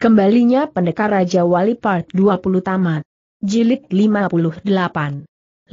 Kembalinya Pendekar Raja Wali Part 20 Tamat. Jilid 58.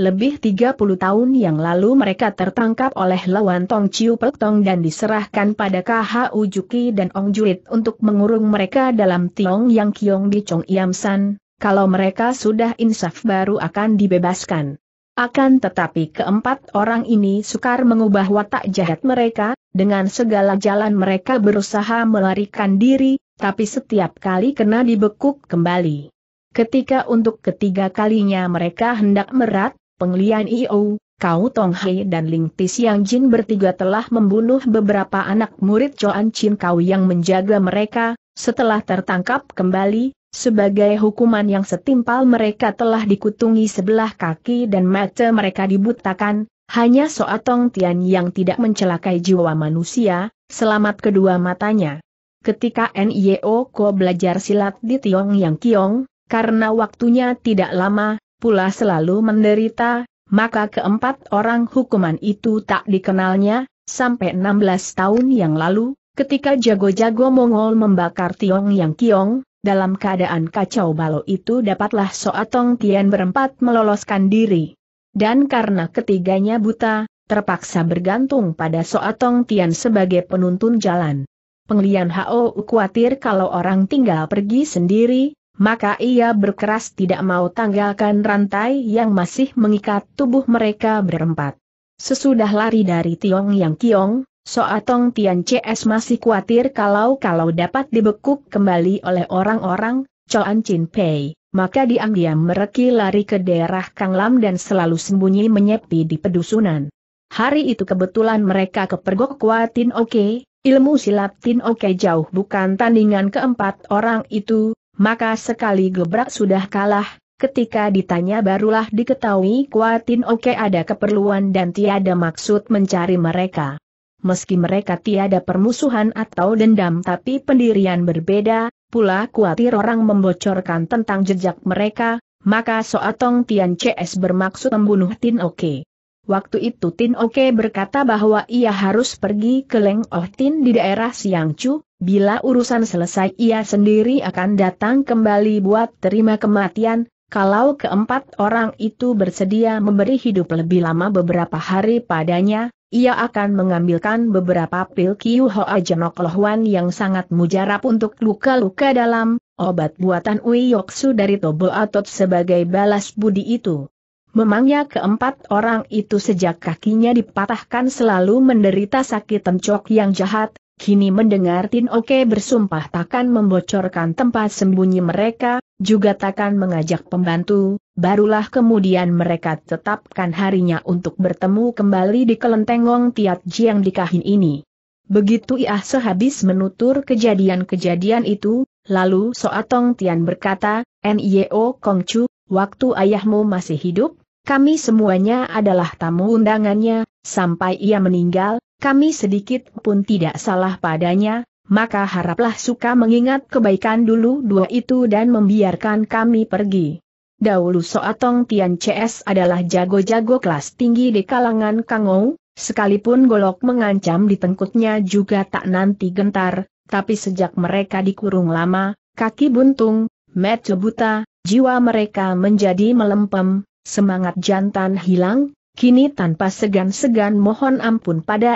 Lebih 30 tahun yang lalu mereka tertangkap oleh lawan Tong Chiu Pek Tong dan diserahkan pada KH Ujuki dan Ong Juit untuk mengurung mereka dalam Tiong Yang Kiong di Chong Iam San, kalau mereka sudah insaf baru akan dibebaskan. Akan tetapi keempat orang ini sukar mengubah watak jahat mereka, dengan segala jalan mereka berusaha melarikan diri, tapi setiap kali kena dibekuk kembali. Ketika untuk ketiga kalinya mereka hendak merat, penglian Io, Kau Tong Hei dan Ling Tis Yang Jin bertiga telah membunuh beberapa anak murid Coan Chin Kau yang menjaga mereka, setelah tertangkap kembali, sebagai hukuman yang setimpal mereka telah dikutungi sebelah kaki dan mata mereka dibutakan, hanya Soatong Tian yang tidak mencelakai jiwa manusia, selamat kedua matanya ketika NIO Ko belajar silat di Tiong Yang Kiong, karena waktunya tidak lama, pula selalu menderita, maka keempat orang hukuman itu tak dikenalnya, sampai 16 tahun yang lalu, ketika jago-jago Mongol membakar Tiong Yang Kiong, dalam keadaan kacau balau itu dapatlah Soatong Tian berempat meloloskan diri. Dan karena ketiganya buta, terpaksa bergantung pada Soatong Tian sebagai penuntun jalan. Penglian Hao khawatir kalau orang tinggal pergi sendiri, maka ia berkeras tidak mau tanggalkan rantai yang masih mengikat tubuh mereka berempat. Sesudah lari dari Tiong Yang Kiong, Soatong Tian CS masih khawatir kalau-kalau dapat dibekuk kembali oleh orang-orang, Choan Chin Pei, maka diam-diam mereki lari ke daerah Kang Lam dan selalu sembunyi menyepi di pedusunan. Hari itu kebetulan mereka kepergok Kuatin Oke, Ilmu silat Tin Oke jauh bukan tandingan keempat orang itu, maka sekali gebrak sudah kalah, ketika ditanya barulah diketahui kuatin Oke ada keperluan dan tiada maksud mencari mereka. Meski mereka tiada permusuhan atau dendam tapi pendirian berbeda, pula kuatir orang membocorkan tentang jejak mereka, maka Soatong Tian CS bermaksud membunuh Tin Oke. Waktu itu Tin Oke berkata bahwa ia harus pergi ke Leng Oh Tin di daerah Siangcu, bila urusan selesai ia sendiri akan datang kembali buat terima kematian, kalau keempat orang itu bersedia memberi hidup lebih lama beberapa hari padanya, ia akan mengambilkan beberapa pil Kiu Hoa Jenok Lohuan yang sangat mujarab untuk luka-luka dalam, obat buatan Yoksu dari Tobo Atot sebagai balas budi itu. Memangnya keempat orang itu sejak kakinya dipatahkan selalu menderita sakit tencok yang jahat, kini mendengar Tin Oke bersumpah takkan membocorkan tempat sembunyi mereka, juga takkan mengajak pembantu, barulah kemudian mereka tetapkan harinya untuk bertemu kembali di kelentengong Tiat Jiang di Kahin ini. Begitu ia sehabis menutur kejadian-kejadian itu, Lalu Soatong Tian berkata, N.I.O. Kongcu, waktu ayahmu masih hidup, kami semuanya adalah tamu undangannya, sampai ia meninggal, kami sedikit pun tidak salah padanya, maka haraplah suka mengingat kebaikan dulu dua itu dan membiarkan kami pergi. Dahulu Soatong Tian CS adalah jago-jago kelas tinggi di kalangan Kangou, sekalipun golok mengancam di tengkutnya juga tak nanti gentar, tapi sejak mereka dikurung lama, kaki buntung, mata buta, jiwa mereka menjadi melempem, semangat jantan hilang, kini tanpa segan-segan mohon ampun pada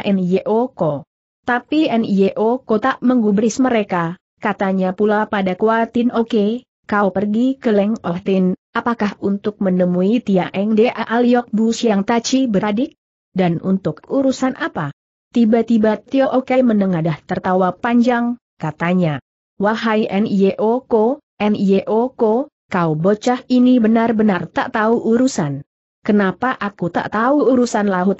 Ko. Tapi Ko tak menggubris mereka, katanya pula pada Kuatin oke, okay, kau pergi ke Leng Ohtin, apakah untuk menemui Tiaeng Dea Aliok Bus yang Taci beradik? Dan untuk urusan apa? Tiba-tiba Tio Oke menengadah tertawa panjang, katanya. Wahai Ko, Nioko, Ko, kau bocah ini benar-benar tak tahu urusan. Kenapa aku tak tahu urusan laut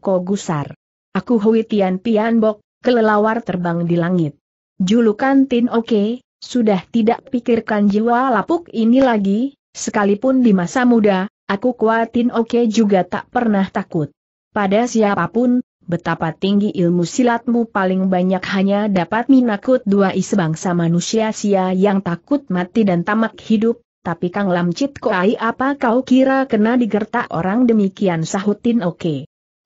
Ko gusar? Aku Hui Tian Pian Bok, kelelawar terbang di langit. Julukan Tin Oke, sudah tidak pikirkan jiwa lapuk ini lagi, sekalipun di masa muda, aku kuatin Oke juga tak pernah takut. Pada siapapun, Betapa tinggi ilmu silatmu paling banyak hanya dapat minakut dua isi bangsa manusia sia yang takut mati dan tamak hidup, tapi Kang Lamcit Koai apa kau kira kena digertak orang demikian sahutin oke. Okay.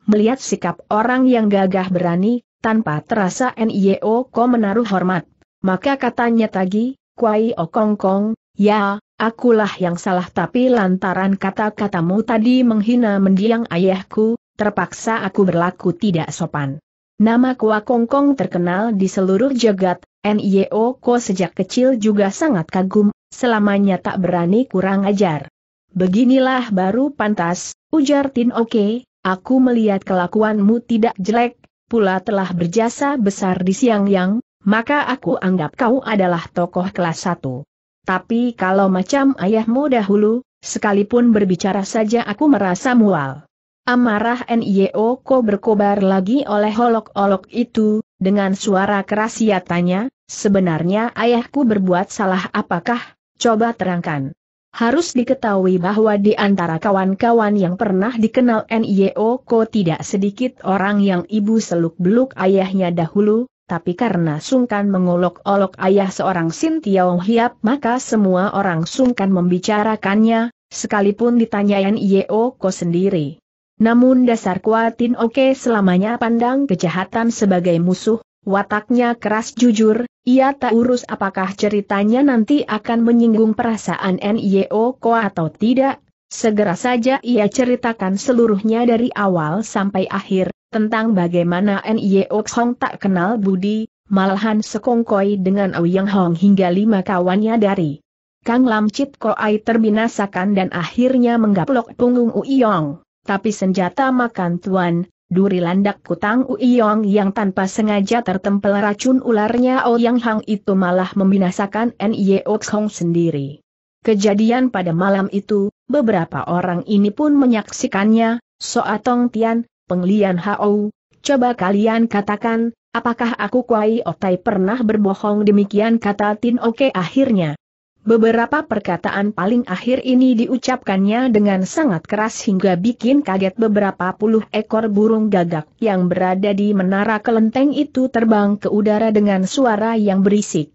Melihat sikap orang yang gagah berani, tanpa terasa NIO ko menaruh hormat. Maka katanya tagi, Kuai Okongkong, ya, akulah yang salah tapi lantaran kata-katamu tadi menghina mendiang ayahku, terpaksa aku berlaku tidak sopan. Nama Kua Kongkong terkenal di seluruh jagat, NIO Ko sejak kecil juga sangat kagum, selamanya tak berani kurang ajar. Beginilah baru pantas, ujar Tin Oke, aku melihat kelakuanmu tidak jelek, pula telah berjasa besar di Siang Yang, maka aku anggap kau adalah tokoh kelas satu. Tapi kalau macam ayahmu dahulu, sekalipun berbicara saja aku merasa mual. Amarah Nio ko berkobar lagi oleh olok-olok itu, dengan suara keras ia tanya, sebenarnya ayahku berbuat salah apakah? Coba terangkan. Harus diketahui bahwa di antara kawan-kawan yang pernah dikenal Nio ko tidak sedikit orang yang ibu seluk-beluk ayahnya dahulu, tapi karena sungkan mengolok-olok ayah seorang Sintiau Hiap maka semua orang sungkan membicarakannya, sekalipun ditanya ko sendiri. Namun dasar Kuatin Oke selamanya pandang kejahatan sebagai musuh, wataknya keras jujur, ia tak urus apakah ceritanya nanti akan menyinggung perasaan Nyo Ko atau tidak, segera saja ia ceritakan seluruhnya dari awal sampai akhir, tentang bagaimana Nyo Hong tak kenal Budi, malahan sekongkoi dengan Ouyang Hong hingga lima kawannya dari Kang Lam Chit Ko Ai terbinasakan dan akhirnya menggaplok punggung Uyong tapi senjata makan tuan, duri landak kutang Uiyong yang tanpa sengaja tertempel racun ularnya Ouyang Hang itu malah membinasakan Nye Hong sendiri. Kejadian pada malam itu, beberapa orang ini pun menyaksikannya, Soatong Tian, Penglian Hao, coba kalian katakan, apakah aku Kwai Otai pernah berbohong demikian kata Tin Oke akhirnya. Beberapa perkataan paling akhir ini diucapkannya dengan sangat keras hingga bikin kaget beberapa puluh ekor burung gagak yang berada di menara kelenteng itu terbang ke udara dengan suara yang berisik.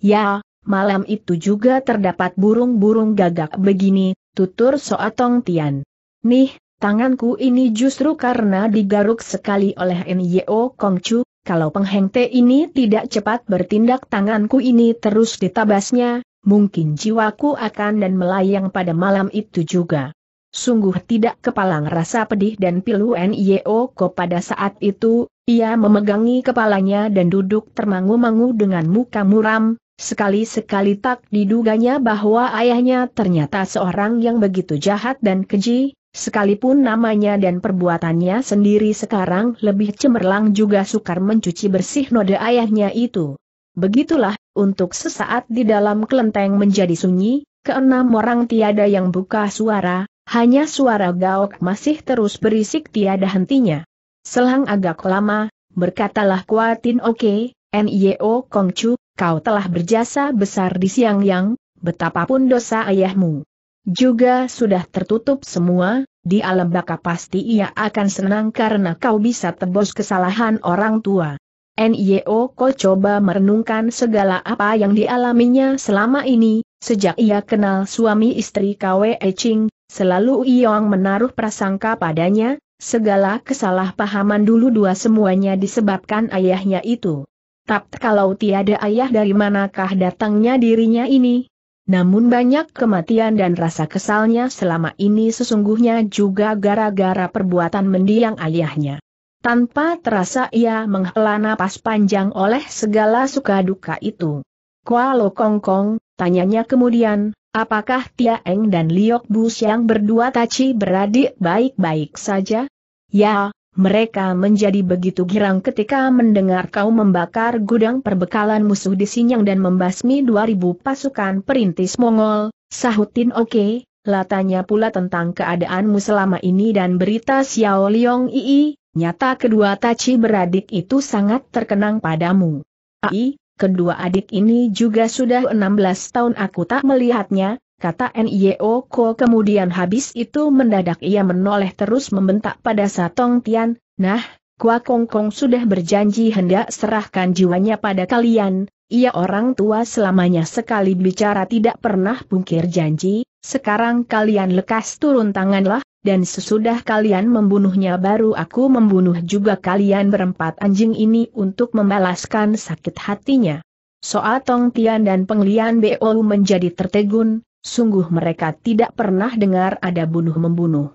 Ya, malam itu juga terdapat burung-burung gagak begini, tutur Soatong Tian. Nih, tanganku ini justru karena digaruk sekali oleh Nyo Kongcu, kalau penghengte ini tidak cepat bertindak tanganku ini terus ditabasnya, mungkin jiwaku akan dan melayang pada malam itu juga. Sungguh tidak kepalang rasa pedih dan pilu Nio Ko pada saat itu, ia memegangi kepalanya dan duduk termangu-mangu dengan muka muram, sekali-sekali tak diduganya bahwa ayahnya ternyata seorang yang begitu jahat dan keji, sekalipun namanya dan perbuatannya sendiri sekarang lebih cemerlang juga sukar mencuci bersih noda ayahnya itu. Begitulah untuk sesaat di dalam kelenteng menjadi sunyi, keenam orang tiada yang buka suara, hanya suara gaok masih terus berisik tiada hentinya. Selang agak lama, berkatalah Kuatin Oke, NIO Kongcu, kau telah berjasa besar di siang yang, betapapun dosa ayahmu. Juga sudah tertutup semua, di alam baka pasti ia akan senang karena kau bisa tebus kesalahan orang tua. NIO e Ko coba merenungkan segala apa yang dialaminya selama ini, sejak ia kenal suami istri KWE ching, selalu Iyong menaruh prasangka padanya, segala kesalahpahaman dulu dua semuanya disebabkan ayahnya itu. Tapi kalau tiada ayah dari manakah datangnya dirinya ini? Namun banyak kematian dan rasa kesalnya selama ini sesungguhnya juga gara-gara perbuatan mendiang ayahnya. Tanpa terasa ia menghela napas panjang oleh segala suka duka itu. Kualo Kong Kong, tanyanya kemudian, apakah Tia Eng dan Liok Bus yang berdua taci beradik baik-baik saja? Ya, mereka menjadi begitu girang ketika mendengar kau membakar gudang perbekalan musuh di Sinyang dan membasmi 2000 pasukan perintis Mongol, sahutin oke, okay, latanya pula tentang keadaanmu selama ini dan berita Xiao Liong Ii, Nyata kedua taci beradik itu sangat terkenang padamu. Ai, kedua adik ini juga sudah 16 tahun aku tak melihatnya, kata N.I.O. Ko kemudian habis itu mendadak ia menoleh terus membentak pada Satong Tian, nah, Kua Kong Kong sudah berjanji hendak serahkan jiwanya pada kalian, ia orang tua selamanya sekali bicara tidak pernah pungkir janji, sekarang kalian lekas turun tanganlah, dan sesudah kalian membunuhnya baru aku membunuh juga kalian berempat anjing ini untuk membalaskan sakit hatinya. Soal Tong Tian dan penglian Bo menjadi tertegun, sungguh mereka tidak pernah dengar ada bunuh-membunuh.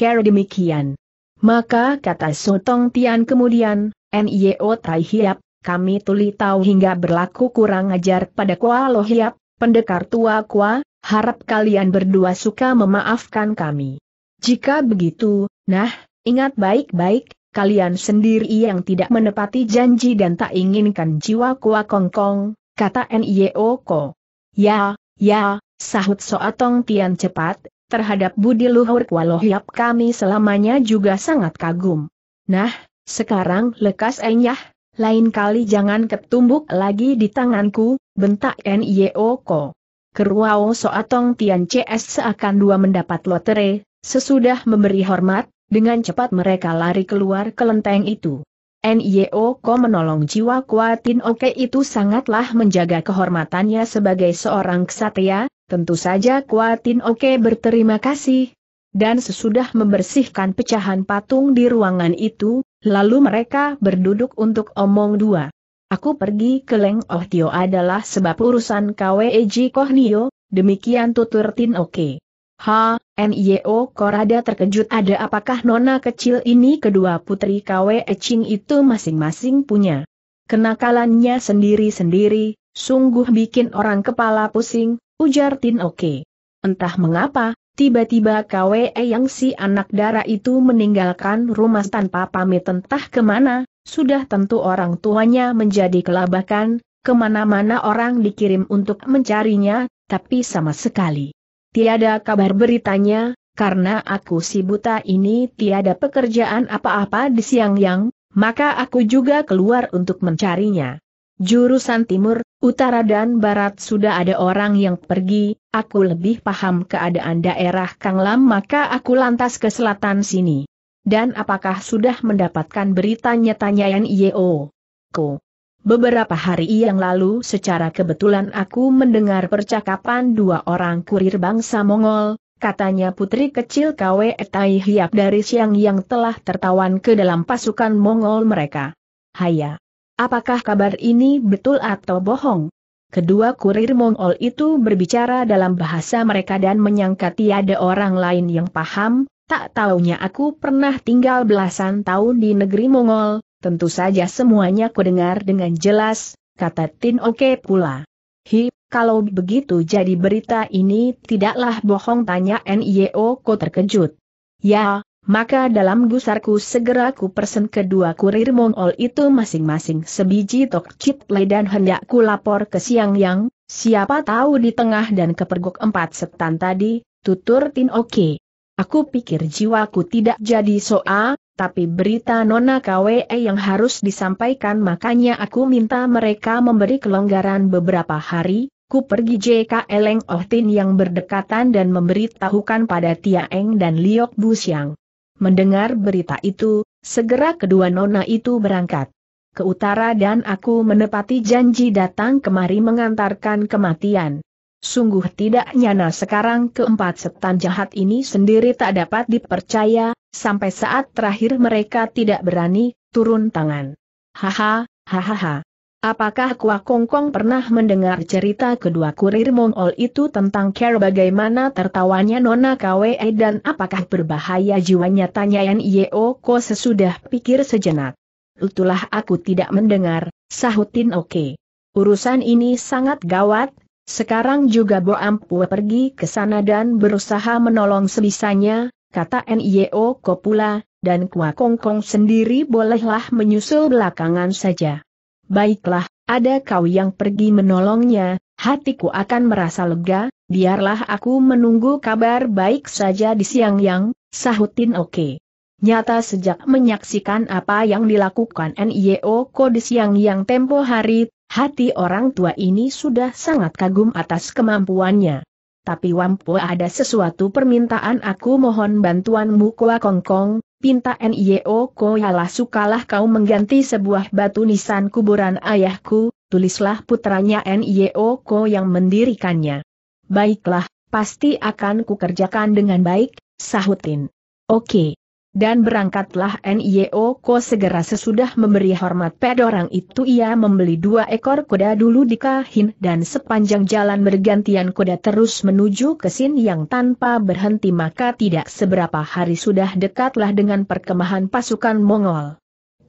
Kera demikian. Maka kata Sotong Tian kemudian, Nio Tai Hiap, kami tuli tahu hingga berlaku kurang ajar pada Kua Lo Hiap, pendekar tua Kua, harap kalian berdua suka memaafkan kami. Jika begitu, nah, ingat baik-baik, kalian sendiri yang tidak menepati janji dan tak inginkan jiwa Kua Kongkong, kata Nio Ko. Ya, ya, sahut Soatong Tian cepat, terhadap budi luhur Kualohiap kami selamanya juga sangat kagum. Nah, sekarang lekas enyah, lain kali jangan ketumbuk lagi di tanganku, bentak N.Y.O.Ko. Keruau Soatong Tian CS seakan dua mendapat lotere, sesudah memberi hormat, dengan cepat mereka lari keluar ke lenteng itu. NIO menolong jiwa Kuatin Oke itu sangatlah menjaga kehormatannya sebagai seorang ksatria. Tentu saja Kuatin Oke berterima kasih. Dan sesudah membersihkan pecahan patung di ruangan itu, lalu mereka berduduk untuk omong dua. Aku pergi ke Leng Oh Tio adalah sebab urusan KWEJ Nio. demikian tutur Tin Oke. Ha, NIO Korada terkejut ada apakah nona kecil ini kedua putri KW e Ching itu masing-masing punya. Kenakalannya sendiri-sendiri, sungguh bikin orang kepala pusing, ujar Tin Oke. Entah mengapa, tiba-tiba KWE yang si anak darah itu meninggalkan rumah tanpa pamit entah kemana, sudah tentu orang tuanya menjadi kelabakan, kemana-mana orang dikirim untuk mencarinya, tapi sama sekali. Tiada kabar beritanya, karena aku si buta ini tiada pekerjaan apa-apa di siang yang, maka aku juga keluar untuk mencarinya. Jurusan timur, utara dan barat sudah ada orang yang pergi, aku lebih paham keadaan daerah Kang Lam maka aku lantas ke selatan sini. Dan apakah sudah mendapatkan beritanya tanyaan Yeo? Ko. Beberapa hari yang lalu secara kebetulan aku mendengar percakapan dua orang kurir bangsa Mongol, katanya putri kecil KW Tai Hiap dari Siang yang telah tertawan ke dalam pasukan Mongol mereka. Haya, Apakah kabar ini betul atau bohong? Kedua kurir Mongol itu berbicara dalam bahasa mereka dan menyangka tiada orang lain yang paham, tak taunya aku pernah tinggal belasan tahun di negeri Mongol, tentu saja semuanya kudengar dengan jelas, kata Tin Oke pula. Hi, kalau begitu jadi berita ini tidaklah bohong tanya NIO ko terkejut. Ya, maka dalam gusarku segera ku persen kedua kurir Mongol itu masing-masing sebiji tok cip le dan hendak ku lapor ke Siang Yang, siapa tahu di tengah dan kepergok empat setan tadi, tutur Tin Oke. Aku pikir jiwaku tidak jadi soa, tapi berita Nona KWE yang harus disampaikan makanya aku minta mereka memberi kelonggaran beberapa hari, ku pergi JK Eleng Ohtin yang berdekatan dan memberitahukan pada Tia Eng dan Liok Bu Siang. Mendengar berita itu, segera kedua nona itu berangkat ke utara dan aku menepati janji datang kemari mengantarkan kematian. Sungguh tidak nyana sekarang keempat setan jahat ini sendiri tak dapat dipercaya, sampai saat terakhir mereka tidak berani turun tangan. Haha, hahaha. Apakah Kua Kongkong pernah mendengar cerita kedua kurir Mongol itu tentang care bagaimana tertawanya Nona Kwe dan apakah berbahaya jiwanya tanya Yeo Ko sesudah pikir sejenak. Itulah aku tidak mendengar, sahutin oke. Okay. Urusan ini sangat gawat, sekarang juga Bo Ampu pergi ke sana dan berusaha menolong sebisanya, kata Nio Kopula, pula, dan Kua Kongkong sendiri bolehlah menyusul belakangan saja baiklah, ada kau yang pergi menolongnya, hatiku akan merasa lega, biarlah aku menunggu kabar baik saja di siang yang, sahutin Oke. Nyata sejak menyaksikan apa yang dilakukan NIO di siang yang tempo hari, hati orang tua ini sudah sangat kagum atas kemampuannya. Tapi Wampo ada sesuatu permintaan aku mohon bantuanmu Kua Kongkong, pinta NIO Koyalah sukalah kau mengganti sebuah batu nisan kuburan ayahku, tulislah putranya NIO Ko yang mendirikannya. Baiklah, pasti akan kukerjakan dengan baik, sahutin. Oke. Dan berangkatlah Nioko Ko segera sesudah memberi hormat pada orang itu ia membeli dua ekor kuda dulu di Kahin dan sepanjang jalan bergantian kuda terus menuju ke Sin yang tanpa berhenti maka tidak seberapa hari sudah dekatlah dengan perkemahan pasukan Mongol.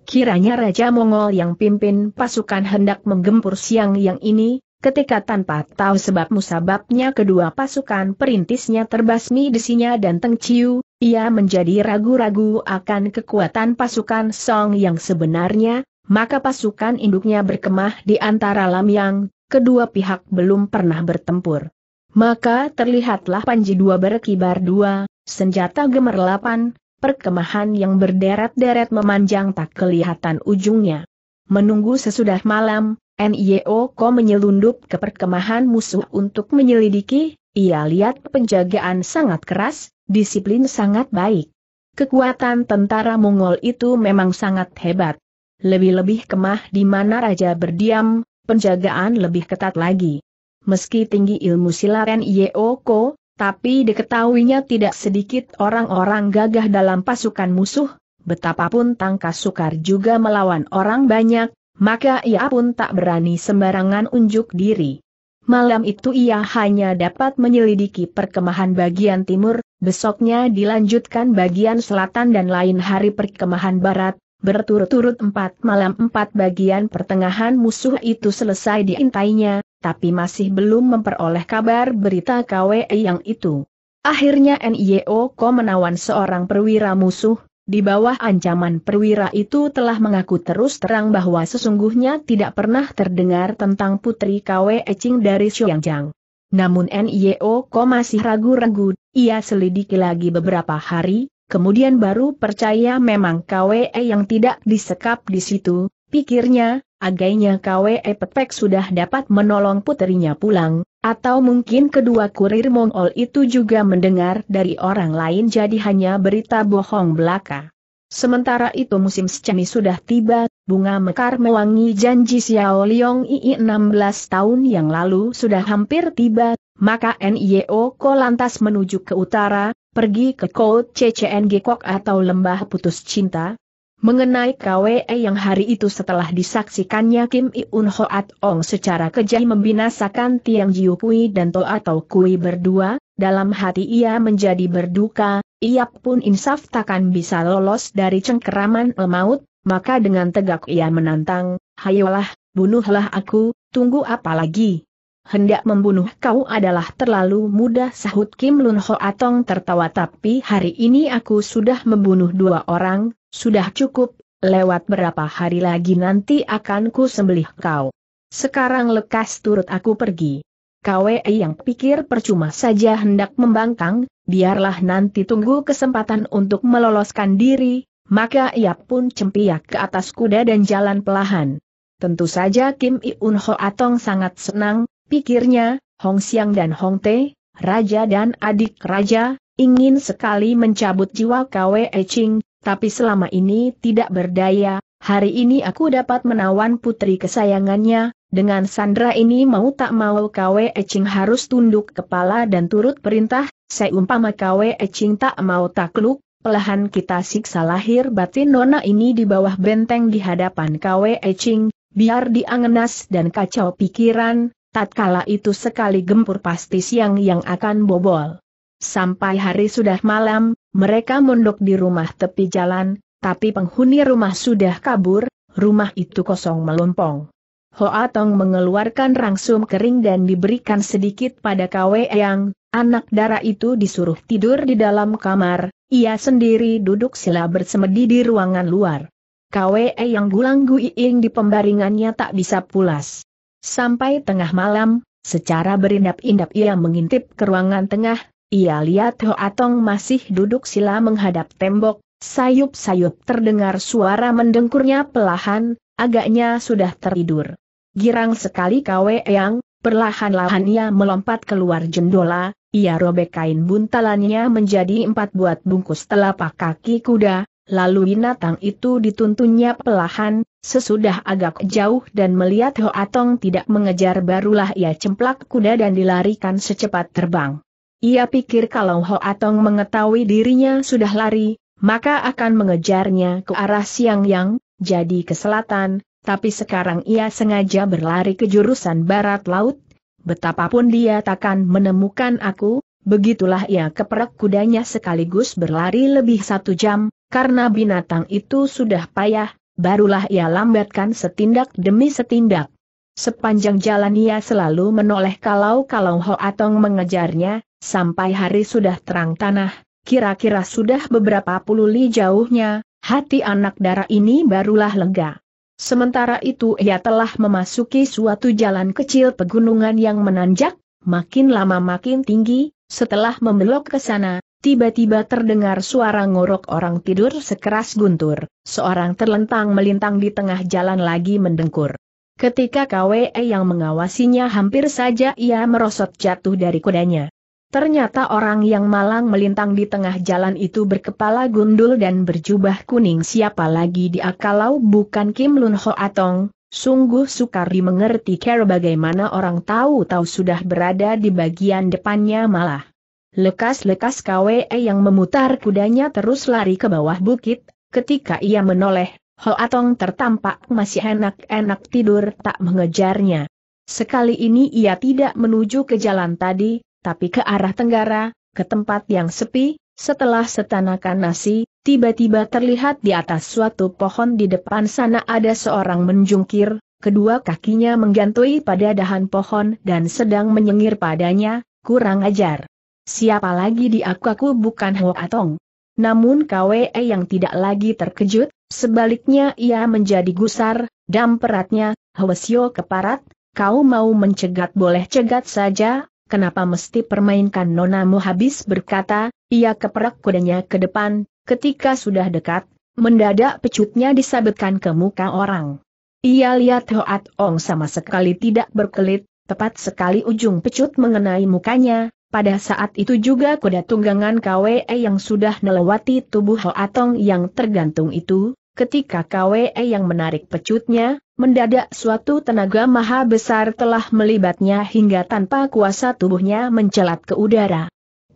Kiranya Raja Mongol yang pimpin pasukan hendak menggempur siang yang ini, ketika tanpa tahu sebab musababnya kedua pasukan perintisnya terbasmi desinya dan tengciu. Ia menjadi ragu-ragu akan kekuatan pasukan Song yang sebenarnya, maka pasukan induknya berkemah di antara Lamyang, kedua pihak belum pernah bertempur. Maka terlihatlah Panji dua berkibar dua, senjata gemerlapan, perkemahan yang berderet-deret memanjang tak kelihatan ujungnya. Menunggu sesudah malam, Nyo e Ko menyelundup ke perkemahan musuh untuk menyelidiki, ia lihat penjagaan sangat keras, disiplin sangat baik. Kekuatan tentara Mongol itu memang sangat hebat. Lebih-lebih kemah di mana raja berdiam, penjagaan lebih ketat lagi. Meski tinggi ilmu silaren Yeoko, tapi diketahuinya tidak sedikit orang-orang gagah dalam pasukan musuh, betapapun tangkas sukar juga melawan orang banyak, maka ia pun tak berani sembarangan unjuk diri. Malam itu ia hanya dapat menyelidiki perkemahan bagian timur, besoknya dilanjutkan bagian selatan dan lain hari perkemahan barat, berturut-turut empat malam empat bagian pertengahan musuh itu selesai diintainya, tapi masih belum memperoleh kabar berita KWE yang itu. Akhirnya NIO menawan seorang perwira musuh, di bawah ancaman perwira itu telah mengaku terus terang bahwa sesungguhnya tidak pernah terdengar tentang putri KW Ecing dari Xiangjiang. Namun NIO Ko masih ragu-ragu, ia selidiki lagi beberapa hari, kemudian baru percaya memang KWE yang tidak disekap di situ, pikirnya, agaknya KWE Pepek sudah dapat menolong putrinya pulang, atau mungkin kedua kurir Mongol itu juga mendengar dari orang lain jadi hanya berita bohong belaka. Sementara itu musim secemi sudah tiba, bunga mekar mewangi janji Xiao Liong Ii 16 tahun yang lalu sudah hampir tiba, maka NIO Ko lantas menuju ke utara, pergi ke Kou CCNG Kok atau Lembah Putus Cinta, Mengenai KWE yang hari itu setelah disaksikannya Kim Iun Hoat Ong secara kejam membinasakan Tiang Jiu Kui dan To Tau Kui berdua, dalam hati ia menjadi berduka, ia pun insaf takkan bisa lolos dari cengkeraman maut, maka dengan tegak ia menantang, hayolah, bunuhlah aku, tunggu apa lagi? Hendak membunuh kau adalah terlalu mudah sahut Kim Lun Ho Atong tertawa tapi hari ini aku sudah membunuh dua orang, sudah cukup, lewat berapa hari lagi nanti akan ku sembelih kau. Sekarang lekas turut aku pergi. KWE yang pikir percuma saja hendak membangkang, biarlah nanti tunggu kesempatan untuk meloloskan diri, maka ia pun cempiak ke atas kuda dan jalan pelahan. Tentu saja Kim Iun Ho Atong sangat senang, pikirnya, Hong Xiang dan Hong Te, raja dan adik raja, ingin sekali mencabut jiwa KWE Ching, tapi selama ini tidak berdaya, hari ini aku dapat menawan putri kesayangannya, dengan Sandra ini mau tak mau Kwe Ecing harus tunduk kepala dan turut perintah, seumpama Kwe Ecing tak mau takluk, pelahan kita siksa lahir batin nona ini di bawah benteng di hadapan Kwe Ecing, biar diangenas dan kacau pikiran, tatkala itu sekali gempur pasti siang yang akan bobol. Sampai hari sudah malam, mereka mondok di rumah tepi jalan, tapi penghuni rumah sudah kabur, rumah itu kosong melompong. Hoa Tong mengeluarkan rangsum kering dan diberikan sedikit pada Kwe Yang, anak darah itu disuruh tidur di dalam kamar, ia sendiri duduk sila bersemedi di ruangan luar. Kwe Yang gulang guiing di pembaringannya tak bisa pulas. Sampai tengah malam, secara berindap-indap ia mengintip ke ruangan tengah, ia lihat Ho Atong masih duduk sila menghadap tembok, sayup-sayup terdengar suara mendengkurnya pelahan, agaknya sudah tertidur. Girang sekali Kwe Yang, perlahan-lahan ia melompat keluar jendola, ia robek kain buntalannya menjadi empat buat bungkus telapak kaki kuda, lalu binatang itu dituntunnya pelahan, sesudah agak jauh dan melihat Ho Atong tidak mengejar barulah ia cemplak kuda dan dilarikan secepat terbang. Ia pikir kalau Ho Atong mengetahui dirinya sudah lari, maka akan mengejarnya ke arah Siang Yang, jadi ke selatan, tapi sekarang ia sengaja berlari ke jurusan barat laut. Betapapun dia takkan menemukan aku, begitulah ia keperak kudanya sekaligus berlari lebih satu jam, karena binatang itu sudah payah, barulah ia lambatkan setindak demi setindak. Sepanjang jalan ia selalu menoleh kalau-kalau Ho Atong mengejarnya, Sampai hari sudah terang tanah, kira-kira sudah beberapa puluh li jauhnya, hati anak darah ini barulah lega. Sementara itu ia telah memasuki suatu jalan kecil pegunungan yang menanjak, makin lama makin tinggi, setelah membelok ke sana, Tiba-tiba terdengar suara ngorok orang tidur sekeras guntur, seorang terlentang melintang di tengah jalan lagi mendengkur. Ketika KWE yang mengawasinya hampir saja ia merosot jatuh dari kudanya. Ternyata orang yang malang melintang di tengah jalan itu berkepala gundul dan berjubah kuning siapa lagi dia kalau bukan Kim Lun Ho Atong, sungguh sukar dimengerti cara bagaimana orang tahu-tahu sudah berada di bagian depannya malah. Lekas-lekas KWE yang memutar kudanya terus lari ke bawah bukit, ketika ia menoleh, Ho Atong tertampak masih enak-enak tidur tak mengejarnya. Sekali ini ia tidak menuju ke jalan tadi, tapi ke arah tenggara, ke tempat yang sepi, setelah setanakan nasi, tiba-tiba terlihat di atas suatu pohon di depan sana ada seorang menjungkir, kedua kakinya menggantui pada dahan pohon dan sedang menyengir padanya, kurang ajar. Siapa lagi di aku aku bukan Hwo Atong. Namun KWE yang tidak lagi terkejut, sebaliknya ia menjadi gusar, dam peratnya, Hwasyo keparat, kau mau mencegat boleh cegat saja, kenapa mesti permainkan nonamu habis berkata, ia keperak kudanya ke depan, ketika sudah dekat, mendadak pecutnya disabetkan ke muka orang. Ia lihat Hoat Ong sama sekali tidak berkelit, tepat sekali ujung pecut mengenai mukanya, pada saat itu juga kuda tunggangan KWE yang sudah melewati tubuh Hoat Ong yang tergantung itu, ketika KWE yang menarik pecutnya, Mendadak suatu tenaga maha besar telah melibatnya hingga tanpa kuasa tubuhnya mencelat ke udara.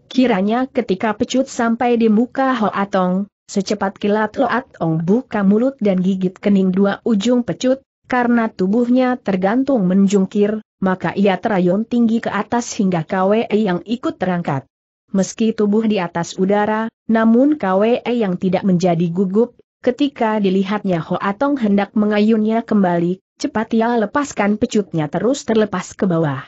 Kiranya ketika pecut sampai di muka Hoatong, secepat kilat Hoatong buka mulut dan gigit kening dua ujung pecut, karena tubuhnya tergantung menjungkir, maka ia terayun tinggi ke atas hingga KWE yang ikut terangkat. Meski tubuh di atas udara, namun KWE yang tidak menjadi gugup, Ketika dilihatnya Ho Atong hendak mengayunnya kembali, cepat ia lepaskan pecutnya terus terlepas ke bawah.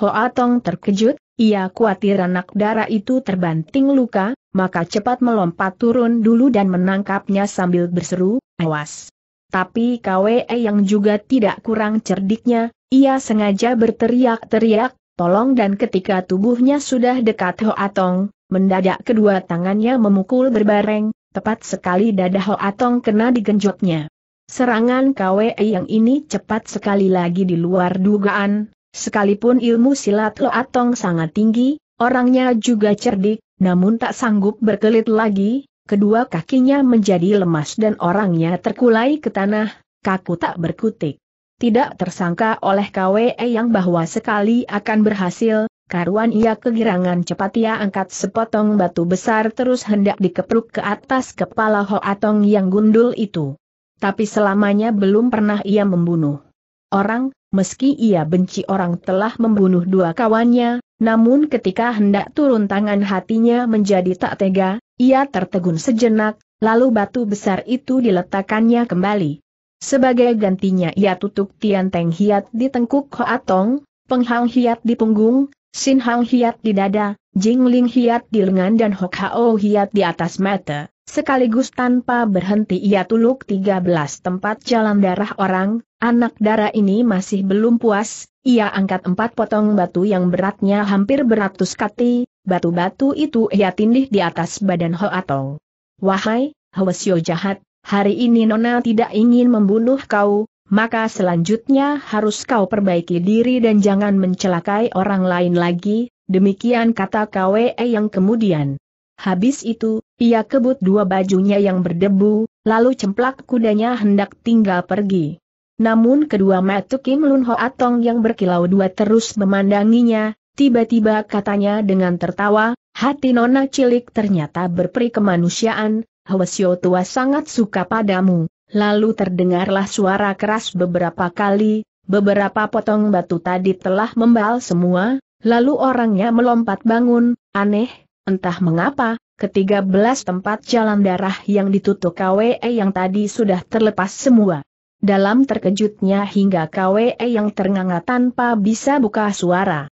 Ho Atong terkejut, ia khawatir anak darah itu terbanting luka, maka cepat melompat turun dulu dan menangkapnya sambil berseru, awas. Tapi KWE yang juga tidak kurang cerdiknya, ia sengaja berteriak-teriak, tolong dan ketika tubuhnya sudah dekat Ho Atong, mendadak kedua tangannya memukul berbareng, Tepat sekali dada Ho Atong kena digenjotnya. Serangan KWE yang ini cepat sekali lagi di luar dugaan, sekalipun ilmu silat Lo Atong sangat tinggi, orangnya juga cerdik, namun tak sanggup berkelit lagi, kedua kakinya menjadi lemas dan orangnya terkulai ke tanah, kaku tak berkutik. Tidak tersangka oleh KWE yang bahwa sekali akan berhasil, Karuan ia kegirangan cepat ia angkat sepotong batu besar terus hendak dikepruk ke atas kepala Hoatong yang gundul itu. Tapi selamanya belum pernah ia membunuh orang, meski ia benci orang telah membunuh dua kawannya, namun ketika hendak turun tangan hatinya menjadi tak tega, ia tertegun sejenak, lalu batu besar itu diletakkannya kembali. Sebagai gantinya ia tutup Tian Teng Hiat di tengkuk Hoatong, Penghang Hiat di punggung, Sin Hang Hiat di dada, Jing Ling Hiat di lengan dan Hok Hao Hiat di atas mata, sekaligus tanpa berhenti ia tuluk 13 tempat jalan darah orang, anak darah ini masih belum puas, ia angkat empat potong batu yang beratnya hampir beratus kati, batu-batu itu ia tindih di atas badan Ho Tong. Wahai, Hwasyo jahat, hari ini Nona tidak ingin membunuh kau, maka selanjutnya harus kau perbaiki diri dan jangan mencelakai orang lain lagi, demikian kata KWE yang kemudian. Habis itu, ia kebut dua bajunya yang berdebu, lalu cemplak kudanya hendak tinggal pergi. Namun kedua mata Kim Lun Ho Atong yang berkilau dua terus memandanginya, tiba-tiba katanya dengan tertawa, hati nona cilik ternyata berperi kemanusiaan, Hwasyo tua sangat suka padamu, Lalu terdengarlah suara keras beberapa kali, beberapa potong batu tadi telah membal semua, lalu orangnya melompat bangun, aneh, entah mengapa, ketiga belas tempat jalan darah yang ditutup KWE yang tadi sudah terlepas semua. Dalam terkejutnya hingga KWE yang ternganga tanpa bisa buka suara.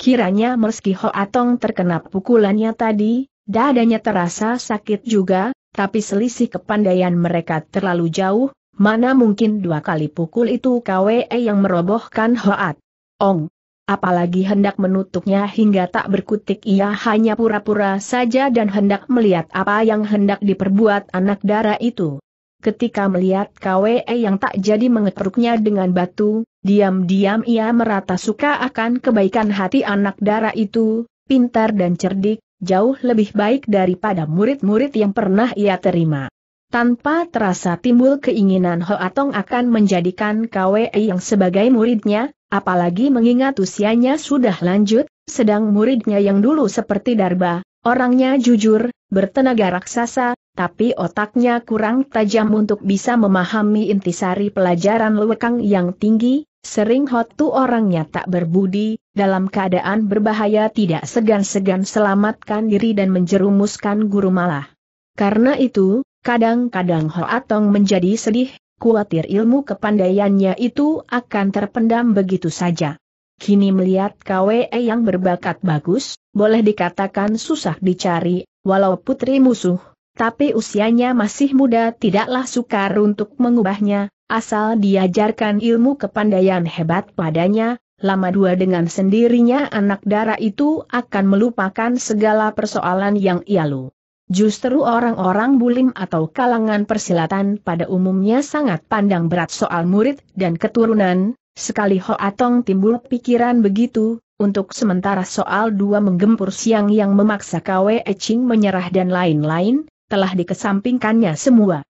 Kiranya meski Ho Atong terkena pukulannya tadi, dadanya terasa sakit juga, tapi selisih kepandaian mereka terlalu jauh, mana mungkin dua kali pukul itu KWE yang merobohkan Hoat. Ong. Apalagi hendak menutupnya hingga tak berkutik ia hanya pura-pura saja dan hendak melihat apa yang hendak diperbuat anak dara itu. Ketika melihat KWE yang tak jadi mengetruknya dengan batu, diam-diam ia merata suka akan kebaikan hati anak dara itu, pintar dan cerdik, jauh lebih baik daripada murid-murid yang pernah ia terima. Tanpa terasa timbul keinginan Ho Atong akan menjadikan KWE yang sebagai muridnya, apalagi mengingat usianya sudah lanjut, sedang muridnya yang dulu seperti Darba, orangnya jujur, bertenaga raksasa, tapi otaknya kurang tajam untuk bisa memahami intisari pelajaran lewekang yang tinggi, Sering hot tu orangnya tak berbudi, dalam keadaan berbahaya tidak segan-segan selamatkan diri dan menjerumuskan guru malah. Karena itu, kadang-kadang Atong menjadi sedih, khawatir ilmu kepandaiannya itu akan terpendam begitu saja. Kini melihat KWE yang berbakat bagus, boleh dikatakan susah dicari, walau putri musuh, tapi usianya masih muda tidaklah sukar untuk mengubahnya, Asal diajarkan ilmu kepandaian hebat padanya, lama dua dengan sendirinya anak darah itu akan melupakan segala persoalan yang ia lu. Justru orang-orang bulim atau kalangan persilatan pada umumnya sangat pandang berat soal murid dan keturunan, sekali ho atong timbul pikiran begitu, untuk sementara soal dua menggempur siang yang memaksa Kwe Eching menyerah dan lain-lain, telah dikesampingkannya semua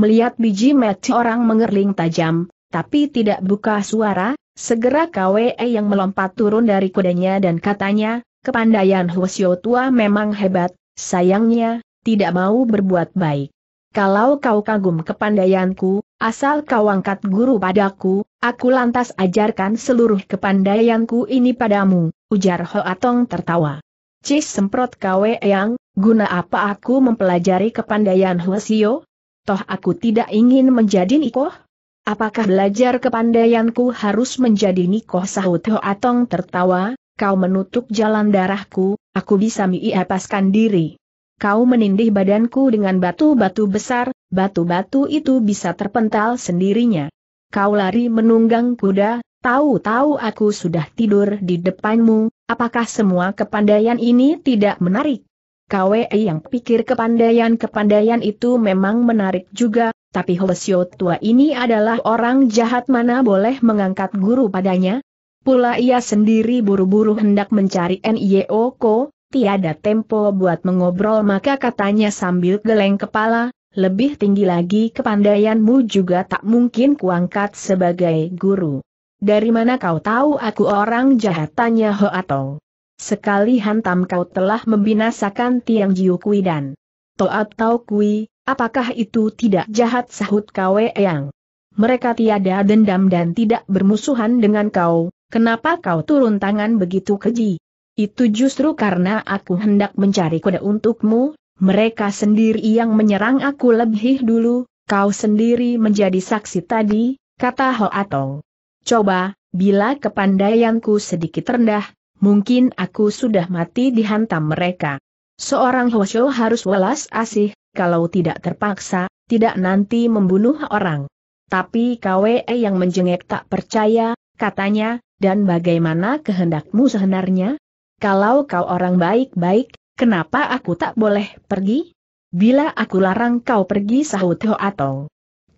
melihat biji mati orang mengerling tajam, tapi tidak buka suara, segera KWE yang melompat turun dari kudanya dan katanya, kepandaian Hwasyo tua memang hebat, sayangnya, tidak mau berbuat baik. Kalau kau kagum kepandaianku, asal kau angkat guru padaku, aku lantas ajarkan seluruh kepandaianku ini padamu, ujar Hoatong tertawa. Cis semprot KWE yang, guna apa aku mempelajari kepandaian Hwasyo? Toh aku tidak ingin menjadi nikoh? Apakah belajar kepandaianku harus menjadi nikoh sahut Atong tertawa, kau menutup jalan darahku, aku bisa miapaskan diri. Kau menindih badanku dengan batu-batu besar, batu-batu itu bisa terpental sendirinya. Kau lari menunggang kuda, tahu-tahu aku sudah tidur di depanmu, apakah semua kepandaian ini tidak menarik? KWE yang pikir kepandaian-kepandaian itu memang menarik juga, tapi Hwasyo tua ini adalah orang jahat mana boleh mengangkat guru padanya? Pula ia sendiri buru-buru hendak mencari Ko, tiada tempo buat mengobrol maka katanya sambil geleng kepala, lebih tinggi lagi kepandaianmu juga tak mungkin kuangkat sebagai guru. Dari mana kau tahu aku orang jahat tanya Ho atau? Sekali hantam kau telah membinasakan Tiang Jiu Kui dan Toat Tau Kui, apakah itu tidak jahat sahut Kwe Yang? Mereka tiada dendam dan tidak bermusuhan dengan kau, kenapa kau turun tangan begitu keji? Itu justru karena aku hendak mencari kode untukmu, mereka sendiri yang menyerang aku lebih dulu, kau sendiri menjadi saksi tadi, kata Ho Atong. Coba, bila kepandaianku sedikit rendah, mungkin aku sudah mati dihantam mereka. Seorang Hosyo harus welas asih, kalau tidak terpaksa, tidak nanti membunuh orang. Tapi KWE yang menjengek tak percaya, katanya, dan bagaimana kehendakmu sebenarnya? Kalau kau orang baik-baik, kenapa aku tak boleh pergi? Bila aku larang kau pergi sahut atong.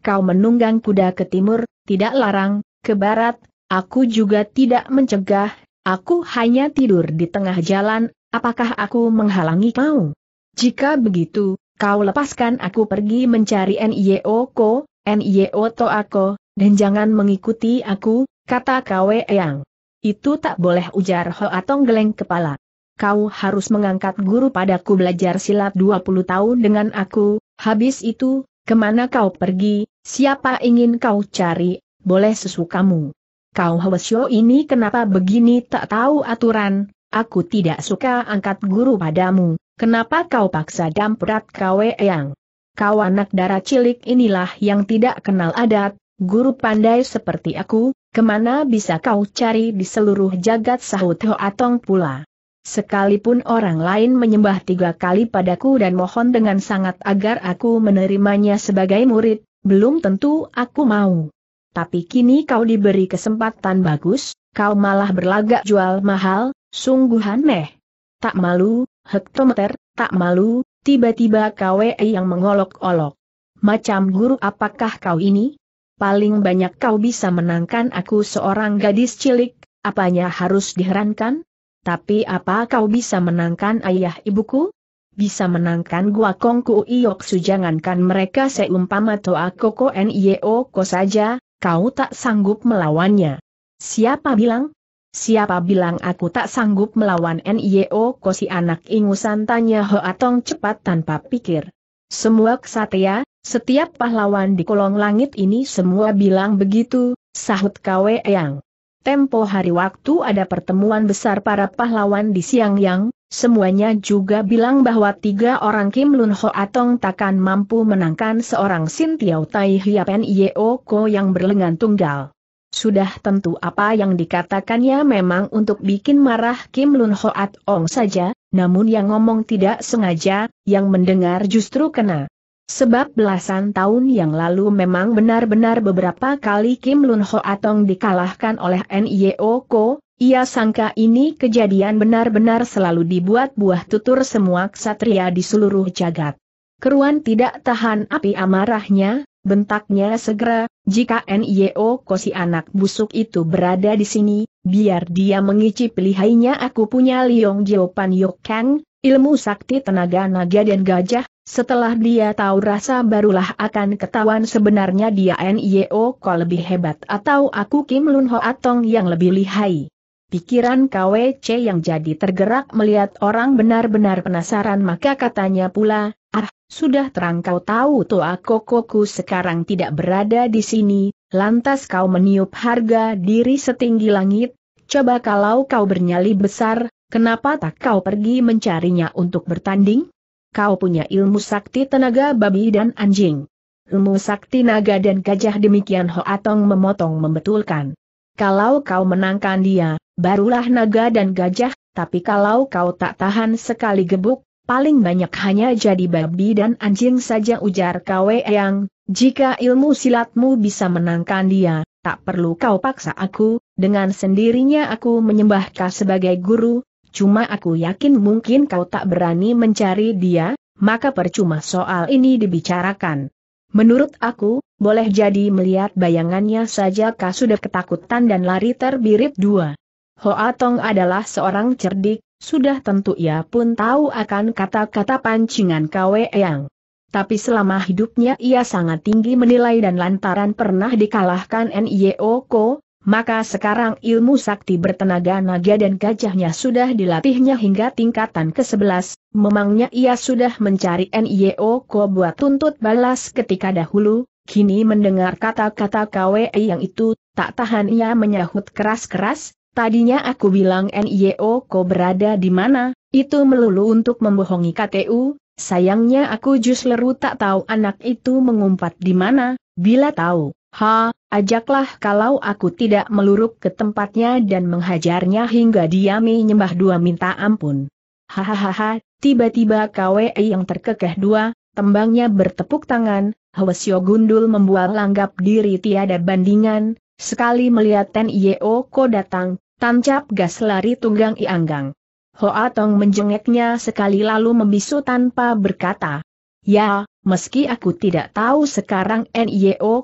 Kau menunggang kuda ke timur, tidak larang, ke barat, aku juga tidak mencegah, Aku hanya tidur di tengah jalan, apakah aku menghalangi kau? Jika begitu, kau lepaskan aku pergi mencari Nio Ko, Nio To Ako, dan jangan mengikuti aku, kata Kwe Yang. Itu tak boleh ujar Ho atau geleng kepala. Kau harus mengangkat guru padaku belajar silat 20 tahun dengan aku, habis itu, kemana kau pergi, siapa ingin kau cari, boleh sesukamu kau Hwasyo ini kenapa begini tak tahu aturan, aku tidak suka angkat guru padamu, kenapa kau paksa damprat kawe yang? Kau anak darah cilik inilah yang tidak kenal adat, guru pandai seperti aku, kemana bisa kau cari di seluruh jagat sahut Hoatong pula. Sekalipun orang lain menyembah tiga kali padaku dan mohon dengan sangat agar aku menerimanya sebagai murid, belum tentu aku mau tapi kini kau diberi kesempatan bagus, kau malah berlagak jual mahal, sungguh aneh. Tak malu, hektometer, tak malu, tiba-tiba KWE yang mengolok-olok. Macam guru apakah kau ini? Paling banyak kau bisa menangkan aku seorang gadis cilik, apanya harus diherankan? Tapi apa kau bisa menangkan ayah ibuku? bisa menangkan gua kongku iok sujangankan mereka seumpama toa koko nio e ko saja, kau tak sanggup melawannya. Siapa bilang? Siapa bilang aku tak sanggup melawan NIO kosi anak ingusan tanya Hoatong cepat tanpa pikir. Semua kesatria, setiap pahlawan di kolong langit ini semua bilang begitu, sahut Kwe Yang. Tempo hari waktu ada pertemuan besar para pahlawan di Siang Yang, semuanya juga bilang bahwa tiga orang Kim Lun Ho Atong takkan mampu menangkan seorang Sin Tiao Tai Hiapen Yeo Ko yang berlengan tunggal. Sudah tentu apa yang dikatakannya memang untuk bikin marah Kim Lun Ho Atong saja, namun yang ngomong tidak sengaja, yang mendengar justru kena. Sebab belasan tahun yang lalu memang benar-benar beberapa kali Kim Lun Ho Atong dikalahkan oleh NIO Ko, ia sangka ini kejadian benar-benar selalu dibuat buah tutur semua ksatria di seluruh jagat. Keruan tidak tahan api amarahnya, bentaknya segera, jika NIO Ko si anak busuk itu berada di sini, biar dia mengicip lihainya aku punya Liong Jiopan Yok Kang, ilmu sakti tenaga naga dan gajah, setelah dia tahu rasa barulah akan ketahuan sebenarnya dia NIO Ko lebih hebat atau aku Kim Lun Ho Atong yang lebih lihai. Pikiran KWC yang jadi tergerak melihat orang benar-benar penasaran maka katanya pula, ah, sudah terang kau tahu Toa Kokoku sekarang tidak berada di sini, lantas kau meniup harga diri setinggi langit, coba kalau kau bernyali besar, kenapa tak kau pergi mencarinya untuk bertanding? kau punya ilmu sakti tenaga babi dan anjing. Ilmu sakti naga dan gajah demikian Ho Atong memotong membetulkan. Kalau kau menangkan dia, barulah naga dan gajah, tapi kalau kau tak tahan sekali gebuk, paling banyak hanya jadi babi dan anjing saja ujar Kwe Yang, jika ilmu silatmu bisa menangkan dia, tak perlu kau paksa aku, dengan sendirinya aku menyembah sebagai guru, cuma aku yakin mungkin kau tak berani mencari dia, maka percuma soal ini dibicarakan. Menurut aku, boleh jadi melihat bayangannya saja kau sudah ketakutan dan lari terbirit dua. Hoa Tong adalah seorang cerdik, sudah tentu ia pun tahu akan kata-kata pancingan Kwe Yang. Tapi selama hidupnya ia sangat tinggi menilai dan lantaran pernah dikalahkan N.Y.O maka sekarang ilmu sakti bertenaga naga dan gajahnya sudah dilatihnya hingga tingkatan ke-11, memangnya ia sudah mencari NIO Ko buat tuntut balas ketika dahulu, kini mendengar kata-kata KWE yang itu, tak tahan ia menyahut keras-keras, tadinya aku bilang NIO Ko berada di mana, itu melulu untuk membohongi KTU, sayangnya aku justru tak tahu anak itu mengumpat di mana, bila tahu. Ha, ajaklah kalau aku tidak meluruk ke tempatnya dan menghajarnya hingga dia menyembah dua minta ampun. Hahaha, tiba-tiba KWE yang terkekeh dua, tembangnya bertepuk tangan, Hwasyo Gundul membuat langgap diri tiada bandingan, sekali melihat Ten Yeo Ko datang, tancap gas lari tunggang ianggang. Hoa Tong menjengeknya sekali lalu membisu tanpa berkata. Ya, meski aku tidak tahu sekarang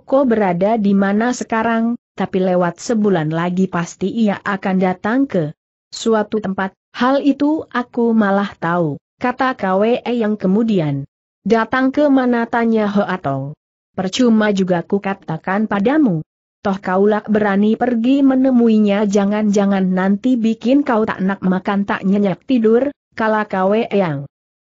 Ko berada di mana sekarang, tapi lewat sebulan lagi pasti ia akan datang ke suatu tempat, hal itu aku malah tahu, kata KWE yang kemudian. Datang ke mana tanya ho Atong. Percuma juga ku katakan padamu. Toh kaulah berani pergi menemuinya jangan-jangan nanti bikin kau tak nak makan tak nyenyak tidur, kala KWE yang.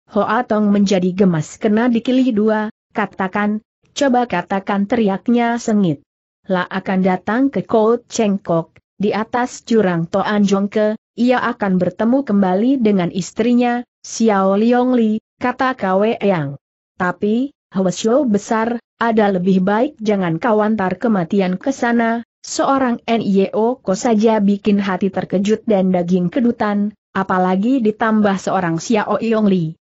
Hoa Tong menjadi gemas kena dikili dua, katakan, coba katakan teriaknya sengit. La akan datang ke Kout Cengkok, di atas jurang Toan Jongke, ia akan bertemu kembali dengan istrinya, Xiao Liong Li, kata Kwe Yang. Tapi, Hwasyo besar, ada lebih baik jangan kau antar kematian ke sana, seorang NIO ko saja bikin hati terkejut dan daging kedutan, apalagi ditambah seorang Xiao Yong Li.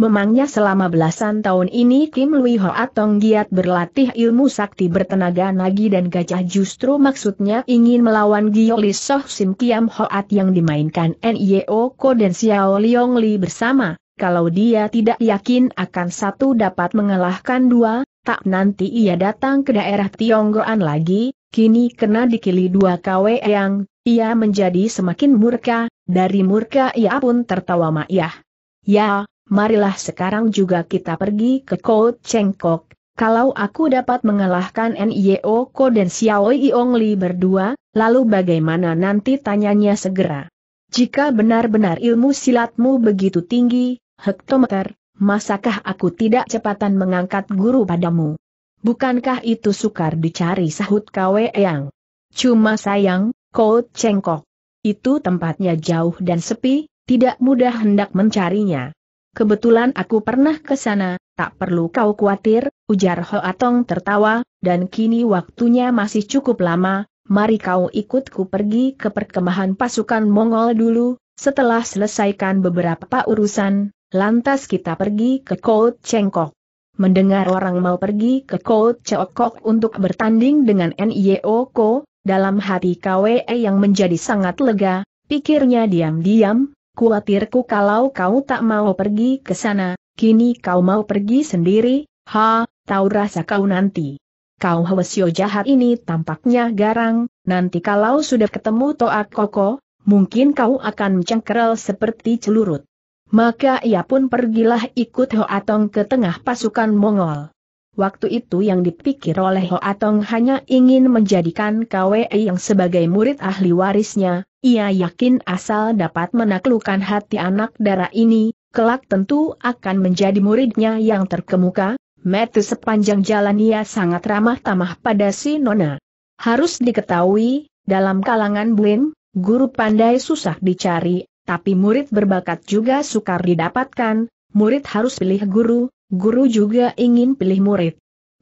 Memangnya selama belasan tahun ini Kim Lui Hoat Tong giat berlatih ilmu sakti bertenaga nagi dan gajah justru maksudnya ingin melawan Li Soh Sim Kiam Hoat yang dimainkan NIO Ko dan Xiao Liong Li bersama. Kalau dia tidak yakin akan satu dapat mengalahkan dua, tak nanti ia datang ke daerah Tionggoan lagi, kini kena dikili dua KW yang, ia menjadi semakin murka, dari murka ia pun tertawa mak Ya. Ya, marilah sekarang juga kita pergi ke Kout Chengkok. Kalau aku dapat mengalahkan NIO Ko dan Xiao Yong Li berdua, lalu bagaimana nanti tanyanya segera. Jika benar-benar ilmu silatmu begitu tinggi, hektometer, masakah aku tidak cepatan mengangkat guru padamu? Bukankah itu sukar dicari sahut Kwe Yang? Cuma sayang, Kout Cengkok. Itu tempatnya jauh dan sepi, tidak mudah hendak mencarinya. Kebetulan aku pernah ke sana, tak perlu kau khawatir, ujar Hoatong tertawa, dan kini waktunya masih cukup lama, mari kau ikutku pergi ke perkemahan pasukan Mongol dulu, setelah selesaikan beberapa urusan, lantas kita pergi ke Kout Cengkok. Mendengar orang mau pergi ke Kout Cengkok untuk bertanding dengan NIO Ko, dalam hati KWE yang menjadi sangat lega, pikirnya diam-diam, Kuatirku kalau kau tak mau pergi ke sana, kini kau mau pergi sendiri, ha, tahu rasa kau nanti. Kau Hwasyo jahat ini tampaknya garang, nanti kalau sudah ketemu Toak Koko, mungkin kau akan mencengkerel seperti celurut. Maka ia pun pergilah ikut Hoatong ke tengah pasukan Mongol. Waktu itu yang dipikir oleh Ho Atong hanya ingin menjadikan KWE yang sebagai murid ahli warisnya, ia yakin asal dapat menaklukkan hati anak darah ini, kelak tentu akan menjadi muridnya yang terkemuka, metu sepanjang jalan ia sangat ramah tamah pada si Nona. Harus diketahui, dalam kalangan Buin, guru pandai susah dicari, tapi murid berbakat juga sukar didapatkan, murid harus pilih guru, guru juga ingin pilih murid.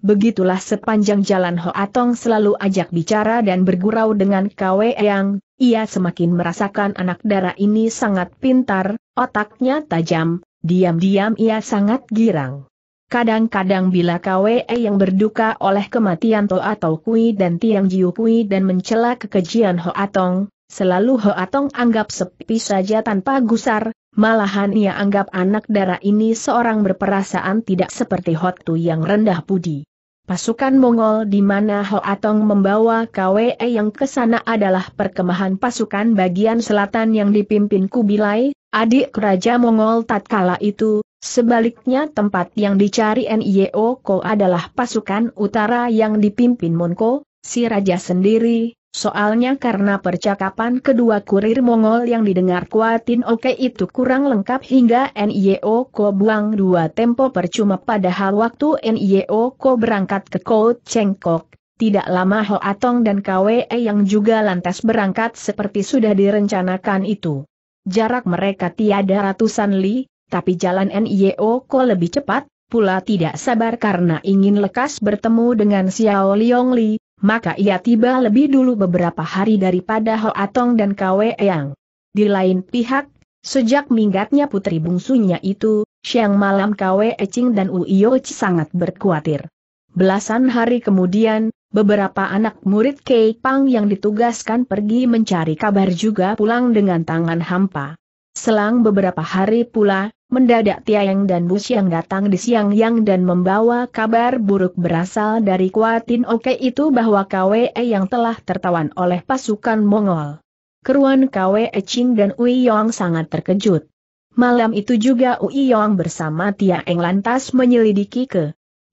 Begitulah sepanjang jalan Hoatong selalu ajak bicara dan bergurau dengan Kwe Yang, ia semakin merasakan anak darah ini sangat pintar, otaknya tajam, diam-diam ia sangat girang. Kadang-kadang bila Kwe yang berduka oleh kematian To atau Kui dan Tiang Jiu Kui dan mencela kekejian Hoatong, selalu Hoatong anggap sepi saja tanpa gusar, Malahan ia anggap anak darah ini seorang berperasaan tidak seperti Hotu yang rendah budi. Pasukan Mongol di mana Hoatong membawa KWE yang ke sana adalah perkemahan pasukan bagian selatan yang dipimpin Kubilai, adik Raja Mongol tatkala itu, sebaliknya tempat yang dicari NIO Ko adalah pasukan utara yang dipimpin Monko, si raja sendiri, Soalnya karena percakapan kedua kurir Mongol yang didengar Kuatin Oke itu kurang lengkap hingga NIO Ko buang dua tempo percuma padahal waktu NIO Ko berangkat ke Ko Cengkok. Tidak lama Ho Atong dan KWE yang juga lantas berangkat seperti sudah direncanakan itu. Jarak mereka tiada ratusan li, tapi jalan NIO Ko lebih cepat, pula tidak sabar karena ingin lekas bertemu dengan Xiao Liong Li, maka ia tiba lebih dulu beberapa hari daripada Atong dan Kwe Yang. Di lain pihak, sejak minggatnya putri bungsunya itu, siang malam Kwe Eching dan Uyo sangat berkuatir. Belasan hari kemudian, beberapa anak murid Kei Pang yang ditugaskan pergi mencari kabar juga pulang dengan tangan hampa. Selang beberapa hari pula, Mendadak Tiayang dan Bu Siang datang di Siang Yang dan membawa kabar buruk berasal dari Kuatin Oke itu bahwa KWE yang telah tertawan oleh pasukan Mongol. Keruan KWE Ching dan Ui Yong sangat terkejut. Malam itu juga Ui Yong bersama Tiayang lantas menyelidiki ke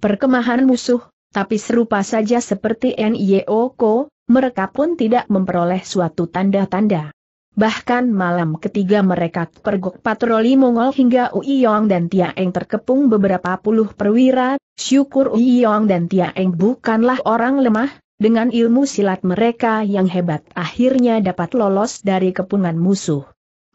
perkemahan musuh, tapi serupa saja seperti Nye Oko, mereka pun tidak memperoleh suatu tanda-tanda. Bahkan malam ketiga mereka pergok patroli Mongol hingga Ui Yong dan Tiaeng terkepung beberapa puluh perwira, syukur Ui Yong dan Tiaeng bukanlah orang lemah, dengan ilmu silat mereka yang hebat akhirnya dapat lolos dari kepungan musuh.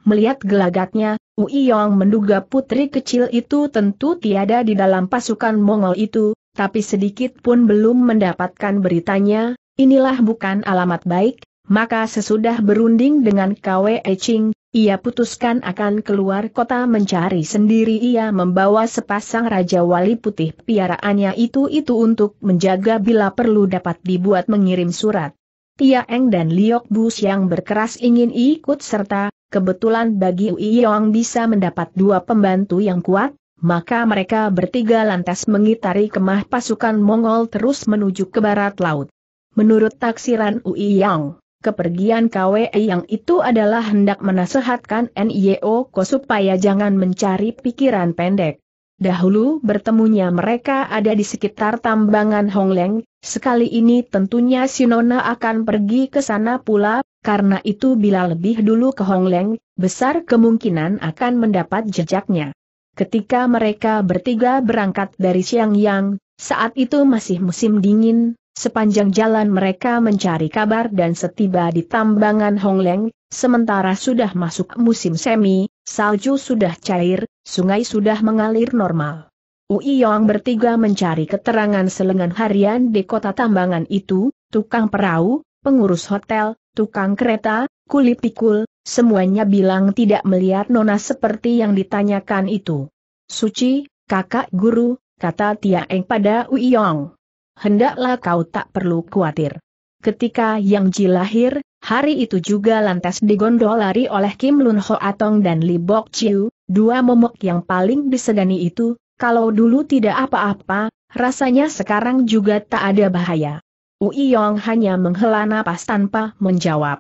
Melihat gelagatnya, Ui Yong menduga putri kecil itu tentu tiada di dalam pasukan Mongol itu, tapi sedikit pun belum mendapatkan beritanya, inilah bukan alamat baik, maka sesudah berunding dengan Kwe Eching, ia putuskan akan keluar kota mencari sendiri ia membawa sepasang Raja Wali Putih piaraannya itu-itu untuk menjaga bila perlu dapat dibuat mengirim surat. Tia Eng dan Liok Bus yang berkeras ingin ikut serta, kebetulan bagi Ui Yong bisa mendapat dua pembantu yang kuat, maka mereka bertiga lantas mengitari kemah pasukan Mongol terus menuju ke barat laut. Menurut taksiran Ui Yong kepergian KWE yang itu adalah hendak menasehatkan NIO Ko supaya jangan mencari pikiran pendek. Dahulu bertemunya mereka ada di sekitar tambangan Hongleng, sekali ini tentunya Sinona akan pergi ke sana pula, karena itu bila lebih dulu ke Hongleng, besar kemungkinan akan mendapat jejaknya. Ketika mereka bertiga berangkat dari Siang Yang, saat itu masih musim dingin, Sepanjang jalan mereka mencari kabar dan setiba di tambangan Hongleng, sementara sudah masuk musim semi, salju sudah cair, sungai sudah mengalir normal. Ui Yong bertiga mencari keterangan selengan harian di kota tambangan itu, tukang perahu, pengurus hotel, tukang kereta, kulit pikul, semuanya bilang tidak melihat Nona seperti yang ditanyakan itu. Suci, kakak guru, kata Tia Eng pada Ui Yong hendaklah kau tak perlu khawatir. Ketika Yang Ji lahir, hari itu juga lantas digondolari oleh Kim Lun Ho Atong dan Li Bok Chiu, dua momok yang paling disegani itu, kalau dulu tidak apa-apa, rasanya sekarang juga tak ada bahaya. Ui Yong hanya menghela napas tanpa menjawab.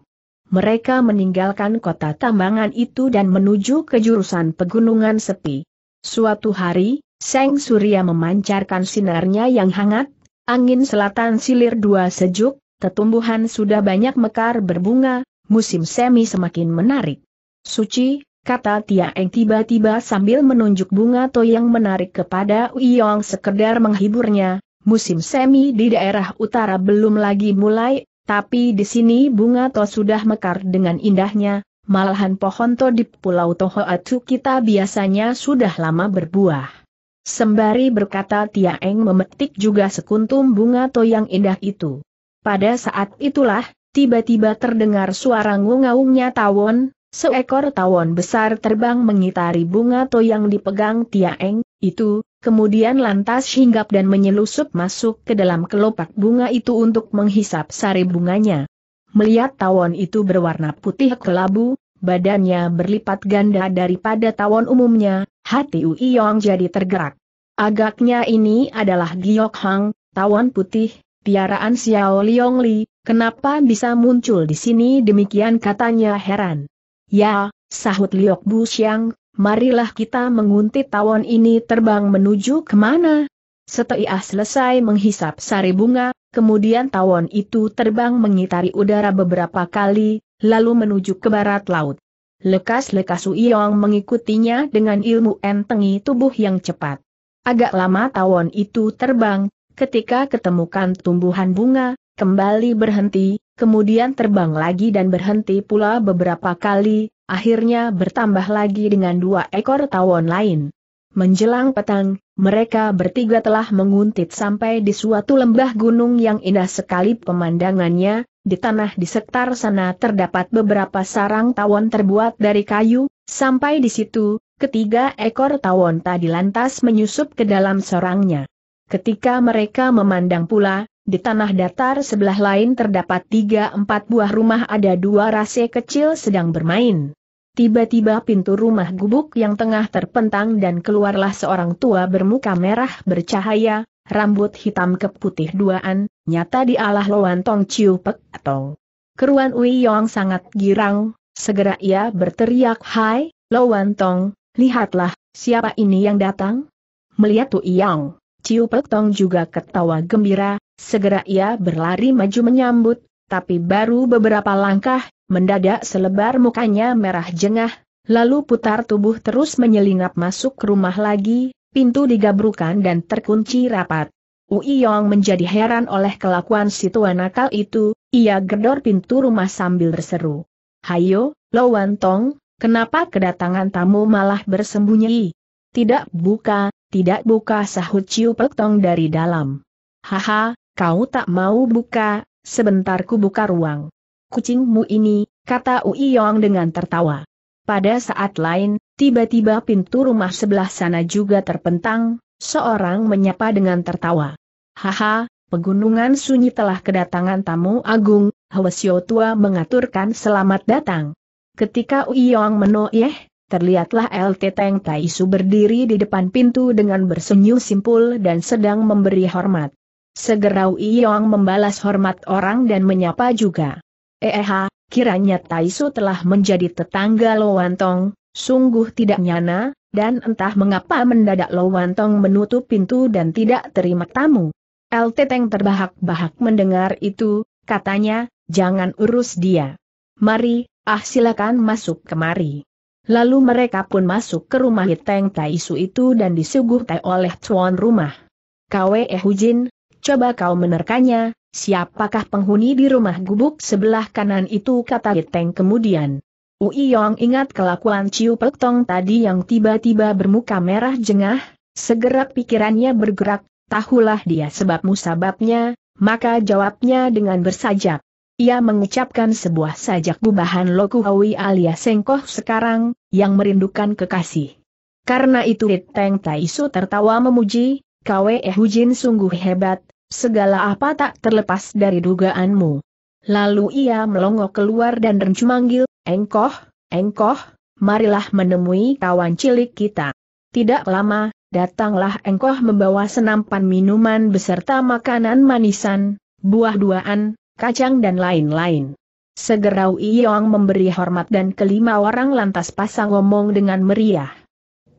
Mereka meninggalkan kota tambangan itu dan menuju ke jurusan pegunungan sepi. Suatu hari, Seng Surya memancarkan sinarnya yang hangat Angin selatan silir dua sejuk, tetumbuhan sudah banyak mekar berbunga, musim semi semakin menarik. Suci, kata Tia Eng tiba-tiba sambil menunjuk bunga yang menarik kepada Uyong sekedar menghiburnya, musim semi di daerah utara belum lagi mulai, tapi di sini bunga to sudah mekar dengan indahnya, malahan pohon to di Pulau Tohoatu kita biasanya sudah lama berbuah. Sembari berkata Tia Eng memetik juga sekuntum bunga toyang indah itu. Pada saat itulah, tiba-tiba terdengar suara ngungaungnya tawon, seekor tawon besar terbang mengitari bunga toyang dipegang Tia Eng itu, kemudian lantas hinggap dan menyelusup masuk ke dalam kelopak bunga itu untuk menghisap sari bunganya. Melihat tawon itu berwarna putih kelabu, badannya berlipat ganda daripada tawon umumnya, Hati Ui Yong jadi tergerak. Agaknya ini adalah Giok Hang, tawon Putih, piaraan Xiao Liong Li, kenapa bisa muncul di sini demikian katanya heran. Ya, sahut Liok Bu Xiang, marilah kita menguntit tawon ini terbang menuju kemana? Setelah selesai menghisap sari bunga, kemudian tawon itu terbang mengitari udara beberapa kali, lalu menuju ke barat laut. Lekas-lekas Iong mengikutinya dengan ilmu entengi tubuh yang cepat. Agak lama tawon itu terbang, ketika ketemukan tumbuhan bunga, kembali berhenti, kemudian terbang lagi dan berhenti pula beberapa kali, akhirnya bertambah lagi dengan dua ekor tawon lain. Menjelang petang, mereka bertiga telah menguntit sampai di suatu lembah gunung yang indah sekali pemandangannya, di tanah di sekitar sana terdapat beberapa sarang tawon terbuat dari kayu, sampai di situ, ketiga ekor tawon tadi lantas menyusup ke dalam sarangnya. Ketika mereka memandang pula, di tanah datar sebelah lain terdapat tiga empat buah rumah ada dua rase kecil sedang bermain. Tiba-tiba pintu rumah gubuk yang tengah terpentang dan keluarlah seorang tua bermuka merah bercahaya, rambut hitam keputih duaan, nyata dialah Loan Tong Chiu Pek Tong. Keruan Ui Yong sangat girang, segera ia berteriak Hai, Loan Tong, lihatlah, siapa ini yang datang? Melihat Ui Yong, Chiu Pek Tong juga ketawa gembira, segera ia berlari maju menyambut, tapi baru beberapa langkah, Mendadak selebar mukanya merah jengah, lalu putar tubuh terus menyelinap masuk ke rumah lagi, pintu digabrukan dan terkunci rapat. Yong menjadi heran oleh kelakuan si tua nakal itu, ia gedor pintu rumah sambil berseru. Hayo, Wan Tong, kenapa kedatangan tamu malah bersembunyi? Tidak buka, tidak buka sahut Ciu Pek Tong dari dalam. Haha, kau tak mau buka, sebentar ku buka ruang kucingmu ini, kata Ui Yong dengan tertawa. Pada saat lain, tiba-tiba pintu rumah sebelah sana juga terpentang, seorang menyapa dengan tertawa. Haha, pegunungan sunyi telah kedatangan tamu agung, Hwasyo Tua mengaturkan selamat datang. Ketika Ui Yong menoyeh, terlihatlah LT Teng Tai Su berdiri di depan pintu dengan bersenyum simpul dan sedang memberi hormat. Segera Ui Yong membalas hormat orang dan menyapa juga. Eha, eh, kiranya Taisu telah menjadi tetangga Lowantong, sungguh tidak nyana, dan entah mengapa mendadak Lowantong menutup pintu dan tidak terima tamu. LT Teng terbahak-bahak mendengar itu, katanya, jangan urus dia. Mari, ah silakan masuk kemari. Lalu mereka pun masuk ke rumah Hiteng Taisu itu dan disuguhkan oleh tuan rumah. Kwe eh, Hujin, coba kau menerkanya, Siapakah penghuni di rumah gubuk sebelah kanan itu kata Giteng kemudian. Ui Yong ingat kelakuan Ciu Pek Tong tadi yang tiba-tiba bermuka merah jengah, segera pikirannya bergerak, tahulah dia sebab musababnya, maka jawabnya dengan bersajak. Ia mengucapkan sebuah sajak gubahan Loku Hawi alias Sengkoh sekarang, yang merindukan kekasih. Karena itu Teng Taisu tertawa memuji, Kwe Hujin sungguh hebat, segala apa tak terlepas dari dugaanmu. Lalu ia melongo keluar dan rencu manggil, Engkoh, Engkoh, marilah menemui kawan cilik kita. Tidak lama, datanglah Engkoh membawa senampan minuman beserta makanan manisan, buah-buahan, kacang dan lain-lain. Segera Iyong memberi hormat dan kelima orang lantas pasang ngomong dengan meriah.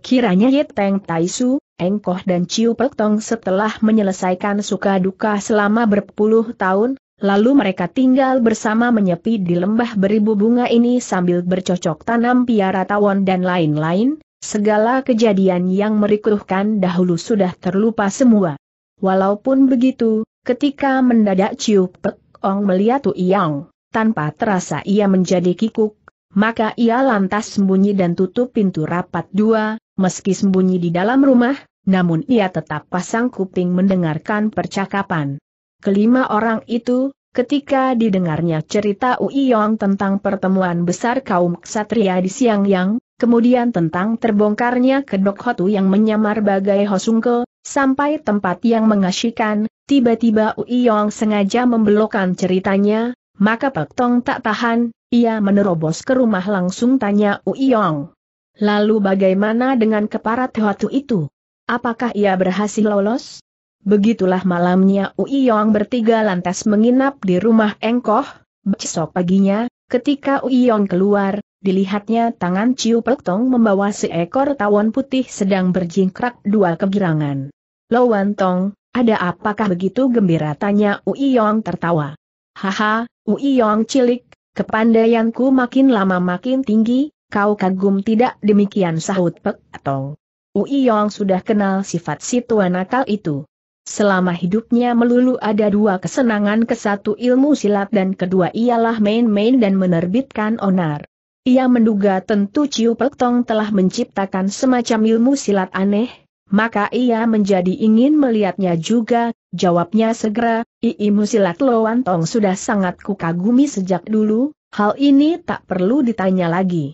Kiranya Su, Taisu, Engkoh dan Ciu Pek Tong setelah menyelesaikan suka duka selama berpuluh tahun, Lalu mereka tinggal bersama menyepi di lembah beribu bunga ini sambil bercocok tanam piara tawon dan lain-lain, segala kejadian yang merikuhkan dahulu sudah terlupa semua. Walaupun begitu, ketika mendadak Ciu Pek Ong melihat Tu Yang, tanpa terasa ia menjadi kikuk, maka ia lantas sembunyi dan tutup pintu rapat dua, Meski sembunyi di dalam rumah, namun ia tetap pasang kuping mendengarkan percakapan. Kelima orang itu, ketika didengarnya cerita Uiyong tentang pertemuan besar kaum ksatria di Siang Yang, kemudian tentang terbongkarnya kedok Hotu yang menyamar bagai Hosungke, sampai tempat yang mengasyikan, tiba-tiba Uiyong sengaja membelokkan ceritanya, maka Pak Tong tak tahan, ia menerobos ke rumah langsung tanya Uiyong. Lalu bagaimana dengan keparat Hotu itu? Apakah ia berhasil lolos? Begitulah malamnya Ui Yong bertiga lantas menginap di rumah Engkoh, besok paginya, ketika Ui Yong keluar, dilihatnya tangan Ciu Pek Tong membawa seekor tawon putih sedang berjingkrak dua kegirangan. Lawan Tong, ada apakah begitu gembira tanya Ui Yong tertawa. Haha, Ui Yong cilik, kepandaianku makin lama makin tinggi, Kau kagum tidak demikian sahut Pek atau Ui Yong sudah kenal sifat si tua nakal itu. Selama hidupnya melulu ada dua kesenangan ke satu ilmu silat dan kedua ialah main-main dan menerbitkan onar. Ia menduga tentu Ciu tong telah menciptakan semacam ilmu silat aneh, maka ia menjadi ingin melihatnya juga, jawabnya segera, ilmu silat Loan Tong sudah sangat kukagumi sejak dulu, hal ini tak perlu ditanya lagi.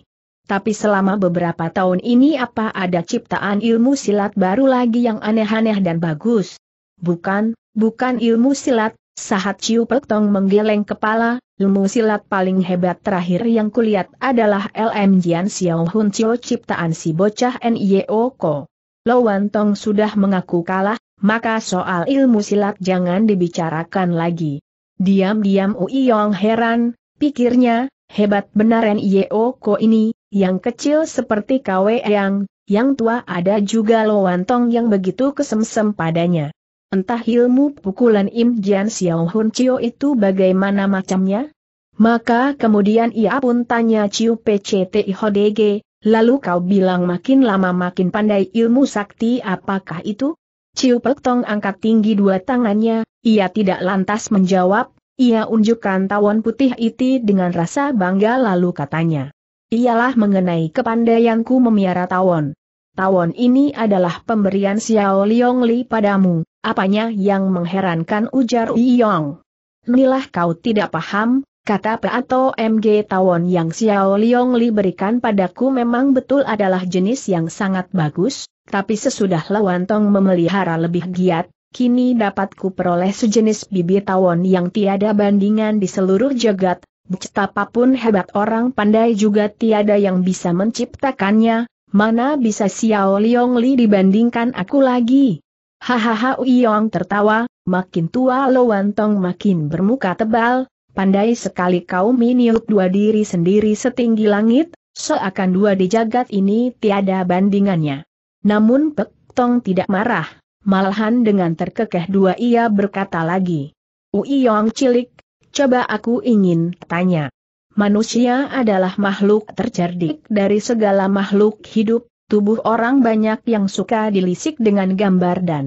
Tapi selama beberapa tahun ini apa ada ciptaan ilmu silat baru lagi yang aneh-aneh dan bagus? Bukan, bukan ilmu silat, sahat Ciu Tong menggeleng kepala, ilmu silat paling hebat terakhir yang kulihat adalah LM Jian Xiao Hun Cio ciptaan si bocah NIO Ko. Lowan Tong sudah mengaku kalah, maka soal ilmu silat jangan dibicarakan lagi. Diam-diam Ui Yong heran, pikirnya, hebat benar NIO Ko ini, yang kecil seperti kue yang yang tua ada juga loantong yang begitu kesemsem padanya. Entah ilmu pukulan Im Jian Xiao Hun Chio itu bagaimana macamnya? Maka kemudian ia pun tanya Ciu PCT Hodege, lalu kau bilang makin lama makin pandai ilmu sakti apakah itu? Ciu Pek angkat tinggi dua tangannya, ia tidak lantas menjawab, ia unjukkan tawon putih itu dengan rasa bangga lalu katanya ialah mengenai kepandaianku memiara tawon. Tawon ini adalah pemberian Xiao Liong Li padamu, apanya yang mengherankan ujar Yong. Nilah kau tidak paham, kata atau MG tawon yang Xiao Liong Li berikan padaku memang betul adalah jenis yang sangat bagus, tapi sesudah Tong memelihara lebih giat, kini dapatku peroleh sejenis bibit tawon yang tiada bandingan di seluruh jagat, Betapapun hebat orang pandai juga tiada yang bisa menciptakannya, mana bisa Xiao Liong Li dibandingkan aku lagi? Hahaha Uyong tertawa, makin tua Lo Tong makin bermuka tebal, pandai sekali kau meniup dua diri sendiri setinggi langit, seakan dua di jagat ini tiada bandingannya. Namun Pek Tong tidak marah, malahan dengan terkekeh dua ia berkata lagi. Uyong cilik, coba aku ingin tanya. Manusia adalah makhluk tercerdik dari segala makhluk hidup, tubuh orang banyak yang suka dilisik dengan gambar dan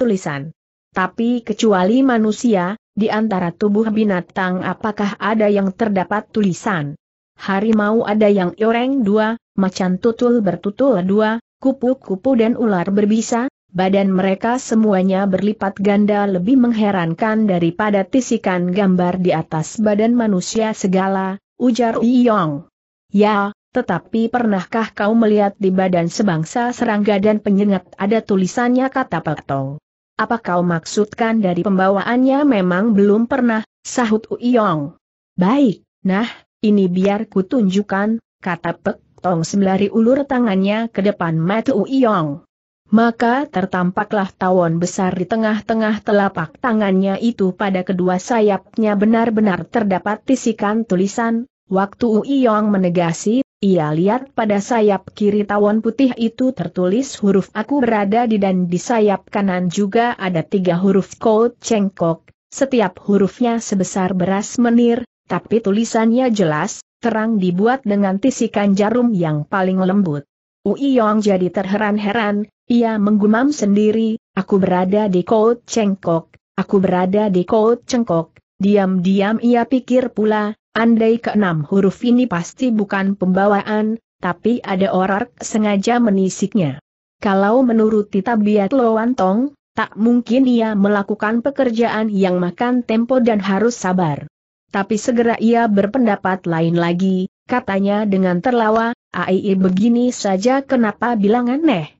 tulisan. Tapi kecuali manusia, di antara tubuh binatang apakah ada yang terdapat tulisan? Harimau ada yang oreng dua, macan tutul bertutul dua, kupu-kupu dan ular berbisa, badan mereka semuanya berlipat ganda lebih mengherankan daripada tisikan gambar di atas badan manusia segala, ujar Yong. Ya, tetapi pernahkah kau melihat di badan sebangsa serangga dan penyengat ada tulisannya kata Petong? Apa kau maksudkan dari pembawaannya memang belum pernah, sahut Yong. Baik, nah, ini biar ku tunjukkan, kata Pek Tong sembari ulur tangannya ke depan mata Yong. Maka tertampaklah tawon besar di tengah-tengah telapak tangannya itu pada kedua sayapnya benar-benar terdapat tisikan tulisan, waktu Uiyong menegasi, ia lihat pada sayap kiri tawon putih itu tertulis huruf aku berada di dan di sayap kanan juga ada tiga huruf kou cengkok, setiap hurufnya sebesar beras menir, tapi tulisannya jelas, terang dibuat dengan tisikan jarum yang paling lembut. Uiyong jadi terheran-heran, ia menggumam sendiri, aku berada di Kout Cengkok, aku berada di Kout Cengkok, diam-diam ia pikir pula, andai keenam huruf ini pasti bukan pembawaan, tapi ada orang sengaja menisiknya. Kalau menurut tabiat Loan Tong, tak mungkin ia melakukan pekerjaan yang makan tempo dan harus sabar. Tapi segera ia berpendapat lain lagi, katanya dengan terlawa, AI begini saja kenapa bilang aneh?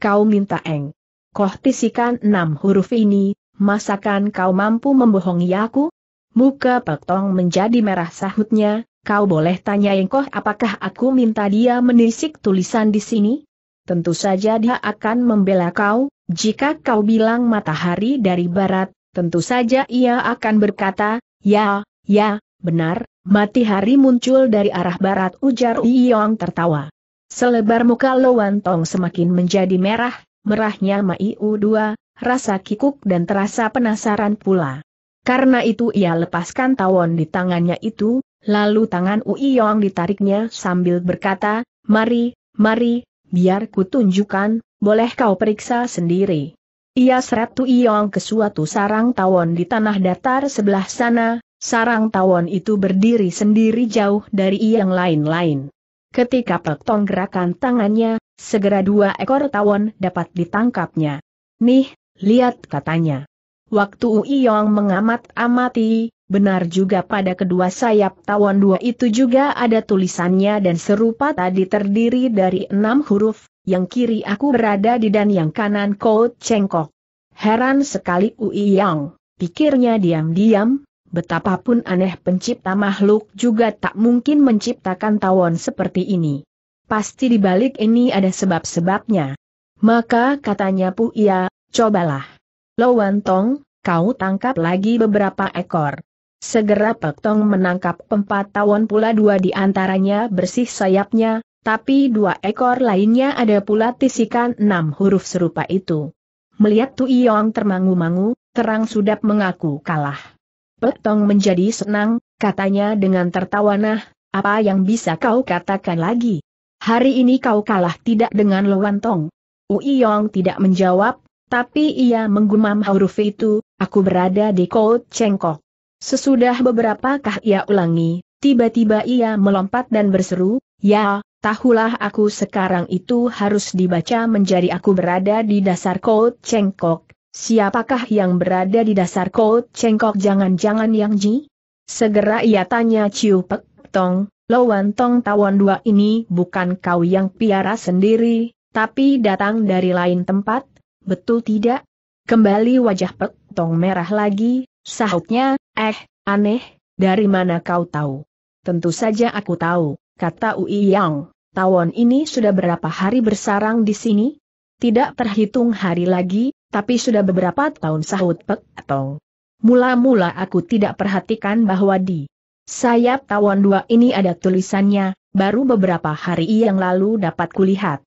kau minta Eng. Koh tisikan enam huruf ini, masakan kau mampu membohongi aku? Muka Pak Tong menjadi merah sahutnya, kau boleh tanya Eng Koh apakah aku minta dia menisik tulisan di sini? Tentu saja dia akan membela kau, jika kau bilang matahari dari barat, tentu saja ia akan berkata, ya, ya, benar, matahari muncul dari arah barat ujar Yong tertawa. Selebar muka tong semakin menjadi merah, merahnya Maiu dua, rasa kikuk dan terasa penasaran pula. Karena itu ia lepaskan tawon di tangannya itu, lalu tangan yong ditariknya sambil berkata, Mari, mari, biar ku tunjukkan, boleh kau periksa sendiri. Ia seret yong ke suatu sarang tawon di tanah datar sebelah sana, sarang tawon itu berdiri sendiri jauh dari yang lain-lain. Ketika petong gerakan tangannya, segera dua ekor tawon dapat ditangkapnya. Nih, lihat katanya. Waktu Uiyong mengamat-amati, benar juga pada kedua sayap tawon dua itu juga ada tulisannya dan serupa tadi terdiri dari enam huruf, yang kiri aku berada di dan yang kanan kau cengkok. Heran sekali Uiyong, pikirnya diam-diam, Betapapun aneh pencipta makhluk juga tak mungkin menciptakan tawon seperti ini. Pasti di balik ini ada sebab-sebabnya. Maka katanya Pu Ia, cobalah. Wan Tong, kau tangkap lagi beberapa ekor. Segera Pek Tong menangkap empat tawon pula dua di antaranya bersih sayapnya, tapi dua ekor lainnya ada pula tisikan enam huruf serupa itu. Melihat Tu Yong termangu-mangu, terang sudah mengaku kalah. Petong menjadi senang, katanya dengan tertawa nah, apa yang bisa kau katakan lagi? Hari ini kau kalah tidak dengan Lewantong. Uiyong tidak menjawab, tapi ia menggumam huruf itu, aku berada di Kout Cengkok. Sesudah beberapa kah ia ulangi, tiba-tiba ia melompat dan berseru, ya, tahulah aku sekarang itu harus dibaca menjadi aku berada di dasar Kout Cengkok, Siapakah yang berada di dasar kaut cengkok jangan-jangan yang ji? Segera ia tanya Ciu Pek Tong, Lawan Tong Tawan dua ini bukan kau yang piara sendiri, tapi datang dari lain tempat, betul tidak? Kembali wajah Pek Tong merah lagi, sahutnya, eh, aneh, dari mana kau tahu? Tentu saja aku tahu, kata Ui Yang, Tawon ini sudah berapa hari bersarang di sini? Tidak terhitung hari lagi, tapi sudah beberapa tahun sahut Pek tong. Mula-mula aku tidak perhatikan bahwa di sayap tawon dua ini ada tulisannya, baru beberapa hari yang lalu dapat kulihat.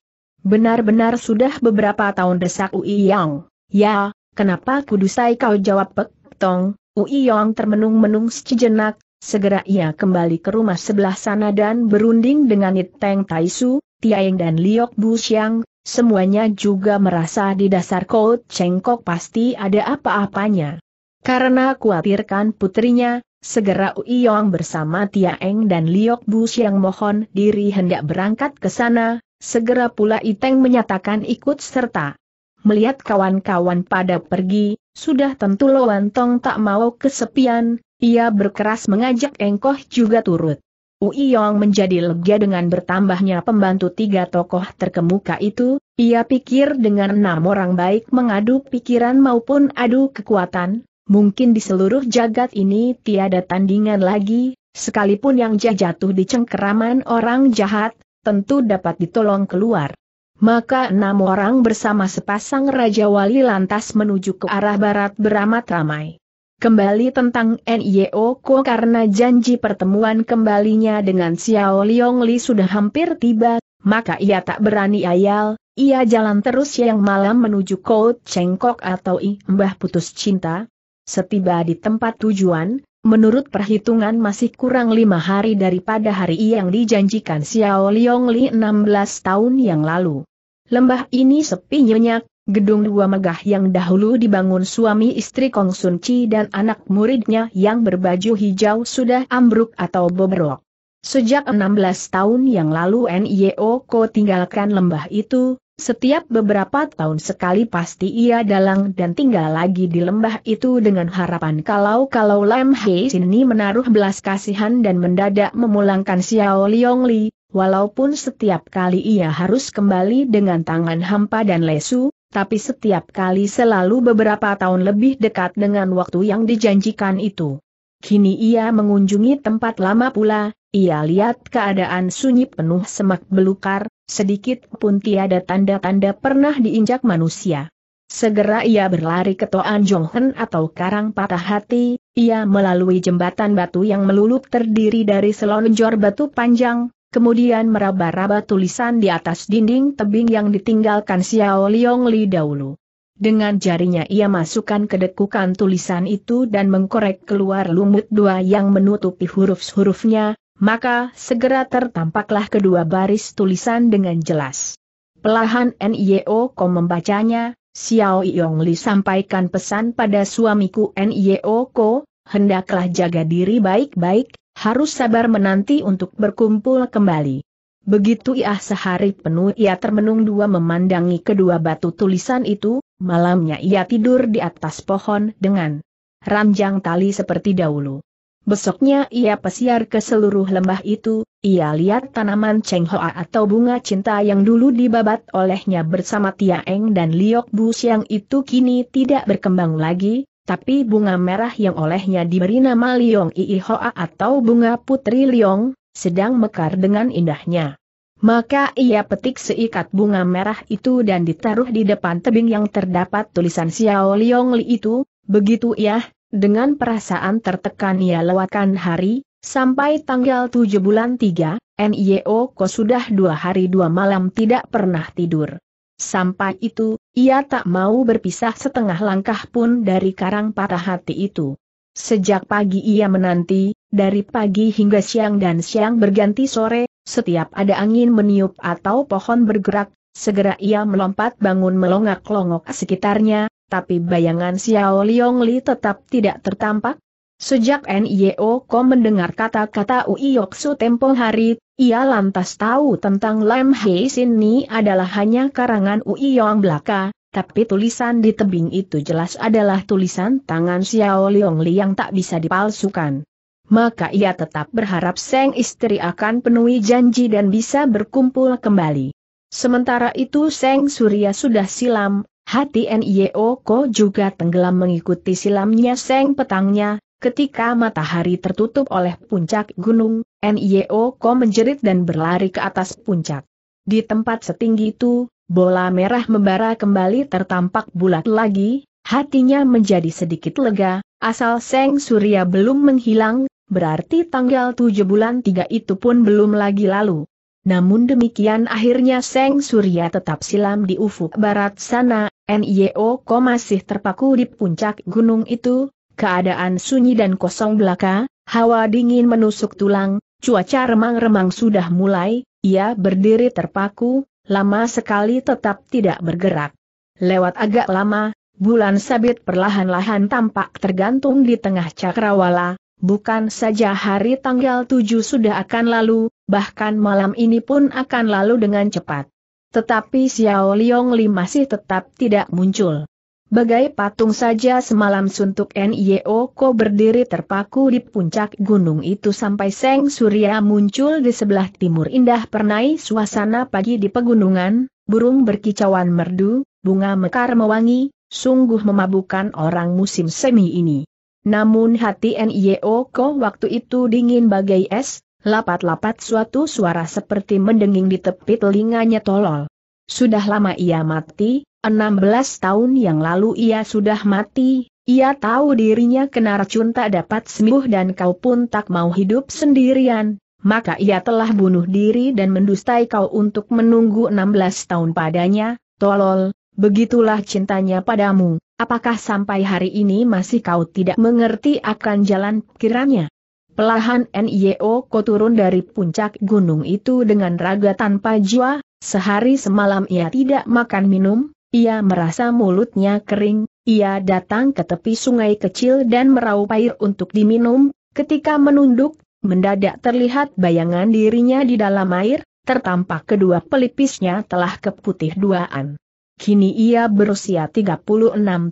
Benar-benar sudah beberapa tahun desak Ui Yang. Ya, kenapa kudusai kau jawab Pek Tong? Ui Yang termenung-menung sejenak, segera ia kembali ke rumah sebelah sana dan berunding dengan It Teng Taisu, Tiaeng dan Liok Bu Xiang, Semuanya juga merasa di dasar Kout Cengkok pasti ada apa-apanya. Karena khawatirkan putrinya, segera Uiyong bersama Tia Eng dan Liok Bus yang mohon diri hendak berangkat ke sana, segera pula Iteng menyatakan ikut serta. Melihat kawan-kawan pada pergi, sudah tentu Loan tak mau kesepian, ia berkeras mengajak Engkoh juga turut. Uiyong menjadi lega dengan bertambahnya pembantu tiga tokoh terkemuka itu, ia pikir dengan enam orang baik mengadu pikiran maupun adu kekuatan, mungkin di seluruh jagat ini tiada tandingan lagi, sekalipun yang jatuh di cengkeraman orang jahat, tentu dapat ditolong keluar. Maka enam orang bersama sepasang Raja Wali lantas menuju ke arah barat beramat ramai kembali tentang NIO Ko karena janji pertemuan kembalinya dengan Xiao Liong Li sudah hampir tiba, maka ia tak berani ayal, ia jalan terus yang malam menuju Ko Cengkok atau I Mbah Putus Cinta. Setiba di tempat tujuan, menurut perhitungan masih kurang lima hari daripada hari yang dijanjikan Xiao Liong Li 16 tahun yang lalu. Lembah ini sepi nyenyak, Gedung dua megah yang dahulu dibangun suami istri Kong Sun Chi dan anak muridnya yang berbaju hijau sudah ambruk atau bobrok. Sejak 16 tahun yang lalu NIO e Ko tinggalkan lembah itu, setiap beberapa tahun sekali pasti ia dalang dan tinggal lagi di lembah itu dengan harapan kalau-kalau Lam Hei sini menaruh belas kasihan dan mendadak memulangkan Xiao Liong Li, walaupun setiap kali ia harus kembali dengan tangan hampa dan lesu, tapi setiap kali selalu beberapa tahun lebih dekat dengan waktu yang dijanjikan itu. Kini ia mengunjungi tempat lama pula, ia lihat keadaan sunyi penuh semak belukar, sedikit pun tiada tanda-tanda pernah diinjak manusia. Segera ia berlari ke Toan Jonghen atau Karang Patah Hati, ia melalui jembatan batu yang melulup terdiri dari selonjor batu panjang, kemudian meraba-raba tulisan di atas dinding tebing yang ditinggalkan Xiao Liong Li dahulu. Dengan jarinya ia masukkan kedekukan tulisan itu dan mengkorek keluar lumut dua yang menutupi huruf-hurufnya, maka segera tertampaklah kedua baris tulisan dengan jelas. Pelahan NIO Ko membacanya, Xiao Yong Li sampaikan pesan pada suamiku NIO Ko, hendaklah jaga diri baik-baik, harus sabar menanti untuk berkumpul kembali. Begitu ia sehari penuh ia termenung dua memandangi kedua batu tulisan itu, malamnya ia tidur di atas pohon dengan ranjang tali seperti dahulu. Besoknya ia pesiar ke seluruh lembah itu, ia lihat tanaman cenghoa atau bunga cinta yang dulu dibabat olehnya bersama Tiaeng dan Liok Bu Siang itu kini tidak berkembang lagi, tapi bunga merah yang olehnya diberi nama Liong Iihoa atau bunga putri Liong, sedang mekar dengan indahnya. Maka ia petik seikat bunga merah itu dan ditaruh di depan tebing yang terdapat tulisan Xiao Liong Li itu, begitu ya, dengan perasaan tertekan ia lewatkan hari, sampai tanggal 7 bulan 3, NIO Ko sudah dua hari dua malam tidak pernah tidur. Sampai itu, ia tak mau berpisah setengah langkah pun dari karang patah hati itu. Sejak pagi ia menanti, dari pagi hingga siang dan siang berganti sore, setiap ada angin meniup atau pohon bergerak, segera ia melompat bangun melongak-longok sekitarnya, tapi bayangan Xiao Liong Li tetap tidak tertampak, Sejak Nio Kom mendengar kata-kata Uiyoksu tempo hari, ia lantas tahu tentang Lam Hei Ni adalah hanya karangan Uiyong belaka, tapi tulisan di tebing itu jelas adalah tulisan tangan Xiao Li yang tak bisa dipalsukan. Maka ia tetap berharap Seng istri akan penuhi janji dan bisa berkumpul kembali. Sementara itu Seng Surya sudah silam, hati NIO Ko juga tenggelam mengikuti silamnya Seng Petangnya, Ketika matahari tertutup oleh puncak gunung, NIO Ko menjerit dan berlari ke atas puncak. Di tempat setinggi itu, bola merah membara kembali tertampak bulat lagi, hatinya menjadi sedikit lega, asal Seng Surya belum menghilang, berarti tanggal 7 bulan 3 itu pun belum lagi lalu. Namun demikian akhirnya Seng Surya tetap silam di ufuk barat sana, NIO Ko masih terpaku di puncak gunung itu, Keadaan sunyi dan kosong belaka, hawa dingin menusuk tulang, cuaca remang-remang sudah mulai, ia berdiri terpaku, lama sekali tetap tidak bergerak. Lewat agak lama, bulan sabit perlahan-lahan tampak tergantung di tengah cakrawala, bukan saja hari tanggal 7 sudah akan lalu, bahkan malam ini pun akan lalu dengan cepat. Tetapi Xiao Liong Li masih tetap tidak muncul. Bagai patung saja semalam suntuk N.I.O. Ko berdiri terpaku di puncak gunung itu sampai Seng Surya muncul di sebelah timur indah pernai suasana pagi di pegunungan, burung berkicauan merdu, bunga mekar mewangi, sungguh memabukan orang musim semi ini. Namun hati N.I.O. Ko waktu itu dingin bagai es, lapat-lapat suatu suara seperti mendenging di tepi telinganya tolol. Sudah lama ia mati, 16 tahun yang lalu ia sudah mati, ia tahu dirinya kena racun tak dapat sembuh dan kau pun tak mau hidup sendirian, maka ia telah bunuh diri dan mendustai kau untuk menunggu 16 tahun padanya, tolol, begitulah cintanya padamu, apakah sampai hari ini masih kau tidak mengerti akan jalan pikirannya? Pelahan NIO Ko turun dari puncak gunung itu dengan raga tanpa jiwa. sehari semalam ia tidak makan minum, ia merasa mulutnya kering, ia datang ke tepi sungai kecil dan meraup air untuk diminum, ketika menunduk, mendadak terlihat bayangan dirinya di dalam air, tertampak kedua pelipisnya telah keputih duaan. Kini ia berusia 36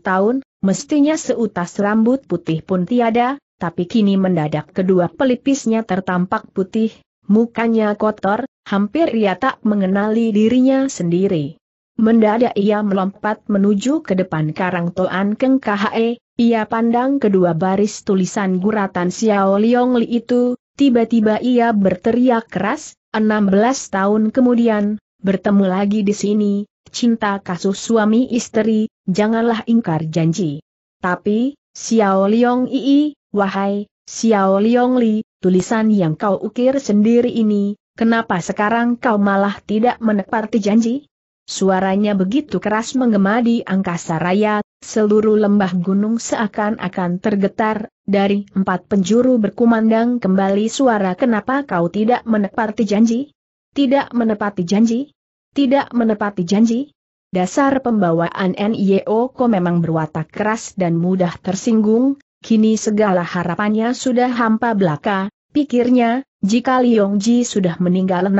tahun, mestinya seutas rambut putih pun tiada, tapi kini mendadak kedua pelipisnya tertampak putih, mukanya kotor, hampir ia tak mengenali dirinya sendiri. Mendadak ia melompat menuju ke depan karang Toan Keng KHE, ia pandang kedua baris tulisan guratan Xiao Liong Li itu, tiba-tiba ia berteriak keras, 16 tahun kemudian, bertemu lagi di sini, cinta kasus suami istri, janganlah ingkar janji. Tapi, Xiao Liong Ii, wahai, Xiao Liong Li, tulisan yang kau ukir sendiri ini, kenapa sekarang kau malah tidak menepati janji? Suaranya begitu keras menggema di angkasa raya, seluruh lembah gunung seakan-akan tergetar, dari empat penjuru berkumandang kembali suara kenapa kau tidak menepati janji? Tidak menepati janji? Tidak menepati janji? Dasar pembawaan NIO ko memang berwatak keras dan mudah tersinggung, kini segala harapannya sudah hampa belaka, pikirnya, jika Liong Ji sudah meninggal 16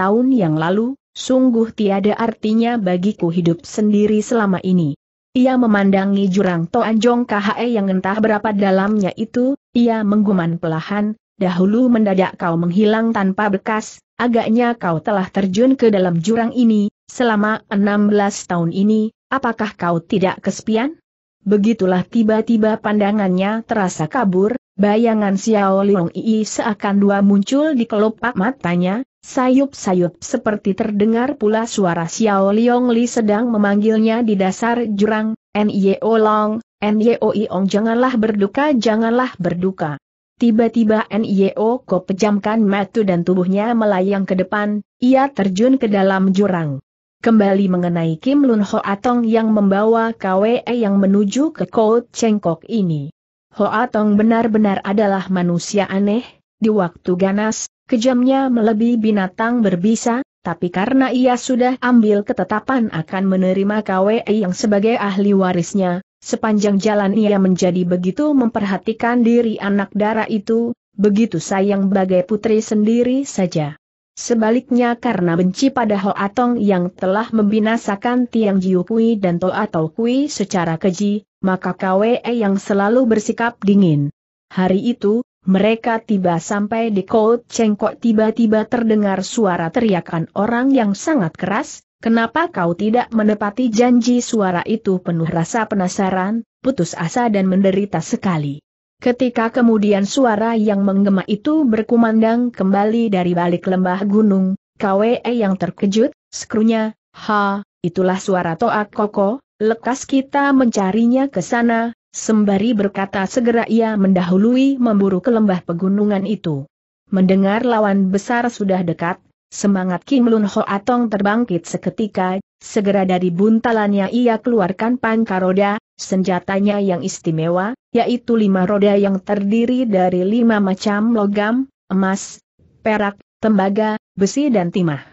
tahun yang lalu, Sungguh tiada artinya bagiku hidup sendiri selama ini. Ia memandangi jurang Toanjong KHE yang entah berapa dalamnya itu, ia mengguman pelahan, dahulu mendadak kau menghilang tanpa bekas, agaknya kau telah terjun ke dalam jurang ini, selama 16 tahun ini, apakah kau tidak kesepian? Begitulah tiba-tiba pandangannya terasa kabur, bayangan Xiao Liong Yi seakan dua muncul di kelopak matanya, Sayup-sayup seperti terdengar pula suara Xiao Liong Li sedang memanggilnya di dasar jurang, N.Y.O. Long, N.Y.O. Iong janganlah berduka janganlah berduka. Tiba-tiba N.Y.O. Ko pejamkan mata dan tubuhnya melayang ke depan, ia terjun ke dalam jurang. Kembali mengenai Kim Lun Ho Atong yang membawa KWE yang menuju ke Cold Cengkok ini. Ho Atong benar-benar adalah manusia aneh, di waktu ganas, Kejamnya melebihi binatang berbisa, tapi karena ia sudah ambil ketetapan akan menerima KWI yang sebagai ahli warisnya, sepanjang jalan ia menjadi begitu memperhatikan diri anak dara itu, begitu sayang bagai putri sendiri saja. Sebaliknya karena benci pada Ho Atong yang telah membinasakan Tiang Jiu Kui dan Toa atau Kui secara keji, maka KWE yang selalu bersikap dingin. Hari itu, mereka tiba sampai di Kout Cengkok tiba-tiba terdengar suara teriakan orang yang sangat keras, kenapa kau tidak menepati janji suara itu penuh rasa penasaran, putus asa dan menderita sekali. Ketika kemudian suara yang menggema itu berkumandang kembali dari balik lembah gunung, KWE yang terkejut, skrunya, ha, itulah suara Toak Koko, lekas kita mencarinya ke sana, Sembari berkata segera ia mendahului memburu ke lembah pegunungan itu. Mendengar lawan besar sudah dekat, semangat Kim Lun Ho Atong terbangkit seketika, segera dari buntalannya ia keluarkan roda, senjatanya yang istimewa, yaitu lima roda yang terdiri dari lima macam logam, emas, perak, tembaga, besi dan timah.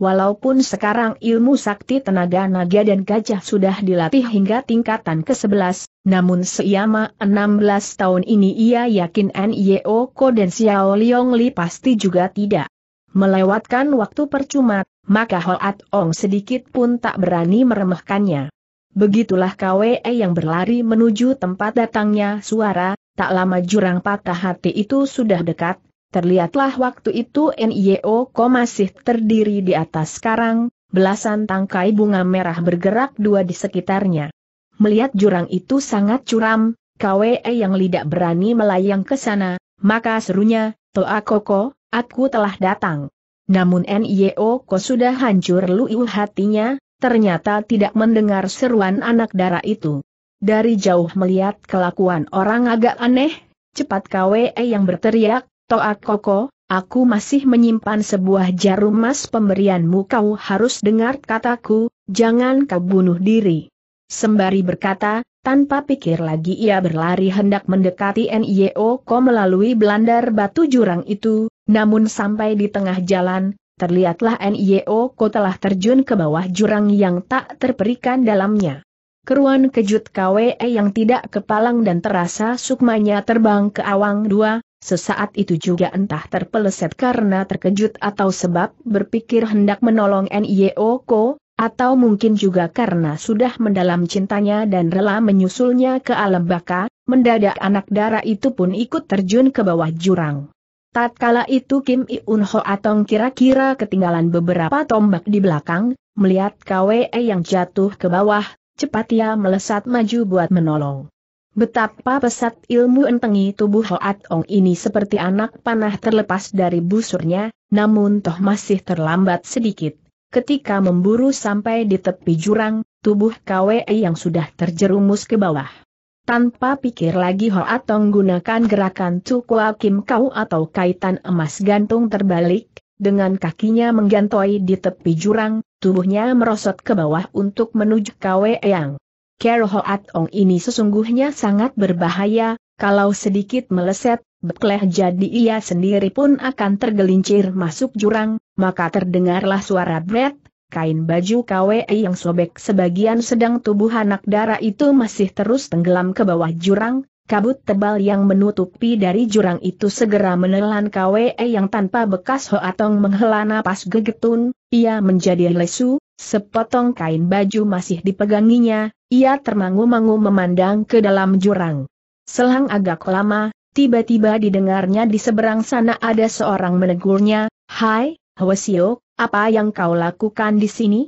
Walaupun sekarang ilmu sakti tenaga naga dan gajah sudah dilatih hingga tingkatan ke-11, namun selama 16 tahun ini ia yakin Nio Ko dan Xiao Liong Li pasti juga tidak melewatkan waktu percuma, maka Hoat Ong sedikit pun tak berani meremehkannya. Begitulah KWE yang berlari menuju tempat datangnya suara, tak lama jurang patah hati itu sudah dekat, terlihatlah waktu itu Nio Ko masih terdiri di atas karang, belasan tangkai bunga merah bergerak dua di sekitarnya melihat jurang itu sangat curam, KWE yang tidak berani melayang ke sana, maka serunya, Toa Koko, aku telah datang. Namun NIO Ko sudah hancur luiu hatinya, ternyata tidak mendengar seruan anak darah itu. Dari jauh melihat kelakuan orang agak aneh, cepat KWE yang berteriak, Toa Koko, aku masih menyimpan sebuah jarum emas pemberianmu kau harus dengar kataku, jangan kau bunuh diri. Sembari berkata, tanpa pikir lagi ia berlari hendak mendekati NIO Ko melalui belandar batu jurang itu, namun sampai di tengah jalan, terlihatlah NIO Ko telah terjun ke bawah jurang yang tak terperikan dalamnya. Keruan kejut KWE yang tidak kepalang dan terasa sukmanya terbang ke awang dua, sesaat itu juga entah terpeleset karena terkejut atau sebab berpikir hendak menolong NIO Ko, atau mungkin juga karena sudah mendalam cintanya dan rela menyusulnya ke alam baka, mendadak anak darah itu pun ikut terjun ke bawah jurang. Tatkala itu Kim Iun Ho Atong kira-kira ketinggalan beberapa tombak di belakang, melihat KWE yang jatuh ke bawah, cepat ia melesat maju buat menolong. Betapa pesat ilmu entengi tubuh Ho Atong ini seperti anak panah terlepas dari busurnya, namun toh masih terlambat sedikit. Ketika memburu sampai di tepi jurang, tubuh KWE yang sudah terjerumus ke bawah. Tanpa pikir lagi Ho Atong gunakan gerakan Tukwa Kim Kau atau kaitan emas gantung terbalik, dengan kakinya menggantoi di tepi jurang, tubuhnya merosot ke bawah untuk menuju KWE yang. Kero Ho Atong ini sesungguhnya sangat berbahaya, kalau sedikit meleset, bekleh jadi ia sendiri pun akan tergelincir masuk jurang, maka terdengarlah suara bret, kain baju kwe yang sobek sebagian sedang tubuh anak darah itu masih terus tenggelam ke bawah jurang, kabut tebal yang menutupi dari jurang itu segera menelan kwe yang tanpa bekas Hoatong menghela napas gegetun, ia menjadi lesu, sepotong kain baju masih dipeganginya, ia termangu-mangu memandang ke dalam jurang. Selang agak lama, tiba-tiba didengarnya di seberang sana ada seorang menegurnya, Hai, Hwasio, apa yang kau lakukan di sini?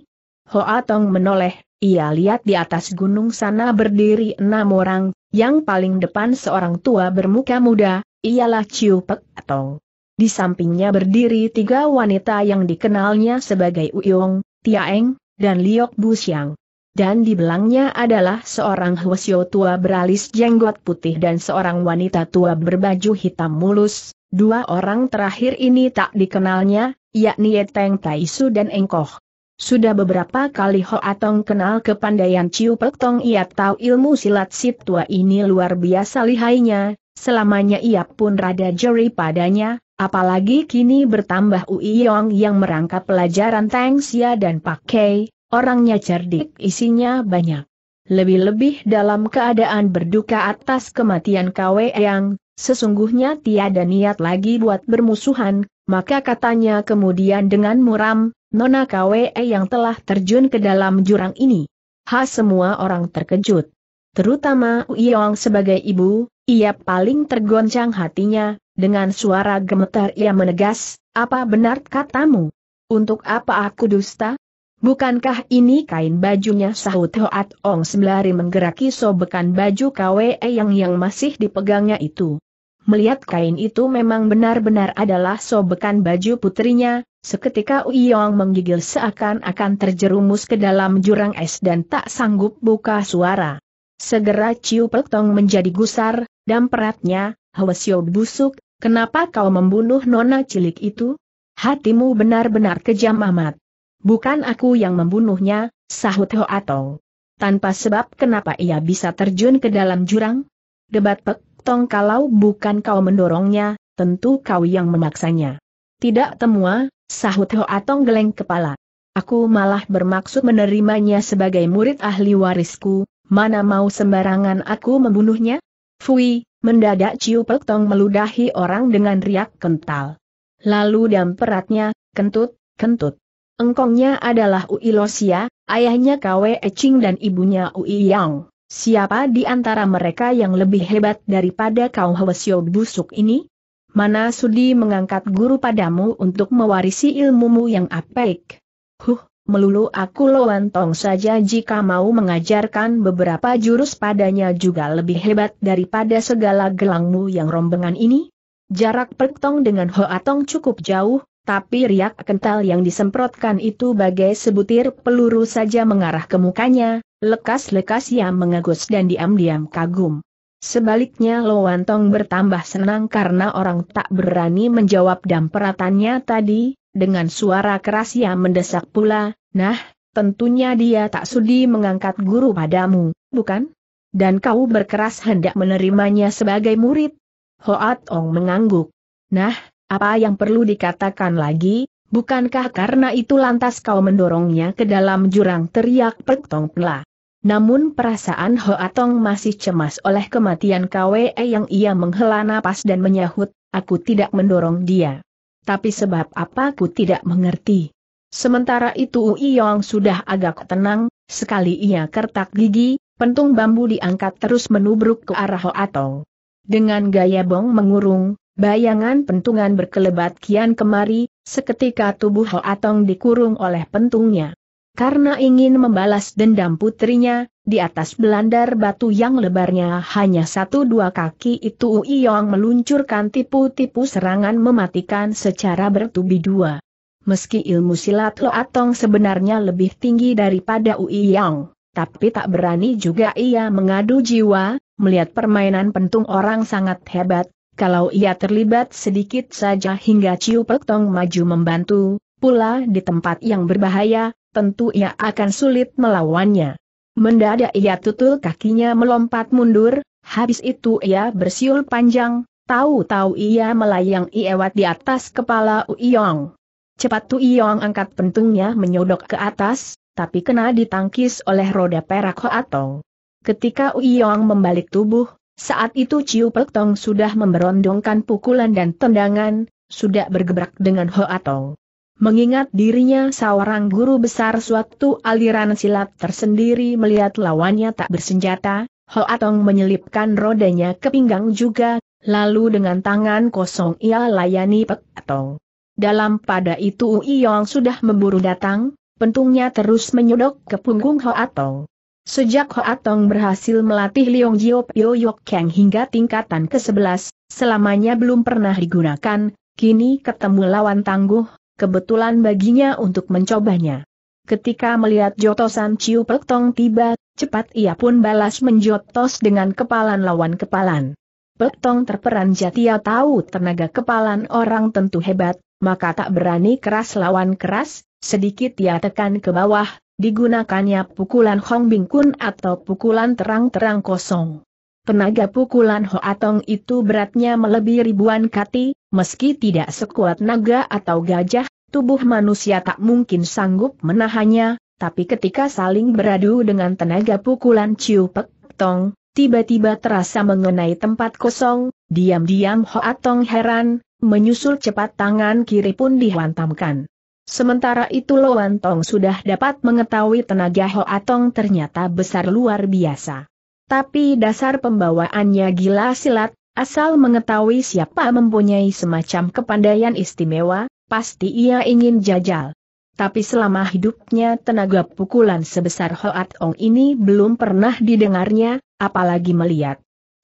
Hoa Tong menoleh, ia lihat di atas gunung sana berdiri enam orang, yang paling depan seorang tua bermuka muda, ialah Chiu Pek Tong. Di sampingnya berdiri tiga wanita yang dikenalnya sebagai Uyong, Tiaeng, dan Liok Busiang dan di belangnya adalah seorang huasyo tua beralis jenggot putih dan seorang wanita tua berbaju hitam mulus, dua orang terakhir ini tak dikenalnya, yakni Yeteng Taisu dan Engkoh. Sudah beberapa kali ho atong kenal kepandaian Ciu Pek Tong ia tahu ilmu silat si tua ini luar biasa lihainya, selamanya ia pun rada jeri padanya, apalagi kini bertambah Ui Yong yang merangkap pelajaran teng Xia dan Pak Kei, Orangnya cerdik, isinya banyak. Lebih-lebih dalam keadaan berduka atas kematian Kwe Yang, sesungguhnya tiada niat lagi buat bermusuhan, maka katanya kemudian dengan muram, Nona Kwe yang telah terjun ke dalam jurang ini. Ha semua orang terkejut. Terutama Uyong sebagai ibu, ia paling tergoncang hatinya, dengan suara gemetar ia menegas, apa benar katamu? Untuk apa aku dusta? Bukankah ini kain bajunya sahut Hoat Ong sembari menggeraki sobekan baju KWE yang yang masih dipegangnya itu. Melihat kain itu memang benar-benar adalah sobekan baju putrinya, seketika Uyong menggigil seakan-akan terjerumus ke dalam jurang es dan tak sanggup buka suara. Segera Ciu Peltong menjadi gusar, dan peratnya, Hwasyo busuk, kenapa kau membunuh nona cilik itu? Hatimu benar-benar kejam amat. Bukan aku yang membunuhnya, sahut Ho Atong. Tanpa sebab kenapa ia bisa terjun ke dalam jurang? Debat Pek Tong kalau bukan kau mendorongnya, tentu kau yang memaksanya. Tidak temua, sahut Ho Atong geleng kepala. Aku malah bermaksud menerimanya sebagai murid ahli warisku, mana mau sembarangan aku membunuhnya? Fui, mendadak Ciu Pek Tong meludahi orang dengan riak kental. Lalu dan peratnya, kentut, kentut. Engkongnya adalah Ui Losia, ayahnya Kwe Eching dan ibunya Ui Yang. Siapa di antara mereka yang lebih hebat daripada kau Hwasyo busuk ini? Mana sudi mengangkat guru padamu untuk mewarisi ilmumu yang apik? Huh, melulu aku lawan Tong saja jika mau mengajarkan beberapa jurus padanya juga lebih hebat daripada segala gelangmu yang rombengan ini? Jarak Perktong dengan Hoatong cukup jauh, tapi riak kental yang disemprotkan itu bagai sebutir peluru saja mengarah ke mukanya, lekas-lekas ia mengagus dan diam-diam kagum. Sebaliknya Lowantong bertambah senang karena orang tak berani menjawab damperatannya tadi, dengan suara keras ia mendesak pula, nah, tentunya dia tak sudi mengangkat guru padamu, bukan? Dan kau berkeras hendak menerimanya sebagai murid? Hoat Ong mengangguk. Nah, apa yang perlu dikatakan lagi, bukankah karena itu lantas kau mendorongnya ke dalam jurang teriak Pek Tong Pla. Namun perasaan Ho Atong masih cemas oleh kematian KWE yang ia menghela napas dan menyahut, aku tidak mendorong dia. Tapi sebab apa aku tidak mengerti. Sementara itu Ui Yong sudah agak tenang, sekali ia kertak gigi, pentung bambu diangkat terus menubruk ke arah Ho Atong. Dengan gaya bong mengurung, Bayangan pentungan berkelebat kian kemari, seketika tubuh Hoatong dikurung oleh pentungnya. Karena ingin membalas dendam putrinya, di atas belandar batu yang lebarnya hanya satu dua kaki itu Uiyong meluncurkan tipu-tipu serangan mematikan secara bertubi dua. Meski ilmu silat Hoatong sebenarnya lebih tinggi daripada Uiyong, tapi tak berani juga ia mengadu jiwa, melihat permainan pentung orang sangat hebat, kalau ia terlibat sedikit saja hingga Ciu Pek Tong maju membantu, pula di tempat yang berbahaya, tentu ia akan sulit melawannya. Mendadak ia tutul kakinya melompat mundur, habis itu ia bersiul panjang, tahu-tahu ia melayang iewat di atas kepala Uiyong. Cepat tu Iyong angkat pentungnya menyodok ke atas, tapi kena ditangkis oleh roda perak Hoatong. Ketika Uiyong membalik tubuh, saat itu Ciu Pek Tong sudah memberondongkan pukulan dan tendangan, sudah bergebrak dengan Ho Atong. Mengingat dirinya seorang guru besar suatu aliran silat tersendiri melihat lawannya tak bersenjata, Ho Atong menyelipkan rodanya ke pinggang juga, lalu dengan tangan kosong ia layani Pek Tong. Dalam pada itu Ui Yong sudah memburu datang, pentungnya terus menyodok ke punggung Ho Atong. Sejak Hoa Tong berhasil melatih Leong Jio Pio Yok Kang hingga tingkatan ke-11, selamanya belum pernah digunakan, kini ketemu lawan tangguh, kebetulan baginya untuk mencobanya. Ketika melihat jotosan Ciu Pek Tong tiba, cepat ia pun balas menjotos dengan kepalan lawan kepalan. Pek Tong terperanjat ia tahu tenaga kepalan orang tentu hebat, maka tak berani keras lawan keras, sedikit ia tekan ke bawah, Digunakannya pukulan Hong Bing Kun atau pukulan terang-terang kosong. Tenaga pukulan Ho Atong itu beratnya melebihi ribuan kati, meski tidak sekuat naga atau gajah, tubuh manusia tak mungkin sanggup menahannya, tapi ketika saling beradu dengan tenaga pukulan Ciu Pek Tong, tiba-tiba terasa mengenai tempat kosong, diam-diam Ho Atong heran, menyusul cepat tangan kiri pun dihantamkan. Sementara itu Loan Tong sudah dapat mengetahui tenaga Hoa Tong ternyata besar luar biasa. Tapi dasar pembawaannya gila silat, asal mengetahui siapa mempunyai semacam kepandaian istimewa, pasti ia ingin jajal. Tapi selama hidupnya tenaga pukulan sebesar Hoa Tong ini belum pernah didengarnya, apalagi melihat.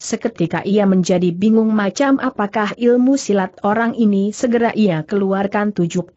Seketika ia menjadi bingung macam apakah ilmu silat orang ini segera ia keluarkan 72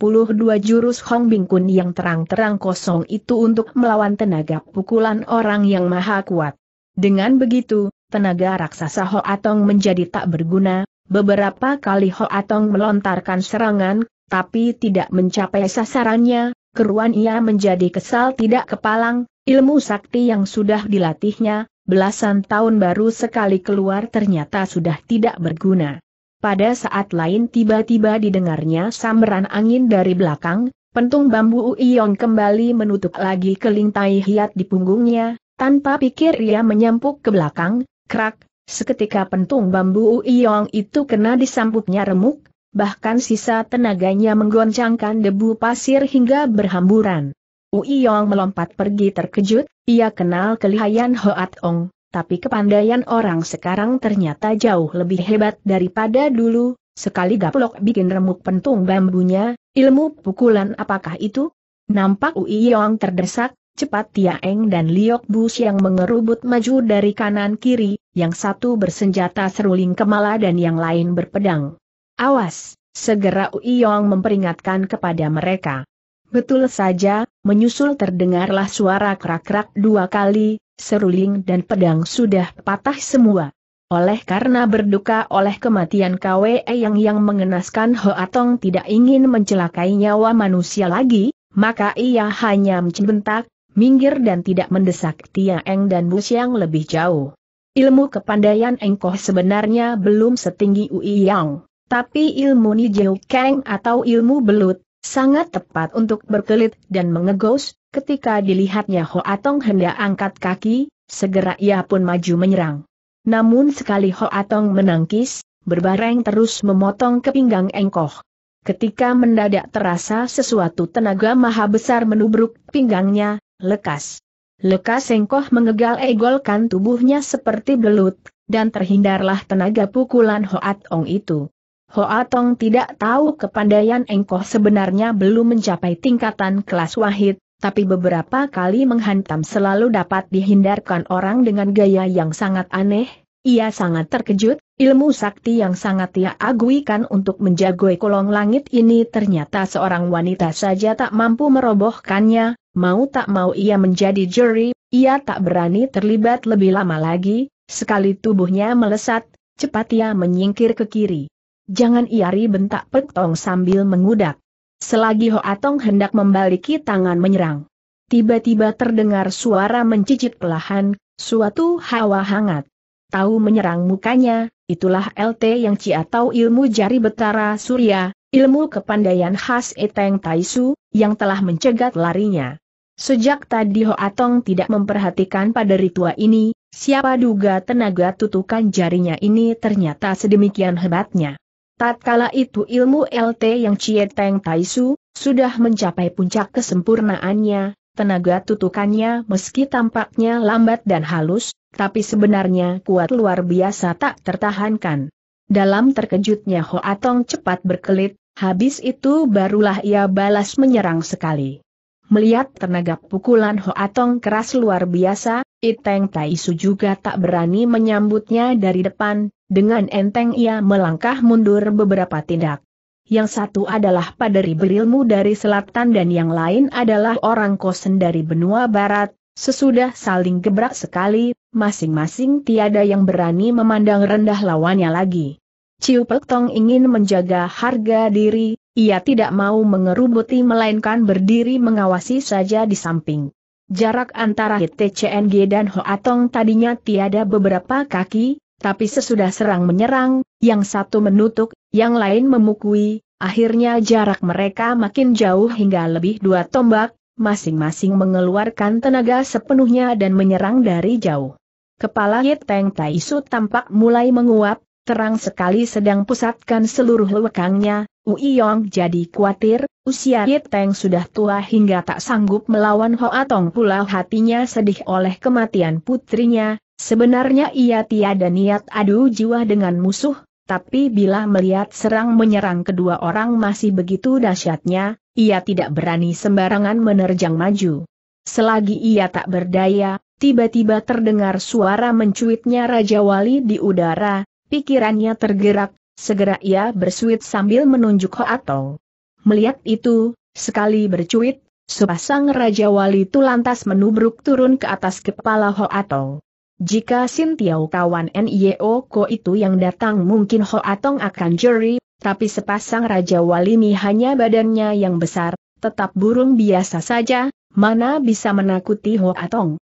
jurus Hong Kun yang terang-terang kosong itu untuk melawan tenaga pukulan orang yang maha kuat. Dengan begitu, tenaga raksasa Ho Atong menjadi tak berguna, beberapa kali Ho Atong melontarkan serangan, tapi tidak mencapai sasarannya, keruan ia menjadi kesal tidak kepalang, ilmu sakti yang sudah dilatihnya, belasan tahun baru sekali keluar ternyata sudah tidak berguna. Pada saat lain tiba-tiba didengarnya sambaran angin dari belakang, pentung bambu Uiyong kembali menutup lagi kelintai hiat di punggungnya, tanpa pikir ia menyempuk ke belakang, krak, seketika pentung bambu Uiyong itu kena disampuknya remuk, bahkan sisa tenaganya menggoncangkan debu pasir hingga berhamburan. Uiyong melompat pergi terkejut, ia kenal kelihayan Hoat Ong, tapi kepandaian orang sekarang ternyata jauh lebih hebat daripada dulu, sekali gaplok bikin remuk pentung bambunya, ilmu pukulan apakah itu? Nampak Uiyong terdesak, cepat Tiaeng dan Liok Bus yang mengerubut maju dari kanan kiri, yang satu bersenjata seruling kemala dan yang lain berpedang. Awas, segera Uiyong memperingatkan kepada mereka. Betul saja, menyusul terdengarlah suara kerak-kerak dua kali, seruling dan pedang sudah patah semua. Oleh karena berduka oleh kematian KWE yang yang mengenaskan Hoatong tidak ingin mencelakai nyawa manusia lagi, maka ia hanya mencebentak, minggir dan tidak mendesak Tia Eng dan Bu Siang lebih jauh. Ilmu kepandaian Engkoh sebenarnya belum setinggi Ui Yang, tapi ilmu Nijau Kang atau ilmu belut sangat tepat untuk berkelit dan mengegos, ketika dilihatnya Hoa Tong hendak angkat kaki, segera ia pun maju menyerang. Namun sekali Hoa Tong menangkis, berbareng terus memotong ke pinggang engkoh. Ketika mendadak terasa sesuatu tenaga maha besar menubruk pinggangnya, lekas. Lekas engkoh mengegal-egolkan tubuhnya seperti belut, dan terhindarlah tenaga pukulan Hoat Ong itu. Hoa Tong tidak tahu kepandaian engkoh sebenarnya belum mencapai tingkatan kelas wahid, tapi beberapa kali menghantam selalu dapat dihindarkan orang dengan gaya yang sangat aneh. Ia sangat terkejut, ilmu sakti yang sangat ia aguikan untuk menjagoi kolong langit ini ternyata seorang wanita saja tak mampu merobohkannya, mau tak mau ia menjadi juri, ia tak berani terlibat lebih lama lagi, sekali tubuhnya melesat, cepat ia menyingkir ke kiri. Jangan iari bentak petong sambil mengudak. Selagi Hoatong Atong hendak membaliki tangan menyerang. Tiba-tiba terdengar suara mencicit pelahan, suatu hawa hangat. Tahu menyerang mukanya, itulah LT yang Ci atau ilmu jari betara surya, ilmu kepandaian khas Eteng Taisu, yang telah mencegat larinya. Sejak tadi Hoatong Atong tidak memperhatikan pada ritua ini, siapa duga tenaga tutukan jarinya ini ternyata sedemikian hebatnya. Tatkala itu ilmu LT yang Cieteng Taisu, sudah mencapai puncak kesempurnaannya, tenaga tutukannya meski tampaknya lambat dan halus, tapi sebenarnya kuat luar biasa tak tertahankan. Dalam terkejutnya Hoatong Atong cepat berkelit, habis itu barulah ia balas menyerang sekali. Melihat tenaga pukulan Hoatong Atong keras luar biasa, Iteng Taisu juga tak berani menyambutnya dari depan, dengan enteng ia melangkah mundur beberapa tindak. Yang satu adalah paderi berilmu dari selatan dan yang lain adalah orang kosen dari benua barat, sesudah saling gebrak sekali, masing-masing tiada yang berani memandang rendah lawannya lagi. Ciu Pek ingin menjaga harga diri, ia tidak mau mengerubuti melainkan berdiri mengawasi saja di samping. Jarak antara HTCNG dan Hoatong tadinya tiada beberapa kaki, tapi sesudah serang menyerang, yang satu menutup, yang lain memukui, akhirnya jarak mereka makin jauh hingga lebih dua tombak, masing-masing mengeluarkan tenaga sepenuhnya dan menyerang dari jauh. Kepala Yeteng Taisu tampak mulai menguap, terang sekali sedang pusatkan seluruh lekangnya, Uiyong jadi khawatir, usia Yeteng sudah tua hingga tak sanggup melawan Hoa Tong pula hatinya sedih oleh kematian putrinya, sebenarnya ia tiada niat adu jiwa dengan musuh, tapi bila melihat serang menyerang kedua orang masih begitu dahsyatnya, ia tidak berani sembarangan menerjang maju. Selagi ia tak berdaya, tiba-tiba terdengar suara mencuitnya Raja Wali di udara, pikirannya tergerak, Segera ia bersuit sambil menunjuk Hoato. Melihat itu, sekali bercuit, sepasang Raja Wali itu lantas menubruk turun ke atas kepala Hoato. Jika Sintiau kawan NIO e Ko itu yang datang mungkin Atong akan jeri, tapi sepasang Raja Wali ini hanya badannya yang besar, tetap burung biasa saja, mana bisa menakuti Atong.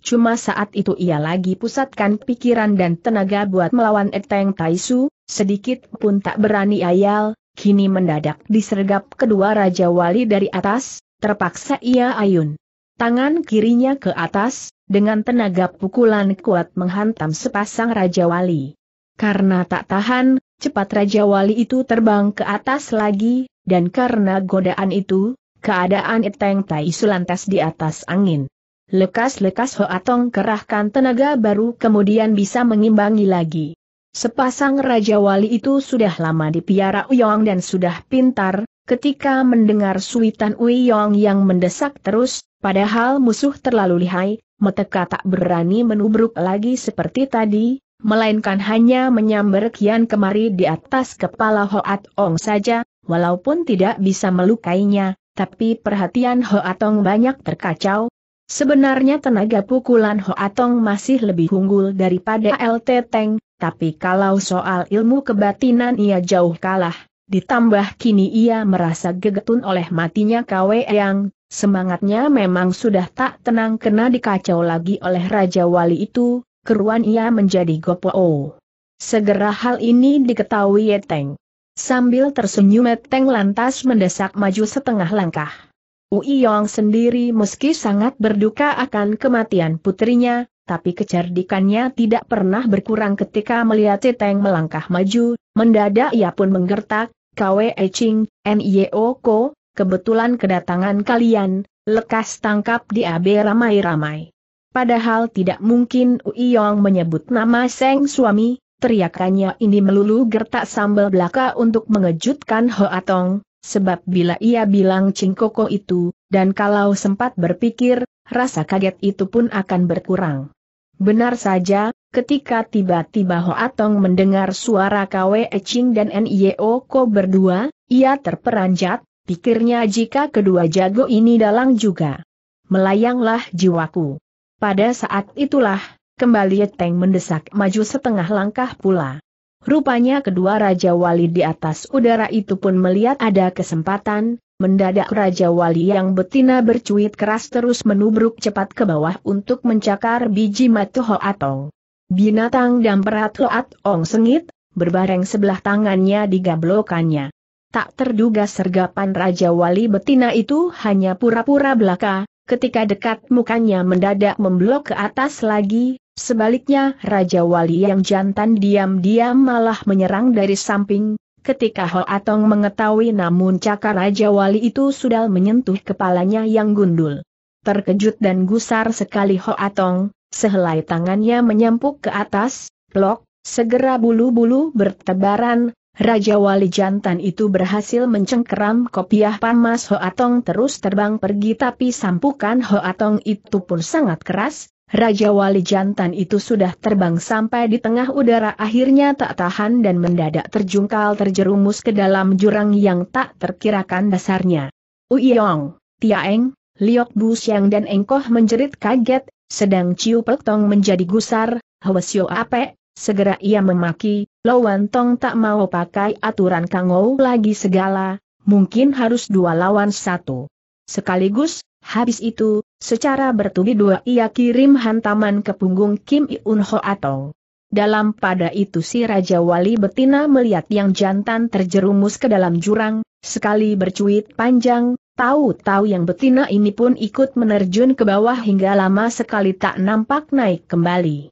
Cuma saat itu ia lagi pusatkan pikiran dan tenaga buat melawan Eteng Taisu, sedikit pun tak berani ayal, kini mendadak disergap kedua Raja Wali dari atas, terpaksa ia ayun. Tangan kirinya ke atas, dengan tenaga pukulan kuat menghantam sepasang Raja Wali. Karena tak tahan, cepat Raja Wali itu terbang ke atas lagi, dan karena godaan itu, keadaan Eteng Taisu lantas di atas angin. Lekas-lekas Hoatong kerahkan tenaga baru kemudian bisa mengimbangi lagi. Sepasang Raja Wali itu sudah lama dipiara Uyong dan sudah pintar, ketika mendengar suitan Uyong yang mendesak terus, padahal musuh terlalu lihai, Meteka tak berani menubruk lagi seperti tadi, melainkan hanya menyambar kian kemari di atas kepala Hoatong Atong saja, walaupun tidak bisa melukainya, tapi perhatian Hoatong Atong banyak terkacau, Sebenarnya tenaga pukulan Hoatong masih lebih unggul daripada LT Teng, tapi kalau soal ilmu kebatinan ia jauh kalah. Ditambah kini ia merasa gegetun oleh matinya Kwe Yang, semangatnya memang sudah tak tenang kena dikacau lagi oleh Raja Wali itu, keruan ia menjadi gopo. Segera hal ini diketahui Yeteng. Sambil tersenyum Yeteng lantas mendesak maju setengah langkah. Ui Yong sendiri meski sangat berduka akan kematian putrinya, tapi kecerdikannya tidak pernah berkurang ketika melihat Teng melangkah maju, mendadak ia pun menggertak, Kwe Ching, Nio e Ko, kebetulan kedatangan kalian, lekas tangkap di AB ramai-ramai. Padahal tidak mungkin Ui Yong menyebut nama Seng suami, teriakannya ini melulu gertak sambal belaka untuk mengejutkan Hoatong, sebab bila ia bilang cingkoko itu, dan kalau sempat berpikir, rasa kaget itu pun akan berkurang. Benar saja, ketika tiba-tiba Ho Atong mendengar suara Kwe ching dan nio ko berdua, ia terperanjat, pikirnya jika kedua jago ini dalang juga. Melayanglah jiwaku. Pada saat itulah, kembali Teng mendesak maju setengah langkah pula. Rupanya kedua Raja Wali di atas udara itu pun melihat ada kesempatan, mendadak Raja Wali yang betina bercuit keras terus menubruk cepat ke bawah untuk mencakar biji matu Hoatong. Binatang dan damperat Hoatong sengit, berbareng sebelah tangannya digablokannya. Tak terduga sergapan Raja Wali betina itu hanya pura-pura belaka, ketika dekat mukanya mendadak memblok ke atas lagi, Sebaliknya Raja Wali yang jantan diam-diam malah menyerang dari samping, ketika Ho Atong mengetahui namun cakar Raja Wali itu sudah menyentuh kepalanya yang gundul. Terkejut dan gusar sekali Ho Atong, sehelai tangannya menyampuk ke atas, plok, segera bulu-bulu bertebaran, Raja Wali Jantan itu berhasil mencengkeram kopiah Ho Atong terus terbang pergi tapi sampukan Atong itu pun sangat keras, Raja Wali Jantan itu sudah terbang sampai di tengah udara akhirnya tak tahan dan mendadak terjungkal terjerumus ke dalam jurang yang tak terkirakan dasarnya. Uiyong, Tiaeng, Liok Bu Siang dan Engkoh menjerit kaget, sedang Ciu Pek Tong menjadi gusar, Hwasyo Ape, segera ia memaki, Lawan Tong tak mau pakai aturan Kangou lagi segala, mungkin harus dua lawan satu. Sekaligus, habis itu, Secara bertubi-dua ia kirim hantaman ke punggung Kim Iun Ho atau. Dalam pada itu si Raja Wali Betina melihat yang jantan terjerumus ke dalam jurang, sekali bercuit panjang, tahu-tahu yang betina ini pun ikut menerjun ke bawah hingga lama sekali tak nampak naik kembali.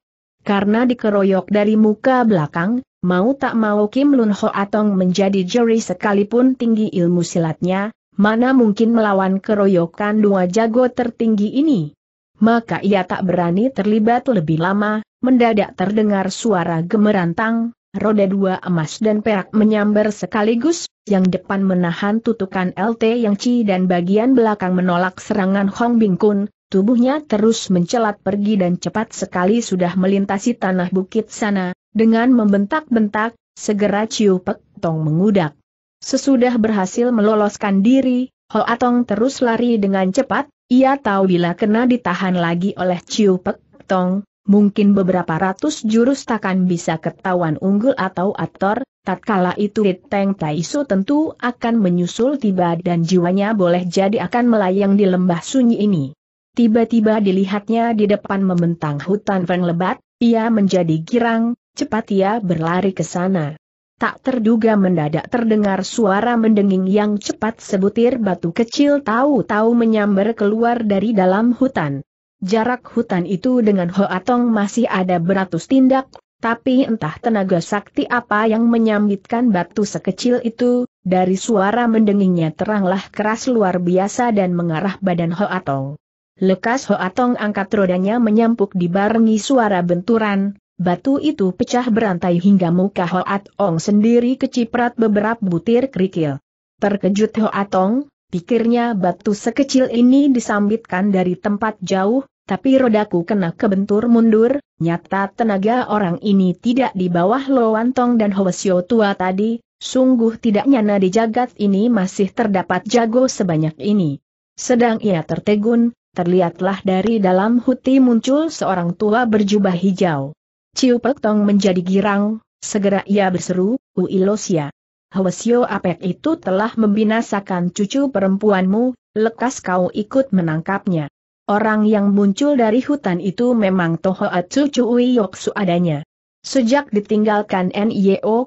Karena dikeroyok dari muka belakang, mau tak mau Kim Lun Ho Atong menjadi juri sekalipun tinggi ilmu silatnya, mana mungkin melawan keroyokan dua jago tertinggi ini. Maka ia tak berani terlibat lebih lama, mendadak terdengar suara gemerantang, roda dua emas dan perak menyambar sekaligus, yang depan menahan tutukan LT yang Ci dan bagian belakang menolak serangan Hong Bing Kun. tubuhnya terus mencelat pergi dan cepat sekali sudah melintasi tanah bukit sana, dengan membentak-bentak, segera Ciu Pek Tong mengudak. Sesudah berhasil meloloskan diri, Hoatong terus lari dengan cepat, ia tahu bila kena ditahan lagi oleh Chiu Pek Tong, mungkin beberapa ratus jurus takkan bisa ketahuan unggul atau aktor, tatkala itu Teng Su tentu akan menyusul tiba dan jiwanya boleh jadi akan melayang di lembah sunyi ini. Tiba-tiba dilihatnya di depan membentang hutan Feng lebat, ia menjadi girang, cepat ia berlari ke sana. Tak terduga mendadak terdengar suara mendenging yang cepat sebutir batu kecil tahu-tahu menyambar keluar dari dalam hutan. Jarak hutan itu dengan Ho Atong masih ada beratus tindak, tapi entah tenaga sakti apa yang menyambitkan batu sekecil itu, dari suara mendengingnya teranglah keras luar biasa dan mengarah badan Ho Atong. Lekas Ho Atong angkat rodanya menyampuk dibarengi suara benturan, Batu itu pecah berantai hingga muka Hoat Ong sendiri keciprat beberapa butir kerikil. Terkejut Hoat Ong, pikirnya batu sekecil ini disambitkan dari tempat jauh, tapi rodaku kena kebentur mundur, nyata tenaga orang ini tidak di bawah Tong dan Hwasyo tua tadi, sungguh tidak nyana di jagat ini masih terdapat jago sebanyak ini. Sedang ia tertegun, terlihatlah dari dalam huti muncul seorang tua berjubah hijau. Ciu Pek Tong menjadi girang, segera ia berseru, Uilosia. Hwasyo Apek itu telah membinasakan cucu perempuanmu, lekas kau ikut menangkapnya. Orang yang muncul dari hutan itu memang Tohoatsu Cui Yoksu adanya. Sejak ditinggalkan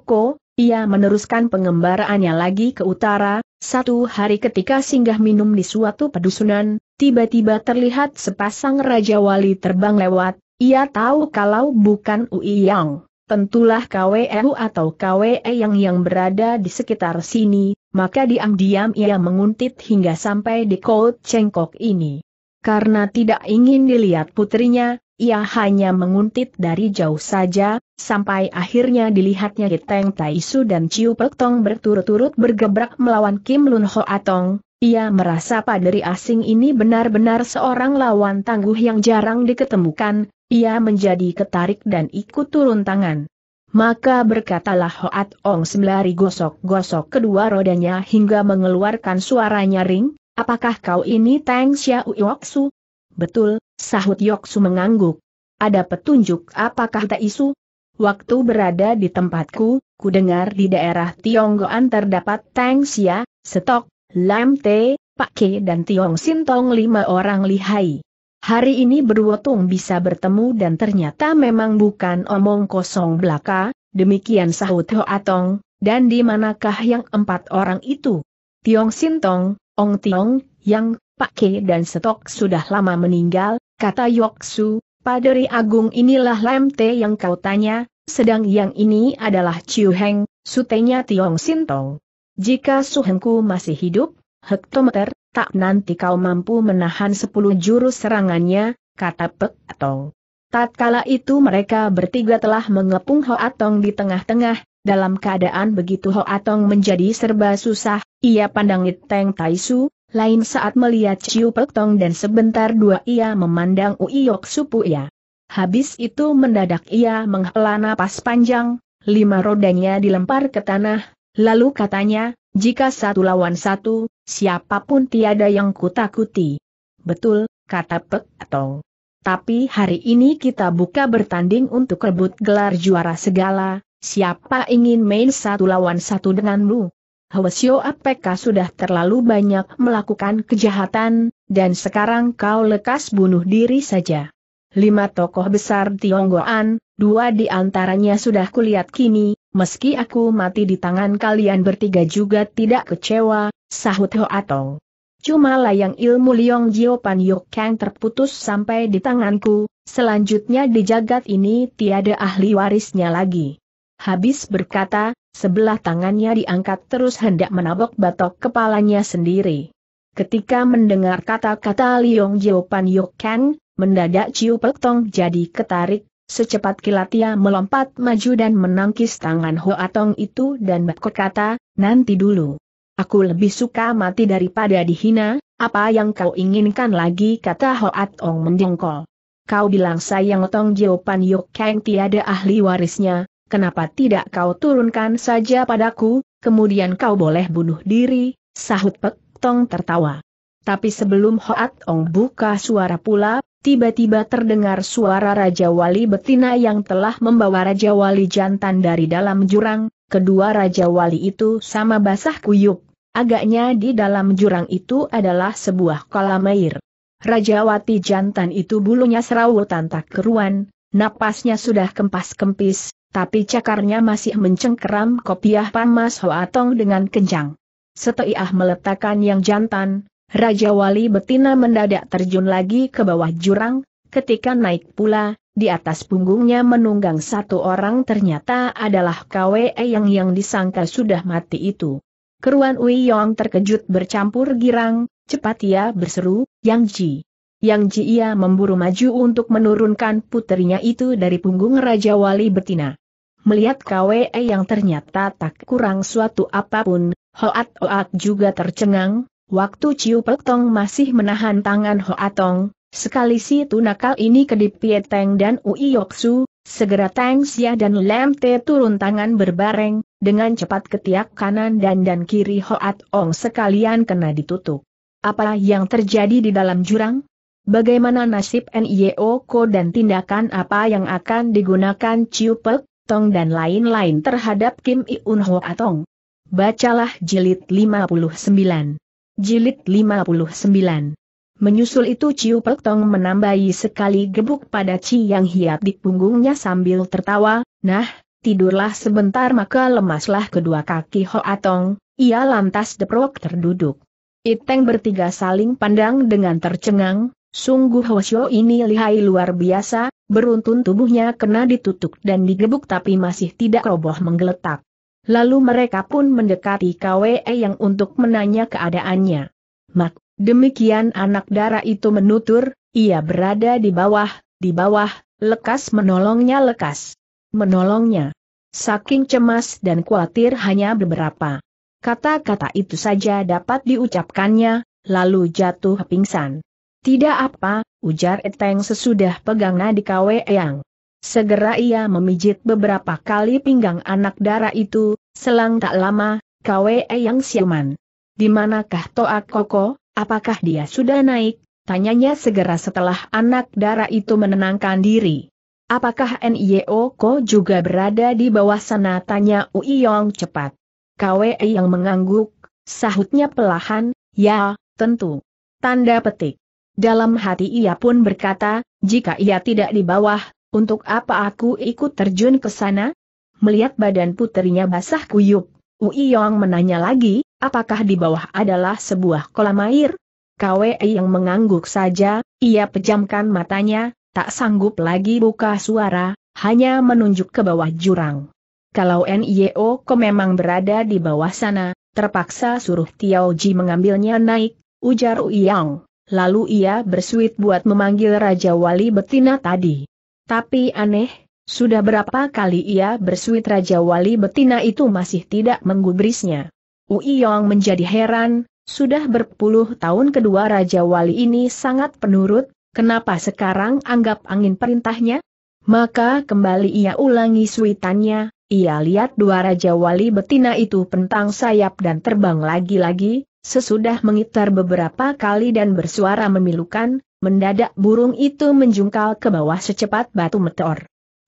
Ko, ia meneruskan pengembaraannya lagi ke utara, satu hari ketika singgah minum di suatu pedusunan, tiba-tiba terlihat sepasang Raja Wali terbang lewat, ia tahu kalau bukan Ui Yang, tentulah KWE atau KWE yang yang berada di sekitar sini, maka diam-diam ia menguntit hingga sampai di Kout Cengkok ini. Karena tidak ingin dilihat putrinya, ia hanya menguntit dari jauh saja, sampai akhirnya dilihatnya di Teng Taisu dan Ciu Pektong berturut-turut bergebrak melawan Kim Lun Ho Atong. Ia merasa paderi asing ini benar-benar seorang lawan tangguh yang jarang diketemukan, ia menjadi ketarik dan ikut turun tangan. Maka berkatalah Hoat Ong sembari gosok-gosok kedua rodanya hingga mengeluarkan suara nyaring, apakah kau ini Tang Xia Uyoksu? Betul, sahut Yoksu mengangguk. Ada petunjuk apakah tak isu? Waktu berada di tempatku, ku dengar di daerah Tionggoan terdapat Tang Xia, Stok, Lam Te, Pak Ke dan Tiong Sintong lima orang lihai. Hari ini berwotong bisa bertemu dan ternyata memang bukan omong kosong belaka, demikian sahut Hoatong, dan di manakah yang empat orang itu? Tiong Sintong, Ong Tiong, Yang, Pak Ke dan Setok sudah lama meninggal, kata Yoksu, Paderi Agung inilah Lem Te yang kau tanya, sedang yang ini adalah Chiu Heng, sutenya Tiong Sintong. Jika suhengku masih hidup, hektometer, tak nanti kau mampu menahan sepuluh jurus serangannya, kata Pek Atong. Tatkala itu mereka bertiga telah mengepung Ho Atong di tengah-tengah, dalam keadaan begitu Ho Atong menjadi serba susah, ia pandangi Teng Tai lain saat melihat Ciu Pek Tong dan sebentar dua ia memandang Uiyok Supu ya. Habis itu mendadak ia menghela napas panjang, lima rodanya dilempar ke tanah, lalu katanya, jika satu lawan satu, siapapun tiada yang kutakuti. Betul, kata Pek Tong. Tapi hari ini kita buka bertanding untuk rebut gelar juara segala, siapa ingin main satu lawan satu denganmu? Hwesyo APK sudah terlalu banyak melakukan kejahatan, dan sekarang kau lekas bunuh diri saja. Lima tokoh besar Tionggoan, dua di antaranya sudah kulihat kini, meski aku mati di tangan kalian bertiga juga tidak kecewa, sahut Ho Atong. Cuma layang ilmu Liong Jio Pan Yok Kang terputus sampai di tanganku, selanjutnya di jagat ini tiada ahli warisnya lagi. Habis berkata, sebelah tangannya diangkat terus hendak menabok batok kepalanya sendiri. Ketika mendengar kata-kata Liong Jio Pan Yok Kang, mendadak Ciu Tong jadi ketarik, Secepat kilat ia melompat maju dan menangkis tangan Hoatong itu dan berkata, nanti dulu. Aku lebih suka mati daripada dihina, apa yang kau inginkan lagi kata Hoatong mendengkol. Kau bilang sayang Tong Jopan Yok Kang tiada ahli warisnya, kenapa tidak kau turunkan saja padaku, kemudian kau boleh bunuh diri, sahut Pek Tong tertawa. Tapi sebelum Hoat Ong buka suara pula, tiba-tiba terdengar suara Raja Wali Betina yang telah membawa Raja Wali Jantan dari dalam jurang, kedua Raja Wali itu sama basah kuyup, agaknya di dalam jurang itu adalah sebuah kolam air. Raja Wati Jantan itu bulunya serawutan tak keruan, napasnya sudah kempas-kempis, tapi cakarnya masih mencengkeram kopiah pamas Hoatong dengan kencang. Setiah meletakkan yang jantan, Raja Wali Betina mendadak terjun lagi ke bawah jurang, ketika naik pula, di atas punggungnya menunggang satu orang ternyata adalah KWE yang yang disangka sudah mati itu. Keruan Wei Yong terkejut bercampur girang, cepat ia berseru, Yang Ji. Yang Ji ia memburu maju untuk menurunkan putrinya itu dari punggung Raja Wali Betina. Melihat KWE yang ternyata tak kurang suatu apapun, Hoat Oat juga tercengang, Waktu Ciu Pek Tong masih menahan tangan Hoa Tong, sekali si tunakal ini kedip teng dan Ui Yoksu, segera Teng Xia dan Lam Te turun tangan berbareng, dengan cepat ketiak kanan dan dan kiri Hoa Tong sekalian kena ditutup. Apa yang terjadi di dalam jurang? Bagaimana nasib NIO Ko dan tindakan apa yang akan digunakan Ciu Pek, Tong dan lain-lain terhadap Kim Iun Hoa Tong? Bacalah jilid 59. Jilid 59 Menyusul itu Ciu Pek Tong menambahi sekali gebuk pada Ci yang hiat di punggungnya sambil tertawa, nah, tidurlah sebentar maka lemaslah kedua kaki Ho Atong. ia lantas deprok terduduk. Iteng bertiga saling pandang dengan tercengang, sungguh Hosyo ini lihai luar biasa, beruntun tubuhnya kena ditutup dan digebuk tapi masih tidak roboh menggeletak. Lalu mereka pun mendekati KWE yang untuk menanya keadaannya. Mak, demikian anak darah itu menutur, ia berada di bawah, di bawah, lekas menolongnya lekas. Menolongnya. Saking cemas dan khawatir hanya beberapa. Kata-kata itu saja dapat diucapkannya, lalu jatuh pingsan. Tidak apa, ujar Eteng sesudah pegang nadi KWE yang. Segera ia memijit beberapa kali pinggang anak dara itu, selang tak lama, Kwe yang siuman. Di manakah Toak Koko, apakah dia sudah naik? Tanyanya segera setelah anak dara itu menenangkan diri. Apakah NIO Ko juga berada di bawah sana? Tanya Uiyong cepat. Kwe yang mengangguk, sahutnya pelahan, ya, tentu. Tanda petik. Dalam hati ia pun berkata, jika ia tidak di bawah, untuk apa aku ikut terjun ke sana? Melihat badan putrinya basah kuyup, Ui Yong menanya lagi, apakah di bawah adalah sebuah kolam air? Kwe yang mengangguk saja, ia pejamkan matanya, tak sanggup lagi buka suara, hanya menunjuk ke bawah jurang. Kalau NIO ko memang berada di bawah sana, terpaksa suruh Tiao Ji mengambilnya naik, ujar Ui Yang. Lalu ia bersuit buat memanggil Raja Wali Betina tadi. Tapi aneh, sudah berapa kali ia bersuit Raja Wali Betina itu masih tidak menggubrisnya. yong menjadi heran, sudah berpuluh tahun kedua Raja Wali ini sangat penurut, kenapa sekarang anggap angin perintahnya? Maka kembali ia ulangi suitannya, ia lihat dua Raja Wali Betina itu pentang sayap dan terbang lagi-lagi, sesudah mengitar beberapa kali dan bersuara memilukan, mendadak burung itu menjungkal ke bawah secepat batu meteor.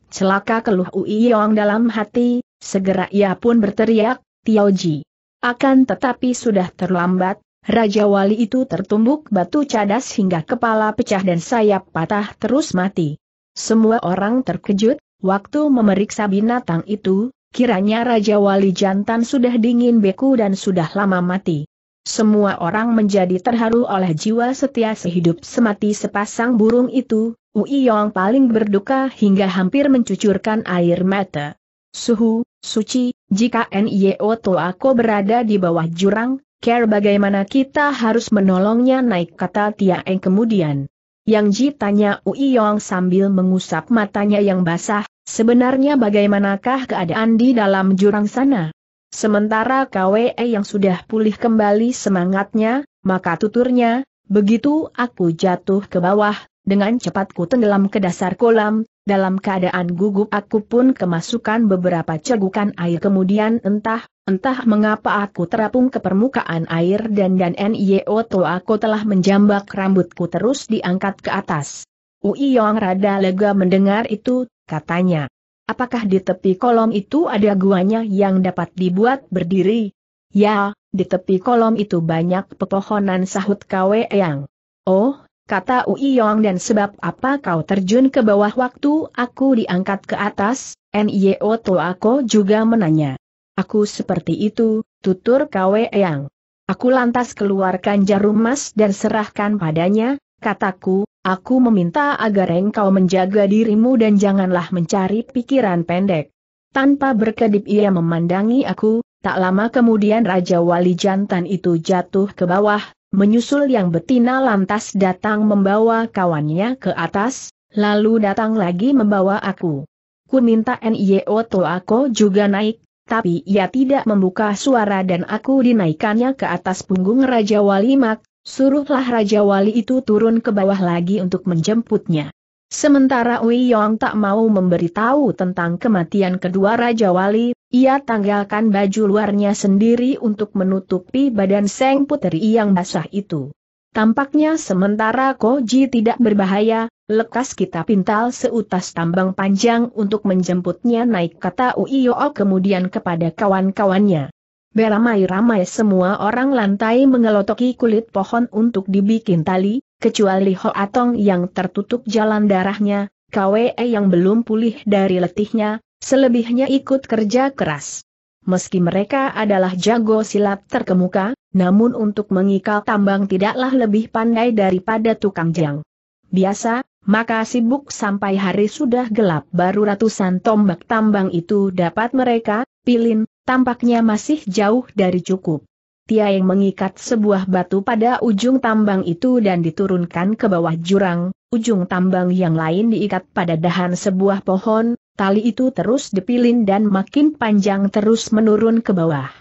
Celaka keluh Ui Yong dalam hati, segera ia pun berteriak, Tioji. Akan tetapi sudah terlambat, Raja Wali itu tertumbuk batu cadas hingga kepala pecah dan sayap patah terus mati. Semua orang terkejut, waktu memeriksa binatang itu, kiranya Raja Wali jantan sudah dingin beku dan sudah lama mati. Semua orang menjadi terharu oleh jiwa setia sehidup semati sepasang burung itu, Ui Yong paling berduka hingga hampir mencucurkan air mata. Suhu, Suci, jika NIO aku berada di bawah jurang, care bagaimana kita harus menolongnya naik kata Tia Eng kemudian. Yang Ji tanya Ui Yong sambil mengusap matanya yang basah, sebenarnya bagaimanakah keadaan di dalam jurang sana? Sementara KWE yang sudah pulih kembali semangatnya, maka tuturnya, begitu aku jatuh ke bawah, dengan cepat ku tenggelam ke dasar kolam, dalam keadaan gugup aku pun kemasukan beberapa cegukan air kemudian entah, entah mengapa aku terapung ke permukaan air dan dan NIO to aku telah menjambak rambutku terus diangkat ke atas. Ui Yong rada lega mendengar itu, katanya. Apakah di tepi kolom itu ada guanya yang dapat dibuat berdiri? Ya, di tepi kolom itu banyak pepohonan sahut kawe Yang. Oh, kata Uiyong dan sebab apa kau terjun ke bawah waktu aku diangkat ke atas? Nio Toako juga menanya. Aku seperti itu, tutur kawe Yang. Aku lantas keluarkan jarum emas dan serahkan padanya, kataku, Aku meminta agar engkau menjaga dirimu dan janganlah mencari pikiran pendek. Tanpa berkedip ia memandangi aku, tak lama kemudian Raja Wali Jantan itu jatuh ke bawah, menyusul yang betina lantas datang membawa kawannya ke atas, lalu datang lagi membawa aku. Ku minta NIO e Toako juga naik, tapi ia tidak membuka suara dan aku dinaikannya ke atas punggung Raja Wali Mak, Suruhlah Raja Wali itu turun ke bawah lagi untuk menjemputnya. Sementara Wei Yong tak mau memberitahu tentang kematian kedua Raja Wali, ia tanggalkan baju luarnya sendiri untuk menutupi badan Seng Puteri yang basah itu. Tampaknya sementara Koji tidak berbahaya, lekas kita pintal seutas tambang panjang untuk menjemputnya naik kata Uiyo kemudian kepada kawan-kawannya. Beramai-ramai semua orang lantai mengelotoki kulit pohon untuk dibikin tali, kecuali Atong yang tertutup jalan darahnya, KWE yang belum pulih dari letihnya, selebihnya ikut kerja keras. Meski mereka adalah jago silat terkemuka, namun untuk mengikal tambang tidaklah lebih pandai daripada tukang jang. Biasa, maka sibuk sampai hari sudah gelap baru ratusan tombak tambang itu dapat mereka, pilin, tampaknya masih jauh dari cukup. Tia yang mengikat sebuah batu pada ujung tambang itu dan diturunkan ke bawah jurang, ujung tambang yang lain diikat pada dahan sebuah pohon, tali itu terus dipilin dan makin panjang terus menurun ke bawah.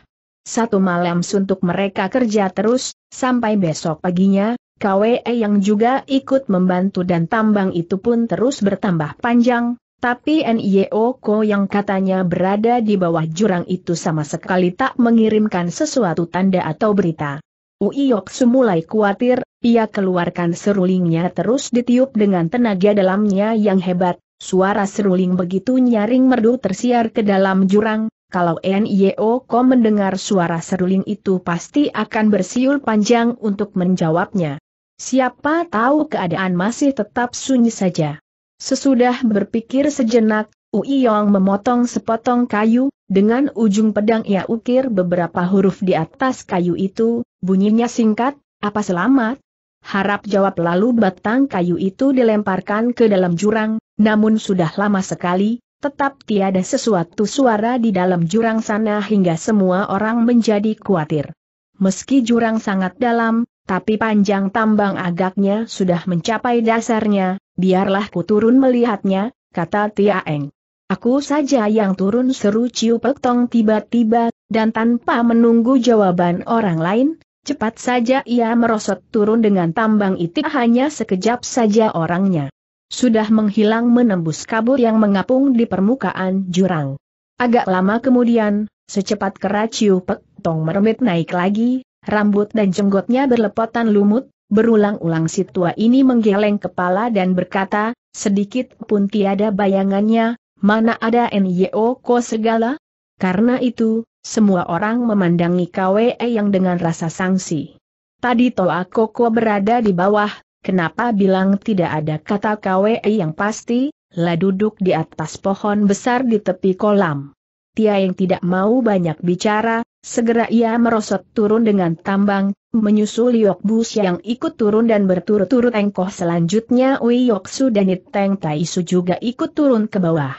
Satu malam suntuk mereka kerja terus, sampai besok paginya, KWE yang juga ikut membantu dan tambang itu pun terus bertambah panjang, tapi NIO Ko yang katanya berada di bawah jurang itu sama sekali tak mengirimkan sesuatu tanda atau berita. Uiyok semulai khawatir, ia keluarkan serulingnya terus ditiup dengan tenaga dalamnya yang hebat, suara seruling begitu nyaring merdu tersiar ke dalam jurang, kalau NIO Ko mendengar suara seruling itu pasti akan bersiul panjang untuk menjawabnya. Siapa tahu keadaan masih tetap sunyi saja. Sesudah berpikir sejenak, Uiyong memotong sepotong kayu, dengan ujung pedang ia ukir beberapa huruf di atas kayu itu, bunyinya singkat, apa selamat? Harap jawab lalu batang kayu itu dilemparkan ke dalam jurang, namun sudah lama sekali, tetap tiada sesuatu suara di dalam jurang sana hingga semua orang menjadi khawatir. Meski jurang sangat dalam, tapi panjang tambang agaknya sudah mencapai dasarnya, Biarlah ku turun melihatnya, kata Tia Eng. Aku saja yang turun seru Ciu Pek Tong tiba-tiba, dan tanpa menunggu jawaban orang lain, cepat saja ia merosot turun dengan tambang itik hanya sekejap saja orangnya. Sudah menghilang menembus kabur yang mengapung di permukaan jurang. Agak lama kemudian, secepat kera Ciu Pek Tong meremit naik lagi, rambut dan jenggotnya berlepotan lumut, Berulang-ulang si tua ini menggeleng kepala dan berkata, sedikit pun tiada bayangannya, mana ada NYO ko segala? Karena itu, semua orang memandangi KWE yang dengan rasa sangsi. Tadi Toa Koko berada di bawah, kenapa bilang tidak ada kata KWE yang pasti, lah duduk di atas pohon besar di tepi kolam. Tia yang tidak mau banyak bicara, Segera ia merosot turun dengan tambang, menyusul Yook Bus yang ikut turun dan berturut-turut engkoh selanjutnya Ui Yok Su dan Iteng Tai Su juga ikut turun ke bawah.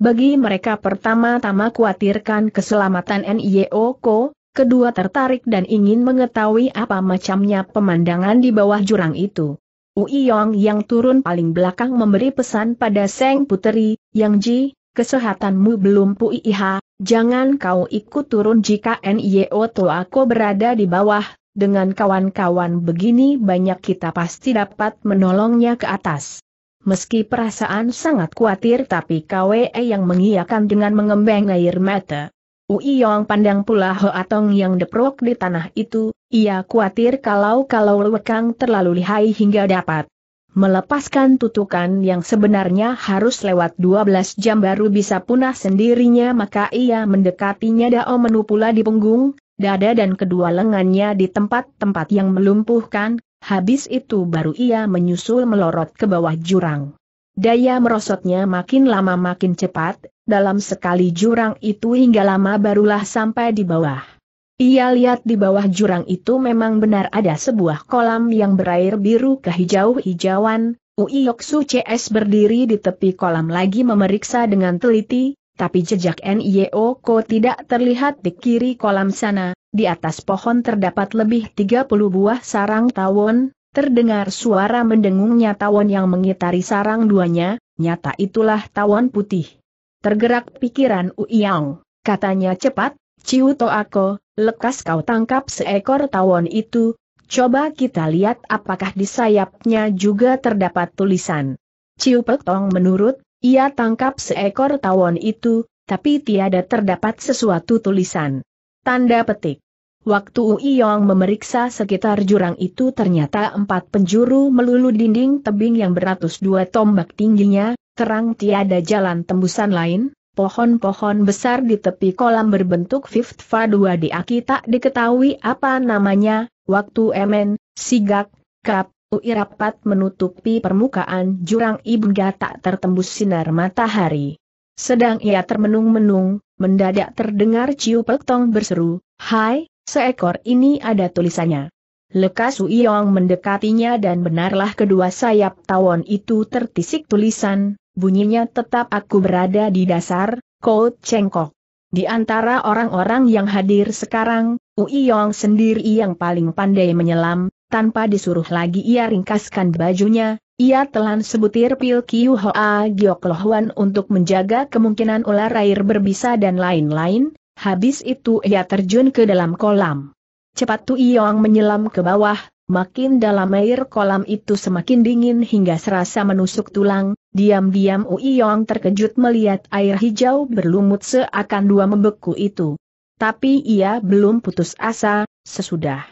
Bagi mereka pertama-tama khawatirkan keselamatan NIO Ko, kedua tertarik dan ingin mengetahui apa macamnya pemandangan di bawah jurang itu. Ui Yong yang turun paling belakang memberi pesan pada Seng Puteri, Yang Ji, kesehatanmu belum puiha, jangan kau ikut turun jika NIO aku berada di bawah, dengan kawan-kawan begini banyak kita pasti dapat menolongnya ke atas. Meski perasaan sangat khawatir tapi KWE yang mengiyakan dengan mengembang air mata. Ui Yong pandang pula Hoatong yang deprok di tanah itu, ia khawatir kalau-kalau lekang terlalu lihai hingga dapat melepaskan tutukan yang sebenarnya harus lewat 12 jam baru bisa punah sendirinya maka ia mendekatinya Dao Menu pula di punggung, dada dan kedua lengannya di tempat-tempat yang melumpuhkan, habis itu baru ia menyusul melorot ke bawah jurang. Daya merosotnya makin lama makin cepat, dalam sekali jurang itu hingga lama barulah sampai di bawah. Ia lihat di bawah jurang itu memang benar ada sebuah kolam yang berair biru hijau hijauan Ui Yoksu CS berdiri di tepi kolam lagi memeriksa dengan teliti, tapi jejak Nio Ko tidak terlihat di kiri kolam sana, di atas pohon terdapat lebih 30 buah sarang tawon, terdengar suara mendengungnya tawon yang mengitari sarang duanya, nyata itulah tawon putih. Tergerak pikiran Uiyang, katanya cepat, Ciu Toako, lekas kau tangkap seekor tawon itu, coba kita lihat apakah di sayapnya juga terdapat tulisan. Ciu tong menurut, ia tangkap seekor tawon itu, tapi tiada terdapat sesuatu tulisan. Tanda petik. Waktu Uiyong memeriksa sekitar jurang itu ternyata empat penjuru melulu dinding tebing yang beratus dua tombak tingginya, terang tiada jalan tembusan lain, Pohon-pohon besar di tepi kolam berbentuk fifth fadua di aki tak diketahui apa namanya, waktu emen, sigak, kap, uirapat menutupi permukaan jurang Ibunda tak tertembus sinar matahari. Sedang ia termenung-menung, mendadak terdengar Ciu Pek berseru, Hai, seekor ini ada tulisannya. Lekas Uiyong mendekatinya dan benarlah kedua sayap tawon itu tertisik tulisan, bunyinya tetap aku berada di dasar, kau cengkok. Di antara orang-orang yang hadir sekarang, Ui Yong sendiri yang paling pandai menyelam, tanpa disuruh lagi ia ringkaskan bajunya, ia telan sebutir pil Kiu Hoa Giok Lohuan untuk menjaga kemungkinan ular air berbisa dan lain-lain, habis itu ia terjun ke dalam kolam. Cepat Tu Yong menyelam ke bawah, makin dalam air kolam itu semakin dingin hingga serasa menusuk tulang, Diam-diam Ui Yong terkejut melihat air hijau berlumut seakan dua membeku itu. Tapi ia belum putus asa, sesudah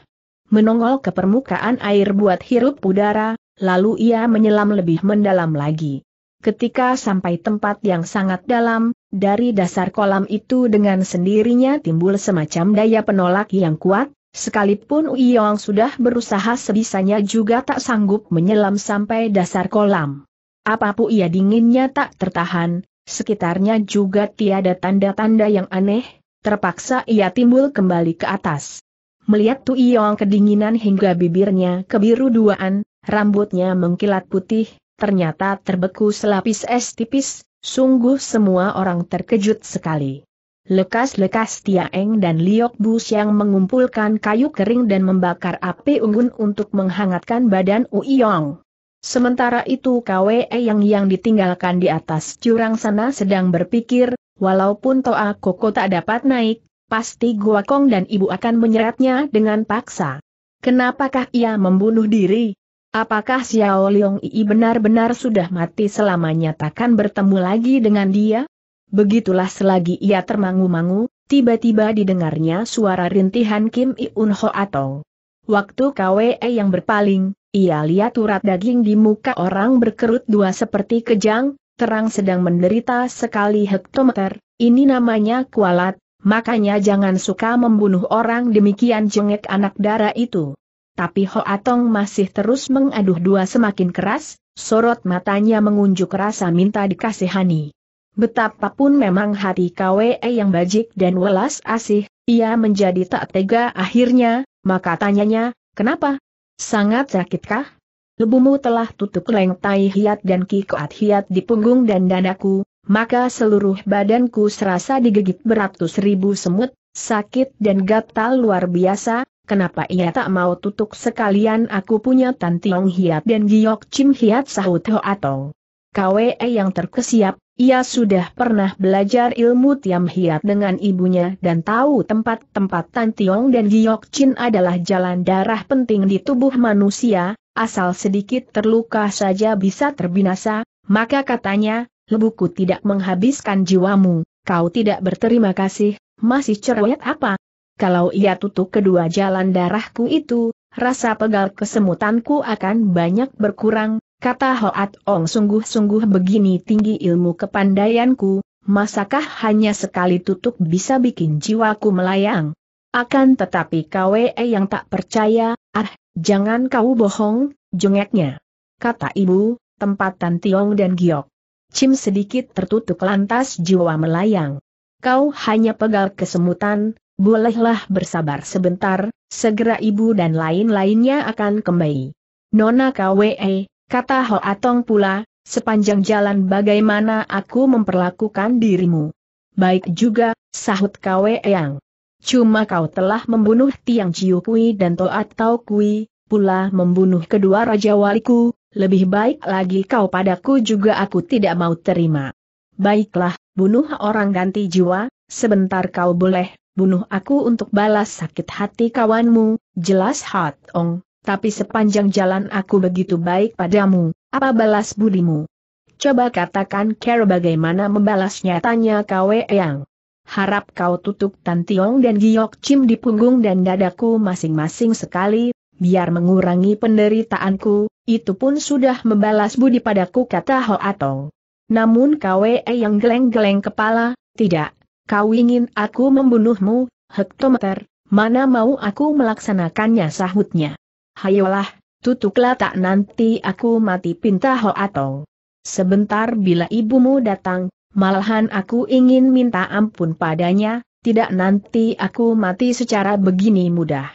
menongol ke permukaan air buat hirup udara, lalu ia menyelam lebih mendalam lagi. Ketika sampai tempat yang sangat dalam, dari dasar kolam itu dengan sendirinya timbul semacam daya penolak yang kuat, sekalipun Ui Yong sudah berusaha sebisanya juga tak sanggup menyelam sampai dasar kolam. Apapun ia dinginnya tak tertahan, sekitarnya juga tiada tanda-tanda yang aneh, terpaksa ia timbul kembali ke atas. Melihat Tu Yong kedinginan hingga bibirnya kebiru duaan, rambutnya mengkilat putih, ternyata terbeku selapis es tipis, sungguh semua orang terkejut sekali. Lekas-lekas Tiaeng dan Liok Bus yang mengumpulkan kayu kering dan membakar api unggun untuk menghangatkan badan Uiyong. Sementara itu KWE yang yang ditinggalkan di atas jurang sana sedang berpikir, walaupun Toa Koko tak dapat naik, pasti Gua Kong dan ibu akan menyeretnya dengan paksa. Kenapakah ia membunuh diri? Apakah Xiao Liong Ii benar-benar sudah mati selamanya takkan bertemu lagi dengan dia? Begitulah selagi ia termangu-mangu, tiba-tiba didengarnya suara rintihan Kim Iun Ho atau. Waktu KWE yang berpaling, ia lihat urat daging di muka orang berkerut dua seperti kejang, terang sedang menderita sekali hektometer, ini namanya kualat, makanya jangan suka membunuh orang demikian jengek anak darah itu. Tapi Hoatong masih terus mengaduh dua semakin keras, sorot matanya mengunjuk rasa minta dikasihani. Betapapun memang hati KWE yang bajik dan welas asih, ia menjadi tak tega akhirnya, maka tanyanya, kenapa, Sangat sakitkah? Lebumu telah tutup leng tai hiat dan kikoat hiat di punggung dan dadaku, maka seluruh badanku serasa digigit beratus ribu semut, sakit dan gatal luar biasa, kenapa ia tak mau tutup sekalian aku punya tantiong hiat dan giok cim hiat sahut ho atong. Kwe yang terkesiap, ia sudah pernah belajar ilmu Tiam Hiat dengan ibunya dan tahu tempat-tempat Tan Tiong dan Giok Chin adalah jalan darah penting di tubuh manusia, asal sedikit terluka saja bisa terbinasa, maka katanya, lebuku tidak menghabiskan jiwamu, kau tidak berterima kasih, masih cerewet apa? Kalau ia tutup kedua jalan darahku itu, rasa pegal kesemutanku akan banyak berkurang, Kata Hoat Ong sungguh-sungguh begini tinggi ilmu kepandaianku, masakah hanya sekali tutup bisa bikin jiwaku melayang? Akan tetapi KWE yang tak percaya, ah, jangan kau bohong, jengeknya. Kata ibu, tempatan Tiong dan Giok. Cim sedikit tertutup lantas jiwa melayang. Kau hanya pegal kesemutan, bolehlah bersabar sebentar, segera ibu dan lain-lainnya akan kembali. Nona KWE, Kata Ho Atong pula, sepanjang jalan bagaimana aku memperlakukan dirimu. Baik juga, sahut Kwe Yang. Cuma kau telah membunuh Tiang Chiu Kui dan Toat Tau Kui, pula membunuh kedua Raja Waliku, lebih baik lagi kau padaku juga aku tidak mau terima. Baiklah, bunuh orang ganti jiwa, sebentar kau boleh, bunuh aku untuk balas sakit hati kawanmu, jelas Hot Ong tapi sepanjang jalan aku begitu baik padamu, apa balas budimu? Coba katakan Kero bagaimana membalasnya tanya Kwe Yang. Harap kau tutup Tan Tiong dan Giok Chim di punggung dan dadaku masing-masing sekali, biar mengurangi penderitaanku, itu pun sudah membalas budi padaku kata Ho Atong. Namun Kwe Yang geleng-geleng kepala, tidak, kau ingin aku membunuhmu, hektometer, mana mau aku melaksanakannya sahutnya hayolah, tutuklah tak nanti aku mati pinta ho atau. Sebentar bila ibumu datang, malahan aku ingin minta ampun padanya, tidak nanti aku mati secara begini mudah.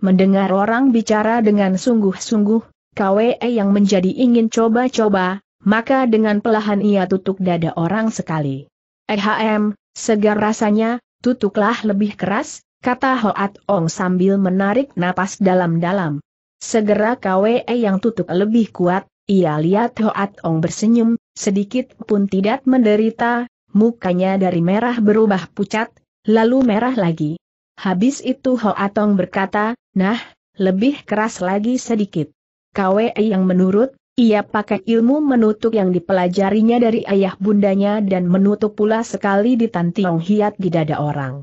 Mendengar orang bicara dengan sungguh-sungguh, KWE yang menjadi ingin coba-coba, maka dengan pelahan ia tutup dada orang sekali. Ehm, segar rasanya, tutuklah lebih keras, kata Hoat Ong sambil menarik napas dalam-dalam. Segera Kwe yang tutup lebih kuat, ia lihat Hoat Ong bersenyum, sedikit pun tidak menderita, mukanya dari merah berubah pucat, lalu merah lagi. Habis itu Hoat Ong berkata, nah, lebih keras lagi sedikit. Kwe yang menurut, ia pakai ilmu menutup yang dipelajarinya dari ayah bundanya dan menutup pula sekali di tantiong hiat di dada orang.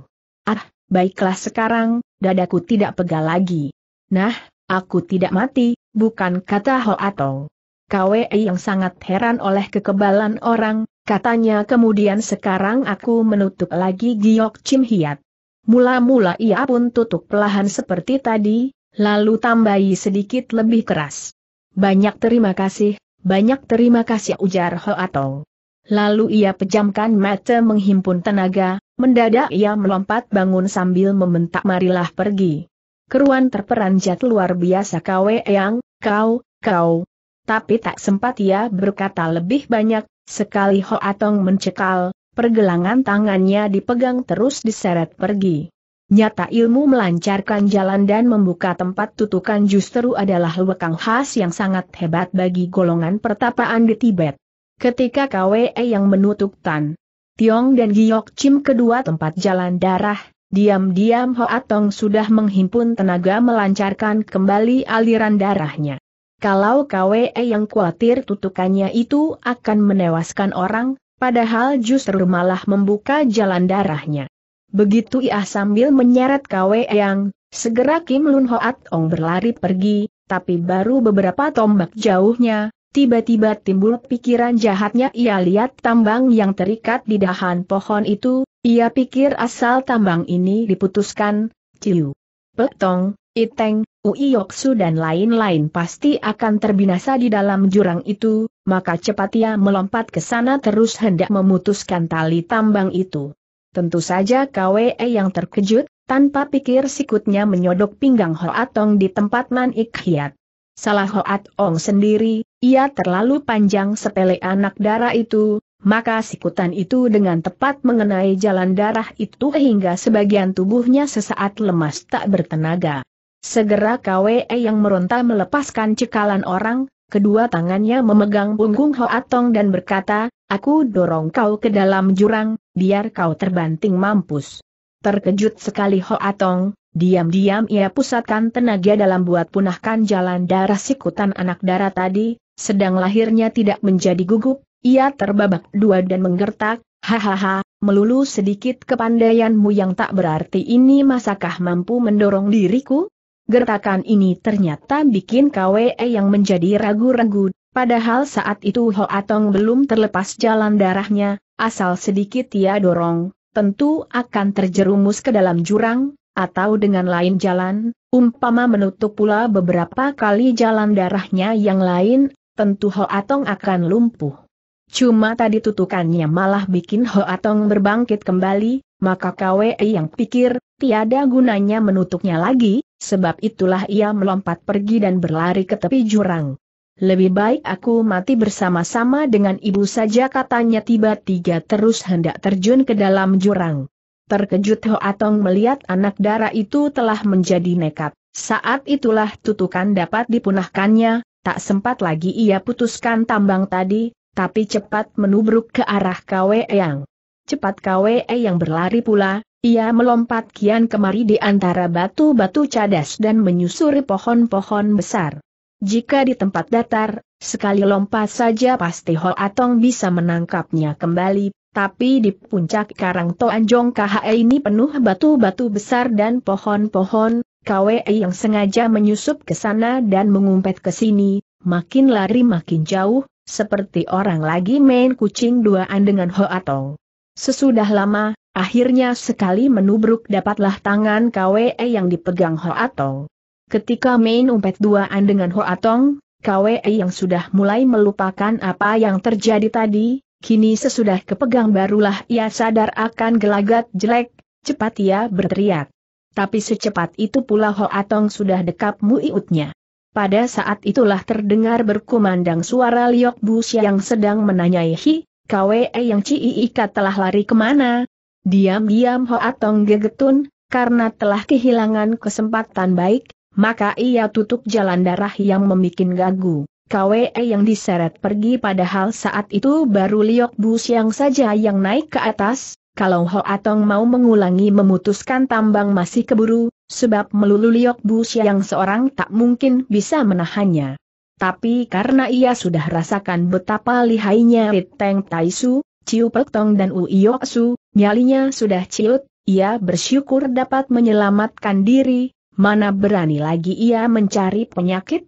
Ah, baiklah sekarang, dadaku tidak pegal lagi. Nah, Aku tidak mati, bukan kata Ho Atong. Kwei yang sangat heran oleh kekebalan orang, katanya kemudian sekarang aku menutup lagi giok Chim Hiat. Mula-mula ia pun tutup pelahan seperti tadi, lalu tambahi sedikit lebih keras. Banyak terima kasih, banyak terima kasih ujar Ho Atong. Lalu ia pejamkan mata menghimpun tenaga, mendadak ia melompat bangun sambil membentak marilah pergi keruan terperanjat luar biasa kau eyang, kau, kau. Tapi tak sempat ia berkata lebih banyak, sekali Ho Hoatong mencekal, pergelangan tangannya dipegang terus diseret pergi. Nyata ilmu melancarkan jalan dan membuka tempat tutukan justru adalah lekang khas yang sangat hebat bagi golongan pertapaan di Tibet. Ketika KWE yang menutup Tan Tiong dan Giok Chim kedua tempat jalan darah, Diam-diam Hoatong sudah menghimpun tenaga melancarkan kembali aliran darahnya. Kalau KWE yang khawatir tutukannya itu akan menewaskan orang, padahal justru malah membuka jalan darahnya. Begitu ia sambil menyeret KWE yang, segera Kim Lun Hoa Tong berlari pergi, tapi baru beberapa tombak jauhnya, Tiba-tiba timbul pikiran jahatnya ia lihat tambang yang terikat di dahan pohon itu, ia pikir asal tambang ini diputuskan, Ciu, Petong, Iteng, Uiyoksu dan lain-lain pasti akan terbinasa di dalam jurang itu, maka cepat ia melompat ke sana terus hendak memutuskan tali tambang itu. Tentu saja KWE yang terkejut, tanpa pikir sikutnya menyodok pinggang Hoatong di tempat manik Salah Hoat Ong sendiri, ia terlalu panjang sepele anak darah itu, maka sikutan itu dengan tepat mengenai jalan darah itu hingga sebagian tubuhnya sesaat lemas tak bertenaga. Segera KWE yang meronta melepaskan cekalan orang, kedua tangannya memegang punggung Hoat Ong dan berkata, Aku dorong kau ke dalam jurang, biar kau terbanting mampus. Terkejut sekali Hoatong, Diam-diam ia pusatkan tenaga dalam buat punahkan jalan darah sikutan anak darah tadi, sedang lahirnya tidak menjadi gugup, ia terbabak dua dan menggertak, hahaha, melulu sedikit kepandaianmu yang tak berarti ini masakah mampu mendorong diriku? Gertakan ini ternyata bikin KWE yang menjadi ragu-ragu, padahal saat itu Ho Hoatong belum terlepas jalan darahnya, asal sedikit ia dorong, tentu akan terjerumus ke dalam jurang, atau dengan lain jalan, umpama menutup pula beberapa kali jalan darahnya yang lain, tentu Ho Atong akan lumpuh. Cuma tadi tutukannya malah bikin Ho Atong berbangkit kembali, maka KWE yang pikir, tiada gunanya menutupnya lagi, sebab itulah ia melompat pergi dan berlari ke tepi jurang. Lebih baik aku mati bersama-sama dengan ibu saja katanya tiba-tiba terus hendak terjun ke dalam jurang. Terkejut Ho Atong melihat anak darah itu telah menjadi nekat. Saat itulah tutukan dapat dipunahkannya, tak sempat lagi ia putuskan tambang tadi, tapi cepat menubruk ke arah Kwe Yang. Cepat Kwe Yang berlari pula, ia melompat kian kemari di antara batu-batu cadas dan menyusuri pohon-pohon besar. Jika di tempat datar, sekali lompat saja pasti Ho Atong bisa menangkapnya kembali, tapi di puncak Karang Toanjong KHE ini penuh batu-batu besar dan pohon-pohon, KWE yang sengaja menyusup ke sana dan mengumpet ke sini, makin lari makin jauh, seperti orang lagi main kucing duaan dengan Hoatong. Sesudah lama, akhirnya sekali menubruk dapatlah tangan KWE yang dipegang Hoatong. Ketika main umpet duaan dengan Hoatong, KWE yang sudah mulai melupakan apa yang terjadi tadi, Kini sesudah kepegang barulah ia sadar akan gelagat jelek, cepat ia berteriak. Tapi secepat itu pula Ho Atong sudah dekap muiutnya. Pada saat itulah terdengar berkumandang suara Liok Busya yang sedang menanyai Hi, KWE yang Ci Ika telah lari kemana? Diam-diam Ho Atong gegetun, karena telah kehilangan kesempatan baik, maka ia tutup jalan darah yang membuat gagu. KWE yang diseret pergi padahal saat itu baru Liok bus yang saja yang naik ke atas, kalau Ho Atong mau mengulangi memutuskan tambang masih keburu, sebab melulu Liok bus yang seorang tak mungkin bisa menahannya. Tapi karena ia sudah rasakan betapa lihainya Riteng Taisu, Ciu Pek Tong dan Uiok Su, nyalinya sudah ciut, ia bersyukur dapat menyelamatkan diri, mana berani lagi ia mencari penyakit,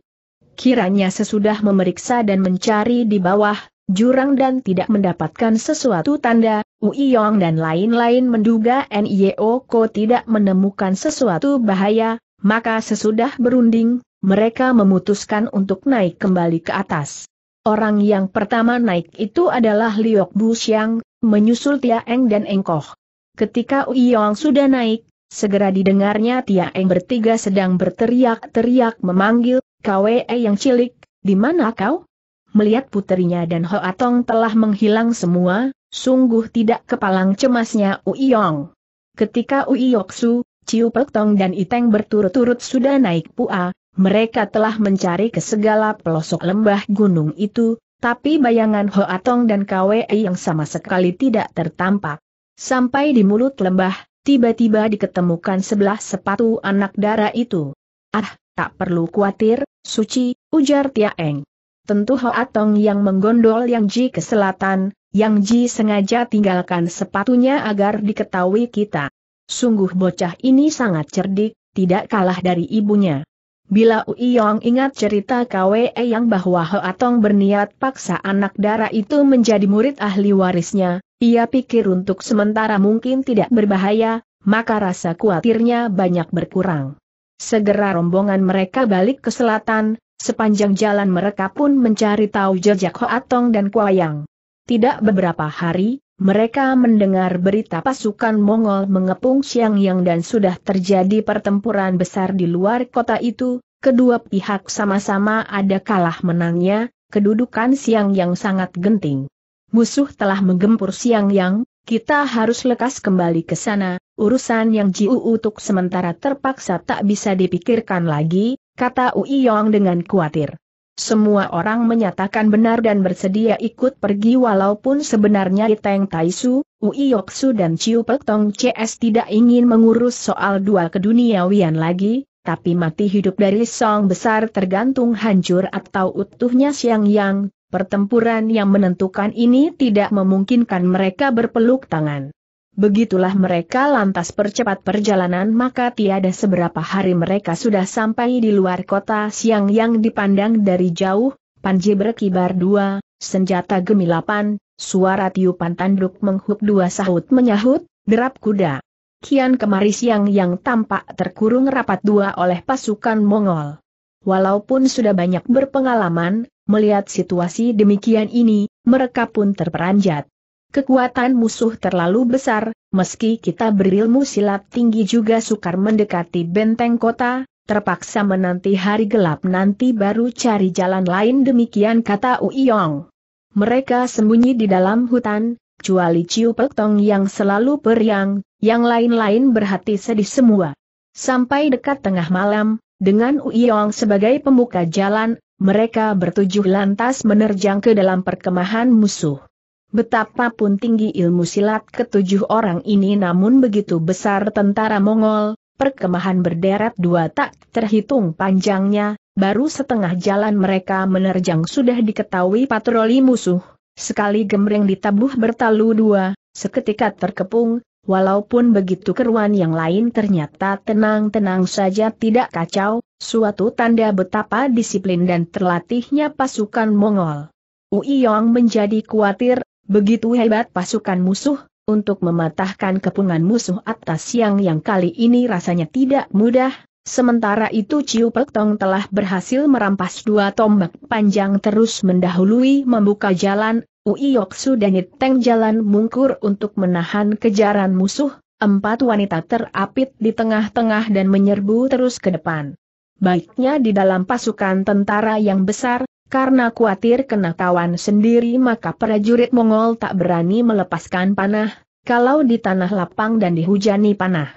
kiranya sesudah memeriksa dan mencari di bawah, jurang dan tidak mendapatkan sesuatu tanda, Uiyong dan lain-lain menduga Nio Ko tidak menemukan sesuatu bahaya, maka sesudah berunding, mereka memutuskan untuk naik kembali ke atas. Orang yang pertama naik itu adalah Liok Bu Xiang, menyusul Tia Eng dan Engkoh. Ketika Uiyong sudah naik, segera didengarnya Tia Eng bertiga sedang berteriak-teriak memanggil, KWE yang cilik, di mana kau? Melihat putrinya dan Hoatong telah menghilang semua, sungguh tidak kepalang cemasnya Uiyong. Ketika Uiyoksu, Ciu Tong dan Iteng berturut-turut sudah naik pua, mereka telah mencari ke segala pelosok lembah gunung itu, tapi bayangan Hoatong dan KWE yang sama sekali tidak tertampak. Sampai di mulut lembah, tiba-tiba diketemukan sebelah sepatu anak dara itu. Ah, Tak perlu khawatir, suci, ujar Tiaeng. Tentu Hoatong yang menggondol Yang Ji ke selatan, Yang Ji sengaja tinggalkan sepatunya agar diketahui kita. Sungguh bocah ini sangat cerdik, tidak kalah dari ibunya. Bila Ui Yong ingat cerita Kwe yang bahwa Hoatong berniat paksa anak dara itu menjadi murid ahli warisnya, ia pikir untuk sementara mungkin tidak berbahaya, maka rasa khawatirnya banyak berkurang. Segera rombongan mereka balik ke selatan, sepanjang jalan mereka pun mencari tahu jejak Hoatong dan Kuayang. Tidak beberapa hari, mereka mendengar berita pasukan Mongol mengepung Xiangyang dan sudah terjadi pertempuran besar di luar kota itu, kedua pihak sama-sama ada kalah menangnya, kedudukan Xiangyang sangat genting. Musuh telah menggempur Xiangyang, kita harus lekas kembali ke sana, urusan yang Jiu untuk sementara terpaksa tak bisa dipikirkan lagi, kata Yong dengan khawatir. Semua orang menyatakan benar dan bersedia ikut pergi walaupun sebenarnya Iteng Taisu, Ui Yoksu dan Chiu Pek Tong CS tidak ingin mengurus soal dua keduniawian lagi, tapi mati hidup dari Song Besar tergantung hancur atau utuhnya Siang Yang, Pertempuran yang menentukan ini tidak memungkinkan mereka berpeluk tangan. Begitulah mereka lantas percepat perjalanan maka tiada seberapa hari mereka sudah sampai di luar kota siang yang dipandang dari jauh, panji berkibar dua, senjata gemilapan, suara tiupan tanduk menghub dua sahut menyahut, derap kuda. Kian kemari siang yang tampak terkurung rapat dua oleh pasukan Mongol. Walaupun sudah banyak berpengalaman, Melihat situasi demikian ini, mereka pun terperanjat. Kekuatan musuh terlalu besar, meski kita berilmu silat tinggi juga sukar mendekati benteng kota, terpaksa menanti hari gelap nanti baru cari jalan lain demikian kata Uiyong. Mereka sembunyi di dalam hutan, kecuali Ciu Pek Tong yang selalu periang, yang lain-lain berhati sedih semua. Sampai dekat tengah malam, dengan Uiyong sebagai pembuka jalan, mereka bertujuh lantas menerjang ke dalam perkemahan musuh. Betapapun tinggi ilmu silat ketujuh orang ini namun begitu besar tentara Mongol, perkemahan berderet dua tak terhitung panjangnya, baru setengah jalan mereka menerjang sudah diketahui patroli musuh. Sekali gemreng ditabuh bertalu dua, seketika terkepung, Walaupun begitu keruan yang lain ternyata tenang-tenang saja tidak kacau, suatu tanda betapa disiplin dan terlatihnya pasukan Mongol. Uiyong menjadi khawatir, begitu hebat pasukan musuh, untuk mematahkan kepungan musuh atas siang yang kali ini rasanya tidak mudah, Sementara itu Ciu Tong telah berhasil merampas dua tombak panjang terus mendahului membuka jalan, Su dan Niteng jalan mungkur untuk menahan kejaran musuh, empat wanita terapit di tengah-tengah dan menyerbu terus ke depan. Baiknya di dalam pasukan tentara yang besar, karena khawatir kena kawan sendiri maka prajurit Mongol tak berani melepaskan panah, kalau di tanah lapang dan dihujani panah.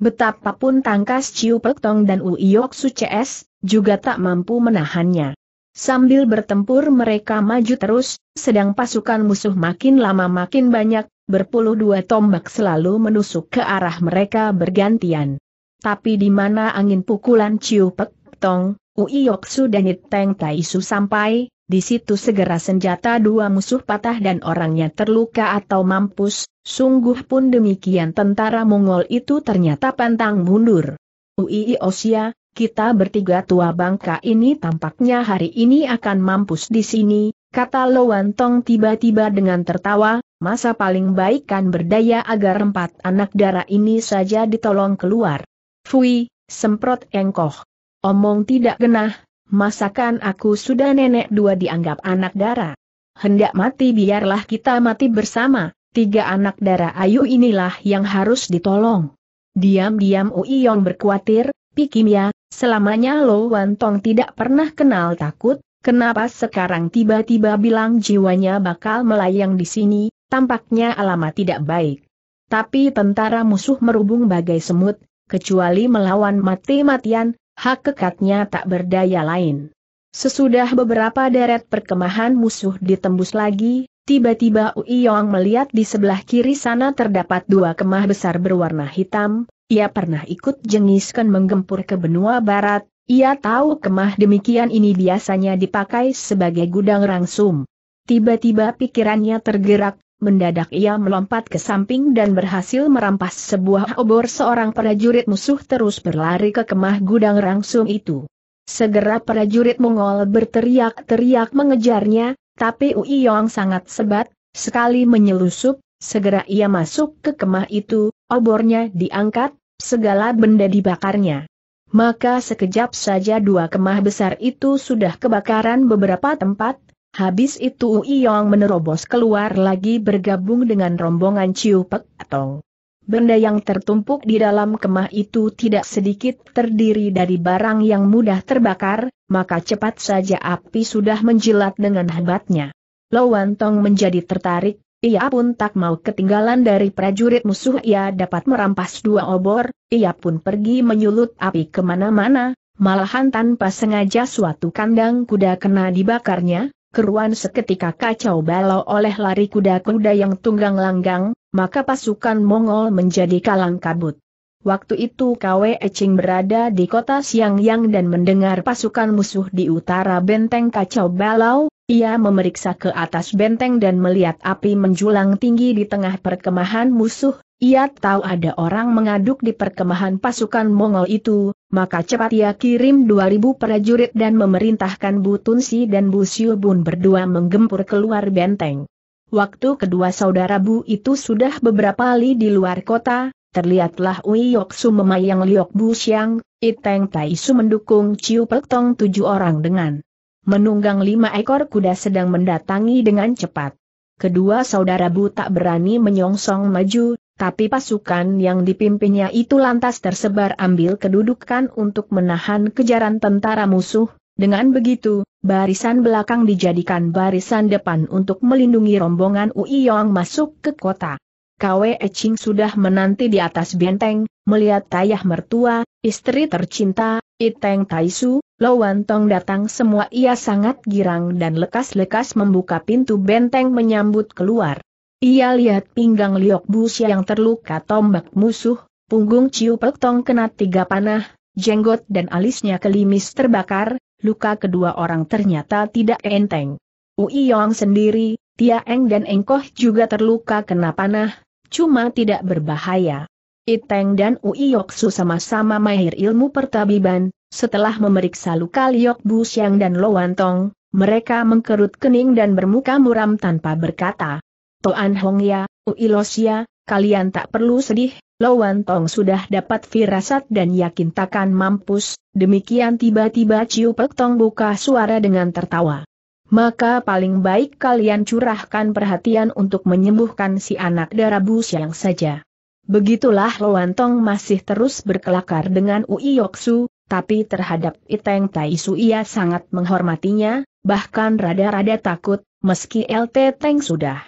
Betapapun tangkas Ciu Tong dan Su CS, juga tak mampu menahannya. Sambil bertempur mereka maju terus, sedang pasukan musuh makin lama makin banyak, berpuluh dua tombak selalu menusuk ke arah mereka bergantian. Tapi di mana angin pukulan Ciu Pek Tong, Uiyoksu dan Iteng Taisu sampai, di situ segera senjata dua musuh patah dan orangnya terluka atau mampus, sungguh pun demikian tentara Mongol itu ternyata pantang mundur. Ui Osia, kita bertiga tua bangka ini tampaknya hari ini akan mampus di sini, kata Loan Tong tiba-tiba dengan tertawa, masa paling baik kan berdaya agar empat anak dara ini saja ditolong keluar. Fui, semprot engkoh. Omong tidak genah, masakan aku sudah nenek dua dianggap anak dara? Hendak mati biarlah kita mati bersama, tiga anak dara ayu inilah yang harus ditolong. Diam-diam Uiyong berkuatir, ya, Selamanya Lo Wan Tong tidak pernah kenal takut, kenapa sekarang tiba-tiba bilang jiwanya bakal melayang di sini, tampaknya alamat tidak baik. Tapi tentara musuh merubung bagai semut, kecuali melawan mati-matian, hak kekatnya tak berdaya lain. Sesudah beberapa deret perkemahan musuh ditembus lagi, tiba-tiba Uiyong melihat di sebelah kiri sana terdapat dua kemah besar berwarna hitam, ia pernah ikut jengiskan menggempur ke benua barat, ia tahu kemah demikian ini biasanya dipakai sebagai gudang rangsum. Tiba-tiba pikirannya tergerak, mendadak ia melompat ke samping dan berhasil merampas sebuah obor seorang prajurit musuh terus berlari ke kemah gudang rangsum itu. Segera prajurit Mongol berteriak-teriak mengejarnya, tapi Uiyong sangat sebat, sekali menyelusup, segera ia masuk ke kemah itu, obornya diangkat, segala benda dibakarnya. Maka sekejap saja dua kemah besar itu sudah kebakaran beberapa tempat, habis itu Yong menerobos keluar lagi bergabung dengan rombongan Ciu Pek Atong. Benda yang tertumpuk di dalam kemah itu tidak sedikit terdiri dari barang yang mudah terbakar, maka cepat saja api sudah menjilat dengan hebatnya. Lowan Tong menjadi tertarik, ia pun tak mau ketinggalan dari prajurit musuh ia dapat merampas dua obor, ia pun pergi menyulut api kemana-mana, malahan tanpa sengaja suatu kandang kuda kena dibakarnya, keruan seketika kacau balau oleh lari kuda-kuda yang tunggang langgang, maka pasukan Mongol menjadi kalang kabut. Waktu itu KW Ecing berada di kota Siang Yang dan mendengar pasukan musuh di utara benteng kacau balau, ia memeriksa ke atas benteng dan melihat api menjulang tinggi di tengah perkemahan musuh, ia tahu ada orang mengaduk di perkemahan pasukan Mongol itu, maka cepat ia kirim 2000 prajurit dan memerintahkan Bu Tunsi dan Bu Siubun berdua menggempur keluar benteng. Waktu kedua saudara Bu itu sudah beberapa kali di luar kota, terlihatlah Ui Yoksu memayang Liok Bu Xiang, Iteng Taisu mendukung Ciu Pek Tong tujuh orang dengan menunggang lima ekor kuda sedang mendatangi dengan cepat. Kedua saudara Bu tak berani menyongsong maju, tapi pasukan yang dipimpinnya itu lantas tersebar ambil kedudukan untuk menahan kejaran tentara musuh, dengan begitu, barisan belakang dijadikan barisan depan untuk melindungi rombongan Uiyong masuk ke kota. Kwe Eching sudah menanti di atas benteng, melihat tayah mertua, istri tercinta, Iteng Taisu, Lowan Tong datang semua ia sangat girang dan lekas-lekas membuka pintu benteng menyambut keluar. Ia lihat pinggang Liok Busia yang terluka tombak musuh, punggung Ciu Pek Tong kena tiga panah, jenggot dan alisnya kelimis terbakar, luka kedua orang ternyata tidak enteng. Ui Yong sendiri, Tia Eng dan Engkoh juga terluka kena panah, Cuma tidak berbahaya. Iteng dan Uiyoksu sama-sama mahir ilmu pertabiban, setelah memeriksa luka Liok Bu Siang dan Lowantong, mereka mengkerut kening dan bermuka muram tanpa berkata. Toan Hongya, Uilosia, kalian tak perlu sedih, Lowantong sudah dapat firasat dan yakin takkan mampus, demikian tiba-tiba Ciu Tong buka suara dengan tertawa maka paling baik kalian curahkan perhatian untuk menyembuhkan si anak darah darabu siang saja. Begitulah Loantong masih terus berkelakar dengan Ui Yoksu, tapi terhadap Iteng Taisu ia sangat menghormatinya, bahkan rada-rada takut, meski LT Teng sudah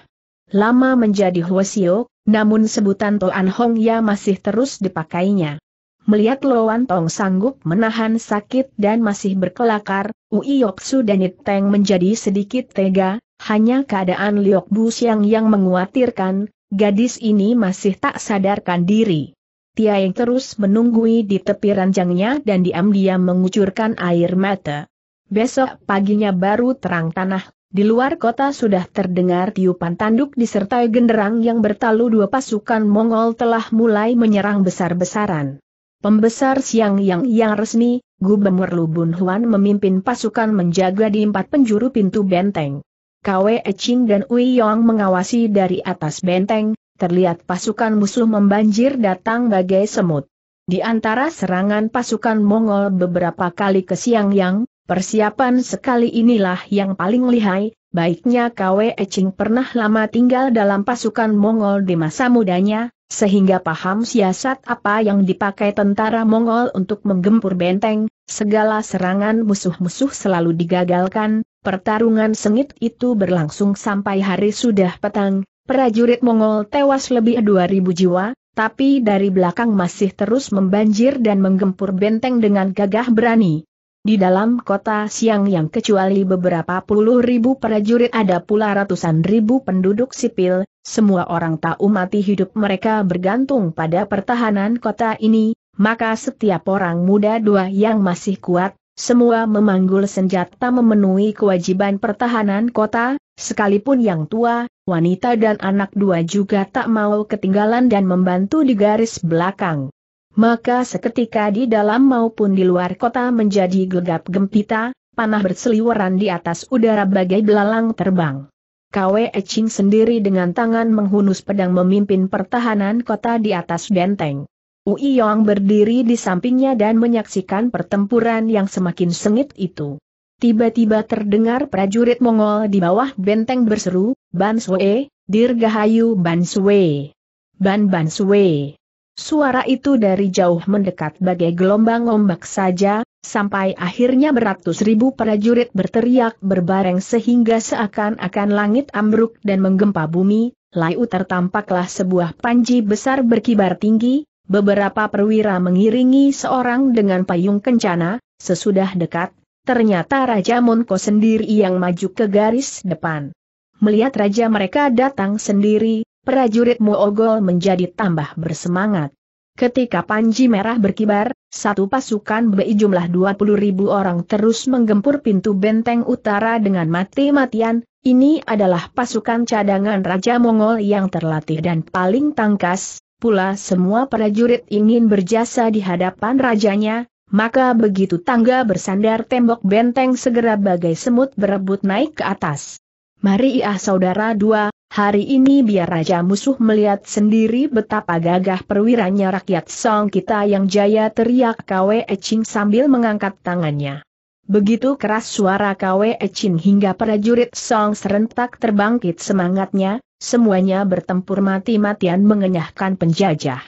lama menjadi Hwasio, namun sebutan Toan Hong ya masih terus dipakainya melihat Loan Tong sanggup menahan sakit dan masih berkelakar, Ui Yoksu dan It Teng menjadi sedikit tega, hanya keadaan Liok Bu Siang yang menguatirkan, gadis ini masih tak sadarkan diri. Tia yang terus menunggui di tepi ranjangnya dan diam-diam mengucurkan air mata. Besok paginya baru terang tanah, di luar kota sudah terdengar tiupan tanduk disertai genderang yang bertalu dua pasukan Mongol telah mulai menyerang besar-besaran. Pembesar Siang Yang yang resmi, Gubernur Lubun Huan memimpin pasukan menjaga di empat penjuru pintu benteng. Kwe Eching dan Ui Yong mengawasi dari atas benteng, terlihat pasukan musuh membanjir datang bagai semut. Di antara serangan pasukan Mongol beberapa kali ke Siang Yang, persiapan sekali inilah yang paling lihai, baiknya Kwe Eching pernah lama tinggal dalam pasukan Mongol di masa mudanya, sehingga paham siasat apa yang dipakai tentara Mongol untuk menggempur benteng, segala serangan musuh-musuh selalu digagalkan, pertarungan sengit itu berlangsung sampai hari sudah petang, prajurit Mongol tewas lebih 2.000 jiwa, tapi dari belakang masih terus membanjir dan menggempur benteng dengan gagah berani. Di dalam kota siang yang kecuali beberapa puluh ribu prajurit ada pula ratusan ribu penduduk sipil, semua orang tahu mati hidup mereka bergantung pada pertahanan kota ini, maka setiap orang muda dua yang masih kuat, semua memanggul senjata memenuhi kewajiban pertahanan kota, sekalipun yang tua, wanita dan anak dua juga tak mau ketinggalan dan membantu di garis belakang. Maka seketika di dalam maupun di luar kota menjadi gegap gempita, panah berseliweran di atas udara bagai belalang terbang. Kwe Ching sendiri dengan tangan menghunus pedang memimpin pertahanan kota di atas benteng. Ui Yong berdiri di sampingnya dan menyaksikan pertempuran yang semakin sengit itu. Tiba-tiba terdengar prajurit Mongol di bawah benteng berseru, Bansue, Dirgahayu Bansue, Ban Ban Suara itu dari jauh mendekat bagai gelombang ombak saja, sampai akhirnya beratus ribu prajurit berteriak berbareng sehingga seakan-akan langit ambruk dan menggempa bumi, Layu tertampaklah sebuah panji besar berkibar tinggi, beberapa perwira mengiringi seorang dengan payung kencana, sesudah dekat, ternyata Raja Monko sendiri yang maju ke garis depan. Melihat raja mereka datang sendiri, prajurit Moogol menjadi tambah bersemangat. Ketika Panji Merah berkibar, satu pasukan BI jumlah 20 ribu orang terus menggempur pintu benteng utara dengan mati-matian, ini adalah pasukan cadangan Raja Mongol yang terlatih dan paling tangkas, pula semua prajurit ingin berjasa di hadapan rajanya, maka begitu tangga bersandar tembok benteng segera bagai semut berebut naik ke atas. Mari ah saudara dua, Hari ini biar Raja Musuh melihat sendiri betapa gagah perwiranya rakyat Song kita yang jaya teriak Kwe Ching sambil mengangkat tangannya. Begitu keras suara Kwe Ching hingga prajurit Song serentak terbangkit semangatnya, semuanya bertempur mati-matian mengenyahkan penjajah.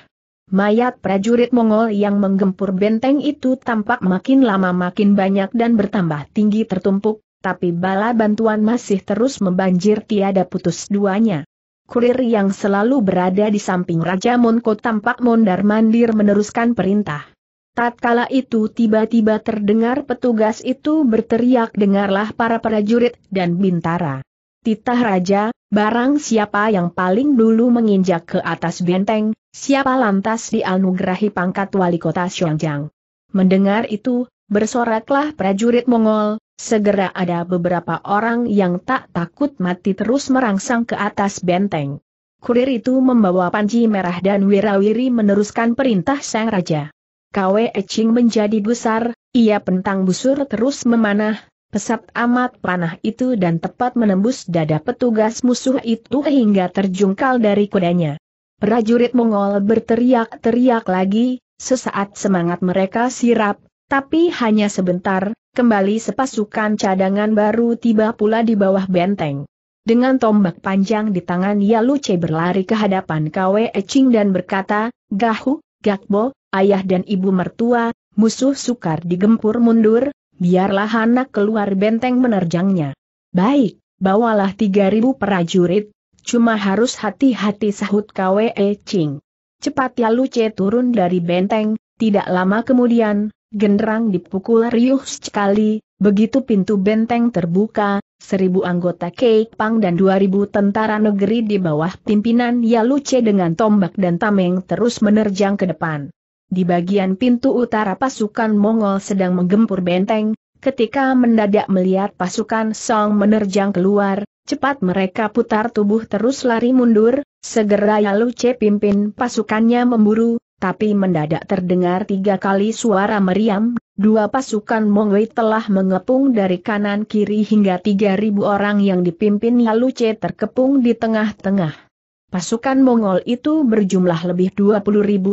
Mayat prajurit Mongol yang menggempur benteng itu tampak makin lama makin banyak dan bertambah tinggi tertumpuk, tapi bala bantuan masih terus membanjir tiada putus duanya. Kurir yang selalu berada di samping Raja Monko tampak mondar-mandir meneruskan perintah. Tatkala itu tiba-tiba terdengar petugas itu berteriak dengarlah para prajurit dan bintara. Titah Raja, barang siapa yang paling dulu menginjak ke atas benteng, siapa lantas dianugerahi pangkat wali kota Xiongjang. Mendengar itu, bersoraklah prajurit Mongol, Segera ada beberapa orang yang tak takut mati terus merangsang ke atas benteng. Kurir itu membawa panci merah dan wirawiri meneruskan perintah sang raja. Kwe Eching menjadi besar, ia pentang busur terus memanah, pesat amat panah itu dan tepat menembus dada petugas musuh itu hingga terjungkal dari kudanya. Prajurit Mongol berteriak-teriak lagi, sesaat semangat mereka sirap, tapi hanya sebentar, kembali sepasukan cadangan baru tiba pula di bawah benteng. Dengan tombak panjang di tangan Yaluce berlari ke hadapan Kwe Eching dan berkata, Gahu, Gakbo, ayah dan ibu mertua, musuh sukar digempur mundur, biarlah anak keluar benteng menerjangnya. Baik, bawalah 3.000 prajurit, cuma harus hati-hati sahut Kwe Eching. Cepat Yaluce turun dari benteng, tidak lama kemudian, Genderang dipukul riuh sekali, begitu pintu benteng terbuka, seribu anggota Pang dan dua ribu tentara negeri di bawah pimpinan Yaluce dengan tombak dan tameng terus menerjang ke depan. Di bagian pintu utara pasukan Mongol sedang menggempur benteng, ketika mendadak melihat pasukan Song menerjang keluar, cepat mereka putar tubuh terus lari mundur, segera Yaluce pimpin pasukannya memburu, tapi mendadak terdengar tiga kali suara meriam, dua pasukan Mongwei telah mengepung dari kanan kiri hingga 3.000 orang yang dipimpin lalu C terkepung di tengah-tengah. Pasukan Mongol itu berjumlah lebih 20.000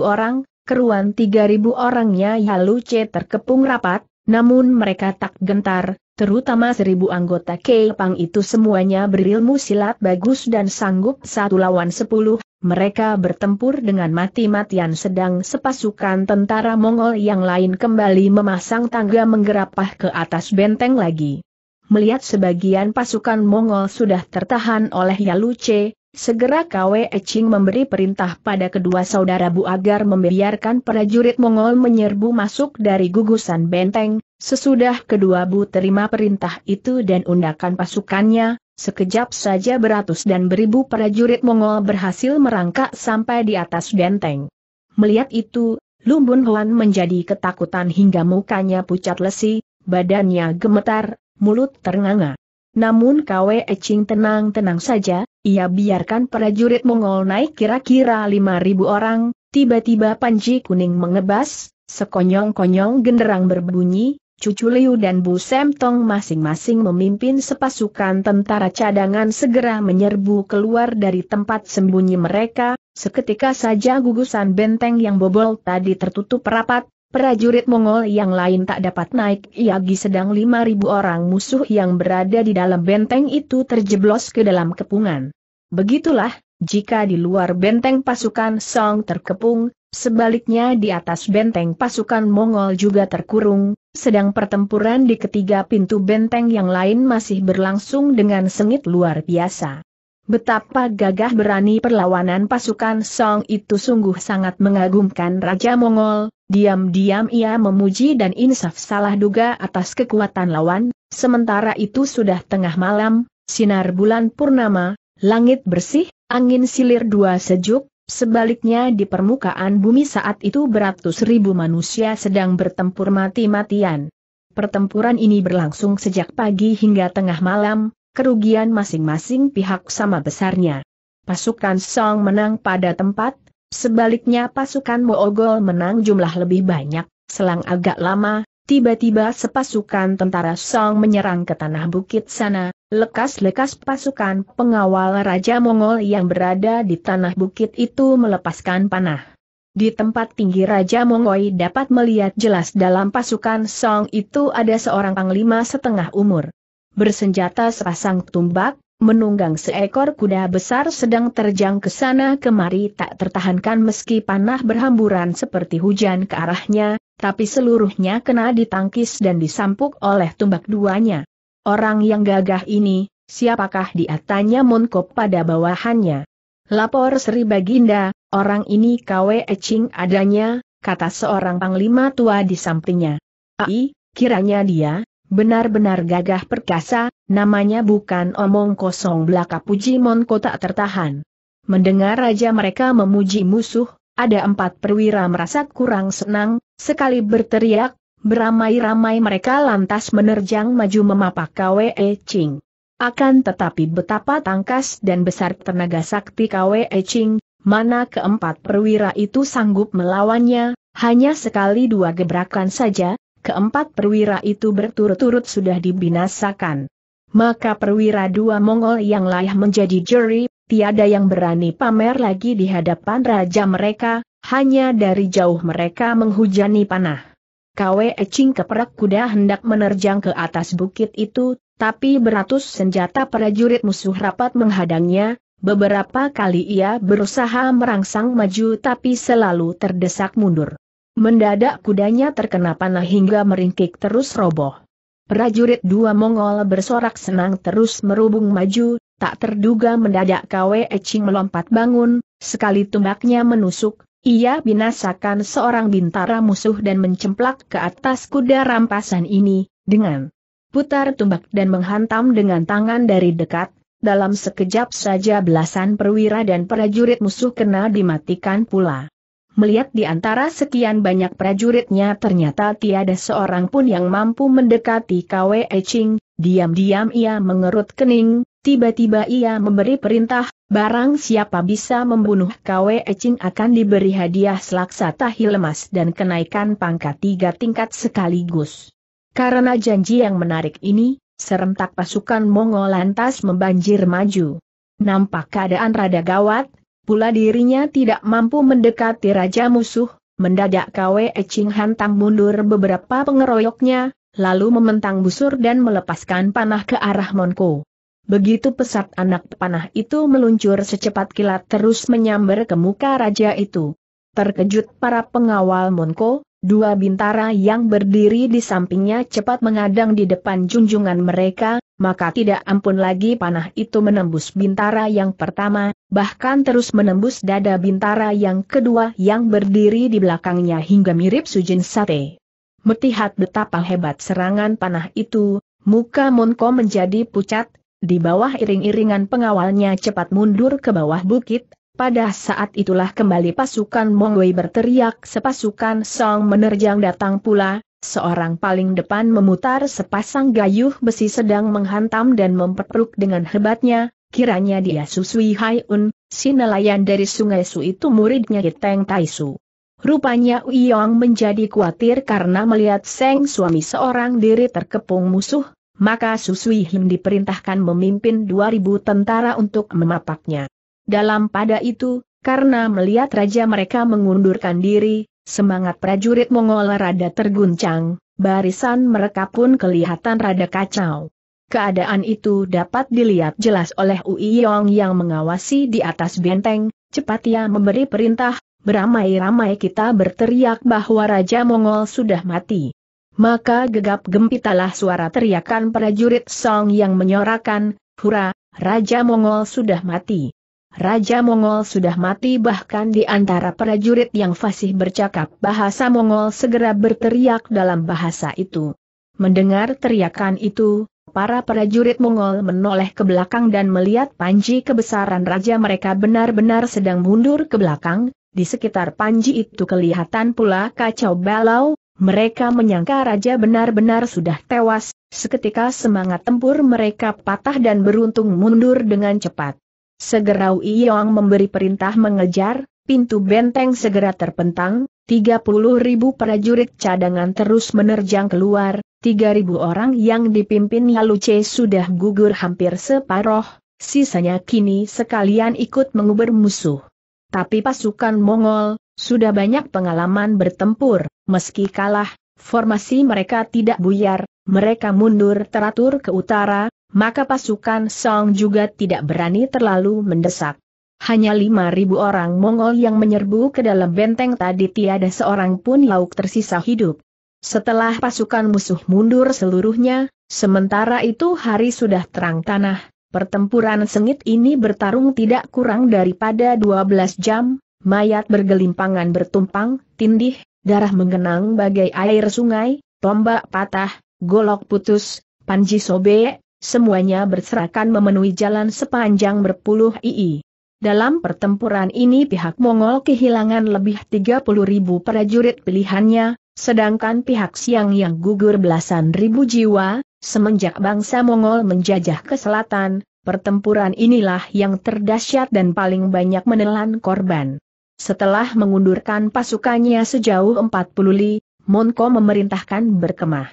orang, keruan 3.000 orangnya lalu C terkepung rapat, namun mereka tak gentar, Terutama seribu anggota Kepang itu semuanya berilmu silat bagus dan sanggup satu lawan sepuluh, mereka bertempur dengan mati-matian sedang sepasukan tentara Mongol yang lain kembali memasang tangga menggerapah ke atas benteng lagi. Melihat sebagian pasukan Mongol sudah tertahan oleh Yaluce, Segera Kwe Eching memberi perintah pada kedua saudara Bu agar membiarkan prajurit Mongol menyerbu masuk dari gugusan benteng, sesudah kedua Bu terima perintah itu dan undakan pasukannya, sekejap saja beratus dan beribu prajurit Mongol berhasil merangkak sampai di atas benteng. Melihat itu, Lumbun Huan menjadi ketakutan hingga mukanya pucat lesi, badannya gemetar, mulut ternganga. Namun Kwe Eching tenang-tenang saja, ia biarkan prajurit Mongol naik kira-kira 5.000 orang, tiba-tiba panci kuning mengebas, sekonyong-konyong genderang berbunyi, Cucu Liu dan Bu Semtong masing-masing memimpin sepasukan tentara cadangan segera menyerbu keluar dari tempat sembunyi mereka, seketika saja gugusan benteng yang bobol tadi tertutup rapat, Prajurit Mongol yang lain tak dapat naik Yagi sedang 5.000 orang musuh yang berada di dalam benteng itu terjeblos ke dalam kepungan. Begitulah, jika di luar benteng pasukan Song terkepung, sebaliknya di atas benteng pasukan Mongol juga terkurung, sedang pertempuran di ketiga pintu benteng yang lain masih berlangsung dengan sengit luar biasa. Betapa gagah berani perlawanan pasukan Song itu sungguh sangat mengagumkan Raja Mongol, diam-diam ia memuji dan insaf salah duga atas kekuatan lawan, sementara itu sudah tengah malam, sinar bulan purnama, langit bersih, angin silir dua sejuk, sebaliknya di permukaan bumi saat itu beratus ribu manusia sedang bertempur mati-matian. Pertempuran ini berlangsung sejak pagi hingga tengah malam, kerugian masing-masing pihak sama besarnya. Pasukan Song menang pada tempat, sebaliknya pasukan Moogol menang jumlah lebih banyak, selang agak lama, tiba-tiba sepasukan tentara Song menyerang ke tanah bukit sana, lekas-lekas pasukan pengawal Raja Mongol yang berada di tanah bukit itu melepaskan panah. Di tempat tinggi Raja Mongoi dapat melihat jelas dalam pasukan Song itu ada seorang panglima setengah umur bersenjata sepasang tumbak, menunggang seekor kuda besar sedang terjang ke sana kemari tak tertahankan meski panah berhamburan seperti hujan ke arahnya, tapi seluruhnya kena ditangkis dan disampuk oleh tumbak duanya. Orang yang gagah ini, siapakah dia tanya Monkop pada bawahannya. Lapor Sri Baginda, orang ini KW Ecing adanya, kata seorang panglima tua di sampingnya. Ai, kiranya dia, Benar-benar gagah perkasa, namanya bukan omong kosong belaka puji Monko tak tertahan. Mendengar raja mereka memuji musuh, ada empat perwira merasa kurang senang, sekali berteriak, beramai-ramai mereka lantas menerjang maju memapak Kwe Ching. Akan tetapi betapa tangkas dan besar tenaga sakti Kwe Ching, mana keempat perwira itu sanggup melawannya, hanya sekali dua gebrakan saja, keempat perwira itu berturut-turut sudah dibinasakan. Maka perwira dua Mongol yang layak menjadi juri, tiada yang berani pamer lagi di hadapan raja mereka, hanya dari jauh mereka menghujani panah. Kwe Ecing keperak kuda hendak menerjang ke atas bukit itu, tapi beratus senjata prajurit musuh rapat menghadangnya, beberapa kali ia berusaha merangsang maju tapi selalu terdesak mundur. Mendadak kudanya terkena panah hingga meringkik terus roboh. Prajurit dua Mongol bersorak senang terus merubung maju, tak terduga mendadak Kwe Eching melompat bangun, sekali tumbaknya menusuk, ia binasakan seorang bintara musuh dan mencemplak ke atas kuda rampasan ini, dengan putar tumbak dan menghantam dengan tangan dari dekat, dalam sekejap saja belasan perwira dan prajurit musuh kena dimatikan pula melihat di antara sekian banyak prajuritnya ternyata tiada seorang pun yang mampu mendekati KW Eching, diam-diam ia mengerut kening, tiba-tiba ia memberi perintah, barang siapa bisa membunuh KW Eching akan diberi hadiah selaksa tahi lemas dan kenaikan pangkat tiga tingkat sekaligus. Karena janji yang menarik ini, serentak pasukan Mongol lantas membanjir maju. Nampak keadaan rada gawat, pula dirinya tidak mampu mendekati raja musuh, mendadak Kwe Eching hantam mundur beberapa pengeroyoknya, lalu mementang busur dan melepaskan panah ke arah Monko. Begitu pesat anak panah itu meluncur secepat kilat terus menyambar ke muka raja itu. Terkejut para pengawal Monko, Dua bintara yang berdiri di sampingnya cepat mengadang di depan junjungan mereka, maka tidak ampun lagi panah itu menembus bintara yang pertama, bahkan terus menembus dada bintara yang kedua yang berdiri di belakangnya hingga mirip sujin sate. Melihat betapa hebat serangan panah itu, muka Monko menjadi pucat, di bawah iring-iringan pengawalnya cepat mundur ke bawah bukit, pada saat itulah kembali pasukan Mongwei berteriak sepasukan Song menerjang datang pula, seorang paling depan memutar sepasang gayuh besi sedang menghantam dan memperuk dengan hebatnya, kiranya dia Susui Un, si nelayan dari sungai Su itu muridnya Tai Taisu. Rupanya Yong menjadi khawatir karena melihat Seng suami seorang diri terkepung musuh, maka Susui Him diperintahkan memimpin 2000 tentara untuk memapaknya. Dalam pada itu, karena melihat raja mereka mengundurkan diri, semangat prajurit Mongol rada terguncang, barisan mereka pun kelihatan rada kacau. Keadaan itu dapat dilihat jelas oleh Yong yang mengawasi di atas benteng, cepat ia memberi perintah, beramai-ramai kita berteriak bahwa Raja Mongol sudah mati. Maka gegap gempitalah suara teriakan prajurit Song yang menyorakan, Hura, Raja Mongol sudah mati. Raja Mongol sudah mati bahkan di antara prajurit yang fasih bercakap bahasa Mongol segera berteriak dalam bahasa itu. Mendengar teriakan itu, para prajurit Mongol menoleh ke belakang dan melihat panji kebesaran raja mereka benar-benar sedang mundur ke belakang, di sekitar panji itu kelihatan pula kacau balau, mereka menyangka raja benar-benar sudah tewas, seketika semangat tempur mereka patah dan beruntung mundur dengan cepat. Segera Iyong memberi perintah mengejar, pintu benteng segera terpentang, 30 ribu prajurit cadangan terus menerjang keluar, 3 ribu orang yang dipimpin Lalu C sudah gugur hampir separoh, sisanya kini sekalian ikut mengubur musuh. Tapi pasukan Mongol, sudah banyak pengalaman bertempur, meski kalah, formasi mereka tidak buyar, mereka mundur teratur ke utara, maka pasukan Song juga tidak berani terlalu mendesak. Hanya 5.000 orang Mongol yang menyerbu ke dalam benteng tadi tiada seorang pun lauk tersisa hidup. Setelah pasukan musuh mundur seluruhnya, sementara itu hari sudah terang tanah, pertempuran sengit ini bertarung tidak kurang daripada 12 jam, mayat bergelimpangan bertumpang, tindih, darah mengenang bagai air sungai, tombak patah, golok putus, panji sobek, semuanya berserakan memenuhi jalan sepanjang berpuluh ii. Dalam pertempuran ini pihak Mongol kehilangan lebih 30 ribu prajurit pilihannya, sedangkan pihak Siang yang gugur belasan ribu jiwa, semenjak bangsa Mongol menjajah ke selatan, pertempuran inilah yang terdahsyat dan paling banyak menelan korban. Setelah mengundurkan pasukannya sejauh 40 li, Monko memerintahkan berkemah.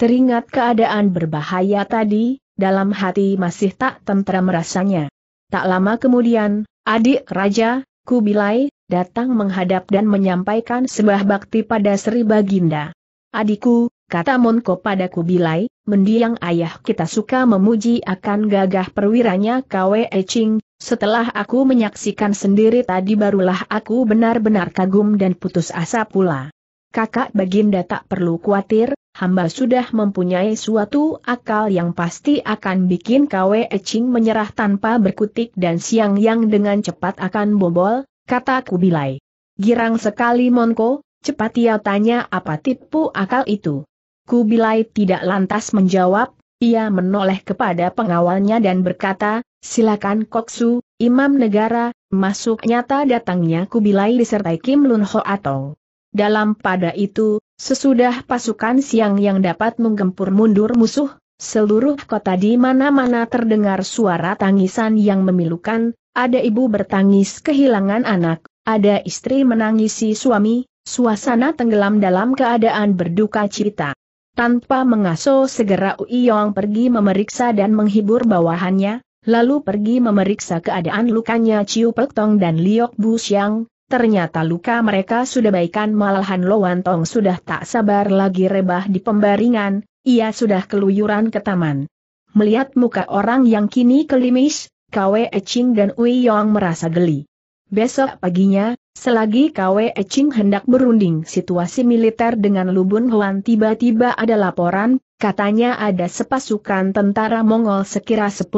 Teringat keadaan berbahaya tadi, dalam hati masih tak tentram rasanya. Tak lama kemudian, adik raja, Kubilai, datang menghadap dan menyampaikan sebuah bakti pada Sri Baginda. Adikku, kata Monko pada Kubilai, mendiang ayah kita suka memuji akan gagah perwiranya Kwe Ching. setelah aku menyaksikan sendiri tadi barulah aku benar-benar kagum dan putus asa pula. Kakak Baginda tak perlu khawatir, hamba sudah mempunyai suatu akal yang pasti akan bikin Kwe Eching menyerah tanpa berkutik dan siang yang dengan cepat akan bobol, kata Kubilai. Girang sekali Monko, cepat ia tanya apa tipu akal itu. Kubilai tidak lantas menjawab, ia menoleh kepada pengawalnya dan berkata, silakan Koksu, Imam Negara, masuk nyata datangnya Kubilai disertai Kim Lun Ho Atong. Dalam pada itu, Sesudah pasukan siang yang dapat menggempur mundur musuh, seluruh kota di mana-mana terdengar suara tangisan yang memilukan, ada ibu bertangis kehilangan anak, ada istri menangisi suami, suasana tenggelam dalam keadaan berduka cita. Tanpa mengaso segera Yong pergi memeriksa dan menghibur bawahannya, lalu pergi memeriksa keadaan lukanya Ciu Pek Tong dan Liok Bu Siang. Ternyata luka mereka sudah baikan malahan Loan Tong sudah tak sabar lagi rebah di pembaringan, ia sudah keluyuran ke taman. Melihat muka orang yang kini kelimis, Kwe Eching dan Ui Yong merasa geli. Besok paginya, selagi Kwe Eching hendak berunding situasi militer dengan Lubun Huan tiba-tiba ada laporan Katanya ada sepasukan tentara Mongol sekira 10.000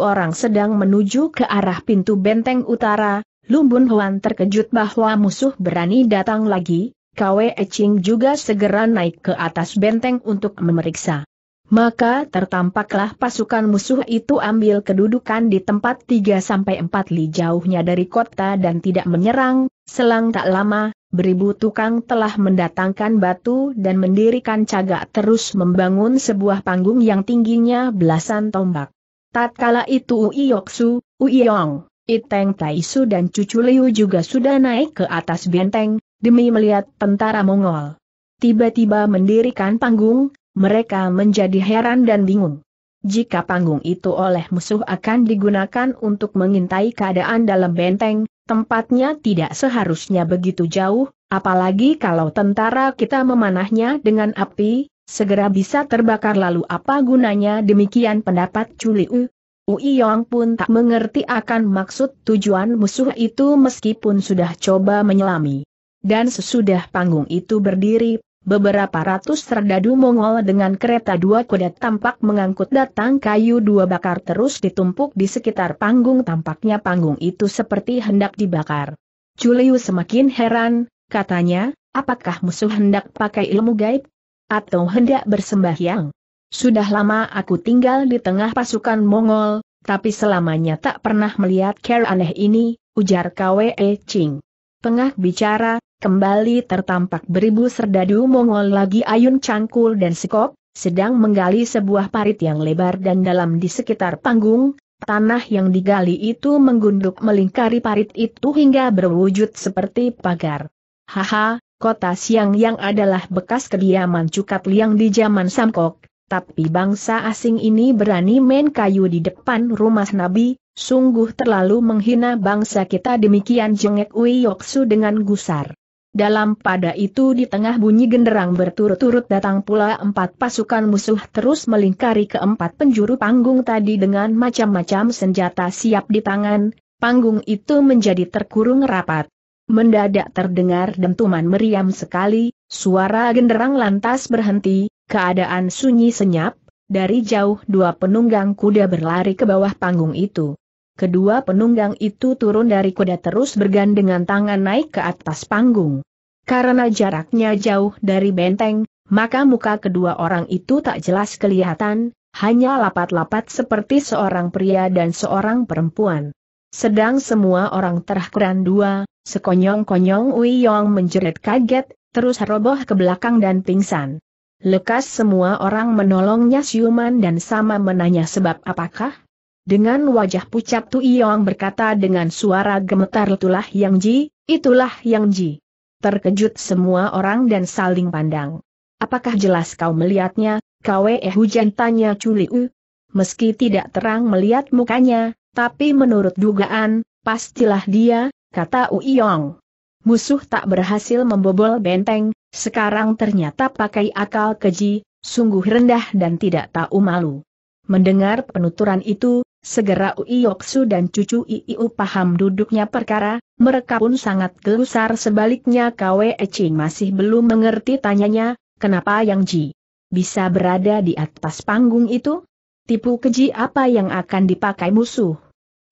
orang sedang menuju ke arah pintu benteng utara, Lumbun Huan terkejut bahwa musuh berani datang lagi, Kwe Eching juga segera naik ke atas benteng untuk memeriksa. Maka tertampaklah pasukan musuh itu ambil kedudukan di tempat 3-4 li jauhnya dari kota dan tidak menyerang, selang tak lama, beribu tukang telah mendatangkan batu dan mendirikan cagak terus membangun sebuah panggung yang tingginya belasan tombak. Tatkala itu Uiyoksu, Uiyong, Iteng Taisu dan cucu Liu juga sudah naik ke atas benteng, demi melihat tentara Mongol. Tiba-tiba mendirikan panggung, mereka menjadi heran dan bingung. Jika panggung itu oleh musuh akan digunakan untuk mengintai keadaan dalam benteng, tempatnya tidak seharusnya begitu jauh, apalagi kalau tentara kita memanahnya dengan api, segera bisa terbakar lalu apa gunanya demikian pendapat Culiu, Ui Yong pun tak mengerti akan maksud tujuan musuh itu meskipun sudah coba menyelami. Dan sesudah panggung itu berdiri, beberapa ratus serdadu Mongol dengan kereta dua kuda tampak mengangkut datang kayu dua bakar terus ditumpuk di sekitar panggung tampaknya panggung itu seperti hendak dibakar. Chuliu semakin heran, katanya, apakah musuh hendak pakai ilmu gaib? Atau hendak bersembahyang? Sudah lama aku tinggal di tengah pasukan Mongol, tapi selamanya tak pernah melihat care aneh ini, ujar Kwe Ching. Tengah bicara, kembali tertampak beribu serdadu Mongol lagi ayun cangkul dan sekop, sedang menggali sebuah parit yang lebar dan dalam di sekitar panggung, tanah yang digali itu menggunduk melingkari parit itu hingga berwujud seperti pagar. Haha, kota Siang yang adalah bekas kediaman Cukat Liang di zaman Samkok, tapi bangsa asing ini berani main kayu di depan rumah Nabi, sungguh terlalu menghina bangsa kita demikian jengek Ui Yoksu dengan gusar. Dalam pada itu di tengah bunyi genderang berturut-turut datang pula empat pasukan musuh terus melingkari keempat penjuru panggung tadi dengan macam-macam senjata siap di tangan, panggung itu menjadi terkurung rapat. Mendadak terdengar dentuman meriam sekali, suara genderang lantas berhenti, Keadaan sunyi senyap, dari jauh dua penunggang kuda berlari ke bawah panggung itu. Kedua penunggang itu turun dari kuda terus bergandengan tangan naik ke atas panggung. Karena jaraknya jauh dari benteng, maka muka kedua orang itu tak jelas kelihatan, hanya lapat-lapat seperti seorang pria dan seorang perempuan. Sedang semua orang terkeran dua, sekonyong-konyong Wei Yong menjerit kaget, terus roboh ke belakang dan pingsan. Lekas semua orang menolongnya siuman dan sama menanya sebab apakah? Dengan wajah pucat Tu Tuiyong berkata dengan suara gemetar itulah yang ji, itulah yang ji. Terkejut semua orang dan saling pandang. Apakah jelas kau melihatnya, Kwe eh hujan tanya Culiu? Meski tidak terang melihat mukanya, tapi menurut dugaan, pastilah dia, kata Uiyong. Musuh tak berhasil membobol benteng, sekarang ternyata pakai akal keji, sungguh rendah dan tidak tahu malu. Mendengar penuturan itu, segera Uiyoksu dan cucu Iiu paham duduknya perkara, mereka pun sangat gelusar sebaliknya Kwe Eching masih belum mengerti tanyanya, kenapa Yang Ji bisa berada di atas panggung itu? Tipu keji apa yang akan dipakai musuh?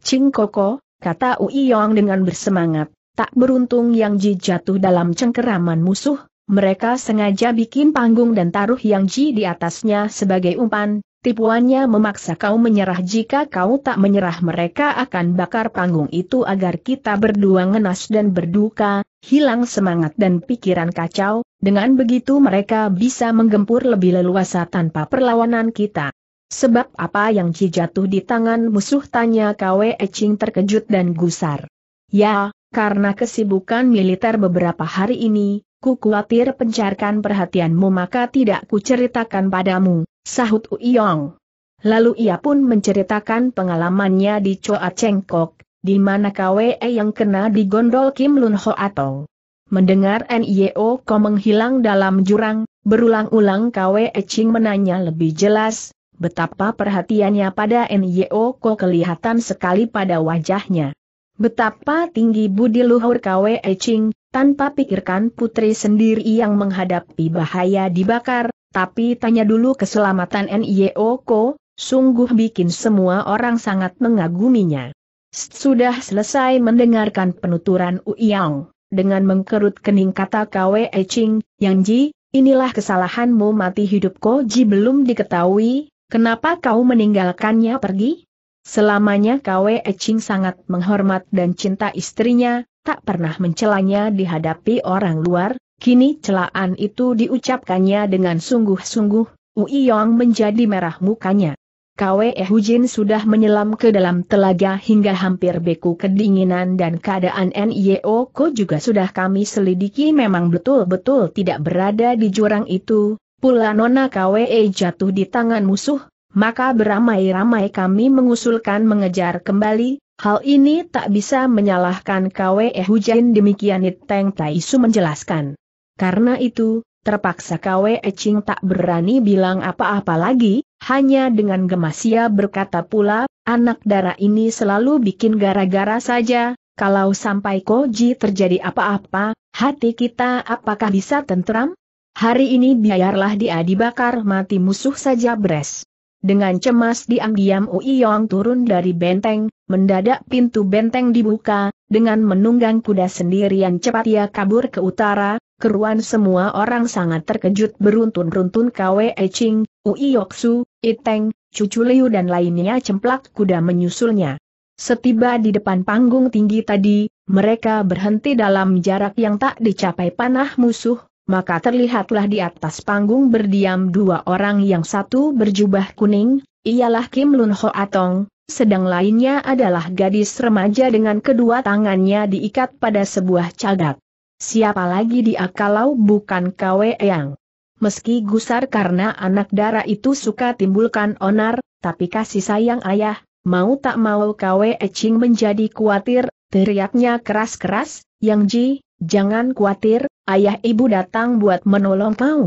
Ching Koko, kata Uiyong dengan bersemangat, tak beruntung Yang Ji jatuh dalam cengkeraman musuh, mereka sengaja bikin panggung dan taruh Yang Ji di atasnya sebagai umpan, tipuannya memaksa kau menyerah jika kau tak menyerah mereka akan bakar panggung itu agar kita berdua ngenas dan berduka, hilang semangat dan pikiran kacau, dengan begitu mereka bisa menggempur lebih leluasa tanpa perlawanan kita. Sebab apa yang Ji jatuh di tangan musuh tanya Kwe Eching terkejut dan gusar. Ya, karena kesibukan militer beberapa hari ini, ku khawatir pencarkan perhatianmu maka tidak ku ceritakan padamu, sahut Yong. Lalu ia pun menceritakan pengalamannya di Choa Cengkok, di mana KWE yang kena digondol Kim Lun Ho atau mendengar NIO Ko menghilang dalam jurang, berulang-ulang KWE Ching menanya lebih jelas, betapa perhatiannya pada NIO Ko kelihatan sekali pada wajahnya. Betapa tinggi budi luhur Kwe Eching, tanpa pikirkan putri sendiri yang menghadapi bahaya dibakar, tapi tanya dulu keselamatan NIO Ko, sungguh bikin semua orang sangat mengaguminya. Sudah selesai mendengarkan penuturan Uyang, dengan mengkerut kening kata Kwe Eching, Yang Ji, inilah kesalahanmu mati hidup Ko Ji belum diketahui, kenapa kau meninggalkannya pergi? Selamanya Kwe Ching sangat menghormat dan cinta istrinya, tak pernah mencelanya dihadapi orang luar, kini celaan itu diucapkannya dengan sungguh-sungguh, Ui Yong menjadi merah mukanya. Kwe Hujin sudah menyelam ke dalam telaga hingga hampir beku kedinginan dan keadaan Nio Ko juga sudah kami selidiki memang betul-betul tidak berada di jurang itu, pula Nona Kwe jatuh di tangan musuh, maka beramai-ramai kami mengusulkan mengejar kembali, hal ini tak bisa menyalahkan KWE Hujain demikian Teng Taisu menjelaskan. Karena itu, terpaksa KWE Ching tak berani bilang apa-apa lagi, hanya dengan gemas ia berkata pula, anak darah ini selalu bikin gara-gara saja, kalau sampai Koji terjadi apa-apa, hati kita apakah bisa tentram? Hari ini biarlah dia dibakar mati musuh saja beres. Dengan cemas diam-diam Uiyong turun dari benteng, mendadak pintu benteng dibuka, dengan menunggang kuda sendirian cepat ia kabur ke utara, keruan semua orang sangat terkejut beruntun-runtun Kwe Eching, Uiyoksu, Iteng, Cucu Liu dan lainnya cemplak kuda menyusulnya. Setiba di depan panggung tinggi tadi, mereka berhenti dalam jarak yang tak dicapai panah musuh, maka terlihatlah di atas panggung berdiam dua orang yang satu berjubah kuning, ialah Kim Lun Ho Atong, sedang lainnya adalah gadis remaja dengan kedua tangannya diikat pada sebuah cagak. Siapa lagi dia kalau bukan Kwe Yang? Meski gusar karena anak dara itu suka timbulkan onar, tapi kasih sayang ayah, mau tak mau Kwe Ching menjadi khawatir, teriaknya keras-keras, Yang Ji, jangan khawatir, ayah ibu datang buat menolong kau.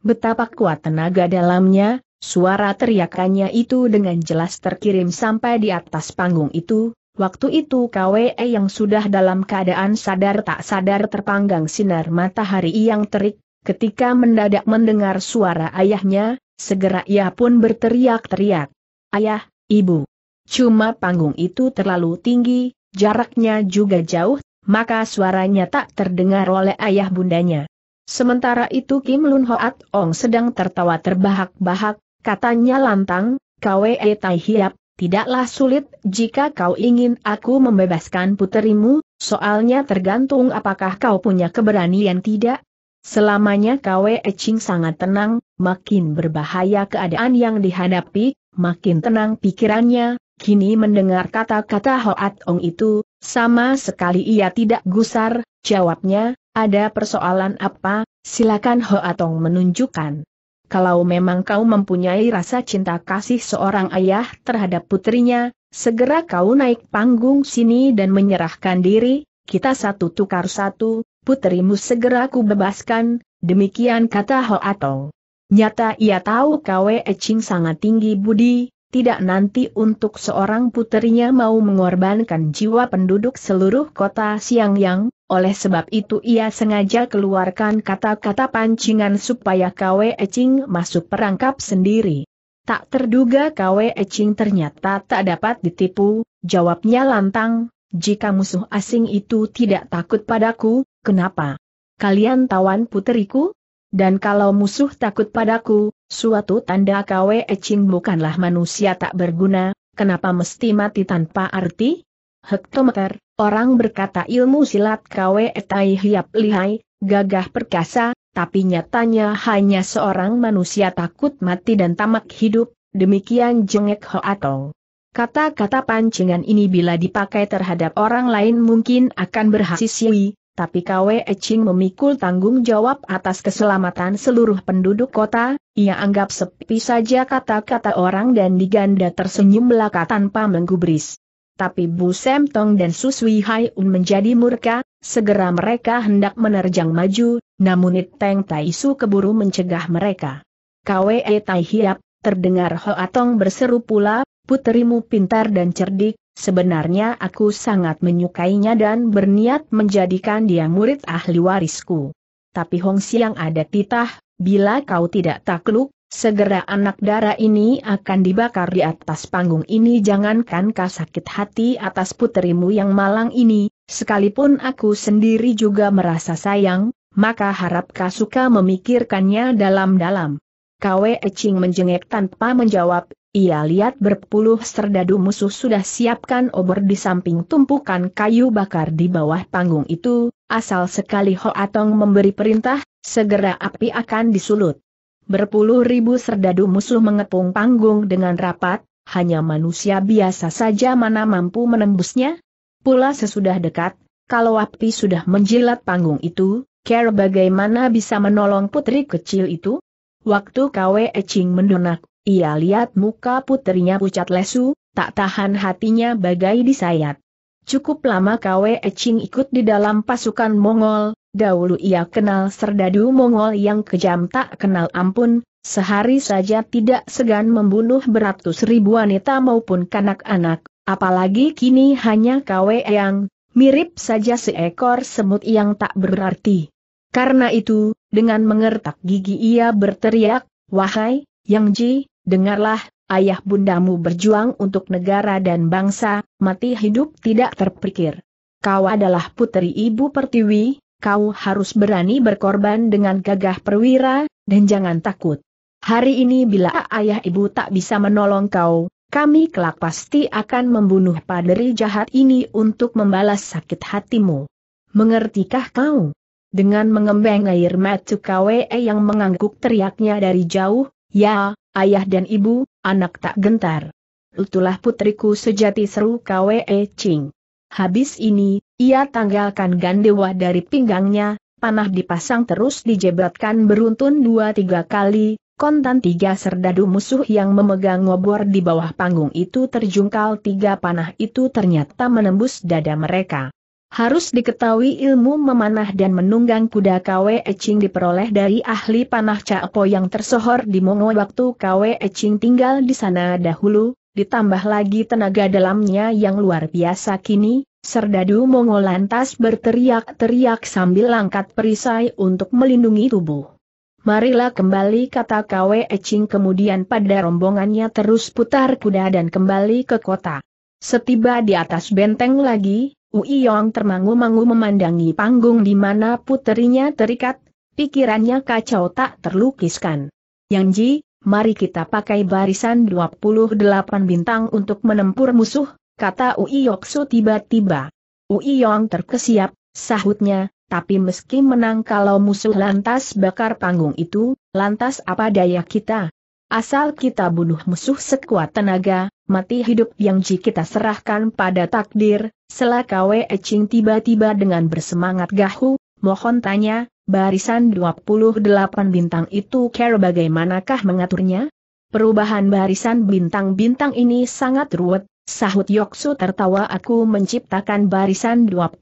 Betapa kuat tenaga dalamnya, suara teriakannya itu dengan jelas terkirim sampai di atas panggung itu, waktu itu KWE yang sudah dalam keadaan sadar tak sadar terpanggang sinar matahari yang terik, ketika mendadak mendengar suara ayahnya, segera ia pun berteriak-teriak. Ayah, ibu. Cuma panggung itu terlalu tinggi, jaraknya juga jauh maka suaranya tak terdengar oleh ayah bundanya. Sementara itu Kim Lun Hoat Ong sedang tertawa terbahak-bahak, katanya lantang, Kwe Tai Hiap, tidaklah sulit jika kau ingin aku membebaskan puterimu, soalnya tergantung apakah kau punya keberanian tidak. Selamanya Kwe Ching sangat tenang, makin berbahaya keadaan yang dihadapi, makin tenang pikirannya, kini mendengar kata-kata Hoat Ong itu, sama sekali ia tidak gusar, jawabnya, ada persoalan apa, silakan Ho Atong menunjukkan. Kalau memang kau mempunyai rasa cinta kasih seorang ayah terhadap putrinya, segera kau naik panggung sini dan menyerahkan diri, kita satu tukar satu, putrimu segera ku bebaskan, demikian kata Ho Atong. Nyata ia tahu Kwe Ching sangat tinggi budi, tidak nanti untuk seorang putrinya mau mengorbankan jiwa penduduk seluruh kota Siangyang, oleh sebab itu ia sengaja keluarkan kata-kata pancingan supaya Kwe Eching masuk perangkap sendiri. Tak terduga Kwe Eching ternyata tak dapat ditipu, jawabnya lantang, jika musuh asing itu tidak takut padaku, kenapa? Kalian tawan puteriku? Dan kalau musuh takut padaku, Suatu tanda Kwe Ecing bukanlah manusia tak berguna, kenapa mesti mati tanpa arti? Hektometer, orang berkata ilmu silat Kwe Etai Hiap Lihai, gagah perkasa, tapi nyatanya hanya seorang manusia takut mati dan tamak hidup, demikian jengek Hoatong. Kata-kata pancingan ini bila dipakai terhadap orang lain mungkin akan berhasil tapi Kwe Eching memikul tanggung jawab atas keselamatan seluruh penduduk kota, ia anggap sepi saja kata-kata orang dan diganda tersenyum belaka tanpa menggubris. Tapi Bu Sem Tong dan Suswi Hai Un menjadi murka, segera mereka hendak menerjang maju, namun It Teng Tai Su keburu mencegah mereka. Kwe Tai Hiap, terdengar Hoa Tong berseru pula, puterimu pintar dan cerdik, Sebenarnya aku sangat menyukainya dan berniat menjadikan dia murid ahli warisku. Tapi Hong Siang ada titah, bila kau tidak takluk, segera anak darah ini akan dibakar di atas panggung ini jangankan kau sakit hati atas puterimu yang malang ini, sekalipun aku sendiri juga merasa sayang, maka harap kau suka memikirkannya dalam-dalam. Kwe Ching menjengek tanpa menjawab, ia lihat berpuluh serdadu musuh sudah siapkan obor di samping tumpukan kayu bakar di bawah panggung itu, asal sekali Ho Atong memberi perintah, segera api akan disulut. Berpuluh ribu serdadu musuh mengepung panggung dengan rapat, hanya manusia biasa saja mana mampu menembusnya? Pula sesudah dekat, kalau api sudah menjilat panggung itu, Care bagaimana bisa menolong putri kecil itu? Waktu Kwe Eching mendonak, ia lihat muka putrinya pucat lesu, tak tahan hatinya bagai disayat. Cukup lama Kwe Eching ikut di dalam pasukan Mongol, dahulu ia kenal serdadu Mongol yang kejam tak kenal ampun, sehari saja tidak segan membunuh beratus ribu wanita maupun kanak-anak, apalagi kini hanya Kwe yang mirip saja seekor semut yang tak berarti. Karena itu, dengan mengertak gigi ia berteriak, Wahai, Yang Ji, dengarlah, ayah bundamu berjuang untuk negara dan bangsa, mati hidup tidak terpikir. Kau adalah putri ibu pertiwi, kau harus berani berkorban dengan gagah perwira, dan jangan takut. Hari ini bila ayah ibu tak bisa menolong kau, kami kelak pasti akan membunuh paderi jahat ini untuk membalas sakit hatimu. Mengertikah kau? Dengan mengembang air mata KWE yang mengangguk teriaknya dari jauh, ya, ayah dan ibu, anak tak gentar. Itulah putriku sejati seru KWE Ching. Habis ini, ia tanggalkan gandewa dari pinggangnya, panah dipasang terus dijebatkan beruntun dua tiga kali, kontan tiga serdadu musuh yang memegang ngobor di bawah panggung itu terjungkal tiga panah itu ternyata menembus dada mereka. Harus diketahui ilmu memanah dan menunggang kuda Kwe Ecing diperoleh dari ahli panah Caopo yang tersohor di Mongo waktu Kwe Ecing tinggal di sana dahulu, ditambah lagi tenaga dalamnya yang luar biasa kini, Serdadu Mongo lantas berteriak-teriak sambil langkat perisai untuk melindungi tubuh. Marilah kembali kata Kwe Ecing kemudian pada rombongannya terus putar kuda dan kembali ke kota. Setiba di atas benteng lagi, Ui Yong termangu-mangu memandangi panggung di mana puterinya terikat, pikirannya kacau tak terlukiskan. Yang Ji, mari kita pakai barisan 28 bintang untuk menempur musuh, kata Ui Uiyoksu tiba-tiba. Ui Yong terkesiap, sahutnya, tapi meski menang kalau musuh lantas bakar panggung itu, lantas apa daya kita? Asal kita bunuh musuh sekuat tenaga, mati hidup yang ji kita serahkan pada takdir, Selah kawe ecing tiba-tiba dengan bersemangat gahu, mohon tanya, barisan 28 bintang itu care bagaimanakah mengaturnya? Perubahan barisan bintang-bintang ini sangat ruwet, sahut Yoksu tertawa aku menciptakan barisan 28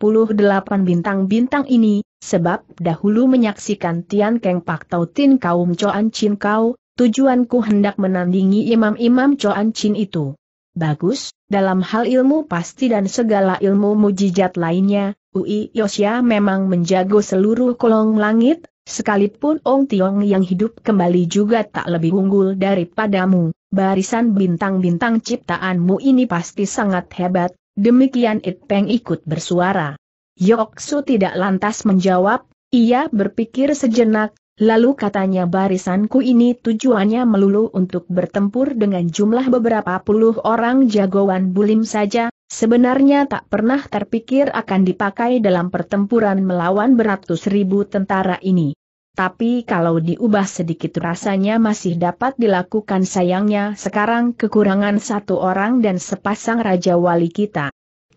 bintang-bintang ini, sebab dahulu menyaksikan Tian Keng Pak Tautin kaum Coan Chin Kau, tujuanku hendak menandingi imam-imam Coan Chin itu. Bagus, dalam hal ilmu pasti dan segala ilmu mujizat lainnya, Ui Yosia memang menjago seluruh kolong langit, sekalipun Ong Tiong yang hidup kembali juga tak lebih unggul daripadamu, barisan bintang-bintang ciptaanmu ini pasti sangat hebat, demikian It Peng ikut bersuara. Yok tidak lantas menjawab, ia berpikir sejenak, Lalu katanya barisanku ini tujuannya melulu untuk bertempur dengan jumlah beberapa puluh orang jagoan bulim saja, sebenarnya tak pernah terpikir akan dipakai dalam pertempuran melawan beratus ribu tentara ini. Tapi kalau diubah sedikit rasanya masih dapat dilakukan sayangnya sekarang kekurangan satu orang dan sepasang raja wali kita.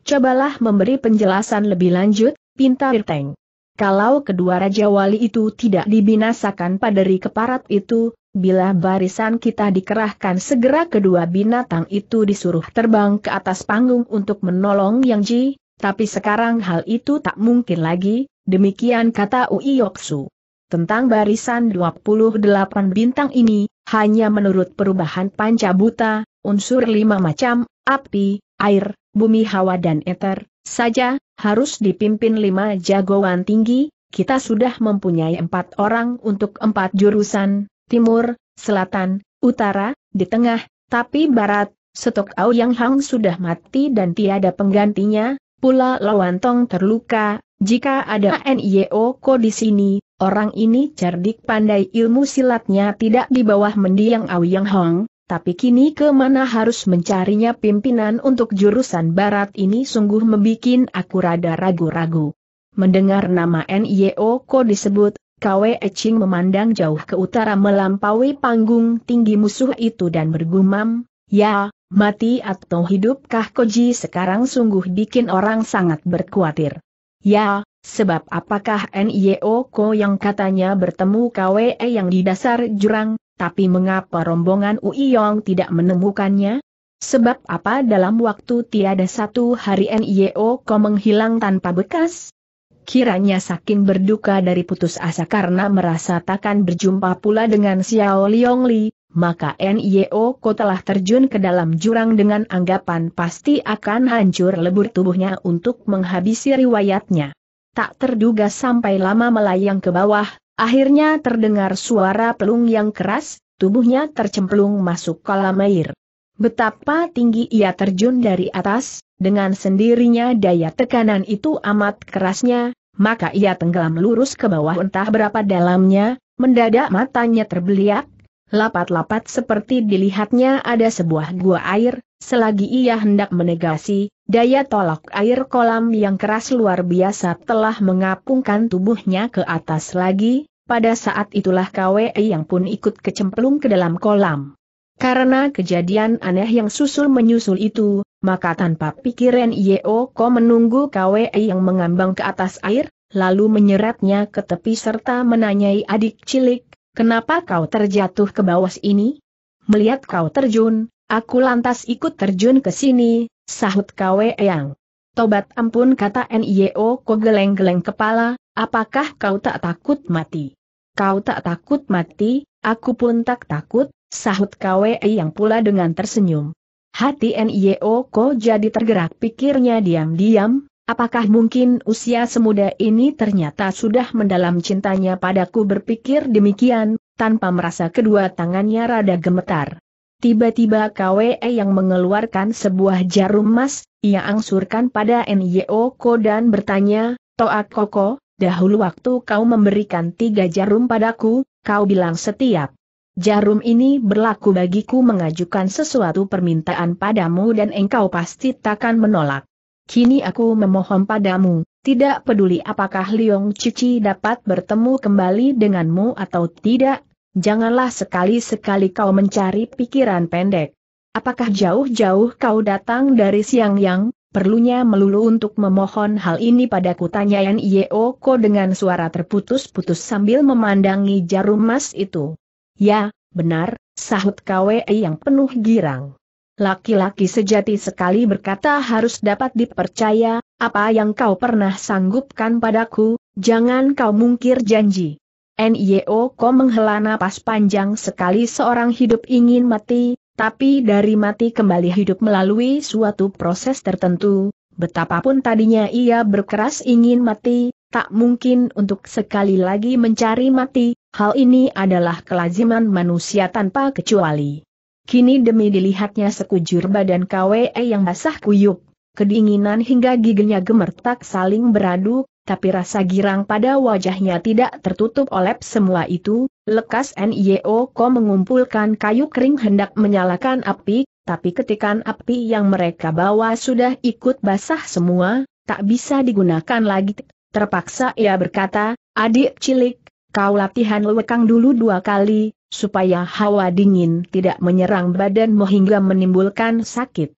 Cobalah memberi penjelasan lebih lanjut, pinta Irteng. Kalau kedua Raja Wali itu tidak dibinasakan pada ri keparat itu, bila barisan kita dikerahkan segera kedua binatang itu disuruh terbang ke atas panggung untuk menolong Yang Ji, tapi sekarang hal itu tak mungkin lagi, demikian kata Yoksu. Tentang barisan 28 bintang ini, hanya menurut perubahan panca buta, unsur lima macam, api, air, bumi hawa dan eter, saja, harus dipimpin lima jagoan tinggi, kita sudah mempunyai empat orang untuk empat jurusan, timur, selatan, utara, di tengah, tapi barat, setok au yang Hang sudah mati dan tiada penggantinya, pula Lawan Tong terluka, jika ada NIO Ko di sini, orang ini cerdik pandai ilmu silatnya tidak di bawah mendiang yang Hang, tapi kini kemana harus mencarinya pimpinan untuk jurusan barat ini sungguh membuat aku rada ragu-ragu. Mendengar nama NIO Ko disebut, Kwe Ching memandang jauh ke utara melampaui panggung tinggi musuh itu dan bergumam, Ya, mati atau hidupkah Koji sekarang sungguh bikin orang sangat berkhawatir. Ya, sebab apakah NIO Ko yang katanya bertemu KWE yang di dasar jurang, tapi mengapa rombongan Uiyong tidak menemukannya? Sebab apa dalam waktu tiada satu hari NIO Ko menghilang tanpa bekas? Kiranya saking berduka dari putus asa karena merasa takkan berjumpa pula dengan Xiao Li, maka NIO Ko telah terjun ke dalam jurang dengan anggapan pasti akan hancur lebur tubuhnya untuk menghabisi riwayatnya. Tak terduga sampai lama melayang ke bawah, Akhirnya terdengar suara pelung yang keras, tubuhnya tercemplung masuk kolam air. Betapa tinggi ia terjun dari atas, dengan sendirinya daya tekanan itu amat kerasnya, maka ia tenggelam lurus ke bawah entah berapa dalamnya, mendadak matanya terbeliak, lapat-lapat seperti dilihatnya ada sebuah gua air, selagi ia hendak menegasi, Daya tolak air kolam yang keras luar biasa telah mengapungkan tubuhnya ke atas lagi, pada saat itulah KWE yang pun ikut kecemplung ke dalam kolam. Karena kejadian aneh yang susul menyusul itu, maka tanpa pikiran Yeo Ko menunggu KWE yang mengambang ke atas air, lalu menyeretnya ke tepi serta menanyai adik cilik, kenapa kau terjatuh ke bawah ini? Melihat kau terjun, aku lantas ikut terjun ke sini, sahut Kwe yang, Tobat ampun kata NIO ko geleng-geleng kepala, apakah kau tak takut mati? Kau tak takut mati, aku pun tak takut, sahut Kwe yang pula dengan tersenyum. Hati NIO ko jadi tergerak pikirnya diam-diam, apakah mungkin usia semuda ini ternyata sudah mendalam cintanya padaku berpikir demikian, tanpa merasa kedua tangannya rada gemetar. Tiba-tiba KWE yang mengeluarkan sebuah jarum emas, ia angsurkan pada NYO Ko dan bertanya, Toak Koko, dahulu waktu kau memberikan tiga jarum padaku, kau bilang setiap. Jarum ini berlaku bagiku mengajukan sesuatu permintaan padamu dan engkau pasti takkan menolak. Kini aku memohon padamu, tidak peduli apakah Liong Cici dapat bertemu kembali denganmu atau tidak, janganlah sekali-sekali kau mencari pikiran pendek. Apakah jauh-jauh kau datang dari siang yang, perlunya melulu untuk memohon hal ini padaku tanya Yeoko dengan suara terputus-putus sambil memandangi jarum emas itu. Ya, benar, sahut KWE yang penuh girang. Laki-laki sejati sekali berkata harus dapat dipercaya, apa yang kau pernah sanggupkan padaku, jangan kau mungkir janji. Ko menghela napas panjang sekali seorang hidup ingin mati, tapi dari mati kembali hidup melalui suatu proses tertentu, betapapun tadinya ia berkeras ingin mati, tak mungkin untuk sekali lagi mencari mati, hal ini adalah kelaziman manusia tanpa kecuali. Kini demi dilihatnya sekujur badan KWE yang basah kuyup, kedinginan hingga giginya gemertak saling beradu, tapi rasa girang pada wajahnya tidak tertutup oleh semua itu, lekas NIO Ko mengumpulkan kayu kering hendak menyalakan api, tapi ketikan api yang mereka bawa sudah ikut basah semua, tak bisa digunakan lagi. Terpaksa ia berkata, adik cilik, kau latihan lewekang dulu dua kali, supaya hawa dingin tidak menyerang badanmu hingga menimbulkan sakit.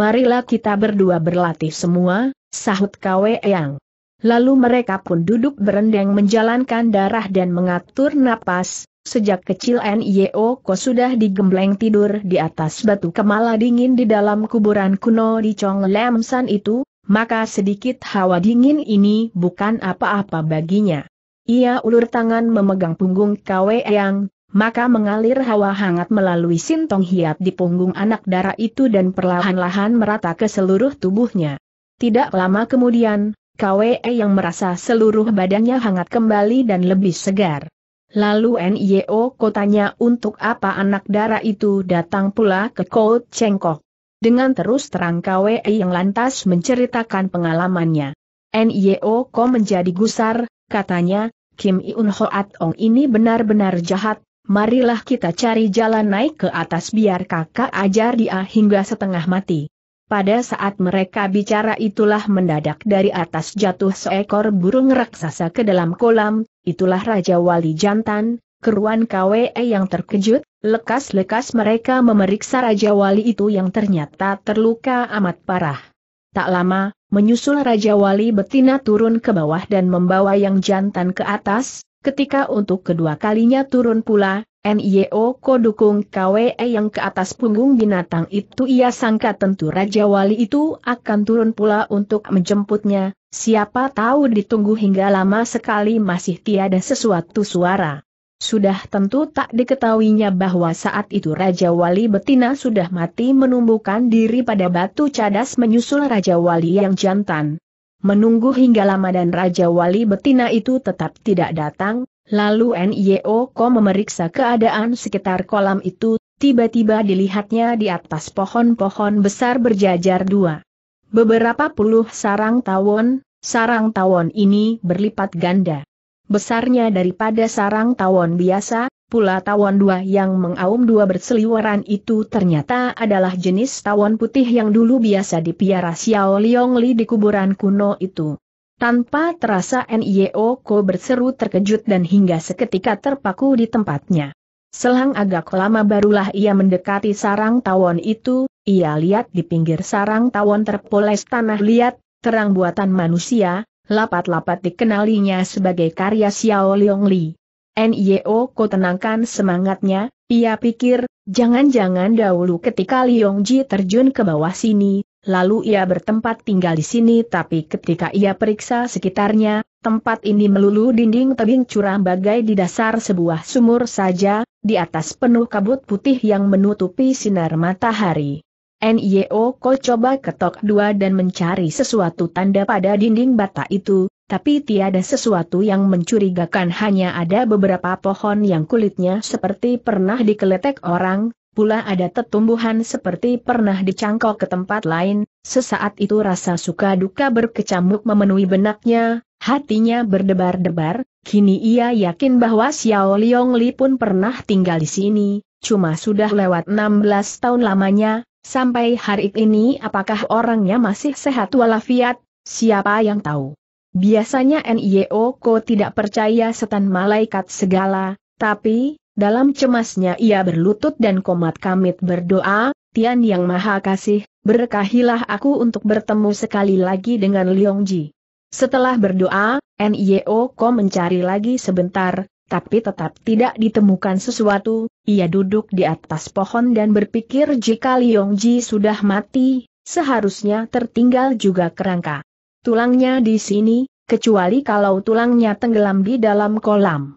Marilah kita berdua berlatih semua, sahut kawe Yang. Lalu mereka pun duduk berendang menjalankan darah dan mengatur napas, Sejak kecil N.I.O. Ko sudah digembleng tidur di atas batu kemala dingin di dalam kuburan kuno di Chong Lam itu, maka sedikit hawa dingin ini bukan apa-apa baginya. Ia ulur tangan memegang punggung Kwe Yang, maka mengalir hawa hangat melalui sintong hiat di punggung anak darah itu dan perlahan-lahan merata ke seluruh tubuhnya. Tidak lama kemudian, KWE yang merasa seluruh badannya hangat kembali dan lebih segar. Lalu NIO kotanya untuk apa anak darah itu datang pula ke Kout Cengkok. Dengan terus terang KWE yang lantas menceritakan pengalamannya. NIO ko menjadi gusar, katanya, Kim Iun Hoat Ong ini benar-benar jahat, marilah kita cari jalan naik ke atas biar kakak ajar dia hingga setengah mati. Pada saat mereka bicara itulah mendadak dari atas jatuh seekor burung raksasa ke dalam kolam, itulah Raja Wali Jantan, keruan KWE yang terkejut, lekas-lekas mereka memeriksa Raja Wali itu yang ternyata terluka amat parah. Tak lama, menyusul Raja Wali betina turun ke bawah dan membawa yang jantan ke atas, ketika untuk kedua kalinya turun pula, NIO e ko dukung KWE yang ke atas punggung binatang itu ia sangka tentu Raja Wali itu akan turun pula untuk menjemputnya, siapa tahu ditunggu hingga lama sekali masih tiada sesuatu suara. Sudah tentu tak diketahuinya bahwa saat itu Raja Wali betina sudah mati menumbuhkan diri pada batu cadas menyusul Raja Wali yang jantan. Menunggu hingga lama dan Raja Wali betina itu tetap tidak datang, Lalu NIO Ko memeriksa keadaan sekitar kolam itu, tiba-tiba dilihatnya di atas pohon-pohon besar berjajar dua. Beberapa puluh sarang tawon, sarang tawon ini berlipat ganda. Besarnya daripada sarang tawon biasa, pula tawon dua yang mengaum dua berseliweran itu ternyata adalah jenis tawon putih yang dulu biasa dipiara Xiao Li di kuburan kuno itu. Tanpa terasa NIO Ko berseru terkejut dan hingga seketika terpaku di tempatnya. Selang agak lama barulah ia mendekati sarang tawon itu, ia lihat di pinggir sarang tawon terpoles tanah liat, terang buatan manusia, lapat-lapat dikenalinya sebagai karya Xiao Leong Li. NIO Ko tenangkan semangatnya, ia pikir, jangan-jangan dahulu ketika Liong Ji terjun ke bawah sini, lalu ia bertempat tinggal di sini tapi ketika ia periksa sekitarnya, tempat ini melulu dinding tebing curam bagai di dasar sebuah sumur saja, di atas penuh kabut putih yang menutupi sinar matahari. N.Y.O. Ko coba ketok dua dan mencari sesuatu tanda pada dinding bata itu, tapi tiada sesuatu yang mencurigakan hanya ada beberapa pohon yang kulitnya seperti pernah dikeletek orang, pula ada tetumbuhan seperti pernah dicangkok ke tempat lain, sesaat itu rasa suka duka berkecamuk memenuhi benaknya, hatinya berdebar-debar, kini ia yakin bahwa Xiao Liong Li pun pernah tinggal di sini, cuma sudah lewat 16 tahun lamanya, sampai hari ini apakah orangnya masih sehat walafiat, siapa yang tahu. Biasanya NIO Ko tidak percaya setan malaikat segala, tapi, dalam cemasnya ia berlutut dan komat kamit berdoa, Tian Yang Maha Kasih, berkahilah aku untuk bertemu sekali lagi dengan Liong Ji. Setelah berdoa, Nio Ko mencari lagi sebentar, tapi tetap tidak ditemukan sesuatu, ia duduk di atas pohon dan berpikir jika Liong Ji sudah mati, seharusnya tertinggal juga kerangka. Tulangnya di sini, kecuali kalau tulangnya tenggelam di dalam kolam.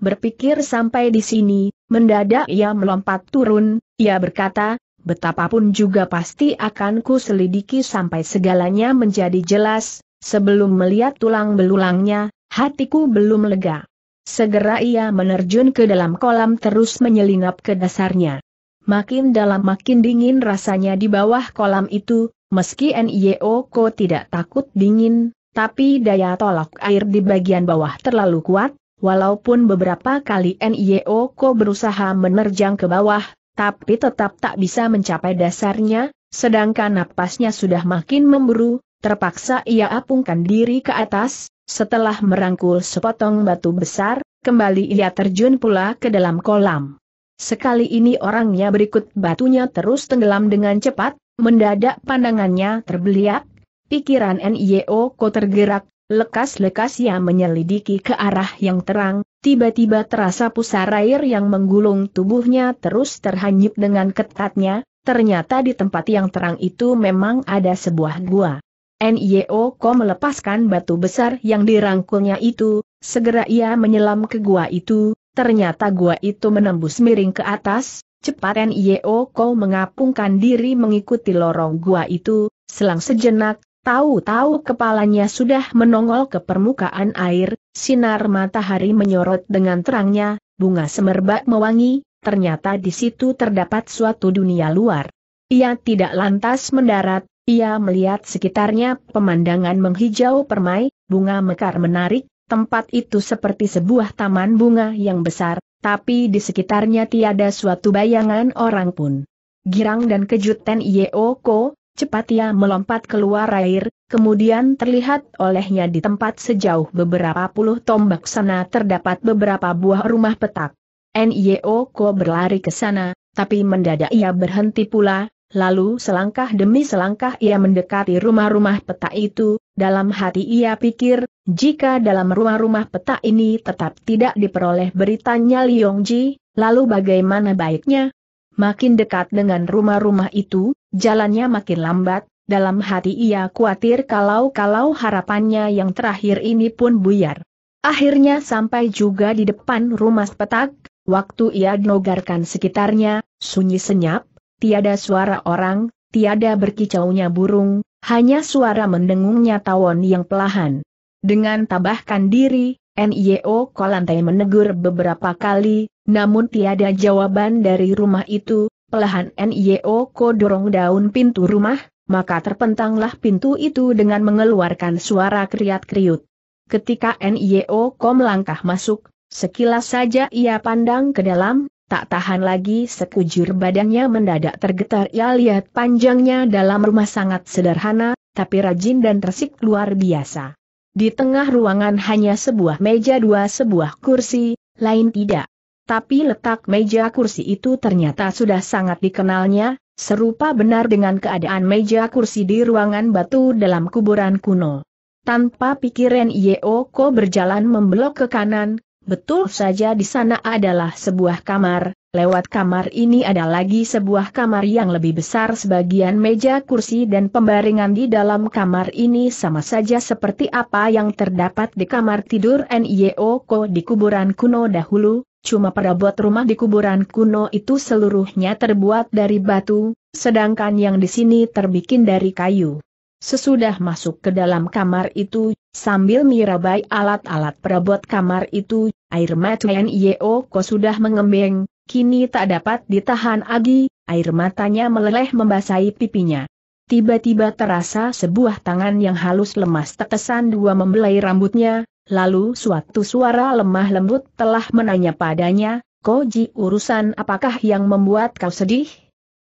Berpikir sampai di sini, mendadak ia melompat turun, ia berkata, betapapun juga pasti akan ku selidiki sampai segalanya menjadi jelas, sebelum melihat tulang belulangnya, hatiku belum lega. Segera ia menerjun ke dalam kolam terus menyelinap ke dasarnya. Makin dalam makin dingin rasanya di bawah kolam itu, meski NIO Ko tidak takut dingin, tapi daya tolak air di bagian bawah terlalu kuat, Walaupun beberapa kali NIO Ko berusaha menerjang ke bawah, tapi tetap tak bisa mencapai dasarnya, sedangkan napasnya sudah makin memburu, terpaksa ia apungkan diri ke atas, setelah merangkul sepotong batu besar, kembali ia terjun pula ke dalam kolam. Sekali ini orangnya berikut batunya terus tenggelam dengan cepat, mendadak pandangannya terbeliak, pikiran NIO Ko tergerak, Lekas-lekas ia menyelidiki ke arah yang terang, tiba-tiba terasa pusar air yang menggulung tubuhnya terus terhanyut dengan ketatnya, ternyata di tempat yang terang itu memang ada sebuah gua. Nyo Ko melepaskan batu besar yang dirangkulnya itu, segera ia menyelam ke gua itu, ternyata gua itu menembus miring ke atas, cepat Nyo Ko mengapungkan diri mengikuti lorong gua itu, selang sejenak, Tahu-tahu kepalanya sudah menongol ke permukaan air, sinar matahari menyorot dengan terangnya, bunga semerbak mewangi, ternyata di situ terdapat suatu dunia luar. Ia tidak lantas mendarat, ia melihat sekitarnya pemandangan menghijau permai, bunga mekar menarik, tempat itu seperti sebuah taman bunga yang besar, tapi di sekitarnya tiada suatu bayangan orang pun. Girang dan kejut Ten Yeoko, Cepat ia melompat keluar air, kemudian terlihat olehnya di tempat sejauh beberapa puluh tombak sana terdapat beberapa buah rumah petak. Nyo Ko berlari ke sana, tapi mendadak ia berhenti pula, lalu selangkah demi selangkah ia mendekati rumah-rumah petak itu, dalam hati ia pikir, jika dalam rumah-rumah petak ini tetap tidak diperoleh beritanya Liongji, lalu bagaimana baiknya? Makin dekat dengan rumah-rumah itu, Jalannya makin lambat, dalam hati ia khawatir kalau-kalau harapannya yang terakhir ini pun buyar. Akhirnya sampai juga di depan rumah petak, waktu ia nogarkan sekitarnya, sunyi senyap, tiada suara orang, tiada berkicaunya burung, hanya suara mendengungnya tawon yang pelahan. Dengan tabahkan diri, NIO Kolantai menegur beberapa kali, namun tiada jawaban dari rumah itu, Pelahan NIO Ko dorong daun pintu rumah, maka terpentanglah pintu itu dengan mengeluarkan suara kriat-kriut. Ketika NIO Ko melangkah masuk, sekilas saja ia pandang ke dalam, tak tahan lagi sekujur badannya mendadak tergetar ia lihat panjangnya dalam rumah sangat sederhana, tapi rajin dan tersik luar biasa. Di tengah ruangan hanya sebuah meja dua sebuah kursi, lain tidak tapi letak meja kursi itu ternyata sudah sangat dikenalnya, serupa benar dengan keadaan meja kursi di ruangan batu dalam kuburan kuno. Tanpa pikiran Yeoko berjalan membelok ke kanan, betul saja di sana adalah sebuah kamar, lewat kamar ini ada lagi sebuah kamar yang lebih besar sebagian meja kursi dan pembaringan di dalam kamar ini sama saja seperti apa yang terdapat di kamar tidur Nyeoko di kuburan kuno dahulu, Cuma perabot rumah di kuburan kuno itu seluruhnya terbuat dari batu, sedangkan yang di sini terbikin dari kayu. Sesudah masuk ke dalam kamar itu, sambil mirabai alat-alat perabot kamar itu, air mata Yeoko sudah mengembeng, kini tak dapat ditahan lagi, air matanya meleleh membasahi pipinya. Tiba-tiba terasa sebuah tangan yang halus lemas tetesan dua membelai rambutnya, Lalu suatu suara lemah lembut telah menanya padanya, Koji urusan apakah yang membuat kau sedih?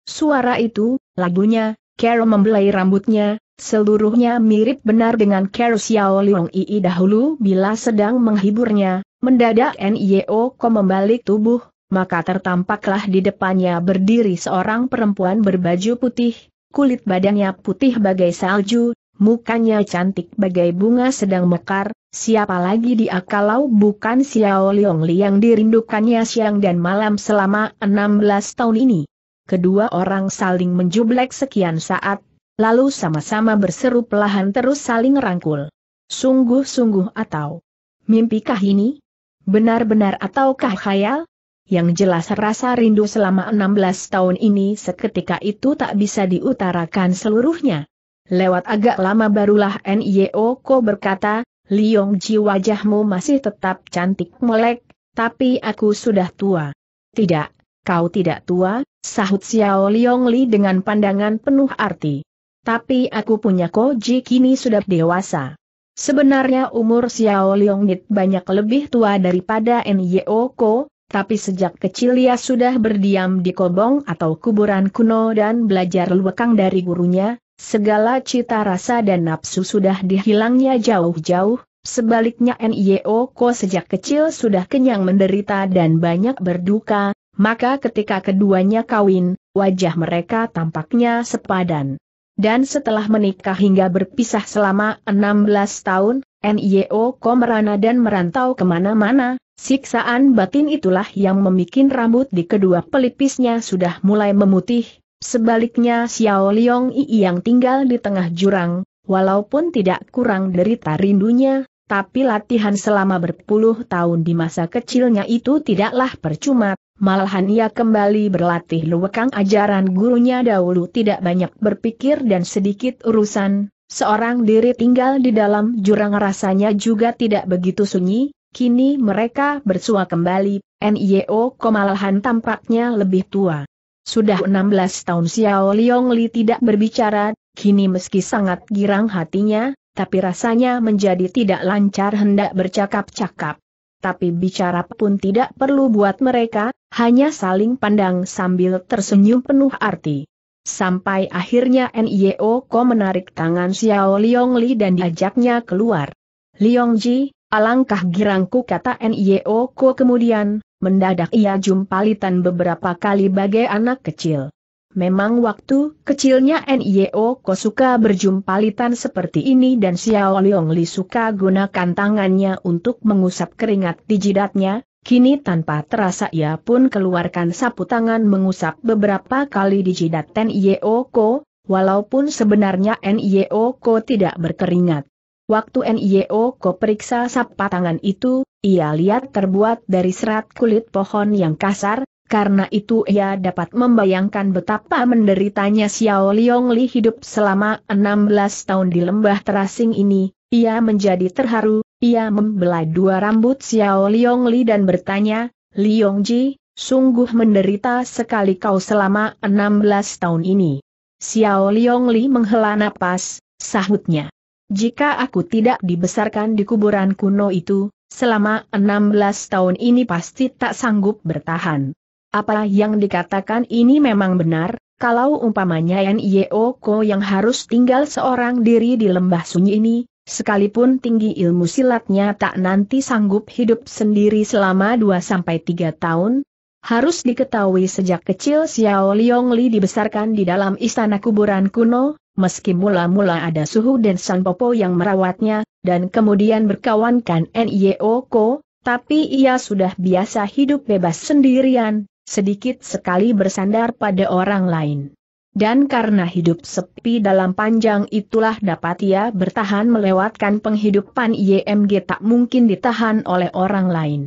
Suara itu, lagunya, Kero membelai rambutnya, seluruhnya mirip benar dengan Kero Xiao Leong Ii dahulu bila sedang menghiburnya, mendadak N.I.O. Ko membalik tubuh, maka tertampaklah di depannya berdiri seorang perempuan berbaju putih, kulit badannya putih bagai salju, mukanya cantik bagai bunga sedang mekar, Siapa lagi dia kalau bukan Xiao Li yang dirindukannya siang dan malam selama 16 tahun ini. Kedua orang saling menjublek sekian saat, lalu sama-sama berseru pelahan terus saling rangkul. Sungguh-sungguh atau mimpikah ini? Benar-benar ataukah khayal? Yang jelas rasa rindu selama 16 tahun ini seketika itu tak bisa diutarakan seluruhnya. Lewat agak lama barulah Ko berkata, Liong Ji wajahmu masih tetap cantik melek, tapi aku sudah tua. Tidak, kau tidak tua, sahut Xiao Liong Li dengan pandangan penuh arti. Tapi aku punya Ji kini sudah dewasa. Sebenarnya umur Xiao Liong Nit banyak lebih tua daripada Nyo oh Ko, tapi sejak kecil ia sudah berdiam di kobong atau kuburan kuno dan belajar luwekang dari gurunya, Segala cita rasa dan nafsu sudah dihilangnya jauh-jauh, sebaliknya Nio Ko sejak kecil sudah kenyang menderita dan banyak berduka, maka ketika keduanya kawin, wajah mereka tampaknya sepadan. Dan setelah menikah hingga berpisah selama 16 tahun, Nio Ko merana dan merantau kemana-mana, siksaan batin itulah yang memikin rambut di kedua pelipisnya sudah mulai memutih, Sebaliknya Xiao Liong Yi yang tinggal di tengah jurang, walaupun tidak kurang derita rindunya, tapi latihan selama berpuluh tahun di masa kecilnya itu tidaklah percuma, malahan ia kembali berlatih luwekang ajaran gurunya dahulu tidak banyak berpikir dan sedikit urusan, seorang diri tinggal di dalam jurang rasanya juga tidak begitu sunyi, kini mereka bersua kembali, NIO Komalahan tampaknya lebih tua. Sudah 16 tahun Xiao Liong Li tidak berbicara, kini meski sangat girang hatinya, tapi rasanya menjadi tidak lancar hendak bercakap-cakap. Tapi bicara pun tidak perlu buat mereka, hanya saling pandang sambil tersenyum penuh arti. Sampai akhirnya NIO Ko menarik tangan Xiao Liong Li dan diajaknya keluar. Liong Ji, alangkah girangku kata NIO Ko kemudian, Mendadak ia jumpalitan beberapa kali bagai anak kecil. Memang waktu kecilnya N.I.O. suka berjumpalitan seperti ini dan Xiao Liong Li suka gunakan tangannya untuk mengusap keringat di jidatnya, kini tanpa terasa ia pun keluarkan sapu tangan mengusap beberapa kali di jidat N.I.O. Ko, walaupun sebenarnya N.I.O. Ko tidak berkeringat. Waktu N.I.O. Ko periksa sapu tangan itu, ia lihat terbuat dari serat kulit pohon yang kasar, karena itu ia dapat membayangkan betapa menderitanya Xiao Liong Li hidup selama 16 tahun di lembah terasing ini, ia menjadi terharu, ia membelai dua rambut Xiao Liong Li dan bertanya, Liong Ji, sungguh menderita sekali kau selama 16 tahun ini. Xiao Liong Li menghela napas, sahutnya. Jika aku tidak dibesarkan di kuburan kuno itu, Selama 16 tahun ini pasti tak sanggup bertahan. Apa yang dikatakan ini memang benar, kalau umpamanya Nio Ko yang harus tinggal seorang diri di lembah sunyi ini, sekalipun tinggi ilmu silatnya tak nanti sanggup hidup sendiri selama 2-3 tahun, harus diketahui sejak kecil Xiao Liong Li dibesarkan di dalam istana kuburan kuno, meski mula-mula ada suhu dan San Popo yang merawatnya, dan kemudian berkawankan NIO e Ko, tapi ia sudah biasa hidup bebas sendirian, sedikit sekali bersandar pada orang lain. Dan karena hidup sepi dalam panjang itulah dapat ia bertahan melewatkan penghidupan Ymg tak mungkin ditahan oleh orang lain.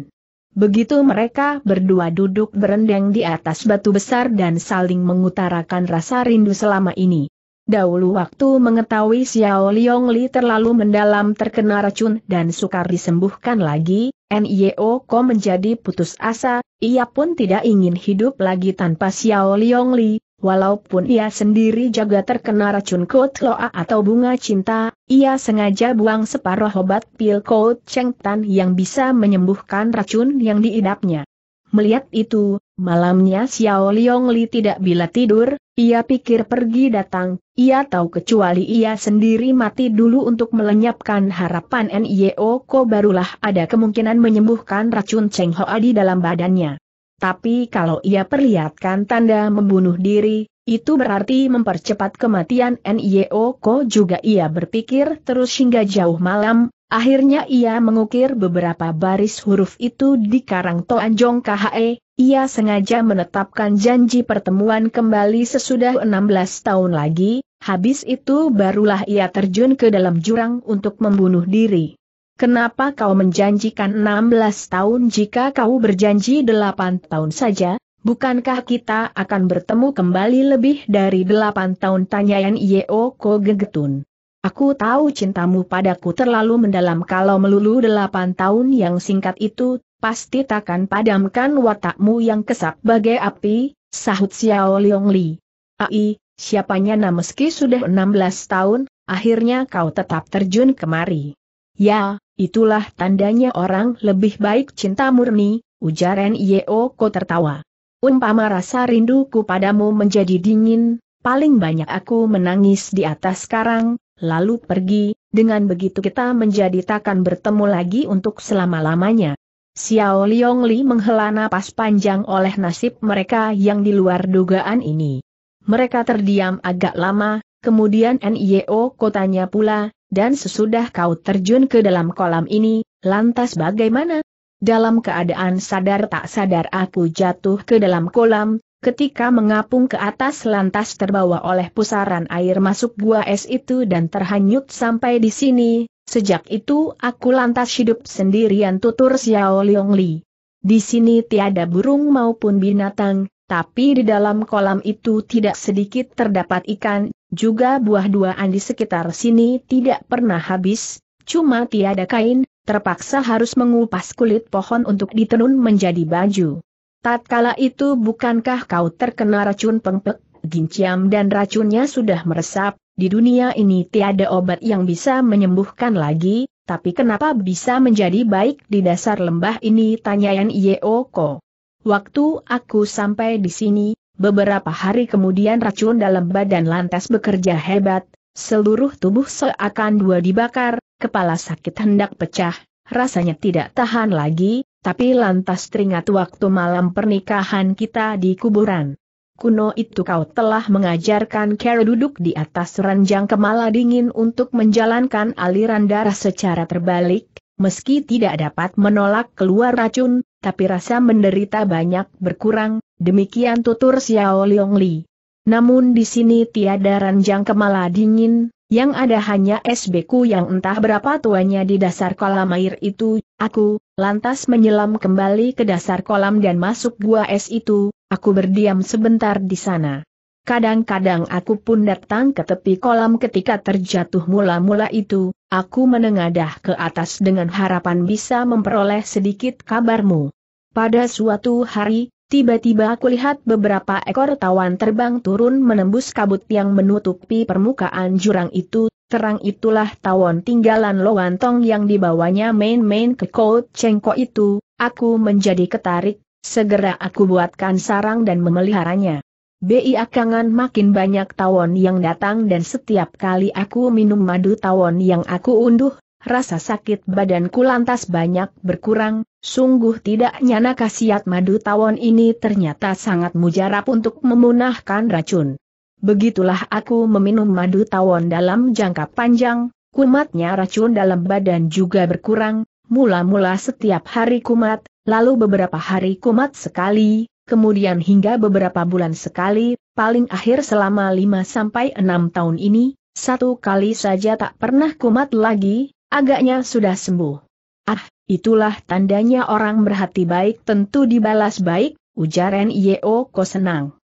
Begitu mereka berdua duduk berendang di atas batu besar dan saling mengutarakan rasa rindu selama ini. Dahulu waktu mengetahui Xiao Liong Li terlalu mendalam terkena racun dan sukar disembuhkan lagi, Nio Ko menjadi putus asa, ia pun tidak ingin hidup lagi tanpa Xiao Liong Li, walaupun ia sendiri jaga terkena racun Kot Loa atau bunga cinta, ia sengaja buang separuh obat pil Kot Cheng Tan yang bisa menyembuhkan racun yang diidapnya. Melihat itu, malamnya Xiao Liong Li tidak bila tidur, ia pikir pergi datang, ia tahu kecuali ia sendiri mati dulu untuk melenyapkan harapan N.I.O. Ko barulah ada kemungkinan menyembuhkan racun Cheng Hoa Adi dalam badannya. Tapi kalau ia perlihatkan tanda membunuh diri, itu berarti mempercepat kematian N.I.O. Ko juga ia berpikir terus hingga jauh malam, Akhirnya ia mengukir beberapa baris huruf itu di Karang Toanjong KHE, ia sengaja menetapkan janji pertemuan kembali sesudah 16 tahun lagi, habis itu barulah ia terjun ke dalam jurang untuk membunuh diri. Kenapa kau menjanjikan 16 tahun jika kau berjanji 8 tahun saja, bukankah kita akan bertemu kembali lebih dari 8 tahun tanyaan Yeo Ko Gegetun. Aku tahu cintamu padaku terlalu mendalam kalau melulu delapan tahun yang singkat itu, pasti takkan padamkan watakmu yang kesap bagai api, sahut Xiao Liong Li. Ai, siapanya na meski sudah enam belas tahun, akhirnya kau tetap terjun kemari. Ya, itulah tandanya orang lebih baik cinta murni, Ujaran Yeo Ko tertawa. Umpama rasa rinduku padamu menjadi dingin, paling banyak aku menangis di atas karang, lalu pergi, dengan begitu kita menjadi takkan bertemu lagi untuk selama-lamanya. Xiao Liong Li menghela napas panjang oleh nasib mereka yang di luar dugaan ini. Mereka terdiam agak lama, kemudian NIO kotanya pula, dan sesudah kau terjun ke dalam kolam ini, lantas bagaimana? Dalam keadaan sadar tak sadar aku jatuh ke dalam kolam, ketika mengapung ke atas lantas terbawa oleh pusaran air masuk gua es itu dan terhanyut sampai di sini, sejak itu aku lantas hidup sendirian tutur Xiao Liong Li. Di sini tiada burung maupun binatang, tapi di dalam kolam itu tidak sedikit terdapat ikan, juga buah-buahan di sekitar sini tidak pernah habis, cuma tiada kain, terpaksa harus mengupas kulit pohon untuk ditenun menjadi baju. Tatkala itu bukankah kau terkena racun pengpek, ginciam dan racunnya sudah meresap, di dunia ini tiada obat yang bisa menyembuhkan lagi, tapi kenapa bisa menjadi baik di dasar lembah ini tanyaan Yeoko. Oh Waktu aku sampai di sini, beberapa hari kemudian racun dalam badan lantas bekerja hebat, seluruh tubuh seakan dua dibakar, kepala sakit hendak pecah, rasanya tidak tahan lagi, tapi lantas teringat waktu malam pernikahan kita di kuburan. Kuno itu kau telah mengajarkan Carol duduk di atas ranjang kemala dingin untuk menjalankan aliran darah secara terbalik, meski tidak dapat menolak keluar racun, tapi rasa menderita banyak berkurang, demikian tutur Xiao Liong Li. Namun di sini tiada ranjang kemala dingin, yang ada hanya SBku yang entah berapa tuanya di dasar kolam air itu, aku, lantas menyelam kembali ke dasar kolam dan masuk gua es itu, aku berdiam sebentar di sana. Kadang-kadang aku pun datang ke tepi kolam ketika terjatuh mula-mula itu, aku menengadah ke atas dengan harapan bisa memperoleh sedikit kabarmu. Pada suatu hari, tiba-tiba aku lihat beberapa ekor tawan terbang turun menembus kabut yang menutupi permukaan jurang itu, terang itulah tawon tinggalan loantong yang dibawanya main-main ke Kou Cengko itu, aku menjadi ketarik, segera aku buatkan sarang dan memeliharanya. Bi akangan makin banyak tawon yang datang dan setiap kali aku minum madu tawon yang aku unduh, rasa sakit badanku lantas banyak berkurang, sungguh tidak nyana kasiat madu tawon ini ternyata sangat mujarab untuk memunahkan racun. Begitulah aku meminum madu tawon dalam jangka panjang, kumatnya racun dalam badan juga berkurang, mula-mula setiap hari kumat, lalu beberapa hari kumat sekali, kemudian hingga beberapa bulan sekali, paling akhir selama 5-6 tahun ini, satu kali saja tak pernah kumat lagi, agaknya sudah sembuh. Ah, itulah tandanya orang berhati baik tentu dibalas baik, ujaran Yeo. Ko senang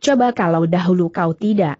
coba kalau dahulu kau tidak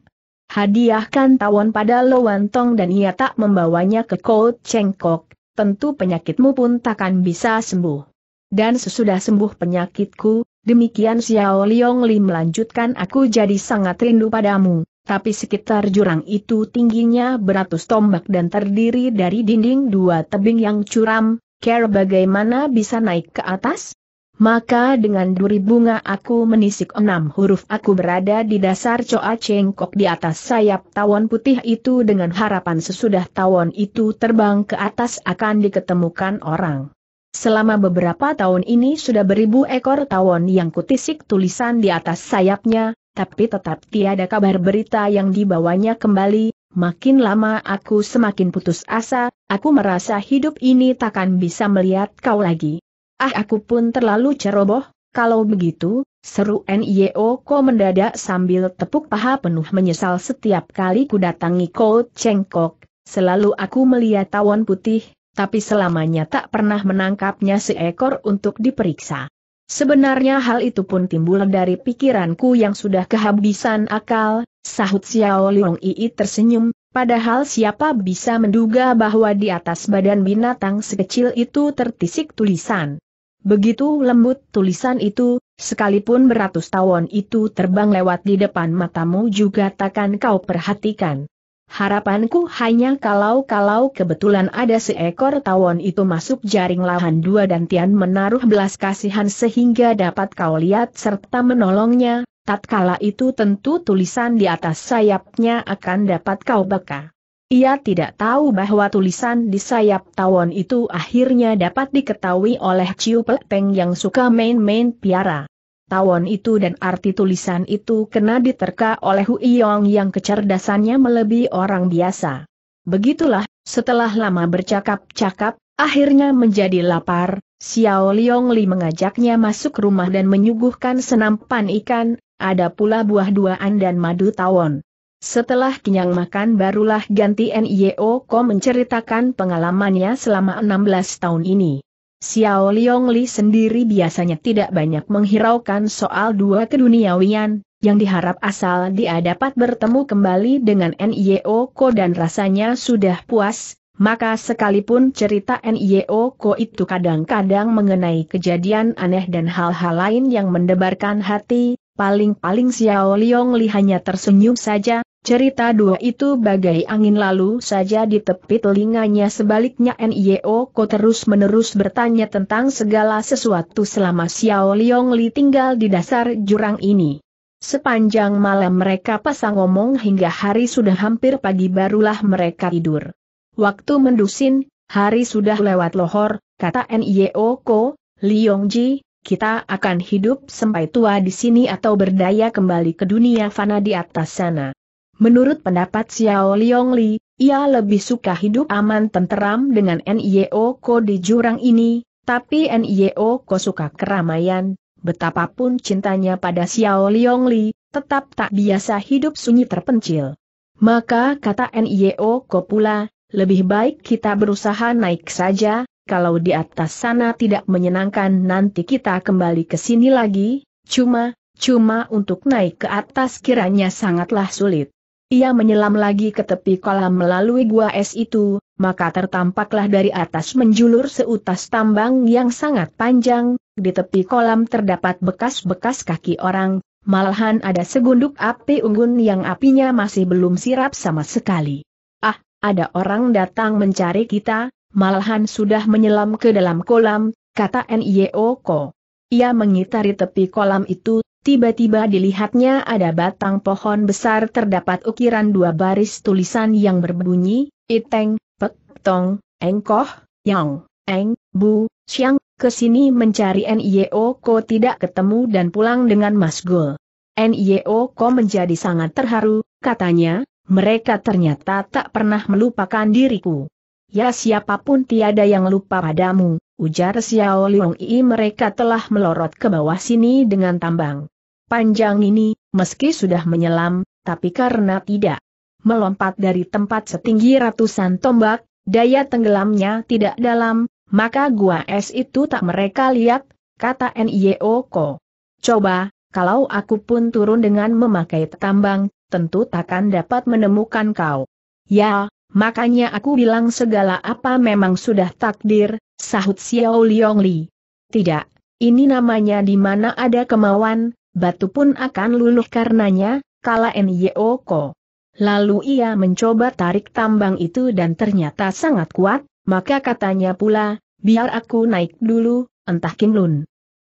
hadiahkan tawon pada Tong dan ia tak membawanya ke Kout Cengkok, tentu penyakitmu pun takkan bisa sembuh. Dan sesudah sembuh penyakitku, demikian Xiao Liong Li melanjutkan aku jadi sangat rindu padamu, tapi sekitar jurang itu tingginya beratus tombak dan terdiri dari dinding dua tebing yang curam, care bagaimana bisa naik ke atas? Maka dengan duri bunga aku menisik enam huruf aku berada di dasar coa cengkok di atas sayap tawon putih itu dengan harapan sesudah tawon itu terbang ke atas akan diketemukan orang. Selama beberapa tahun ini sudah beribu ekor tawon yang kutisik tulisan di atas sayapnya, tapi tetap tiada kabar berita yang dibawanya kembali, Makin lama aku semakin putus asa, aku merasa hidup ini takkan bisa melihat kau lagi. Ah aku pun terlalu ceroboh, kalau begitu, seru Nio Ko mendadak sambil tepuk paha penuh menyesal setiap kali ku datangi Ko Cengkok, selalu aku melihat tawon putih, tapi selamanya tak pernah menangkapnya seekor untuk diperiksa. Sebenarnya hal itu pun timbul dari pikiranku yang sudah kehabisan akal, sahut Xiao Liong Ii tersenyum, Padahal siapa bisa menduga bahwa di atas badan binatang sekecil itu tertisik tulisan Begitu lembut tulisan itu, sekalipun beratus tahun itu terbang lewat di depan matamu juga takkan kau perhatikan. Harapanku hanya kalau-kalau kebetulan ada seekor tawon itu masuk jaring lahan dua dan Tian menaruh belas kasihan sehingga dapat kau lihat serta menolongnya, tatkala itu tentu tulisan di atas sayapnya akan dapat kau baca. Ia tidak tahu bahwa tulisan di sayap tawon itu akhirnya dapat diketahui oleh Ciu Peng yang suka main-main piara. Tawon itu dan arti tulisan itu kena diterka oleh Hu Yong yang kecerdasannya melebihi orang biasa. Begitulah, setelah lama bercakap-cakap, akhirnya menjadi lapar, Xiao Liong Li mengajaknya masuk rumah dan menyuguhkan senapan ikan, ada pula buah duaan dan madu tawon. Setelah kenyang makan barulah ganti NIO Ko menceritakan pengalamannya selama 16 tahun ini. Xiao Liong Li sendiri biasanya tidak banyak menghiraukan soal dua keduniawian, yang diharap asal dia dapat bertemu kembali dengan NIO Ko dan rasanya sudah puas, maka sekalipun cerita NIO Ko itu kadang-kadang mengenai kejadian aneh dan hal-hal lain yang mendebarkan hati, Paling-paling Xiao Liong Li hanya tersenyum saja, Cerita dua itu bagai angin lalu saja di tepi telinganya sebaliknya NIO Ko terus-menerus bertanya tentang segala sesuatu selama Xiao Liong Li tinggal di dasar jurang ini. Sepanjang malam mereka pasang ngomong hingga hari sudah hampir pagi barulah mereka tidur. Waktu mendusin, hari sudah lewat lohor, kata NIO Ko, Liong Ji, kita akan hidup sampai tua di sini atau berdaya kembali ke dunia fana di atas sana. Menurut pendapat Xiao Li, ia lebih suka hidup aman tenteram dengan NIO Ko di jurang ini, tapi NIO Ko suka keramaian, betapapun cintanya pada Xiao Li, tetap tak biasa hidup sunyi terpencil. Maka kata NIO Ko pula, lebih baik kita berusaha naik saja, kalau di atas sana tidak menyenangkan nanti kita kembali ke sini lagi, cuma, cuma untuk naik ke atas kiranya sangatlah sulit. Ia menyelam lagi ke tepi kolam melalui gua es itu, maka tertampaklah dari atas menjulur seutas tambang yang sangat panjang, di tepi kolam terdapat bekas-bekas kaki orang, malahan ada segunduk api unggun yang apinya masih belum sirap sama sekali. Ah, ada orang datang mencari kita, malahan sudah menyelam ke dalam kolam, kata Nyeoko. Ia mengitari tepi kolam itu, Tiba-tiba dilihatnya ada batang pohon besar terdapat ukiran dua baris tulisan yang berbunyi, Iteng, Pek, Tong, Engkoh, Yang, Eng, Bu, siang, kesini mencari NIO Ko tidak ketemu dan pulang dengan Mas Gul. NIO Ko menjadi sangat terharu, katanya, mereka ternyata tak pernah melupakan diriku. Ya siapapun tiada yang lupa padamu, ujar Xiao Liong I mereka telah melorot ke bawah sini dengan tambang panjang ini, meski sudah menyelam, tapi karena tidak melompat dari tempat setinggi ratusan tombak, daya tenggelamnya tidak dalam, maka gua es itu tak mereka lihat, kata N.I.O.Ko. E Coba, kalau aku pun turun dengan memakai tambang, tentu takkan dapat menemukan kau. Ya, makanya aku bilang segala apa memang sudah takdir, sahut Xiao Liongli. Tidak, ini namanya di mana ada kemauan, batu pun akan luluh karenanya, kala Nyeoko. Lalu ia mencoba tarik tambang itu dan ternyata sangat kuat, maka katanya pula, biar aku naik dulu, entah Kim Lun.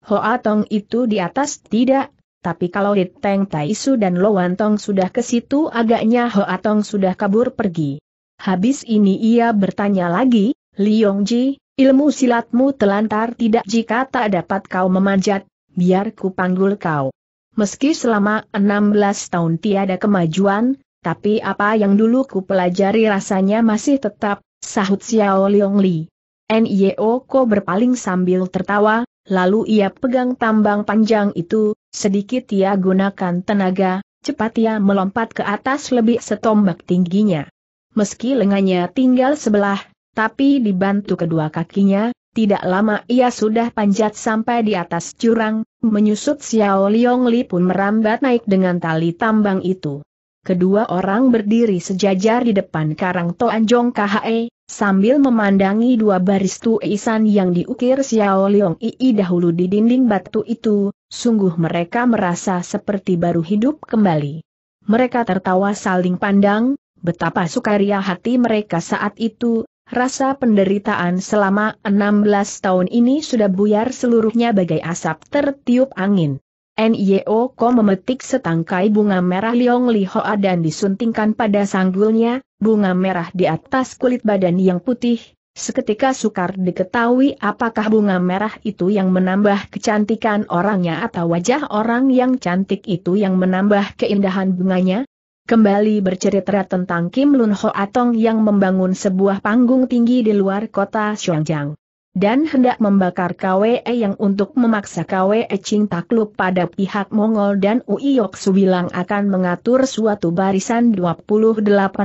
Hoa Tong itu di atas tidak, tapi kalau Teng Su dan Loan Tong sudah ke situ agaknya Hoa Tong sudah kabur pergi. Habis ini ia bertanya lagi, Li Yongji, ilmu silatmu telantar tidak jika tak dapat kau memanjat, biar ku panggul kau. Meski selama 16 tahun tiada kemajuan, tapi apa yang dulu ku pelajari rasanya masih tetap, sahut Xiao Liong Li. Nio Ko berpaling sambil tertawa, lalu ia pegang tambang panjang itu, sedikit ia gunakan tenaga, cepat ia melompat ke atas lebih setombak tingginya. Meski lengannya tinggal sebelah, tapi dibantu kedua kakinya, tidak lama ia sudah panjat sampai di atas jurang, Menyusut Xiao Liong Li pun merambat naik dengan tali tambang itu. Kedua orang berdiri sejajar di depan karang Jong KHE, sambil memandangi dua baris tuisan yang diukir Xiao Liong Ii dahulu di dinding batu itu, sungguh mereka merasa seperti baru hidup kembali. Mereka tertawa saling pandang, betapa sukaria hati mereka saat itu, Rasa penderitaan selama 16 tahun ini sudah buyar seluruhnya bagai asap tertiup angin. NIO Ko memetik setangkai bunga merah Liong Lihoa dan disuntingkan pada sanggulnya, bunga merah di atas kulit badan yang putih, seketika sukar diketahui apakah bunga merah itu yang menambah kecantikan orangnya atau wajah orang yang cantik itu yang menambah keindahan bunganya, kembali bercerita tentang Kim Lun Ho Atong yang membangun sebuah panggung tinggi di luar kota Xiangjiang. Dan hendak membakar KWE yang untuk memaksa KWE Ching takluk pada pihak Mongol dan Uiyok Suwilang akan mengatur suatu barisan 28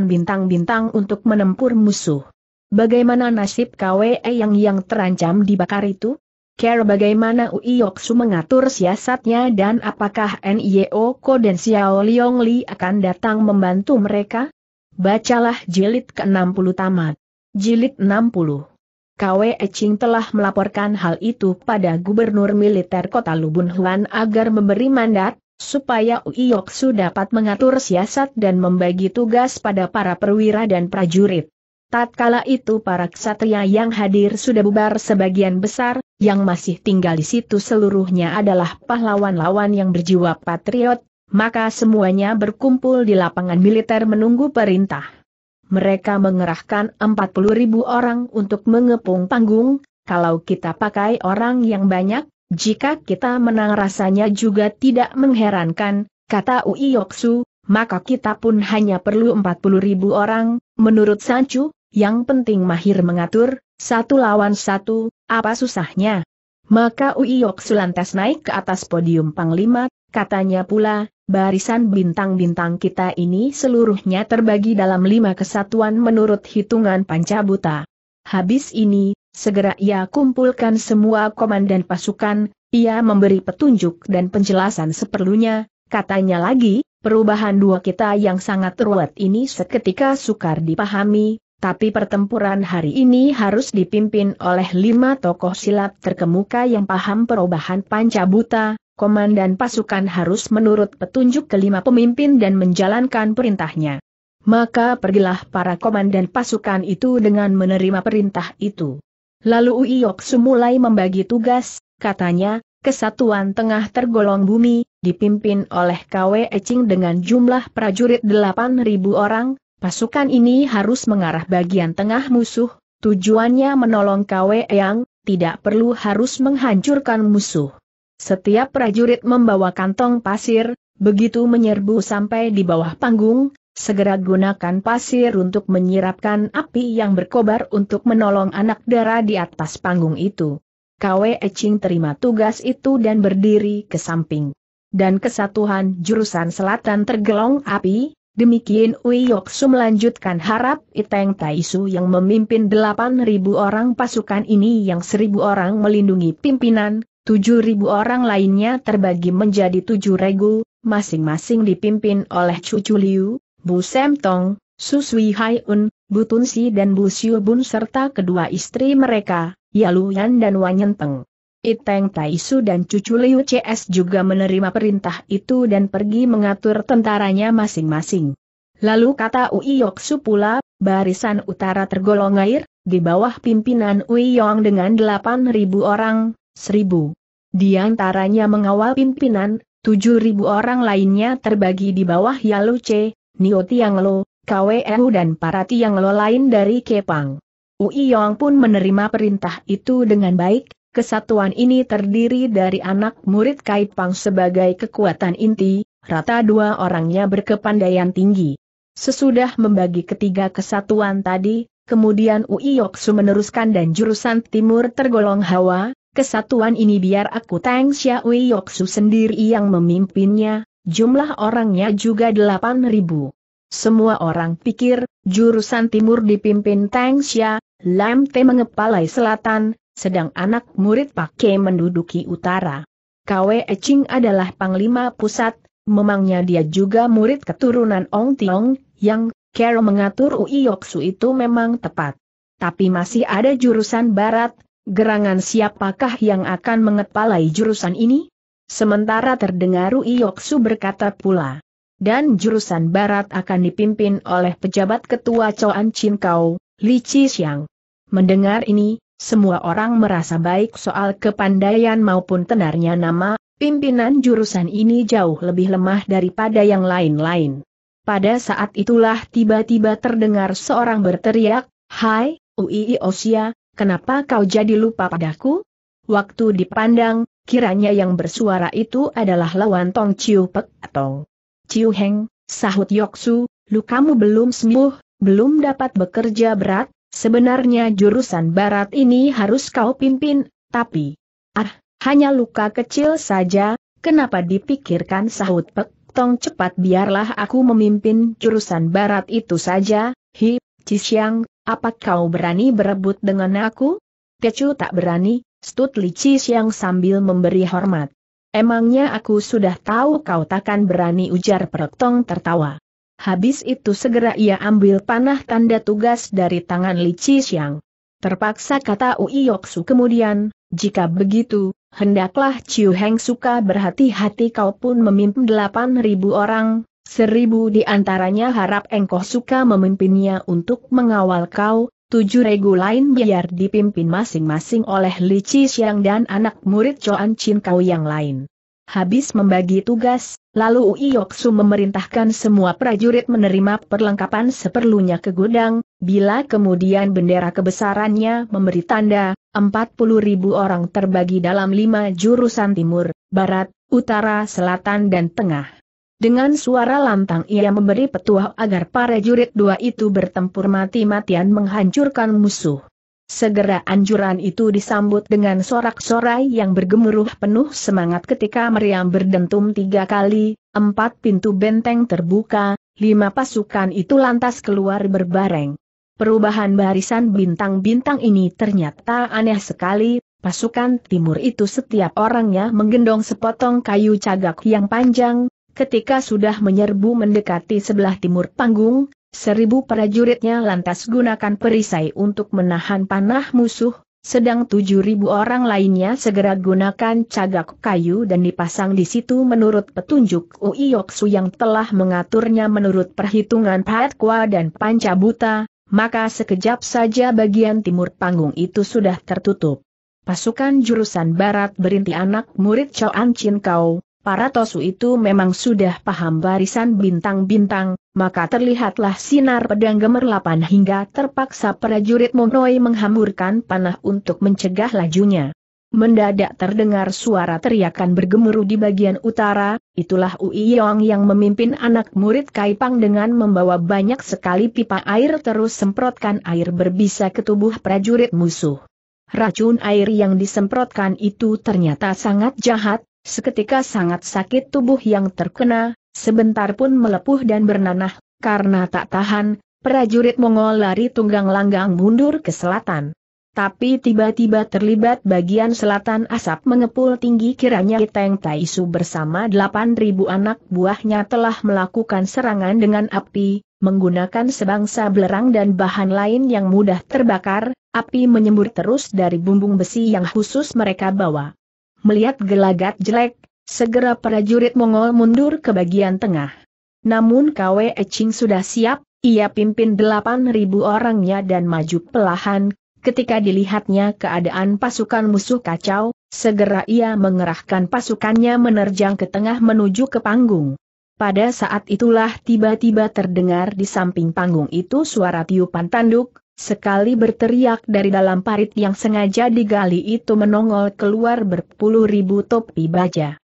bintang-bintang untuk menempur musuh. Bagaimana nasib KWE yang yang terancam dibakar itu? care bagaimana Yoksu mengatur siasatnya dan apakah NIO Ko dan Xiao Liong Li akan datang membantu mereka? Bacalah jilid ke-60 tamat. Jilid 60. Kwe Eching telah melaporkan hal itu pada Gubernur Militer Kota Lubun Huan agar memberi mandat, supaya Yoksu dapat mengatur siasat dan membagi tugas pada para perwira dan prajurit. Tatkala itu para ksatria yang hadir sudah bubar sebagian besar, yang masih tinggal di situ seluruhnya adalah pahlawan-lawan yang berjiwa patriot, maka semuanya berkumpul di lapangan militer menunggu perintah. Mereka mengerahkan 40 ribu orang untuk mengepung panggung, kalau kita pakai orang yang banyak, jika kita menang rasanya juga tidak mengherankan, kata Ui Yoksu, maka kita pun hanya perlu 40 ribu orang, menurut Sancu. Yang penting mahir mengatur, satu lawan satu, apa susahnya? Maka Uiyok Sulantas naik ke atas podium Panglima, katanya pula, barisan bintang-bintang kita ini seluruhnya terbagi dalam lima kesatuan menurut hitungan Pancabuta. Habis ini, segera ia kumpulkan semua komandan pasukan, ia memberi petunjuk dan penjelasan seperlunya, katanya lagi, perubahan dua kita yang sangat ruwet ini seketika sukar dipahami, tapi pertempuran hari ini harus dipimpin oleh lima tokoh silat terkemuka yang paham perubahan panca buta, komandan pasukan harus menurut petunjuk kelima pemimpin dan menjalankan perintahnya. Maka pergilah para komandan pasukan itu dengan menerima perintah itu. Lalu Uiyoksu mulai membagi tugas, katanya, kesatuan tengah tergolong bumi, dipimpin oleh KW Ecing dengan jumlah prajurit 8.000 orang, Pasukan ini harus mengarah bagian tengah musuh, tujuannya menolong Kwe Yang, tidak perlu harus menghancurkan musuh. Setiap prajurit membawa kantong pasir, begitu menyerbu sampai di bawah panggung, segera gunakan pasir untuk menyirapkan api yang berkobar untuk menolong anak dara di atas panggung itu. Kwe Eching terima tugas itu dan berdiri ke samping. Dan kesatuan jurusan selatan tergelong api, Demikian Uyoksu melanjutkan harap Iteng Taisu yang memimpin 8.000 orang pasukan ini yang 1.000 orang melindungi pimpinan, 7.000 orang lainnya terbagi menjadi 7 regu, masing-masing dipimpin oleh Cucu Liu, Bu Sem Tong, Su Sui Hai Un, Bu Si dan Bu Siu Bun serta kedua istri mereka, Yalu Yan dan Yen Teng. Iteng Taisu dan cucu Liu CS juga menerima perintah itu dan pergi mengatur tentaranya masing-masing. Lalu kata Uiyoksu pula, barisan utara tergolong air, di bawah pimpinan Uiyong dengan 8.000 orang, 1.000. Di antaranya mengawal pimpinan, 7.000 orang lainnya terbagi di bawah Yalu C, Nio Tianglo, KWU dan para Tianglo lain dari Kepang. Uiyong pun menerima perintah itu dengan baik, Kesatuan ini terdiri dari anak murid Kaipang sebagai kekuatan inti, rata dua orangnya berkepandaian tinggi. Sesudah membagi ketiga kesatuan tadi, kemudian Uiyoksu meneruskan dan jurusan timur tergolong Hawa, kesatuan ini biar aku Tang Xia Uiyoksu sendiri yang memimpinnya, jumlah orangnya juga ribu. Semua orang pikir, jurusan timur dipimpin Tang Xia, Lam Te mengepalai selatan, sedang anak murid pakai menduduki utara. Kwe Eching adalah panglima pusat, memangnya dia juga murid keturunan Ong Tiong, yang Kero mengatur Yoksu itu memang tepat. Tapi masih ada jurusan barat, gerangan siapakah yang akan mengepalai jurusan ini? Sementara terdengar Yoksu berkata pula. Dan jurusan barat akan dipimpin oleh pejabat ketua Coan Chin Kau, Li Chi Xiang. Mendengar ini, semua orang merasa baik soal kepandaian maupun tenarnya nama, pimpinan jurusan ini jauh lebih lemah daripada yang lain-lain. Pada saat itulah tiba-tiba terdengar seorang berteriak, Hai, Uii Osia, kenapa kau jadi lupa padaku? Waktu dipandang, kiranya yang bersuara itu adalah lawan Tong Chiu Pek Tong. Chiu Heng, sahut Yoksu, lukamu belum sembuh, belum dapat bekerja berat, Sebenarnya jurusan barat ini harus kau pimpin, tapi... Ah, hanya luka kecil saja, kenapa dipikirkan sahut Pek Tong cepat biarlah aku memimpin jurusan barat itu saja, hi, Cisiang, apa kau berani berebut dengan aku? Kecu tak berani, stut Li Cisiang sambil memberi hormat. Emangnya aku sudah tahu kau takkan berani ujar Pertong tertawa. Habis itu segera ia ambil panah tanda tugas dari tangan Li Qixiang. Terpaksa kata Uiyoksu kemudian, jika begitu, hendaklah Chiu Heng suka berhati-hati kau pun memimpin delapan ribu orang, seribu di antaranya harap engkau suka memimpinnya untuk mengawal kau, tujuh regu lain biar dipimpin masing-masing oleh Li Qixiang dan anak murid Choan Chin kau yang lain. Habis membagi tugas, lalu Uyoksu memerintahkan semua prajurit menerima perlengkapan seperlunya ke gudang, bila kemudian bendera kebesarannya memberi tanda, 40 ribu orang terbagi dalam lima jurusan timur, barat, utara, selatan dan tengah. Dengan suara lantang ia memberi petua agar para jurid dua itu bertempur mati-matian menghancurkan musuh. Segera anjuran itu disambut dengan sorak-sorai yang bergemuruh penuh semangat ketika meriam berdentum tiga kali, empat pintu benteng terbuka, lima pasukan itu lantas keluar berbareng. Perubahan barisan bintang-bintang ini ternyata aneh sekali, pasukan timur itu setiap orangnya menggendong sepotong kayu cagak yang panjang, ketika sudah menyerbu mendekati sebelah timur panggung, Seribu prajuritnya lantas gunakan perisai untuk menahan panah musuh, sedang tujuh ribu orang lainnya segera gunakan cagak kayu dan dipasang di situ menurut petunjuk Yoksu yang telah mengaturnya menurut perhitungan Patkwa dan Pancabuta, maka sekejap saja bagian timur panggung itu sudah tertutup. Pasukan jurusan barat berinti anak murid Choan Chin Kau, Para tosu itu memang sudah paham barisan bintang-bintang, maka terlihatlah sinar pedang gemerlapan hingga terpaksa prajurit Mongnoi menghamburkan panah untuk mencegah lajunya. Mendadak terdengar suara teriakan bergemuruh di bagian utara, itulah Ui Yong yang memimpin anak murid Kaipang dengan membawa banyak sekali pipa air terus semprotkan air berbisa ke tubuh prajurit musuh. Racun air yang disemprotkan itu ternyata sangat jahat, Seketika sangat sakit tubuh yang terkena, sebentar pun melepuh dan bernanah, karena tak tahan, prajurit Mongol lari tunggang langgang mundur ke selatan. Tapi tiba-tiba terlibat bagian selatan asap mengepul tinggi kiranya Teng Taisu bersama 8.000 anak buahnya telah melakukan serangan dengan api, menggunakan sebangsa belerang dan bahan lain yang mudah terbakar, api menyembur terus dari bumbung besi yang khusus mereka bawa. Melihat gelagat jelek, segera prajurit Mongol mundur ke bagian tengah. Namun Kwe Eching sudah siap, ia pimpin 8.000 orangnya dan maju pelahan, ketika dilihatnya keadaan pasukan musuh kacau, segera ia mengerahkan pasukannya menerjang ke tengah menuju ke panggung. Pada saat itulah tiba-tiba terdengar di samping panggung itu suara tiupan tanduk, sekali berteriak dari dalam parit yang sengaja digali itu menongol keluar berpuluh ribu topi baja.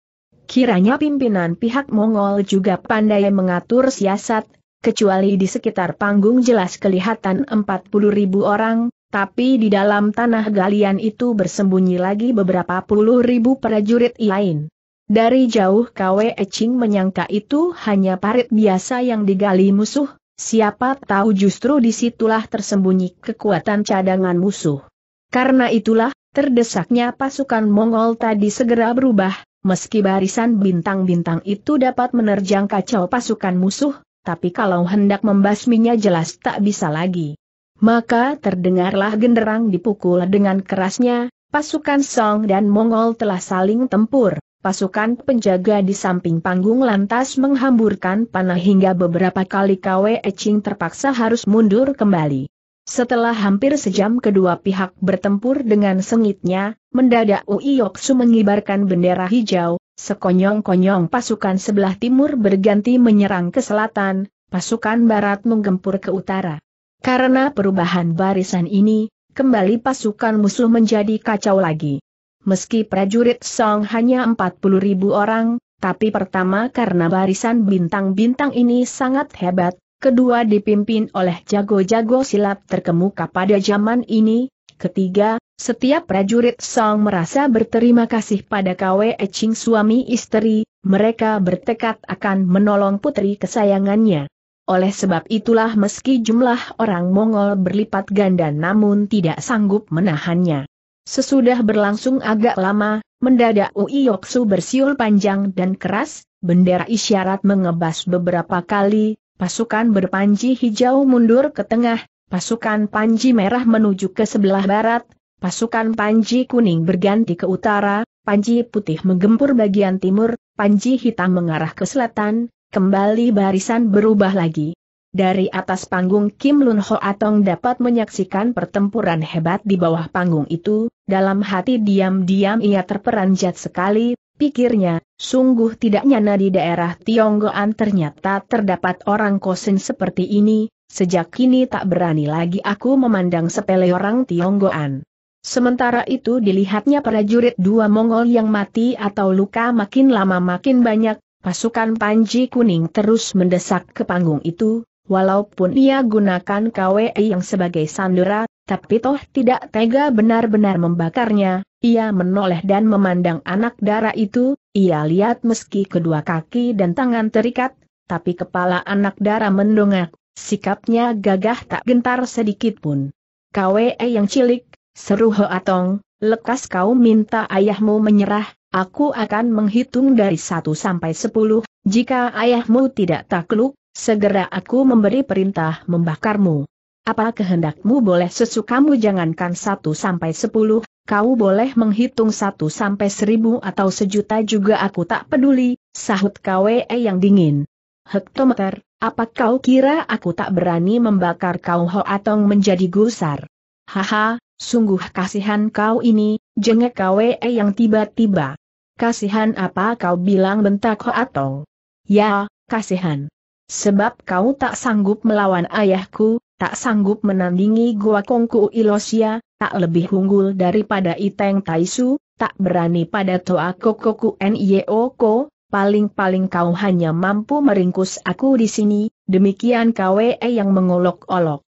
Kiranya pimpinan pihak Mongol juga pandai mengatur siasat, kecuali di sekitar panggung jelas kelihatan 40 ribu orang, tapi di dalam tanah galian itu bersembunyi lagi beberapa puluh ribu prajurit lain. Dari jauh Kwe Eching menyangka itu hanya parit biasa yang digali musuh, Siapa tahu justru disitulah tersembunyi kekuatan cadangan musuh. Karena itulah, terdesaknya pasukan Mongol tadi segera berubah, meski barisan bintang-bintang itu dapat menerjang kacau pasukan musuh, tapi kalau hendak membasminya jelas tak bisa lagi. Maka terdengarlah genderang dipukul dengan kerasnya, pasukan Song dan Mongol telah saling tempur pasukan penjaga di samping panggung lantas menghamburkan panah hingga beberapa kali Kwe Eching terpaksa harus mundur kembali. Setelah hampir sejam kedua pihak bertempur dengan sengitnya, mendadak Ui Yoksu mengibarkan bendera hijau, sekonyong-konyong pasukan sebelah timur berganti menyerang ke selatan, pasukan barat menggempur ke utara. Karena perubahan barisan ini, kembali pasukan musuh menjadi kacau lagi meski prajurit Song hanya 40 ribu orang, tapi pertama karena barisan bintang-bintang ini sangat hebat, kedua dipimpin oleh jago-jago silat terkemuka pada zaman ini, ketiga, setiap prajurit Song merasa berterima kasih pada KWE Ching suami istri, mereka bertekad akan menolong putri kesayangannya. Oleh sebab itulah meski jumlah orang Mongol berlipat ganda namun tidak sanggup menahannya. Sesudah berlangsung agak lama, mendadak Uiyoksu bersiul panjang dan keras, bendera isyarat mengebas beberapa kali, pasukan berpanji hijau mundur ke tengah, pasukan panji merah menuju ke sebelah barat, pasukan panji kuning berganti ke utara, panji putih menggempur bagian timur, panji hitam mengarah ke selatan, kembali barisan berubah lagi. Dari atas panggung Kim Lun Ho Atong dapat menyaksikan pertempuran hebat di bawah panggung itu, dalam hati diam-diam ia terperanjat sekali, pikirnya, sungguh tidak nyana di daerah Tionggoan ternyata terdapat orang kosen seperti ini, sejak kini tak berani lagi aku memandang sepele orang Tionggoan. Sementara itu dilihatnya prajurit dua Mongol yang mati atau luka makin lama makin banyak, pasukan Panji Kuning terus mendesak ke panggung itu, Walaupun ia gunakan KWI yang sebagai sandera, tapi toh tidak tega benar-benar membakarnya, ia menoleh dan memandang anak darah itu, ia lihat meski kedua kaki dan tangan terikat, tapi kepala anak darah mendongak, sikapnya gagah tak gentar sedikit pun. KWE yang cilik, seru Hoatong, lekas kau minta ayahmu menyerah, aku akan menghitung dari satu sampai sepuluh. jika ayahmu tidak takluk, Segera aku memberi perintah membakarmu. Apa kehendakmu boleh sesukamu jangankan satu sampai sepuluh, kau boleh menghitung satu sampai seribu atau sejuta juga aku tak peduli, sahut KWE yang dingin. Hektometer, apa kau kira aku tak berani membakar kau ho atau menjadi gusar? Haha, sungguh kasihan kau ini, jengek KWE yang tiba-tiba. Kasihan apa kau bilang bentak ho atau? Ya, kasihan. Sebab kau tak sanggup melawan ayahku, tak sanggup menandingi Gua Kongku Ilosia, tak lebih unggul daripada Iteng Taisu, tak berani pada Toa Kokoku Nioko, paling-paling kau hanya mampu meringkus aku di sini, demikian KWE yang mengolok-olok.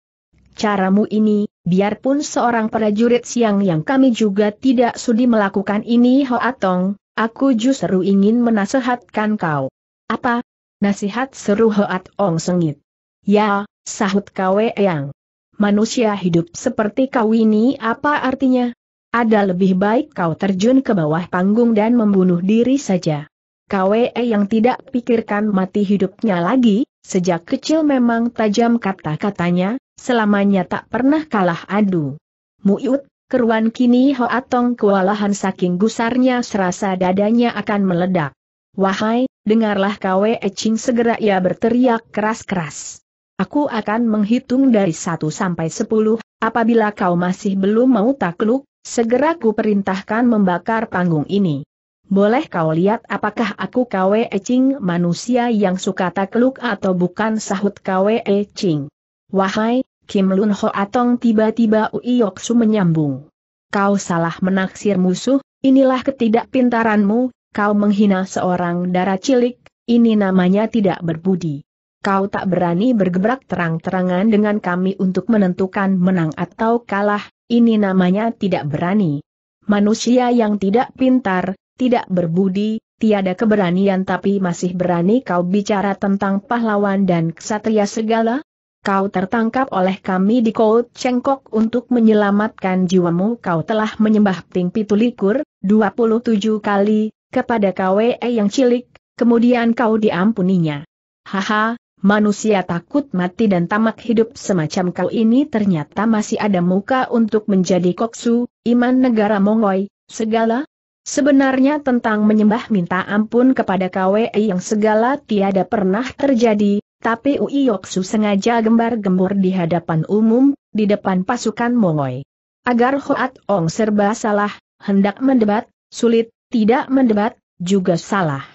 Caramu ini, biarpun seorang prajurit siang yang kami juga tidak sudi melakukan ini Hoatong, aku justru ingin menasehatkan kau. Apa, Nasihat seru Hoat Ong sengit. Ya, sahut Kwe Yang. Manusia hidup seperti kau ini apa artinya? Ada lebih baik kau terjun ke bawah panggung dan membunuh diri saja. Kwe yang tidak pikirkan mati hidupnya lagi, sejak kecil memang tajam kata-katanya, selamanya tak pernah kalah adu. Mu'yut, keruan kini Hoatong kewalahan saking gusarnya serasa dadanya akan meledak. Wahai, dengarlah Kwe Eching segera ia berteriak keras-keras. Aku akan menghitung dari satu sampai sepuluh. apabila kau masih belum mau takluk, segera ku perintahkan membakar panggung ini. Boleh kau lihat apakah aku Kwe Eching manusia yang suka takluk atau bukan sahut Kwe Eching. Wahai, Kim Lun Ho Atong tiba-tiba Yoksu menyambung. Kau salah menaksir musuh, inilah ketidakpintaranmu, Kau menghina seorang darah cilik, ini namanya tidak berbudi. Kau tak berani bergebrak terang-terangan dengan kami untuk menentukan menang atau kalah, ini namanya tidak berani. Manusia yang tidak pintar, tidak berbudi, tiada keberanian tapi masih berani kau bicara tentang pahlawan dan kesatria segala? Kau tertangkap oleh kami di Kout Cengkok untuk menyelamatkan jiwamu. Kau telah menyembah Ping Pitulikur, 27 kali, kepada KWE yang cilik, kemudian kau diampuninya. Haha, manusia takut mati dan tamak hidup semacam kau ini ternyata masih ada muka untuk menjadi koksu, iman negara Mongoy, segala. Sebenarnya tentang menyembah minta ampun kepada KWE yang segala tiada pernah terjadi, tapi Uiyoksu sengaja gembar gembur di hadapan umum, di depan pasukan Mongoy. Agar Hoat Ong serba salah, hendak mendebat, sulit, tidak mendebat, juga salah.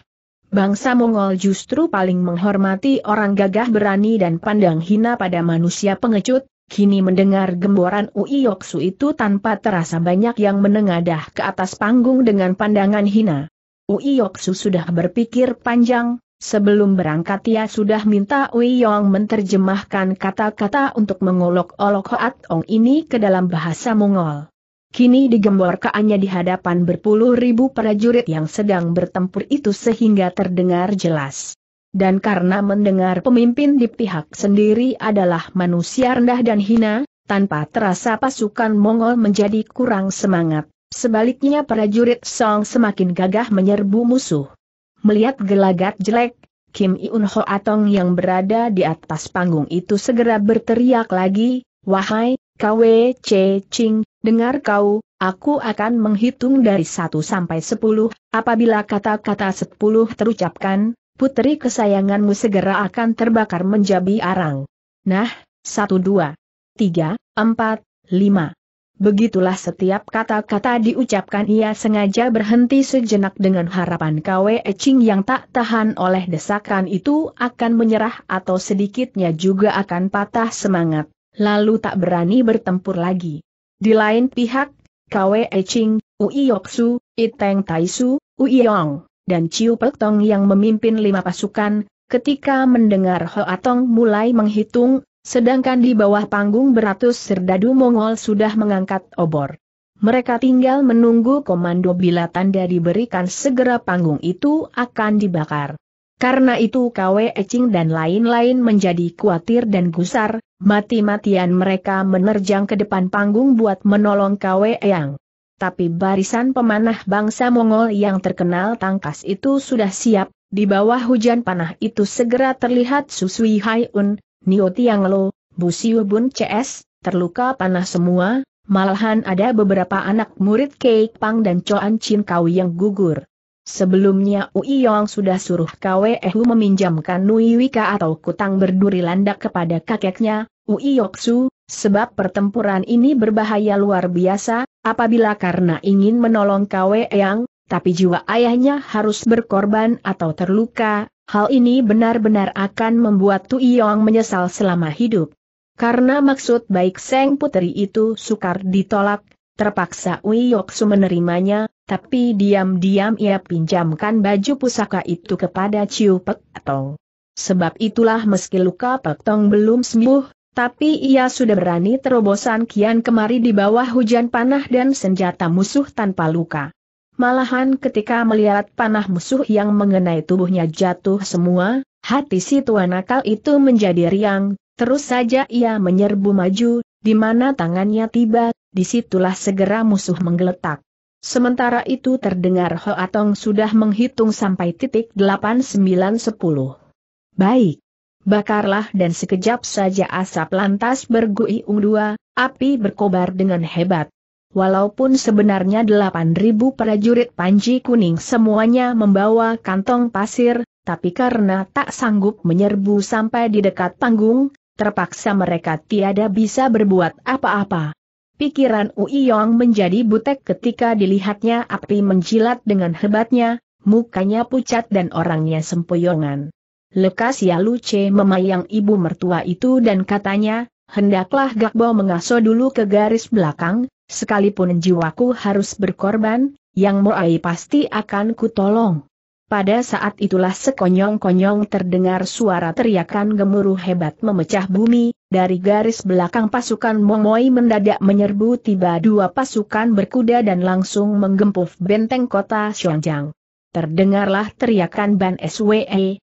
Bangsa Mongol justru paling menghormati orang gagah berani dan pandang hina pada manusia pengecut, kini mendengar gemboran Ui Yoksu itu tanpa terasa banyak yang menengadah ke atas panggung dengan pandangan hina. Ui Yoksu sudah berpikir panjang, sebelum berangkat ia sudah minta Ui Yong menerjemahkan kata-kata untuk mengolok-olok Hoat Ong ini ke dalam bahasa Mongol. Kini digemborkaannya di hadapan berpuluh ribu prajurit yang sedang bertempur itu sehingga terdengar jelas. Dan karena mendengar pemimpin di pihak sendiri adalah manusia rendah dan hina, tanpa terasa pasukan Mongol menjadi kurang semangat. Sebaliknya prajurit Song semakin gagah menyerbu musuh. Melihat gelagat jelek, Kim Iun Ho Atong yang berada di atas panggung itu segera berteriak lagi, Wahai, KW Ching, dengar kau, aku akan menghitung dari satu sampai sepuluh. apabila kata-kata 10 terucapkan, putri kesayanganmu segera akan terbakar menjadi arang. Nah, satu, dua, tiga, empat, lima. Begitulah setiap kata-kata diucapkan ia sengaja berhenti sejenak dengan harapan Kwe Ching yang tak tahan oleh desakan itu akan menyerah atau sedikitnya juga akan patah semangat lalu tak berani bertempur lagi. Di lain pihak, Kwe Eching, Ui Yoksu, Iteng Taisu, Ui dan Chiu Pek Tong yang memimpin lima pasukan, ketika mendengar Hoa Tong mulai menghitung, sedangkan di bawah panggung beratus serdadu Mongol sudah mengangkat obor. Mereka tinggal menunggu komando bila tanda diberikan segera panggung itu akan dibakar. Karena itu Kwe Eching dan lain-lain menjadi khawatir dan gusar, Mati-matian mereka menerjang ke depan panggung buat menolong Kwe Yang. Tapi barisan pemanah bangsa Mongol yang terkenal tangkas itu sudah siap, di bawah hujan panah itu segera terlihat Susui Haiun, Nio Tianglo, Busiu Bun CS, terluka panah semua, malahan ada beberapa anak murid Kei Pang dan Choan Chin Kau yang gugur. Sebelumnya Ui Yong sudah suruh Kwe Ehu meminjamkan Nui Wika atau kutang berduri landak kepada kakeknya, Ui Yoksu, sebab pertempuran ini berbahaya luar biasa, apabila karena ingin menolong Kwe Yang, tapi jiwa ayahnya harus berkorban atau terluka, hal ini benar-benar akan membuat Ui Yong menyesal selama hidup. Karena maksud baik Seng Putri itu sukar ditolak, terpaksa Ui Yoksu menerimanya, tapi diam-diam ia pinjamkan baju pusaka itu kepada Ciu Pek Tong. Sebab itulah meski luka Pek Tong belum sembuh, tapi ia sudah berani terobosan kian kemari di bawah hujan panah dan senjata musuh tanpa luka. Malahan ketika melihat panah musuh yang mengenai tubuhnya jatuh semua, hati si tua nakal itu menjadi riang, terus saja ia menyerbu maju, di mana tangannya tiba, disitulah segera musuh menggeletak. Sementara itu terdengar Hoatong sudah menghitung sampai titik 8910. Baik. Bakarlah dan sekejap saja asap lantas berguiung dua, api berkobar dengan hebat. Walaupun sebenarnya 8.000 prajurit Panji Kuning semuanya membawa kantong pasir, tapi karena tak sanggup menyerbu sampai di dekat panggung, terpaksa mereka tiada bisa berbuat apa-apa. Pikiran Uiyong menjadi butek ketika dilihatnya api menjilat dengan hebatnya, mukanya pucat dan orangnya sempoyongan. Lekas ya Luce memayang ibu mertua itu dan katanya, hendaklah Gakbo mengaso dulu ke garis belakang, sekalipun jiwaku harus berkorban, yang Moai pasti akan kutolong. Pada saat itulah sekonyong-konyong terdengar suara teriakan gemuruh hebat memecah bumi, dari garis belakang pasukan Momoi mendadak menyerbu tiba dua pasukan berkuda dan langsung menggempur benteng kota Xiongjang. Terdengarlah teriakan Ban Swe,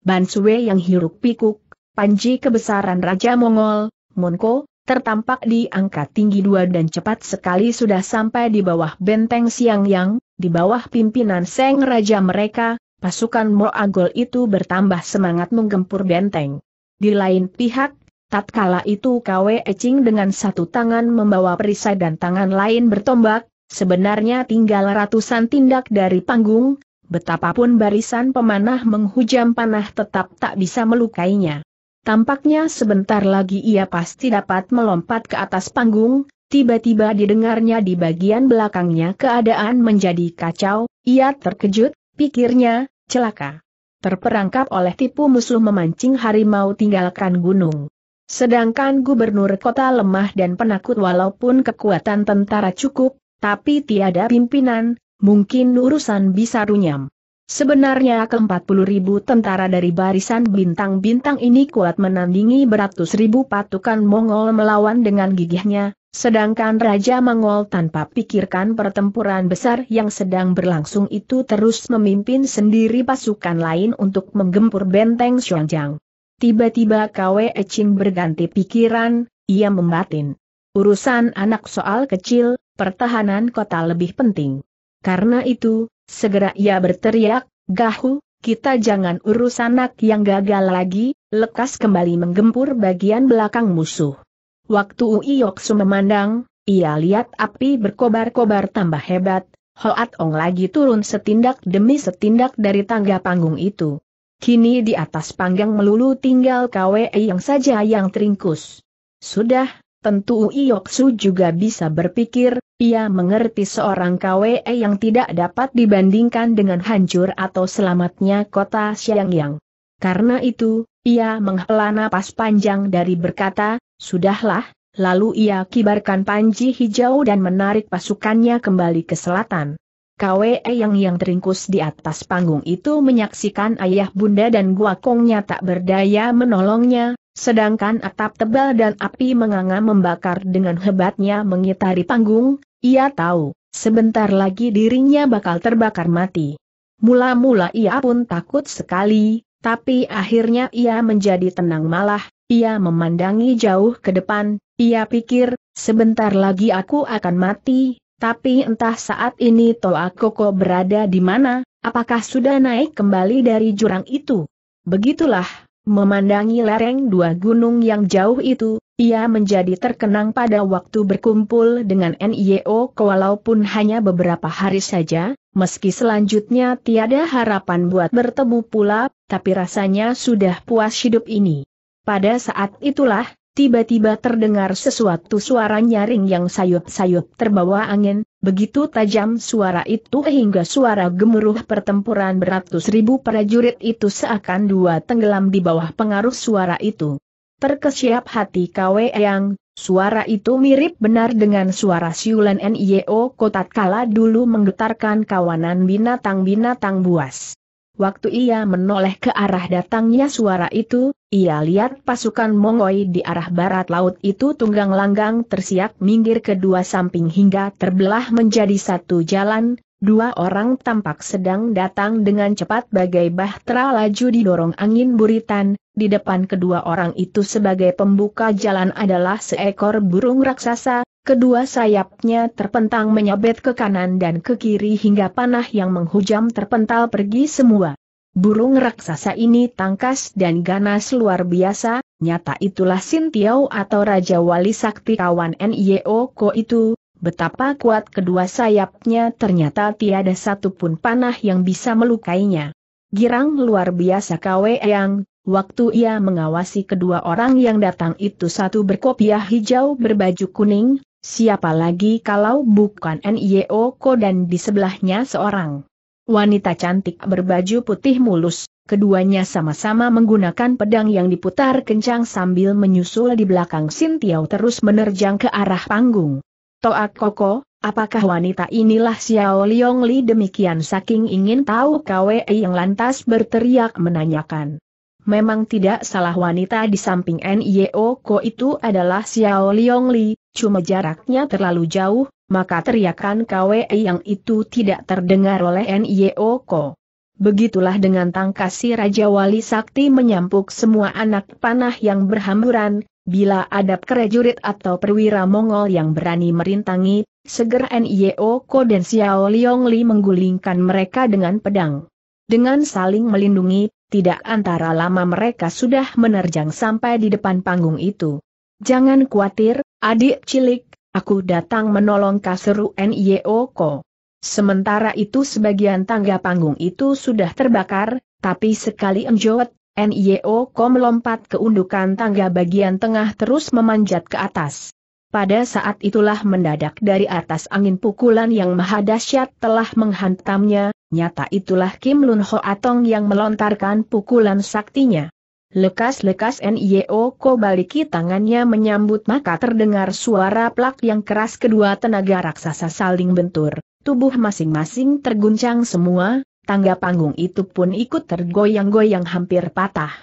Ban Swe yang hiruk pikuk, panji kebesaran Raja Mongol, Munko, tertampak di angka tinggi dua dan cepat sekali sudah sampai di bawah benteng Xiangyang, di bawah pimpinan Seng Raja mereka, pasukan Moagol itu bertambah semangat menggempur benteng. Di lain pihak, tatkala itu Kwe Ecing dengan satu tangan membawa perisai dan tangan lain bertombak, sebenarnya tinggal ratusan tindak dari panggung, betapapun barisan pemanah menghujam panah tetap tak bisa melukainya. Tampaknya sebentar lagi ia pasti dapat melompat ke atas panggung, tiba-tiba didengarnya di bagian belakangnya keadaan menjadi kacau, ia terkejut, pikirnya, celaka. Terperangkap oleh tipu musuh memancing harimau tinggalkan gunung. Sedangkan gubernur kota lemah dan penakut walaupun kekuatan tentara cukup, tapi tiada pimpinan, mungkin urusan bisa runyam. Sebenarnya ke-40 ribu tentara dari barisan bintang-bintang ini kuat menandingi beratus ribu pasukan Mongol melawan dengan gigihnya, sedangkan Raja Mongol tanpa pikirkan pertempuran besar yang sedang berlangsung itu terus memimpin sendiri pasukan lain untuk menggempur benteng Xuanjiang. Tiba-tiba Kwe Ecing berganti pikiran, ia membatin. Urusan anak soal kecil, pertahanan kota lebih penting. Karena itu, Segera ia berteriak, Gahu, kita jangan urus anak yang gagal lagi, lekas kembali menggempur bagian belakang musuh. Waktu Yoksu memandang, ia lihat api berkobar-kobar tambah hebat, Hoat Ong lagi turun setindak demi setindak dari tangga panggung itu. Kini di atas panggang melulu tinggal KWE yang saja yang teringkus. Sudah, tentu Yoksu juga bisa berpikir, ia mengerti seorang KWE yang tidak dapat dibandingkan dengan hancur atau selamatnya kota Xiangyang. Karena itu, ia menghela napas panjang dari berkata, Sudahlah, lalu ia kibarkan panji hijau dan menarik pasukannya kembali ke selatan. KWE yang yang teringkus di atas panggung itu menyaksikan ayah bunda dan gua kongnya tak berdaya menolongnya, sedangkan atap tebal dan api menganga membakar dengan hebatnya mengitari panggung, ia tahu, sebentar lagi dirinya bakal terbakar mati. Mula-mula ia pun takut sekali, tapi akhirnya ia menjadi tenang malah, ia memandangi jauh ke depan, ia pikir, sebentar lagi aku akan mati, tapi entah saat ini Toa Koko berada di mana, apakah sudah naik kembali dari jurang itu? Begitulah, memandangi lereng dua gunung yang jauh itu, ia menjadi terkenang pada waktu berkumpul dengan NIO walaupun hanya beberapa hari saja, meski selanjutnya tiada harapan buat bertemu pula, tapi rasanya sudah puas hidup ini. Pada saat itulah, tiba-tiba terdengar sesuatu suara nyaring yang sayup-sayup terbawa angin, begitu tajam suara itu hingga suara gemuruh pertempuran beratus ribu prajurit itu seakan dua tenggelam di bawah pengaruh suara itu. Terkesiap hati Kwe Yang, suara itu mirip benar dengan suara siulan NIO kotat kala dulu menggetarkan kawanan binatang-binatang buas. Waktu ia menoleh ke arah datangnya suara itu, ia lihat pasukan Mongoi di arah barat laut itu tunggang langgang tersiap minggir kedua samping hingga terbelah menjadi satu jalan, Dua orang tampak sedang datang dengan cepat bagai bahtera laju didorong angin buritan, di depan kedua orang itu sebagai pembuka jalan adalah seekor burung raksasa, kedua sayapnya terpentang menyabet ke kanan dan ke kiri hingga panah yang menghujam terpental pergi semua. Burung raksasa ini tangkas dan ganas luar biasa, nyata itulah Sintiau atau Raja Wali Sakti kawan NIO Ko itu, betapa kuat kedua sayapnya ternyata tiada satupun panah yang bisa melukainya. Girang luar biasa Yang, waktu ia mengawasi kedua orang yang datang itu satu berkopiah hijau berbaju kuning, siapa lagi kalau bukan N.I.O. Ko dan di sebelahnya seorang wanita cantik berbaju putih mulus, keduanya sama-sama menggunakan pedang yang diputar kencang sambil menyusul di belakang Sintiau terus menerjang ke arah panggung. Toa Koko, apakah wanita inilah Xiao Liong Li demikian saking ingin tahu KWE yang lantas berteriak menanyakan. Memang tidak salah wanita di samping NIO Ko itu adalah Xiao Liong Li, cuma jaraknya terlalu jauh, maka teriakan KWE yang itu tidak terdengar oleh NIO Ko. Begitulah dengan tangkasi Raja Wali Sakti menyampuk semua anak panah yang berhamburan, Bila ada kerejurit atau perwira Mongol yang berani merintangi, segera NIO Ko dan Xiao Li menggulingkan mereka dengan pedang. Dengan saling melindungi, tidak antara lama mereka sudah menerjang sampai di depan panggung itu. Jangan khawatir, adik cilik, aku datang menolong kasuru NIO Ko. Sementara itu sebagian tangga panggung itu sudah terbakar, tapi sekali enjot, NIO e Ko melompat ke undukan tangga bagian tengah terus memanjat ke atas. Pada saat itulah mendadak dari atas angin pukulan yang maha dahsyat telah menghantamnya, nyata itulah Kim Lun Ho Atong yang melontarkan pukulan saktinya. Lekas-lekas NIO e Ko baliki tangannya menyambut maka terdengar suara plak yang keras kedua tenaga raksasa saling bentur, tubuh masing-masing terguncang semua, tangga panggung itu pun ikut tergoyang-goyang hampir patah.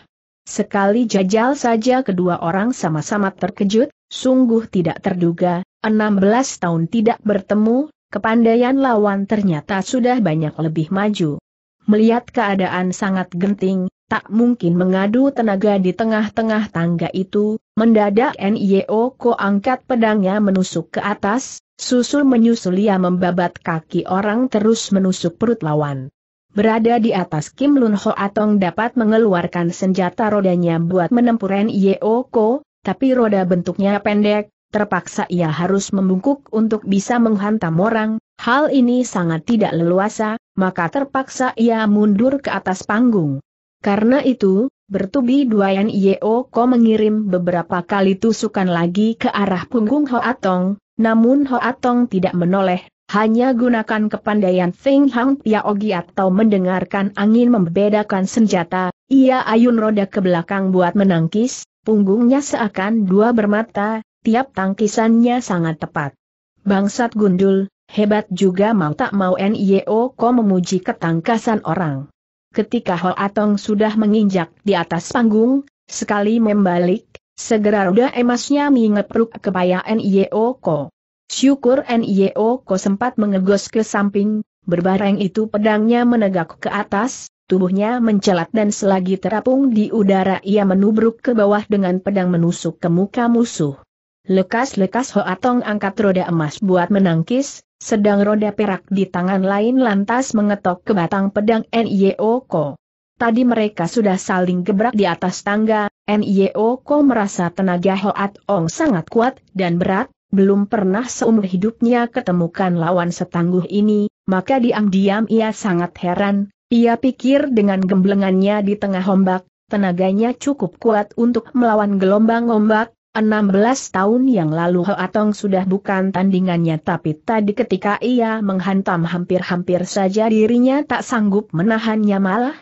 Sekali jajal saja kedua orang sama-sama terkejut, sungguh tidak terduga, 16 tahun tidak bertemu, kepandaian lawan ternyata sudah banyak lebih maju. Melihat keadaan sangat genting, tak mungkin mengadu tenaga di tengah-tengah tangga itu, mendadak N.I.O. Ko angkat pedangnya menusuk ke atas, susul menyusul ia membabat kaki orang terus menusuk perut lawan berada di atas Kim Lun Ho Atong dapat mengeluarkan senjata rodanya buat menempur Ren oh Ko, tapi roda bentuknya pendek, terpaksa ia harus membungkuk untuk bisa menghantam orang, hal ini sangat tidak leluasa, maka terpaksa ia mundur ke atas panggung. Karena itu, bertubi dua Yen oh Ko mengirim beberapa kali tusukan lagi ke arah punggung Ho Atong, namun Ho Atong tidak menoleh, hanya gunakan kepandaian Feng Hang Piaogi atau mendengarkan angin membedakan senjata, ia ayun roda ke belakang buat menangkis, punggungnya seakan dua bermata, tiap tangkisannya sangat tepat. Bangsat gundul, hebat juga mau tak mau NIO Ko memuji ketangkasan orang. Ketika Ho Atong sudah menginjak di atas panggung, sekali membalik, segera roda emasnya mengepruk kebaya NIO Ko. Syukur Nio Ko sempat mengegos ke samping, berbareng itu pedangnya menegak ke atas, tubuhnya mencelat dan selagi terapung di udara ia menubruk ke bawah dengan pedang menusuk ke muka musuh. Lekas-lekas Ho Atong angkat roda emas buat menangkis, sedang roda perak di tangan lain lantas mengetok ke batang pedang Nio Ko. Tadi mereka sudah saling gebrak di atas tangga, Nio Ko merasa tenaga Hoat Ong sangat kuat dan berat, belum pernah seumur hidupnya ketemukan lawan setangguh ini, maka diam-diam ia sangat heran, ia pikir dengan gemblengannya di tengah ombak, tenaganya cukup kuat untuk melawan gelombang ombak, 16 tahun yang lalu Atong sudah bukan tandingannya tapi tadi ketika ia menghantam hampir-hampir saja dirinya tak sanggup menahannya malah.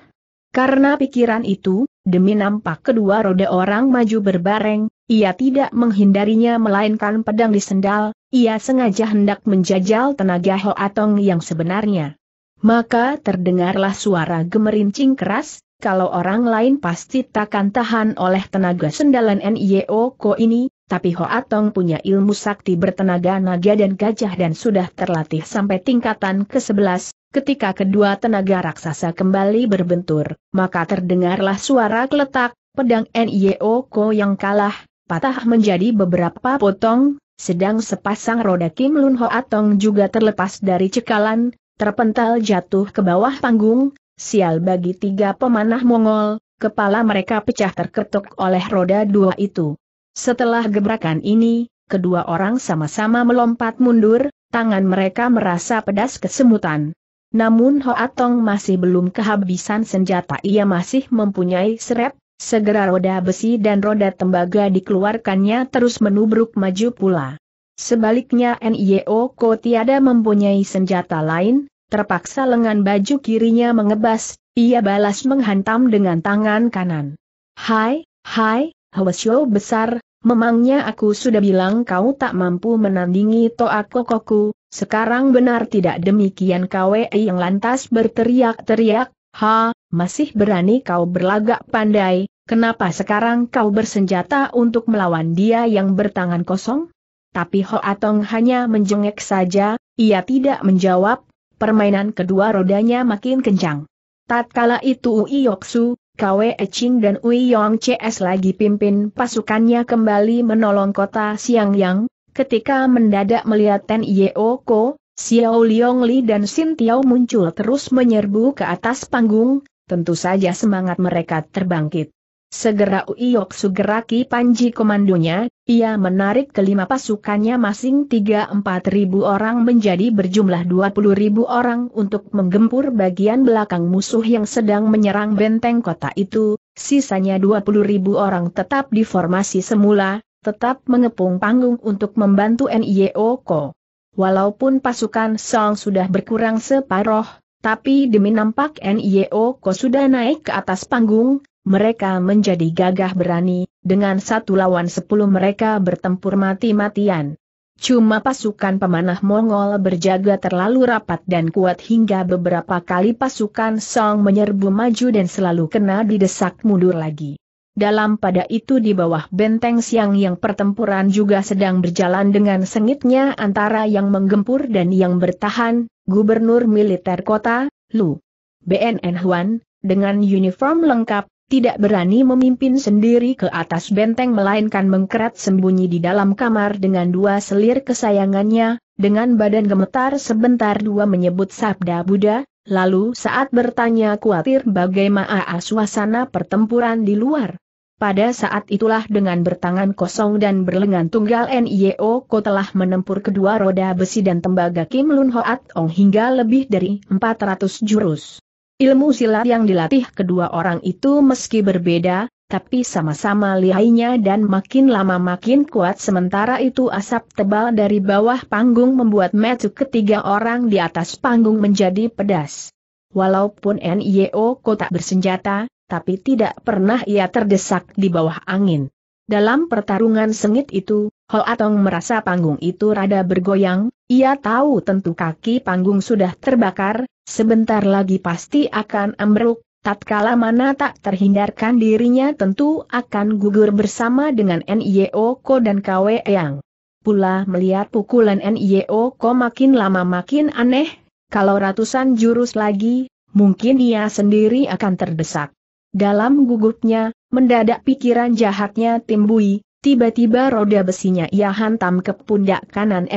Karena pikiran itu, Demi nampak kedua roda orang maju berbareng, ia tidak menghindarinya melainkan pedang di sendal, ia sengaja hendak menjajal tenaga Ho Atong yang sebenarnya. Maka terdengarlah suara gemerincing keras, kalau orang lain pasti takkan tahan oleh tenaga sendalan NIO Ko ini, tapi Ho Atong punya ilmu sakti bertenaga naga dan gajah dan sudah terlatih sampai tingkatan ke-11, Ketika kedua tenaga raksasa kembali berbentur, maka terdengarlah suara keletak, pedang Nio Ko yang kalah, patah menjadi beberapa potong, sedang sepasang roda Kim Lun Ho Atong juga terlepas dari cekalan, terpental jatuh ke bawah panggung, sial bagi tiga pemanah Mongol, kepala mereka pecah terketuk oleh roda dua itu. Setelah gebrakan ini, kedua orang sama-sama melompat mundur, tangan mereka merasa pedas kesemutan. Namun Hoatong masih belum kehabisan senjata ia masih mempunyai serep, segera roda besi dan roda tembaga dikeluarkannya terus menubruk maju pula. Sebaliknya N.I.O. Ko tiada mempunyai senjata lain, terpaksa lengan baju kirinya mengebas, ia balas menghantam dengan tangan kanan. Hai, hai, Hwasyo besar, memangnya aku sudah bilang kau tak mampu menandingi Toa Kokoku, sekarang benar tidak demikian KWE yang lantas berteriak-teriak, Ha, masih berani kau berlagak pandai, kenapa sekarang kau bersenjata untuk melawan dia yang bertangan kosong? Tapi Ho Atong hanya menjengek saja, ia tidak menjawab, permainan kedua rodanya makin kencang. Tatkala itu Ui Yoksu, Kwe Ching dan Ui Yong CS lagi pimpin pasukannya kembali menolong kota Siang Yang, Ketika mendadak melihat Ten Yeo Ko, Xiao Liong Li dan Xin Tiao muncul terus menyerbu ke atas panggung, tentu saja semangat mereka terbangkit. Segera Uiok Sugeraki Panji komandonya, ia menarik kelima pasukannya masing 3-4 ribu orang menjadi berjumlah 20 ribu orang untuk menggempur bagian belakang musuh yang sedang menyerang benteng kota itu, sisanya 20 ribu orang tetap di formasi semula, tetap mengepung panggung untuk membantu NIO Ko. Walaupun pasukan Song sudah berkurang separoh, tapi demi nampak NIO Ko sudah naik ke atas panggung, mereka menjadi gagah berani, dengan satu lawan sepuluh mereka bertempur mati-matian. Cuma pasukan pemanah Mongol berjaga terlalu rapat dan kuat hingga beberapa kali pasukan Song menyerbu maju dan selalu kena didesak mundur lagi. Dalam pada itu di bawah benteng siang yang pertempuran juga sedang berjalan dengan sengitnya antara yang menggempur dan yang bertahan, Gubernur Militer Kota, Lu. BNN Huan, dengan uniform lengkap, tidak berani memimpin sendiri ke atas benteng melainkan mengkerat sembunyi di dalam kamar dengan dua selir kesayangannya, dengan badan gemetar sebentar dua menyebut sabda Buddha, lalu saat bertanya khawatir bagaimana suasana pertempuran di luar, pada saat itulah dengan bertangan kosong dan berlengan tunggal NIO Ko telah menempur kedua roda besi dan tembaga Kim Lun Hoat Ong hingga lebih dari 400 jurus. Ilmu silat yang dilatih kedua orang itu meski berbeda, tapi sama-sama lihainya dan makin lama makin kuat sementara itu asap tebal dari bawah panggung membuat metu ketiga orang di atas panggung menjadi pedas. Walaupun NIO Ko tak bersenjata, tapi tidak pernah ia terdesak di bawah angin. Dalam pertarungan sengit itu, Ho Atong merasa panggung itu rada bergoyang, ia tahu tentu kaki panggung sudah terbakar, sebentar lagi pasti akan ambruk, tatkala mana tak terhindarkan dirinya tentu akan gugur bersama dengan NIO Ko dan KW Yang. Pula melihat pukulan NIO Ko makin lama makin aneh, kalau ratusan jurus lagi, mungkin ia sendiri akan terdesak. Dalam gugupnya, mendadak pikiran jahatnya timbui, tiba-tiba roda besinya ia hantam ke pundak kanan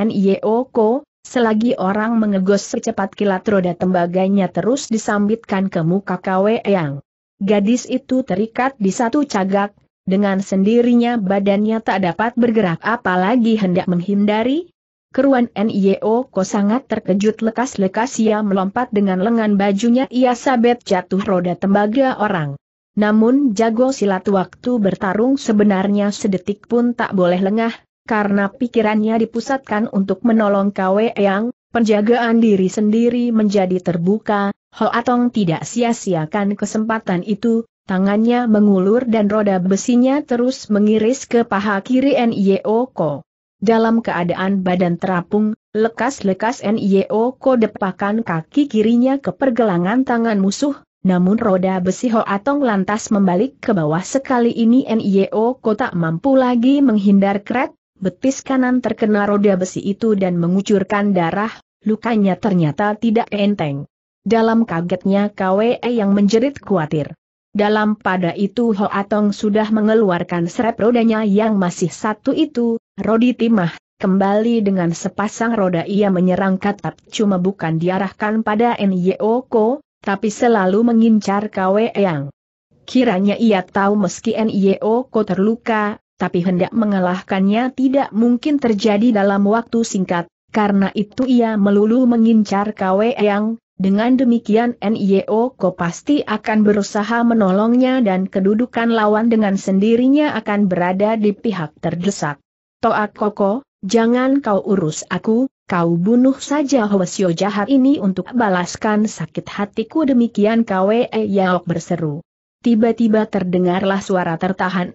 Ko. selagi orang mengegos secepat kilat roda tembaganya terus disambitkan ke muka Kwe Yang. Gadis itu terikat di satu cagak, dengan sendirinya badannya tak dapat bergerak apalagi hendak menghindari, Keruan Nio sangat terkejut lekas-lekas ia melompat dengan lengan bajunya ia sabet jatuh roda tembaga orang. Namun jago silat waktu bertarung sebenarnya sedetik pun tak boleh lengah, karena pikirannya dipusatkan untuk menolong Kwe Yang, penjagaan diri sendiri menjadi terbuka, Atong tidak sia-siakan kesempatan itu, tangannya mengulur dan roda besinya terus mengiris ke paha kiri Ko. Dalam keadaan badan terapung, lekas-lekas Ko depakan kaki kirinya ke pergelangan tangan musuh, namun roda besi Hoatong lantas membalik ke bawah sekali ini NIO Ko tak mampu lagi menghindar kret betis kanan terkena roda besi itu dan mengucurkan darah, lukanya ternyata tidak enteng. Dalam kagetnya KWE yang menjerit khawatir. Dalam pada itu Hoatong sudah mengeluarkan serep rodanya yang masih satu itu, Rodi Timah, kembali dengan sepasang roda ia menyerang Katap cuma bukan diarahkan pada Ko tapi selalu mengincar Kwe Yang. Kiranya ia tahu meski NIO Ko terluka, tapi hendak mengalahkannya tidak mungkin terjadi dalam waktu singkat, karena itu ia melulu mengincar Kwe Yang, dengan demikian NIO Ko pasti akan berusaha menolongnya dan kedudukan lawan dengan sendirinya akan berada di pihak terdesak. Toak Koko, jangan kau urus aku, kau bunuh saja Hwasyo jahat ini untuk balaskan sakit hatiku demikian Kwe Yaok berseru. Tiba-tiba terdengarlah suara tertahan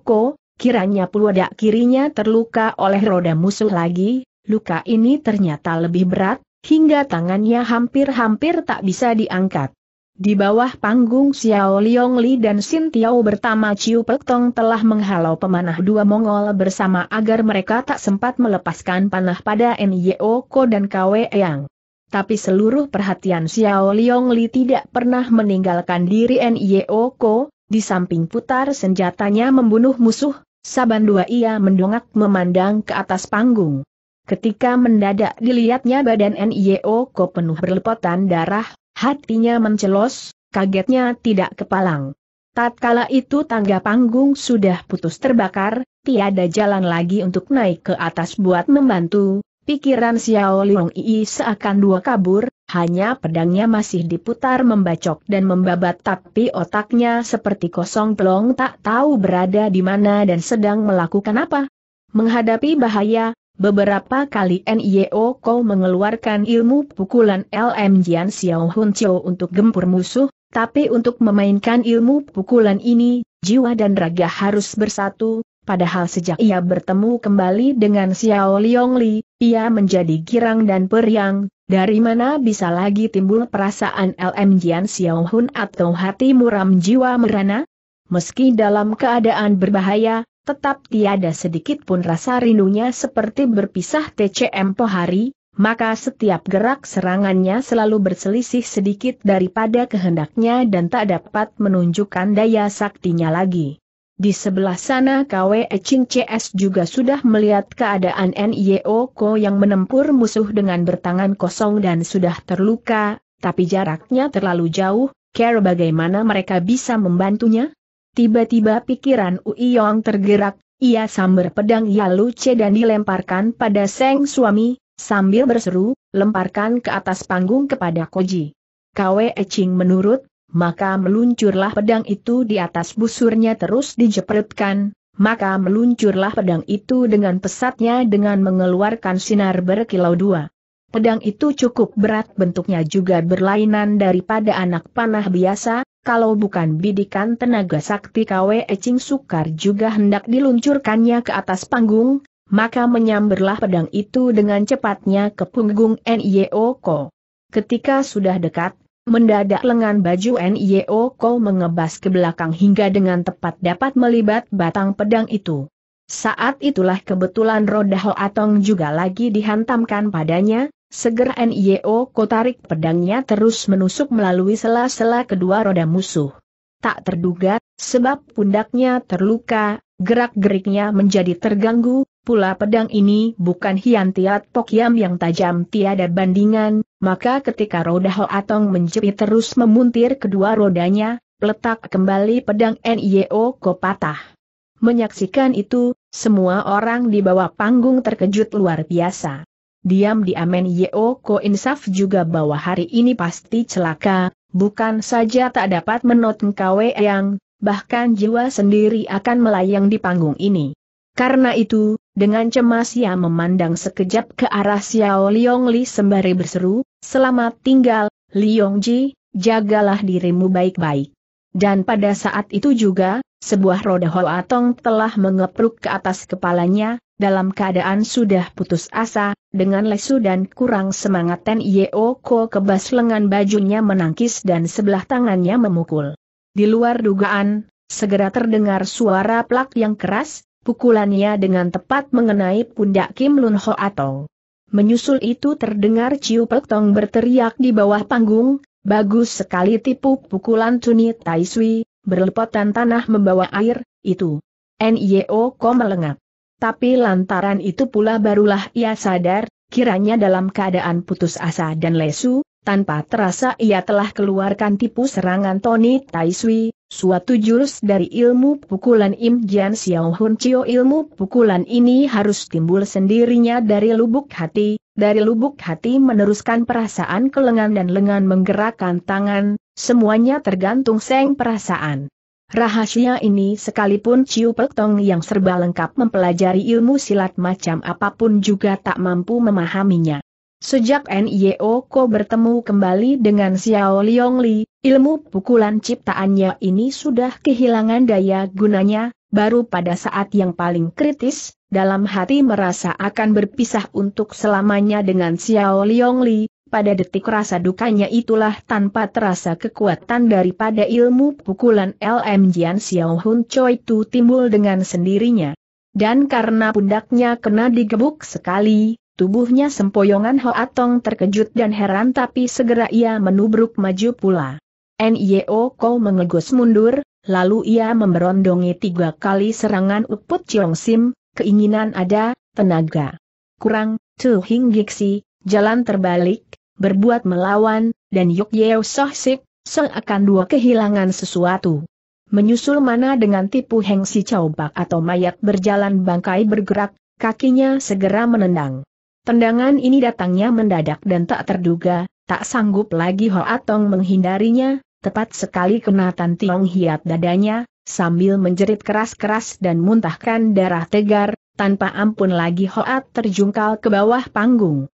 Ko, kiranya peluadak kirinya terluka oleh roda musuh lagi, luka ini ternyata lebih berat, hingga tangannya hampir-hampir tak bisa diangkat. Di bawah panggung Xiao Liong Li dan Xin Tiao bertama Ciu Pek Tong telah menghalau pemanah dua Mongol bersama agar mereka tak sempat melepaskan panah pada Nyo Ko dan Kwe Yang. Tapi seluruh perhatian Xiao Liong Li tidak pernah meninggalkan diri Nyo Ko, di samping putar senjatanya membunuh musuh, saban dua ia mendongak memandang ke atas panggung. Ketika mendadak dilihatnya badan Nyo Ko penuh berlepotan darah, Hatinya mencelos, kagetnya tidak kepalang. Tatkala itu tangga panggung sudah putus terbakar, tiada jalan lagi untuk naik ke atas buat membantu, pikiran Xiao Liang Yi seakan dua kabur, hanya pedangnya masih diputar membacok dan membabat tapi otaknya seperti kosong pelong tak tahu berada di mana dan sedang melakukan apa. Menghadapi bahaya, Beberapa kali NIO Kau mengeluarkan ilmu pukulan LM Jian Xiao Hun Chiu untuk gempur musuh, tapi untuk memainkan ilmu pukulan ini, jiwa dan raga harus bersatu, padahal sejak ia bertemu kembali dengan Xiao Liong Li, ia menjadi girang dan periang, dari mana bisa lagi timbul perasaan LM Jian Xiao Hun atau hati muram jiwa merana? Meski dalam keadaan berbahaya, tetap tiada sedikit pun rasa rindunya seperti berpisah TCM pohari, maka setiap gerak serangannya selalu berselisih sedikit daripada kehendaknya dan tak dapat menunjukkan daya saktinya lagi. Di sebelah sana KW Ching CS juga sudah melihat keadaan NIO Ko yang menempur musuh dengan bertangan kosong dan sudah terluka, tapi jaraknya terlalu jauh, care bagaimana mereka bisa membantunya? Tiba-tiba pikiran Uiyong tergerak, ia sambar pedang Yaluce dan dilemparkan pada Seng suami, sambil berseru, lemparkan ke atas panggung kepada Koji. Kwe Eching menurut, maka meluncurlah pedang itu di atas busurnya terus dijepretkan, maka meluncurlah pedang itu dengan pesatnya dengan mengeluarkan sinar berkilau dua. Pedang itu cukup berat bentuknya juga berlainan daripada anak panah biasa, kalau bukan bidikan tenaga sakti KWE Ecing Sukar juga hendak diluncurkannya ke atas panggung, maka menyamberlah pedang itu dengan cepatnya ke punggung Ko. Ketika sudah dekat, mendadak lengan baju Ko mengebas ke belakang hingga dengan tepat dapat melibat batang pedang itu. Saat itulah kebetulan roda Hoatong juga lagi dihantamkan padanya, Segera NIO Ko pedangnya terus menusuk melalui sela-sela kedua roda musuh. Tak terduga, sebab pundaknya terluka, gerak-geriknya menjadi terganggu, pula pedang ini bukan hian tiat pokyam yang tajam tiada bandingan, maka ketika roda Atong menjepit terus memuntir kedua rodanya, letak kembali pedang NIO Ko patah. Menyaksikan itu, semua orang di bawah panggung terkejut luar biasa. Diam-diam Yeo oh Ko Insaf juga bahwa hari ini pasti celaka, bukan saja tak dapat menot Ngkawe Yang, bahkan jiwa sendiri akan melayang di panggung ini. Karena itu, dengan cemas ia memandang sekejap ke arah Xiao Liong Li sembari berseru, selamat tinggal, Liong Ji, jagalah dirimu baik-baik. Dan pada saat itu juga, sebuah roda Hoa Tong telah mengepruk ke atas kepalanya, dalam keadaan sudah putus asa, dengan lesu dan kurang semangat Ten Yeo Ko kebas lengan bajunya menangkis dan sebelah tangannya memukul. Di luar dugaan, segera terdengar suara plak yang keras, pukulannya dengan tepat mengenai pundak Kim Lun Ho atau. Menyusul itu terdengar Ciu Pek Tong berteriak di bawah panggung, bagus sekali tipu pukulan Tuni Tai Sui, berlepotan tanah membawa air, itu. NIO Ko melengak. Tapi lantaran itu pula barulah ia sadar, kiranya dalam keadaan putus asa dan lesu, tanpa terasa ia telah keluarkan tipu serangan Tony Taiswi, suatu jurus dari ilmu pukulan Im Jian Xiao Hun Chio ilmu pukulan ini harus timbul sendirinya dari lubuk hati, dari lubuk hati meneruskan perasaan ke lengan dan lengan menggerakkan tangan, semuanya tergantung seng perasaan. Rahasia ini sekalipun Ciu Pek yang serba lengkap mempelajari ilmu silat macam apapun juga tak mampu memahaminya. Sejak Nio Ko bertemu kembali dengan Xiao Liong Li, ilmu pukulan ciptaannya ini sudah kehilangan daya gunanya, baru pada saat yang paling kritis, dalam hati merasa akan berpisah untuk selamanya dengan Xiao Liong Li, pada detik rasa dukanya itulah tanpa terasa kekuatan daripada ilmu pukulan LM Jian Xiao Hun Choi itu timbul dengan sendirinya. Dan karena pundaknya kena digebuk sekali, tubuhnya sempoyongan Hoatong terkejut dan heran tapi segera ia menubruk maju pula. Nio Ko mengegus mundur, lalu ia memberondongi tiga kali serangan Uput Chong Sim, keinginan ada, tenaga. Kurang, tuh hinggiksi, jalan terbalik, berbuat melawan, dan Yuk Yeo Soh Sik, seakan dua kehilangan sesuatu. Menyusul mana dengan tipu Heng Si atau mayat berjalan bangkai bergerak, kakinya segera menendang. Tendangan ini datangnya mendadak dan tak terduga, tak sanggup lagi Hoa Tong menghindarinya, tepat sekali kena Tan Tiong Hiat dadanya, sambil menjerit keras-keras dan muntahkan darah tegar, tanpa ampun lagi Hoa terjungkal ke bawah panggung.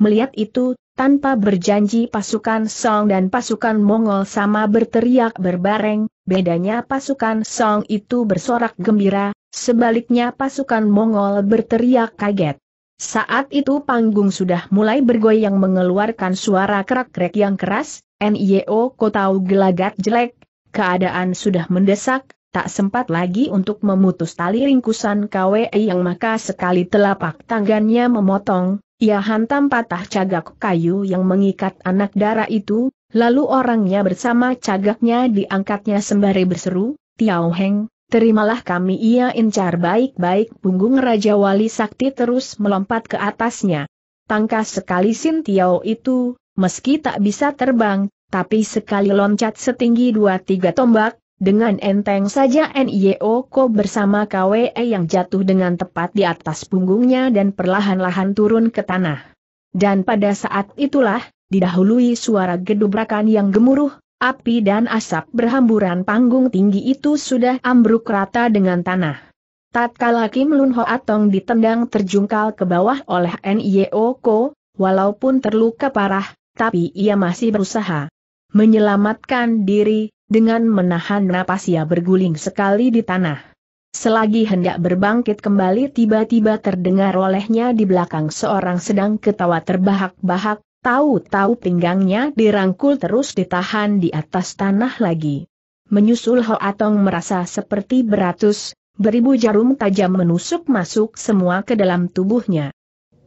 Melihat itu, tanpa berjanji pasukan Song dan pasukan Mongol sama berteriak berbareng, bedanya pasukan Song itu bersorak gembira, sebaliknya pasukan Mongol berteriak kaget. Saat itu panggung sudah mulai bergoyang mengeluarkan suara kerak-kerak yang keras, NIO tahu gelagat jelek, keadaan sudah mendesak, tak sempat lagi untuk memutus tali ringkusan K.W.E. yang maka sekali telapak tangannya memotong, ia hantam patah cagak kayu yang mengikat anak darah itu, lalu orangnya bersama cagaknya diangkatnya sembari berseru, Tiao Heng, terimalah kami ia incar baik-baik punggung Raja Wali Sakti terus melompat ke atasnya. Tangkas sekali Sin Tiao itu, meski tak bisa terbang, tapi sekali loncat setinggi dua tiga tombak, dengan enteng saja NIO Ko bersama KWE yang jatuh dengan tepat di atas punggungnya dan perlahan-lahan turun ke tanah. Dan pada saat itulah, didahului suara gedubrakan yang gemuruh, api dan asap berhamburan panggung tinggi itu sudah ambruk rata dengan tanah. Tatkala Kim Lun Ho Atong ditendang terjungkal ke bawah oleh NIO Ko, walaupun terluka parah, tapi ia masih berusaha menyelamatkan diri, dengan menahan napas ia berguling sekali di tanah. Selagi hendak berbangkit kembali tiba-tiba terdengar olehnya di belakang seorang sedang ketawa terbahak-bahak, tahu-tahu pinggangnya dirangkul terus ditahan di atas tanah lagi. Menyusul Atong merasa seperti beratus, beribu jarum tajam menusuk masuk semua ke dalam tubuhnya.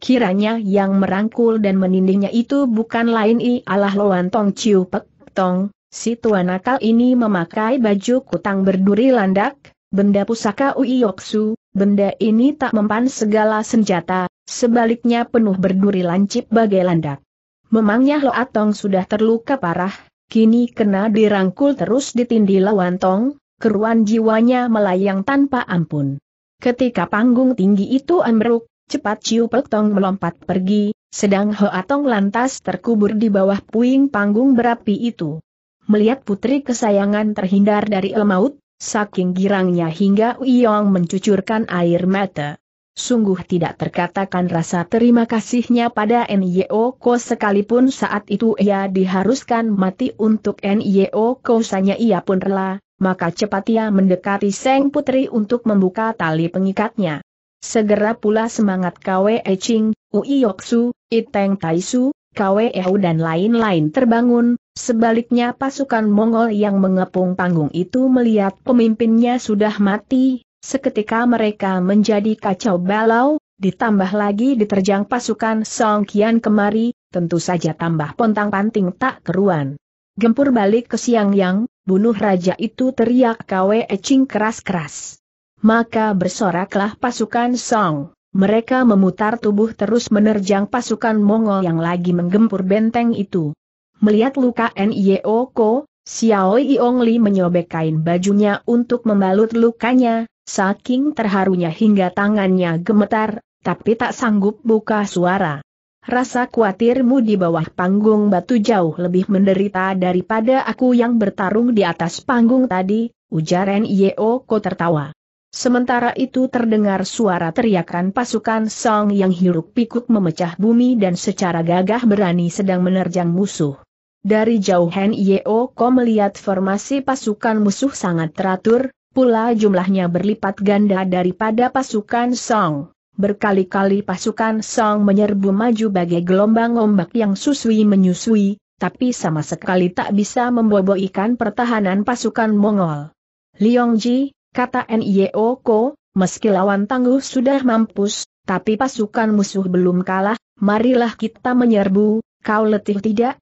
Kiranya yang merangkul dan menindihnya itu bukan lain ialah Loan Tong Chiu Pek Tong, Si tua nakal ini memakai baju kutang berduri landak, benda pusaka Uiyoksu, benda ini tak mempan segala senjata, sebaliknya penuh berduri lancip bagai landak. Memangnya Lo Atong sudah terluka parah, kini kena dirangkul terus ditindi lawan Tong, keruan jiwanya melayang tanpa ampun. Ketika panggung tinggi itu ambruk, cepat Ciu Pek Tong melompat pergi, sedang Hoatong lantas terkubur di bawah puing panggung berapi itu melihat putri kesayangan terhindar dari lemaut, saking girangnya hingga Uyong mencucurkan air mata. Sungguh tidak terkatakan rasa terima kasihnya pada Nyo Ko sekalipun saat itu ia diharuskan mati untuk Nyo Ko, sanya ia pun rela, maka cepat ia mendekati Seng Putri untuk membuka tali pengikatnya. Segera pula semangat Kwe Ching, Ui Yoksu, Iteng Taisu, Kwe Ehu dan lain-lain terbangun, Sebaliknya pasukan Mongol yang mengepung panggung itu melihat pemimpinnya sudah mati, seketika mereka menjadi kacau balau, ditambah lagi diterjang pasukan Song Qian kemari, tentu saja tambah pontang-panting tak keruan. Gempur balik ke Siang Yang, bunuh raja itu teriak Kwe Ecing keras-keras. Maka bersoraklah pasukan Song. Mereka memutar tubuh terus menerjang pasukan Mongol yang lagi menggempur benteng itu. Melihat luka Nio Ko, Xiao Yong Li menyobek kain bajunya untuk membalut lukanya, saking terharunya hingga tangannya gemetar, tapi tak sanggup buka suara. Rasa khawatirmu di bawah panggung batu jauh lebih menderita daripada aku yang bertarung di atas panggung tadi, ujar Nio Ko tertawa. Sementara itu terdengar suara teriakan pasukan Song yang hiruk pikuk memecah bumi dan secara gagah berani sedang menerjang musuh. Dari jauh Hen Yeo Ko melihat formasi pasukan musuh sangat teratur, pula jumlahnya berlipat ganda daripada pasukan Song. Berkali-kali pasukan Song menyerbu maju bagai gelombang ombak yang susui menyusui, tapi sama sekali tak bisa memboboikan pertahanan pasukan Mongol. Liongji, kata N.I.O. Ko, meski lawan tangguh sudah mampus, tapi pasukan musuh belum kalah, marilah kita menyerbu, kau letih tidak?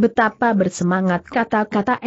Betapa bersemangat kata-kata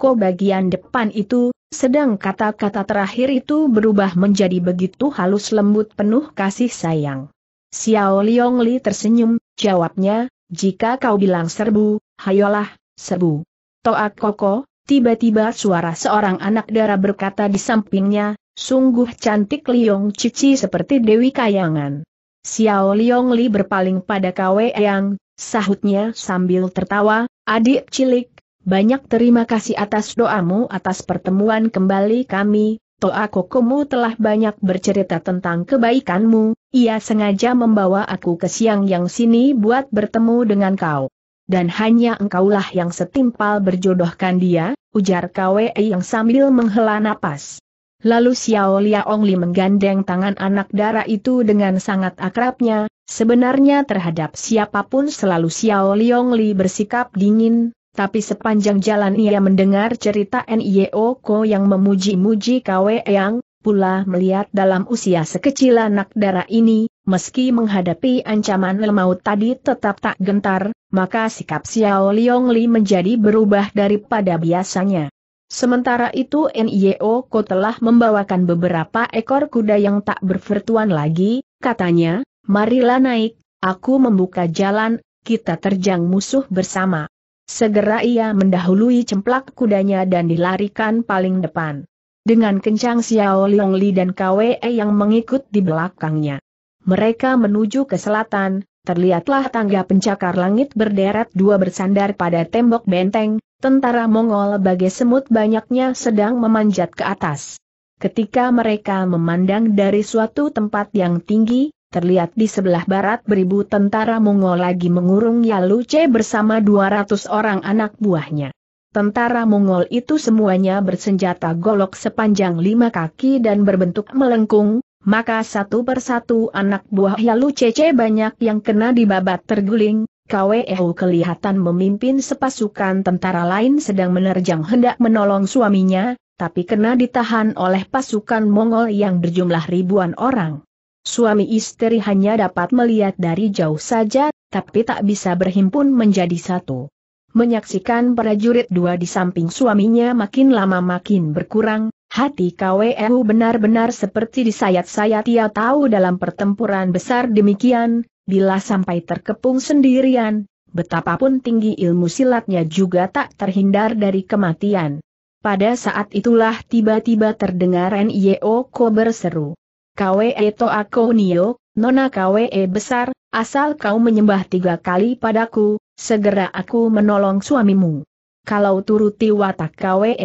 Ko bagian depan itu, sedang kata-kata terakhir itu berubah menjadi begitu halus lembut penuh kasih sayang. Xiao Liong Li tersenyum, jawabnya, jika kau bilang serbu, hayolah, serbu. Toak Koko, tiba-tiba suara seorang anak darah berkata di sampingnya, sungguh cantik Liong Cici seperti Dewi Kayangan. Xiao Liong Li berpaling pada Kwe Yang, sahutnya sambil tertawa, adik cilik, banyak terima kasih atas doamu atas pertemuan kembali kami, Toa Kokomu telah banyak bercerita tentang kebaikanmu, ia sengaja membawa aku ke siang yang sini buat bertemu dengan kau. Dan hanya engkaulah yang setimpal berjodohkan dia, ujar Kwei yang sambil menghela napas. Lalu Xiao Liaongli menggandeng tangan anak darah itu dengan sangat akrabnya, Sebenarnya terhadap siapapun selalu Xiao Liong Li bersikap dingin, tapi sepanjang jalan ia mendengar cerita N.I.O. Ko yang memuji-muji Kwe Yang, pula melihat dalam usia sekecil anak darah ini, meski menghadapi ancaman lemau tadi tetap tak gentar, maka sikap Xiao Liong Li menjadi berubah daripada biasanya. Sementara itu N.I.O. Ko telah membawakan beberapa ekor kuda yang tak bervertuan lagi, katanya, Marilah naik, aku membuka jalan, kita terjang musuh bersama. Segera ia mendahului cemplak kudanya dan dilarikan paling depan. Dengan kencang Xiao Li dan KWE yang mengikut di belakangnya. Mereka menuju ke selatan, terlihatlah tangga pencakar langit berderet dua bersandar pada tembok benteng, tentara Mongol bagai semut banyaknya sedang memanjat ke atas. Ketika mereka memandang dari suatu tempat yang tinggi, terlihat di sebelah barat beribu tentara Mongol lagi mengurung Yaluce bersama 200 orang anak buahnya. Tentara Mongol itu semuanya bersenjata golok sepanjang lima kaki dan berbentuk melengkung, maka satu persatu anak buah Yalu banyak yang kena dibabat terguling, Kwehu kelihatan memimpin sepasukan tentara lain sedang menerjang hendak menolong suaminya, tapi kena ditahan oleh pasukan Mongol yang berjumlah ribuan orang. Suami istri hanya dapat melihat dari jauh saja, tapi tak bisa berhimpun menjadi satu. Menyaksikan prajurit dua di samping suaminya makin lama makin berkurang, hati KWU e benar-benar seperti disayat-sayat ia tahu dalam pertempuran besar demikian, bila sampai terkepung sendirian, betapapun tinggi ilmu silatnya juga tak terhindar dari kematian. Pada saat itulah tiba-tiba terdengar NIO Ko berseru. KWE aku Nio, Nona KWE e besar, asal kau menyembah tiga kali padaku, segera aku menolong suamimu. Kalau turuti watak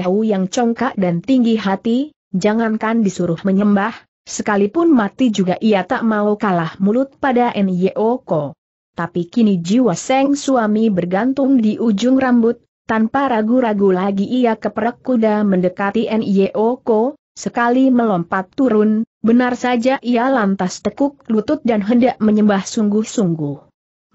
u yang congkak dan tinggi hati, jangankan disuruh menyembah, sekalipun mati juga ia tak mau kalah mulut pada ko. Tapi kini jiwa Seng suami bergantung di ujung rambut, tanpa ragu-ragu lagi ia keperak kuda mendekati ko, sekali melompat turun, Benar saja ia lantas tekuk lutut dan hendak menyembah sungguh-sungguh.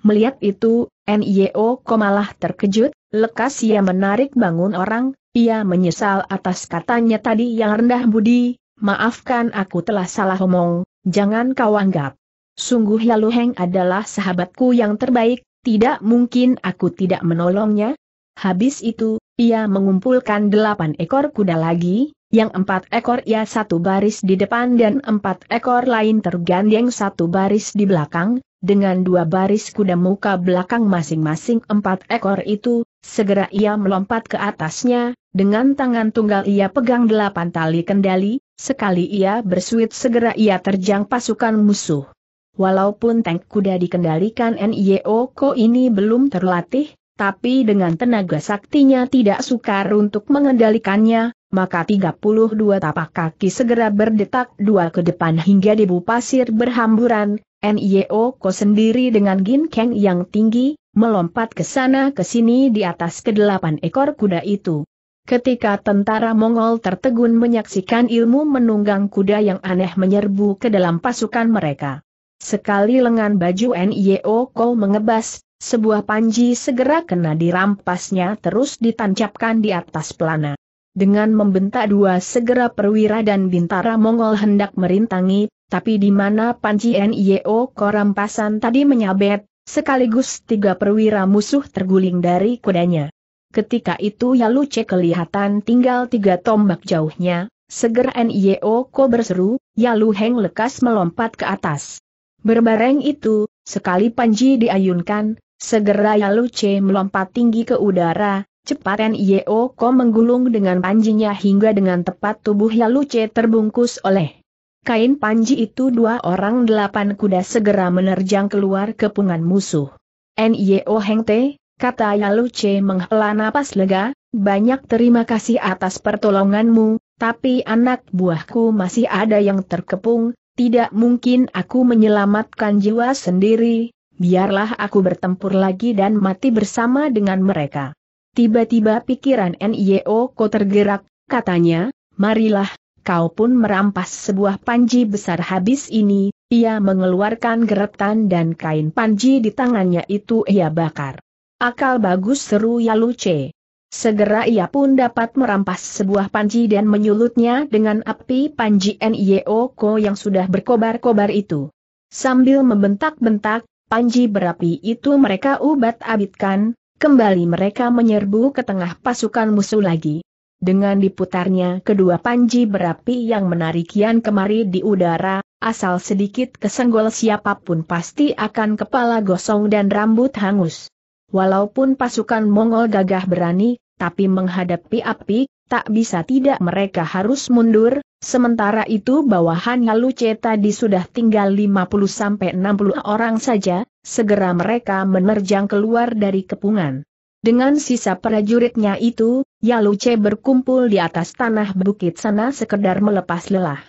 Melihat itu, NIO Komalah terkejut, lekas ia menarik bangun orang, ia menyesal atas katanya tadi yang rendah budi, maafkan aku telah salah omong, jangan kau anggap. Sungguh Lalu Heng adalah sahabatku yang terbaik, tidak mungkin aku tidak menolongnya. Habis itu, ia mengumpulkan delapan ekor kuda lagi, yang empat ekor ia ya satu baris di depan dan empat ekor lain tergandeng satu baris di belakang, dengan dua baris kuda muka belakang masing-masing empat ekor itu, segera ia melompat ke atasnya, dengan tangan tunggal ia pegang delapan tali kendali, sekali ia bersuit segera ia terjang pasukan musuh. Walaupun tank kuda dikendalikan NIO ini belum terlatih, tapi dengan tenaga saktinya tidak sukar untuk mengendalikannya, maka 32 tapak kaki segera berdetak dua ke depan hingga debu pasir berhamburan, NIO Ko sendiri dengan ginkeng yang tinggi, melompat ke sana ke sini di atas kedelapan ekor kuda itu. Ketika tentara Mongol tertegun menyaksikan ilmu menunggang kuda yang aneh menyerbu ke dalam pasukan mereka. Sekali lengan baju NIO Ko mengebas, sebuah panji segera kena dirampasnya terus ditancapkan di atas pelana. Dengan membentak dua segera perwira dan bintara Mongol hendak merintangi, tapi di mana Panji Nio Korampasan tadi menyabet, sekaligus tiga perwira musuh terguling dari kudanya. Ketika itu Yaluce kelihatan tinggal tiga tombak jauhnya, segera Nio Ko berseru, Yalu Heng lekas melompat ke atas. Berbareng itu, sekali Panji diayunkan, segera Yaluce melompat tinggi ke udara, Cepat Nio Ko menggulung dengan panjinya hingga dengan tepat tubuh Yaluce terbungkus oleh kain panji itu dua orang delapan kuda segera menerjang keluar kepungan musuh. Nio Heng Te, kata Yaluce menghela napas lega, banyak terima kasih atas pertolonganmu, tapi anak buahku masih ada yang terkepung, tidak mungkin aku menyelamatkan jiwa sendiri, biarlah aku bertempur lagi dan mati bersama dengan mereka. Tiba-tiba pikiran NIO Ko tergerak, katanya, marilah, kau pun merampas sebuah panji besar habis ini, ia mengeluarkan geretan dan kain panji di tangannya itu ia bakar. Akal bagus seru ya Luce. Segera ia pun dapat merampas sebuah panji dan menyulutnya dengan api panji NIO Ko yang sudah berkobar-kobar itu. Sambil membentak-bentak, panji berapi itu mereka ubat-abitkan, Kembali mereka menyerbu ke tengah pasukan musuh lagi. Dengan diputarnya kedua panji berapi yang menarikian kemari di udara, asal sedikit kesenggol siapapun pasti akan kepala gosong dan rambut hangus. Walaupun pasukan Mongol gagah berani, tapi menghadapi api, tak bisa tidak mereka harus mundur, Sementara itu bawahan Luce tadi sudah tinggal 50-60 orang saja, segera mereka menerjang keluar dari kepungan. Dengan sisa prajuritnya itu, Yaluce berkumpul di atas tanah bukit sana sekedar melepas lelah.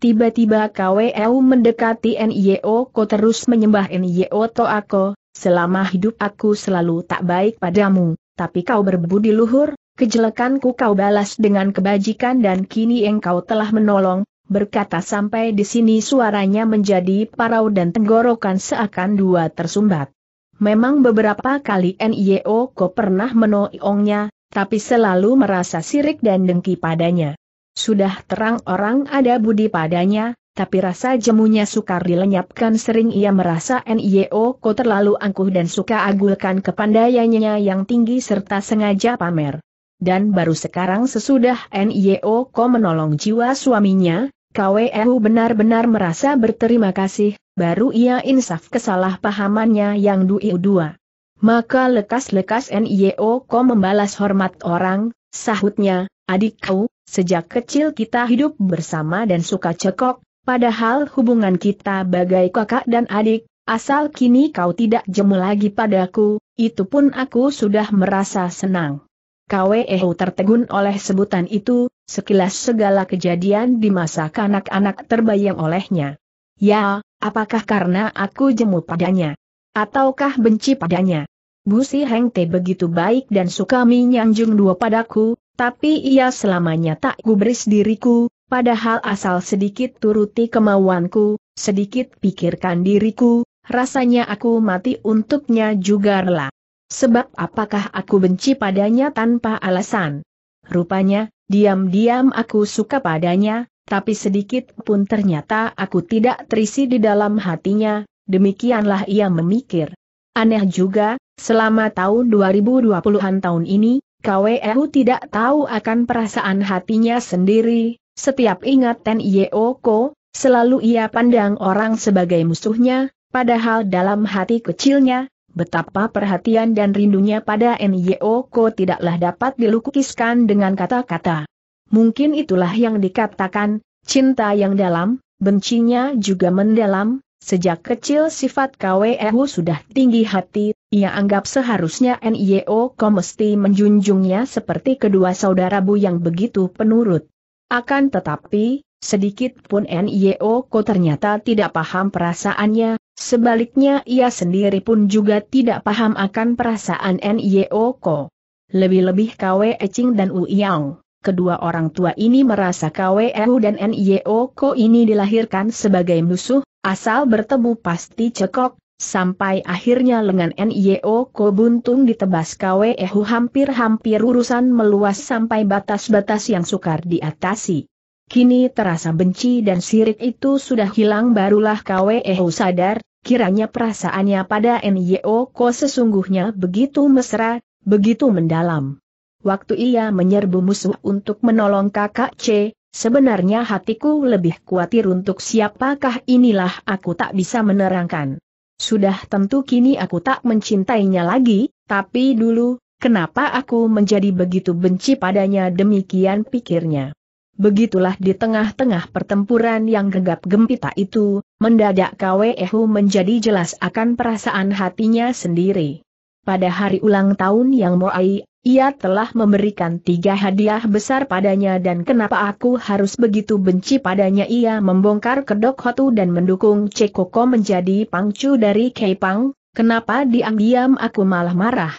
Tiba-tiba KWU e mendekati NIO e ko terus menyembah NIO e to aku, selama hidup aku selalu tak baik padamu, tapi kau berbudi luhur, Kejelekanku kau balas dengan kebajikan dan kini engkau telah menolong, berkata sampai di sini suaranya menjadi parau dan tenggorokan seakan dua tersumbat. Memang beberapa kali NIO kau pernah menoiongnya, tapi selalu merasa sirik dan dengki padanya. Sudah terang orang ada budi padanya, tapi rasa jemunya sukar dilenyapkan sering ia merasa NIO kau terlalu angkuh dan suka agulkan kepandaiannya yang tinggi serta sengaja pamer dan baru sekarang sesudah NIO Ko menolong jiwa suaminya, KWU benar-benar merasa berterima kasih, baru ia insaf kesalahpahamannya yang duiu dua. Maka lekas-lekas NIO Ko membalas hormat orang, sahutnya, adik kau, sejak kecil kita hidup bersama dan suka cekok, padahal hubungan kita bagai kakak dan adik, asal kini kau tidak jemu lagi padaku, itu pun aku sudah merasa senang. Kweho tertegun oleh sebutan itu, sekilas segala kejadian di masa kanak-anak terbayang olehnya. Ya, apakah karena aku jemu padanya? Ataukah benci padanya? Bu Si begitu baik dan suka menyanjung dua padaku, tapi ia selamanya tak gubris diriku, padahal asal sedikit turuti kemauanku, sedikit pikirkan diriku, rasanya aku mati untuknya juga rela. Sebab apakah aku benci padanya tanpa alasan? Rupanya, diam-diam aku suka padanya, tapi sedikit pun ternyata aku tidak terisi di dalam hatinya, demikianlah ia memikir. Aneh juga, selama tahun 2020-an tahun ini, KWEU tidak tahu akan perasaan hatinya sendiri, setiap ingat Ten Yeoko, selalu ia pandang orang sebagai musuhnya, padahal dalam hati kecilnya, Betapa perhatian dan rindunya pada Ko tidaklah dapat dilukiskan dengan kata-kata. Mungkin itulah yang dikatakan, cinta yang dalam, bencinya juga mendalam, sejak kecil sifat KWEHU sudah tinggi hati, ia anggap seharusnya Ko mesti menjunjungnya seperti kedua saudara Bu yang begitu penurut. Akan tetapi, sedikit pun Ko ternyata tidak paham perasaannya, Sebaliknya ia sendiri pun juga tidak paham akan perasaan N.Y.O. Ko. Lebih-lebih Kwe Eching dan U Yang. Kedua orang tua ini merasa KWU dan N.Y.O. ini dilahirkan sebagai musuh, asal bertemu pasti cekok, sampai akhirnya lengan N.Y.O. buntung ditebas KWU hampir-hampir urusan meluas sampai batas-batas yang sukar diatasi. Kini terasa benci dan sirik itu sudah hilang barulah Kweho sadar, kiranya perasaannya pada Nyo Ko sesungguhnya begitu mesra, begitu mendalam. Waktu ia menyerbu musuh untuk menolong kakak C, sebenarnya hatiku lebih khawatir untuk siapakah inilah aku tak bisa menerangkan. Sudah tentu kini aku tak mencintainya lagi, tapi dulu, kenapa aku menjadi begitu benci padanya demikian pikirnya. Begitulah di tengah-tengah pertempuran yang gegap gempita itu, mendadak Kwehu menjadi jelas akan perasaan hatinya sendiri. Pada hari ulang tahun yang Moai, ia telah memberikan tiga hadiah besar padanya dan kenapa aku harus begitu benci padanya ia membongkar kedok Hotu dan mendukung Cekoko menjadi pangcu dari Keipang, kenapa diam-diam aku malah marah.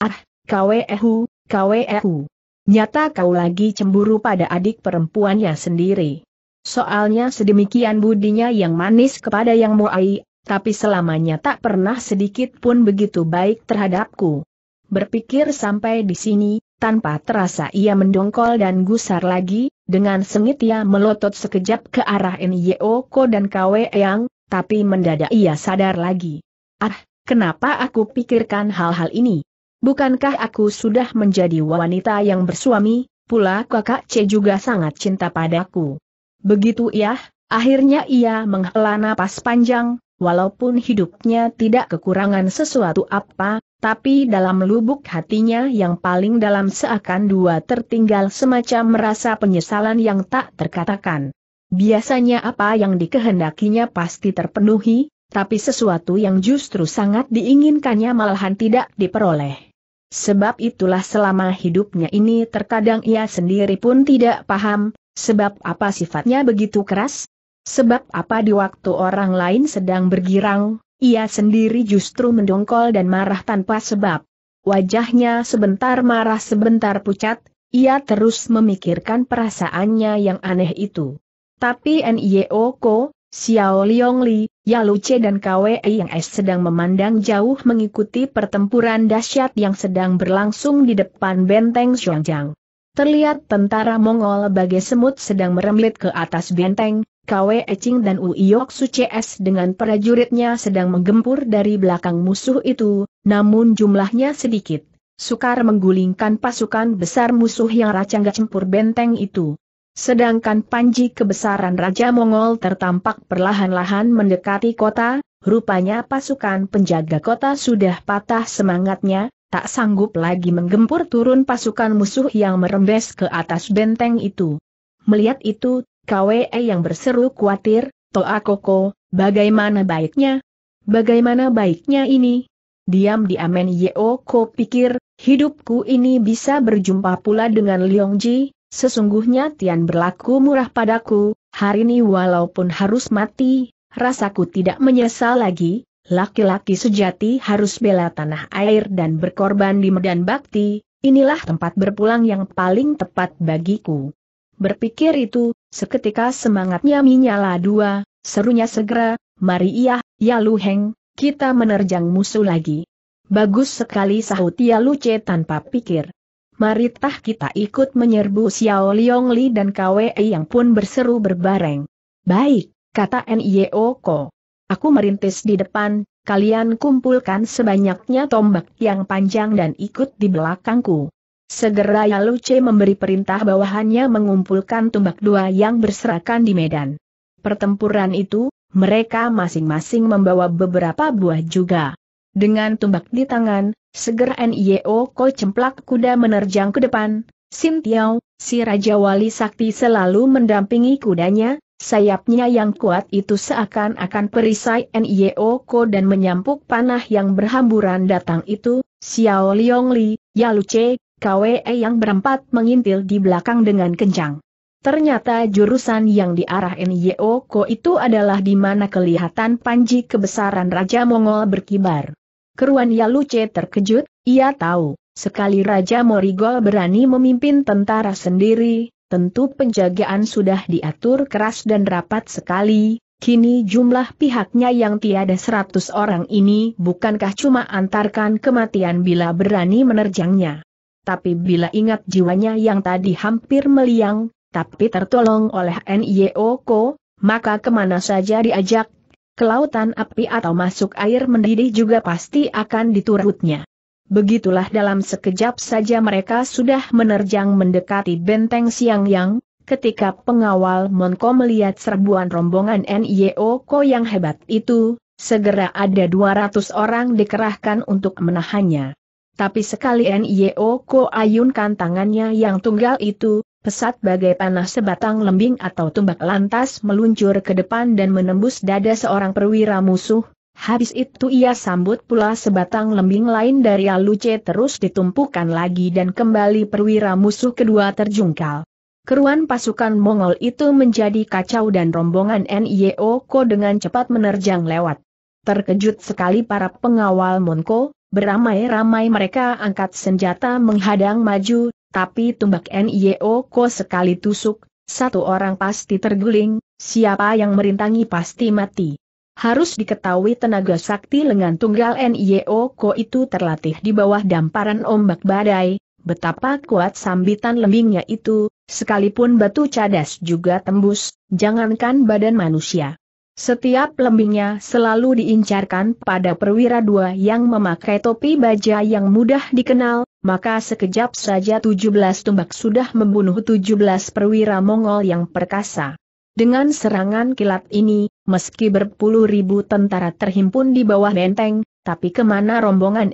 Ah, Kwehu, Kwehu. Nyata kau lagi cemburu pada adik perempuannya sendiri. Soalnya sedemikian budinya yang manis kepada yang muai, tapi selamanya tak pernah sedikit pun begitu baik terhadapku. Berpikir sampai di sini, tanpa terasa ia mendongkol dan gusar lagi, dengan sengit ia melotot sekejap ke arah Nyoko dan Kwe Yang, tapi mendadak ia sadar lagi. Ah, kenapa aku pikirkan hal-hal ini? Bukankah aku sudah menjadi wanita yang bersuami, pula kakak C juga sangat cinta padaku. Begitu ya, akhirnya ia menghela napas panjang, walaupun hidupnya tidak kekurangan sesuatu apa, tapi dalam lubuk hatinya yang paling dalam seakan dua tertinggal semacam merasa penyesalan yang tak terkatakan. Biasanya apa yang dikehendakinya pasti terpenuhi, tapi sesuatu yang justru sangat diinginkannya malahan tidak diperoleh. Sebab itulah selama hidupnya ini terkadang ia sendiri pun tidak paham, sebab apa sifatnya begitu keras? Sebab apa di waktu orang lain sedang bergirang, ia sendiri justru mendongkol dan marah tanpa sebab. Wajahnya sebentar marah sebentar pucat, ia terus memikirkan perasaannya yang aneh itu. Tapi Nyeoko, Xiao Liongli, Yaluce dan KWINS sedang memandang jauh mengikuti pertempuran dahsyat yang sedang berlangsung di depan benteng Xuangjang. Terlihat tentara Mongol bagai semut sedang meremlit ke atas benteng, Kwe Ching dan Uiyok Suces dengan prajuritnya sedang menggempur dari belakang musuh itu, namun jumlahnya sedikit. Sukar menggulingkan pasukan besar musuh yang racang gacempur benteng itu. Sedangkan Panji kebesaran Raja Mongol tertampak perlahan-lahan mendekati kota, rupanya pasukan penjaga kota sudah patah semangatnya, tak sanggup lagi menggempur turun pasukan musuh yang merembes ke atas benteng itu. Melihat itu, KWE yang berseru khawatir, Toa Koko, bagaimana baiknya? Bagaimana baiknya ini? diam Amen Yeo Ko pikir, hidupku ini bisa berjumpa pula dengan Leong Ji, Sesungguhnya Tian berlaku murah padaku, hari ini walaupun harus mati, rasaku tidak menyesal lagi, laki-laki sejati harus bela tanah air dan berkorban di medan bakti, inilah tempat berpulang yang paling tepat bagiku. Berpikir itu, seketika semangatnya menyala dua, serunya segera, mari iya, ya Luheng, kita menerjang musuh lagi. Bagus sekali sahut ya Luce tanpa pikir. Maritah kita ikut menyerbu Xiao Liong Li dan KWE yang pun berseru berbareng. Baik, kata Nio Ko. Aku merintis di depan, kalian kumpulkan sebanyaknya tombak yang panjang dan ikut di belakangku. Segera Yaluce memberi perintah bawahannya mengumpulkan tombak dua yang berserakan di medan. Pertempuran itu, mereka masing-masing membawa beberapa buah juga. Dengan tombak di tangan, Segera NIO e Ko cemplak kuda menerjang ke depan, Sim Tiao, si Raja Wali Sakti selalu mendampingi kudanya, sayapnya yang kuat itu seakan-akan perisai NIO e Ko dan menyampuk panah yang berhamburan datang itu, Xiao Liong Li, Yalu Che, KWE yang berempat mengintil di belakang dengan kencang. Ternyata jurusan yang diarah Nio e Ko itu adalah di mana kelihatan panji kebesaran Raja Mongol berkibar. Keruan Yaluce terkejut, ia tahu, sekali Raja Morigol berani memimpin tentara sendiri, tentu penjagaan sudah diatur keras dan rapat sekali, kini jumlah pihaknya yang tiada seratus orang ini bukankah cuma antarkan kematian bila berani menerjangnya. Tapi bila ingat jiwanya yang tadi hampir meliang, tapi tertolong oleh N.Y.O.K.O., maka kemana saja diajak, ke lautan api atau masuk air mendidih juga pasti akan diturutnya. Begitulah dalam sekejap saja mereka sudah menerjang mendekati benteng Siang Yang, ketika pengawal Monko melihat serbuan rombongan NIO Ko yang hebat itu, segera ada 200 orang dikerahkan untuk menahannya. Tapi sekali NIO Ko ayunkan tangannya yang tunggal itu, pesat bagai panah sebatang lembing atau tumbak lantas meluncur ke depan dan menembus dada seorang perwira musuh, habis itu ia sambut pula sebatang lembing lain dari Aluce terus ditumpukan lagi dan kembali perwira musuh kedua terjungkal. Keruan pasukan Mongol itu menjadi kacau dan rombongan NIO Ko dengan cepat menerjang lewat. Terkejut sekali para pengawal Monko, beramai-ramai mereka angkat senjata menghadang maju, tapi tumbak NIO ko sekali tusuk, satu orang pasti terguling, siapa yang merintangi pasti mati. Harus diketahui tenaga sakti lengan tunggal NIO Ko itu terlatih di bawah damparan ombak badai, betapa kuat sambitan lembingnya itu, sekalipun batu cadas juga tembus, jangankan badan manusia. Setiap lembingnya selalu diincarkan pada perwira dua yang memakai topi baja yang mudah dikenal, maka sekejap saja 17 tombak sudah membunuh 17 perwira Mongol yang perkasa. Dengan serangan kilat ini, meski berpuluh ribu tentara terhimpun di bawah benteng, tapi kemana rombongan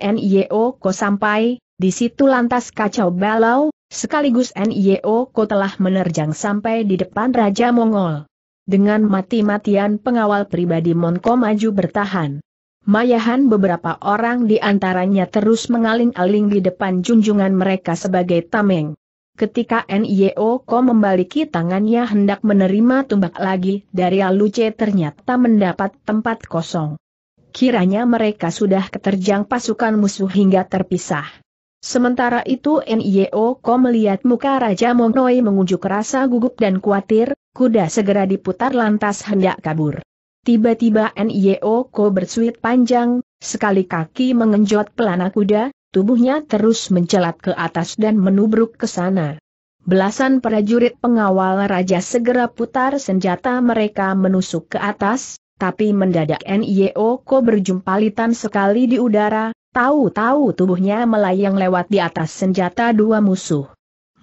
ko sampai, di situ lantas kacau balau, sekaligus ko telah menerjang sampai di depan Raja Mongol. Dengan mati-matian pengawal pribadi Monko maju bertahan. Mayahan beberapa orang di antaranya terus mengaling-aling di depan junjungan mereka sebagai tameng. Ketika NIO Ko membaliki tangannya hendak menerima tumbak lagi dari Aluce ternyata mendapat tempat kosong. Kiranya mereka sudah keterjang pasukan musuh hingga terpisah. Sementara itu NIO Ko melihat muka Raja Mongnoi mengunjuk rasa gugup dan khawatir, kuda segera diputar lantas hendak kabur. Tiba-tiba Nio Ko bersuit panjang, sekali kaki mengenjot pelana kuda, tubuhnya terus mencelat ke atas dan menubruk ke sana. Belasan prajurit pengawal raja segera putar senjata mereka menusuk ke atas, tapi mendadak Nio Ko berjumpalitan sekali di udara, tahu-tahu tubuhnya melayang lewat di atas senjata dua musuh.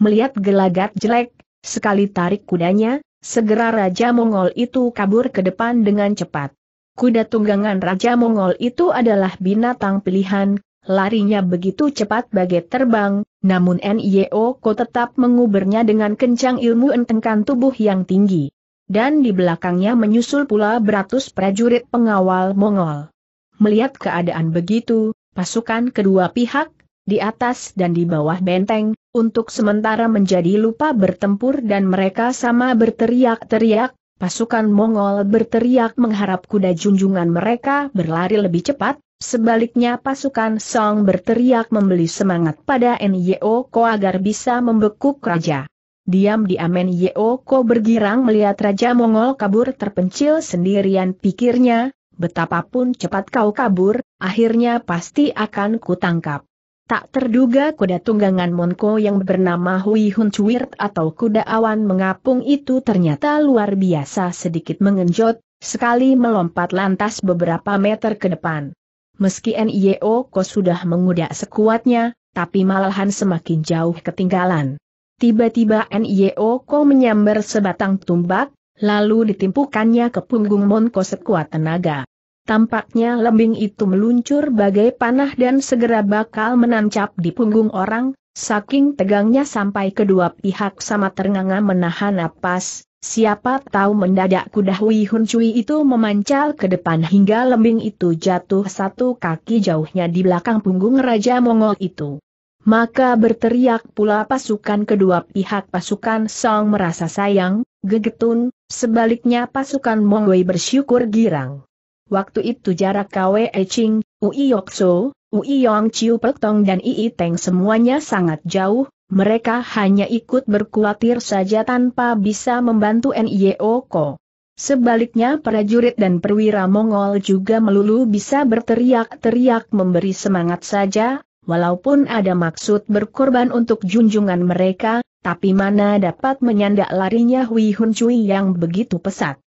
Melihat gelagat jelek, sekali tarik kudanya, Segera Raja Mongol itu kabur ke depan dengan cepat. Kuda tunggangan Raja Mongol itu adalah binatang pilihan, larinya begitu cepat bagai terbang, namun NIO Ko tetap mengubernya dengan kencang ilmu entengkan tubuh yang tinggi. Dan di belakangnya menyusul pula beratus prajurit pengawal Mongol. Melihat keadaan begitu, pasukan kedua pihak di atas dan di bawah benteng, untuk sementara menjadi lupa bertempur dan mereka sama berteriak-teriak, pasukan Mongol berteriak mengharap kuda junjungan mereka berlari lebih cepat, sebaliknya pasukan Song berteriak membeli semangat pada Nyo Ko agar bisa membekuk raja. Diam-diam Nyo Ko bergirang melihat Raja Mongol kabur terpencil sendirian pikirnya, betapapun cepat kau kabur, akhirnya pasti akan kutangkap. Tak terduga kuda tunggangan Monko yang bernama Hui Hun Chuirt atau kuda awan mengapung itu ternyata luar biasa sedikit mengenjot, sekali melompat lantas beberapa meter ke depan. Meski NIO e Ko sudah mengudak sekuatnya, tapi malahan semakin jauh ketinggalan. Tiba-tiba NIO e Ko menyambar sebatang tumbak, lalu ditimpukannya ke punggung Monko sekuat tenaga. Tampaknya lembing itu meluncur bagai panah dan segera bakal menancap di punggung orang, saking tegangnya sampai kedua pihak sama ternganga menahan napas, siapa tahu mendadak kuda Hui Hun Cui itu memancal ke depan hingga lembing itu jatuh satu kaki jauhnya di belakang punggung Raja Mongol itu. Maka berteriak pula pasukan kedua pihak pasukan Song merasa sayang, gegetun, sebaliknya pasukan Mongol bersyukur girang. Waktu itu jarak Kwe Ching, Ui Yok So, Ui Yong Chiu Pek Tong dan Ii Teng semuanya sangat jauh, mereka hanya ikut berkuatir saja tanpa bisa membantu NIO Ko. Sebaliknya prajurit dan perwira Mongol juga melulu bisa berteriak-teriak memberi semangat saja, walaupun ada maksud berkorban untuk junjungan mereka, tapi mana dapat menyandak larinya Hui Hun Cui yang begitu pesat.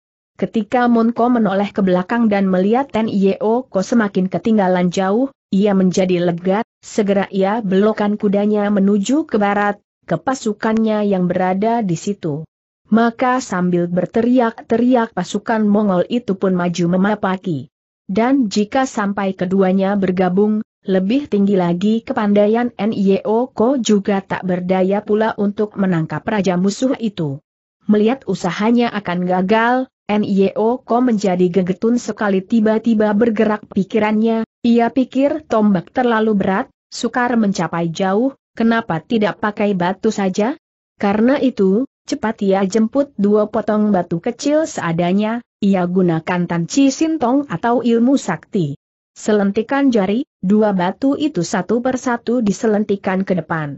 Ketika Monko menoleh ke belakang dan melihat Ten Yeo Ko semakin ketinggalan jauh, ia menjadi lega, segera ia belokan kudanya menuju ke barat, ke pasukannya yang berada di situ. Maka sambil berteriak-teriak pasukan Mongol itu pun maju memapaki. Dan jika sampai keduanya bergabung, lebih tinggi lagi kepandaian NIO Ko juga tak berdaya pula untuk menangkap raja musuh itu. Melihat usahanya akan gagal, Nio e Ko menjadi gegetun sekali tiba-tiba bergerak pikirannya, ia pikir tombak terlalu berat, sukar mencapai jauh, kenapa tidak pakai batu saja? Karena itu, cepat ia jemput dua potong batu kecil seadanya, ia gunakan tanci sintong atau ilmu sakti. Selentikan jari, dua batu itu satu persatu diselentikan ke depan.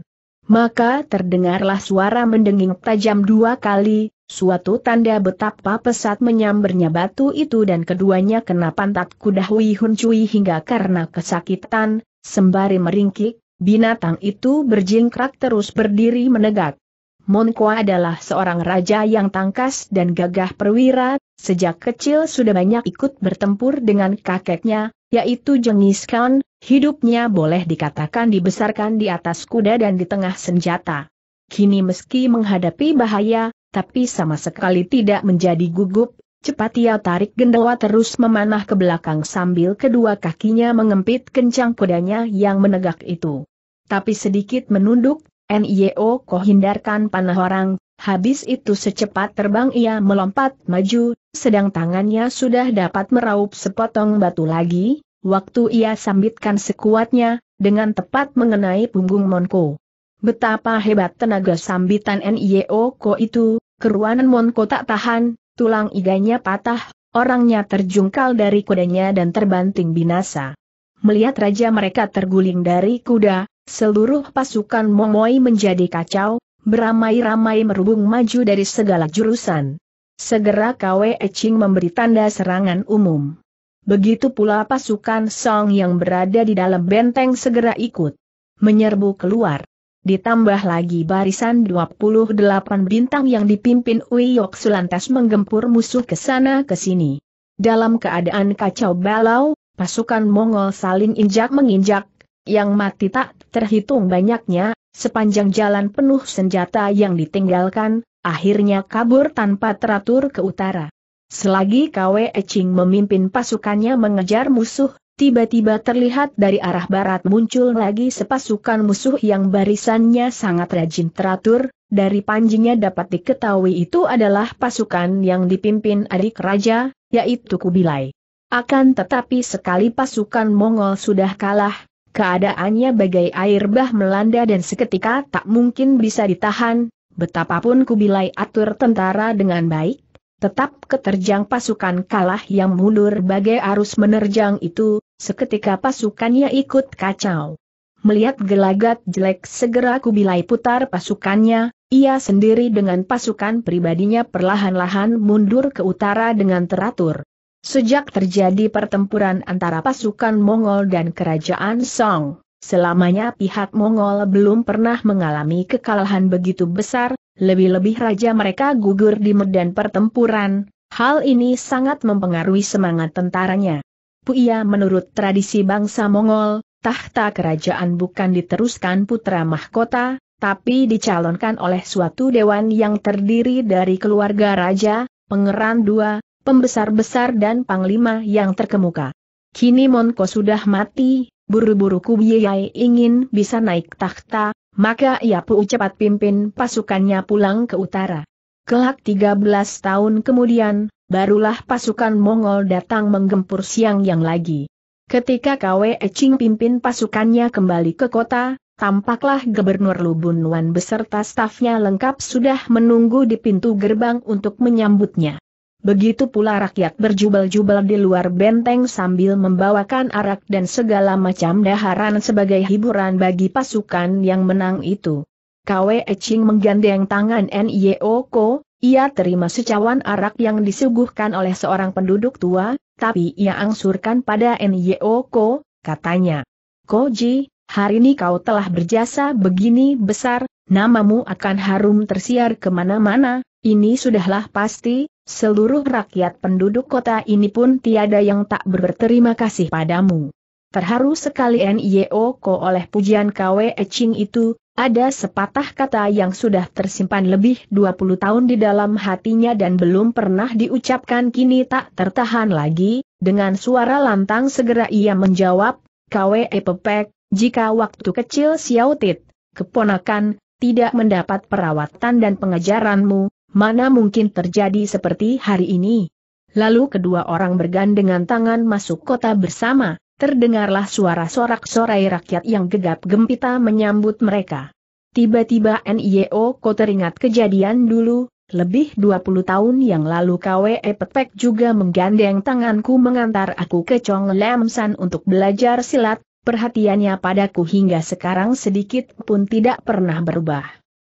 Maka terdengarlah suara mendenging tajam dua kali, suatu tanda betapa pesat menyambernya batu itu dan keduanya kena pantat kuda Hui Hun Cui hingga karena kesakitan, sembari meringkik, binatang itu berjingkrak terus berdiri menegak. Monko adalah seorang raja yang tangkas dan gagah perwira, sejak kecil sudah banyak ikut bertempur dengan kakeknya, yaitu Jengis Khan, hidupnya boleh dikatakan dibesarkan di atas kuda dan di tengah senjata. Kini meski menghadapi bahaya, tapi sama sekali tidak menjadi gugup, cepat ia tarik gendawa terus memanah ke belakang sambil kedua kakinya mengempit kencang kudanya yang menegak itu. Tapi sedikit menunduk, NIO e kau hindarkan panah orang, habis itu secepat terbang ia melompat maju, sedang tangannya sudah dapat meraup sepotong batu lagi, waktu ia sambitkan sekuatnya, dengan tepat mengenai punggung Monko. Betapa hebat tenaga sambitan NIO Ko itu, keruanan Monko tak tahan, tulang iganya patah, orangnya terjungkal dari kudanya dan terbanting binasa. Melihat raja mereka terguling dari kuda, seluruh pasukan Momoi menjadi kacau, beramai-ramai merubung maju dari segala jurusan. Segera Kwe Eching memberi tanda serangan umum. Begitu pula pasukan Song yang berada di dalam benteng segera ikut. Menyerbu keluar ditambah lagi barisan 28 bintang yang dipimpin Uyok Sulantas menggempur musuh ke sana ke sini. Dalam keadaan kacau balau, pasukan Mongol saling injak-menginjak, yang mati tak terhitung banyaknya, sepanjang jalan penuh senjata yang ditinggalkan, akhirnya kabur tanpa teratur ke utara. Selagi Kwe Eching memimpin pasukannya mengejar musuh, Tiba-tiba terlihat dari arah barat muncul lagi sepasukan musuh yang barisannya sangat rajin teratur, dari panjinya dapat diketahui itu adalah pasukan yang dipimpin adik raja, yaitu Kubilai. Akan tetapi sekali pasukan Mongol sudah kalah, keadaannya bagai air bah melanda dan seketika tak mungkin bisa ditahan, betapapun Kubilai atur tentara dengan baik, Tetap keterjang pasukan kalah yang mundur bagai arus menerjang itu, seketika pasukannya ikut kacau. Melihat gelagat jelek segera kubilai putar pasukannya, ia sendiri dengan pasukan pribadinya perlahan-lahan mundur ke utara dengan teratur. Sejak terjadi pertempuran antara pasukan Mongol dan kerajaan Song, Selamanya pihak Mongol belum pernah mengalami kekalahan begitu besar, lebih-lebih raja mereka gugur di medan pertempuran, hal ini sangat mempengaruhi semangat tentaranya. Puya menurut tradisi bangsa Mongol, tahta kerajaan bukan diteruskan putra mahkota, tapi dicalonkan oleh suatu dewan yang terdiri dari keluarga raja, pengeran dua, pembesar-besar dan panglima yang terkemuka. Kini Monko sudah mati, buru-buru Kubiyai ingin bisa naik takhta, maka ia pun cepat pimpin pasukannya pulang ke utara. Kelak 13 tahun kemudian, barulah pasukan Mongol datang menggempur siang yang lagi. Ketika Kwe Eching pimpin pasukannya kembali ke kota, tampaklah Gubernur Lubunwan beserta stafnya lengkap sudah menunggu di pintu gerbang untuk menyambutnya. Begitu pula rakyat berjubel-jubel di luar benteng sambil membawakan arak dan segala macam daharan sebagai hiburan bagi pasukan yang menang itu. Kwe Eching menggandeng tangan Nio Ko, ia terima secawan arak yang disuguhkan oleh seorang penduduk tua, tapi ia angsurkan pada Nio Ko, katanya. Koji, hari ini kau telah berjasa begini besar, namamu akan harum tersiar kemana-mana, ini sudahlah pasti, Seluruh rakyat penduduk kota ini pun tiada yang tak berterima kasih padamu. Terharu sekali NIO Ko oleh pujian KW Ching itu, ada sepatah kata yang sudah tersimpan lebih 20 tahun di dalam hatinya dan belum pernah diucapkan kini tak tertahan lagi, dengan suara lantang segera ia menjawab, KW Pepek, jika waktu kecil Xiao Tit, keponakan, tidak mendapat perawatan dan pengejaranmu. Mana mungkin terjadi seperti hari ini? Lalu kedua orang bergandengan tangan masuk kota bersama, terdengarlah suara sorak-sorai rakyat yang gegap gempita menyambut mereka. Tiba-tiba NIO ko teringat kejadian dulu, lebih 20 tahun yang lalu KWE petek juga menggandeng tanganku mengantar aku ke Chong Lamsan untuk belajar silat, perhatiannya padaku hingga sekarang sedikit pun tidak pernah berubah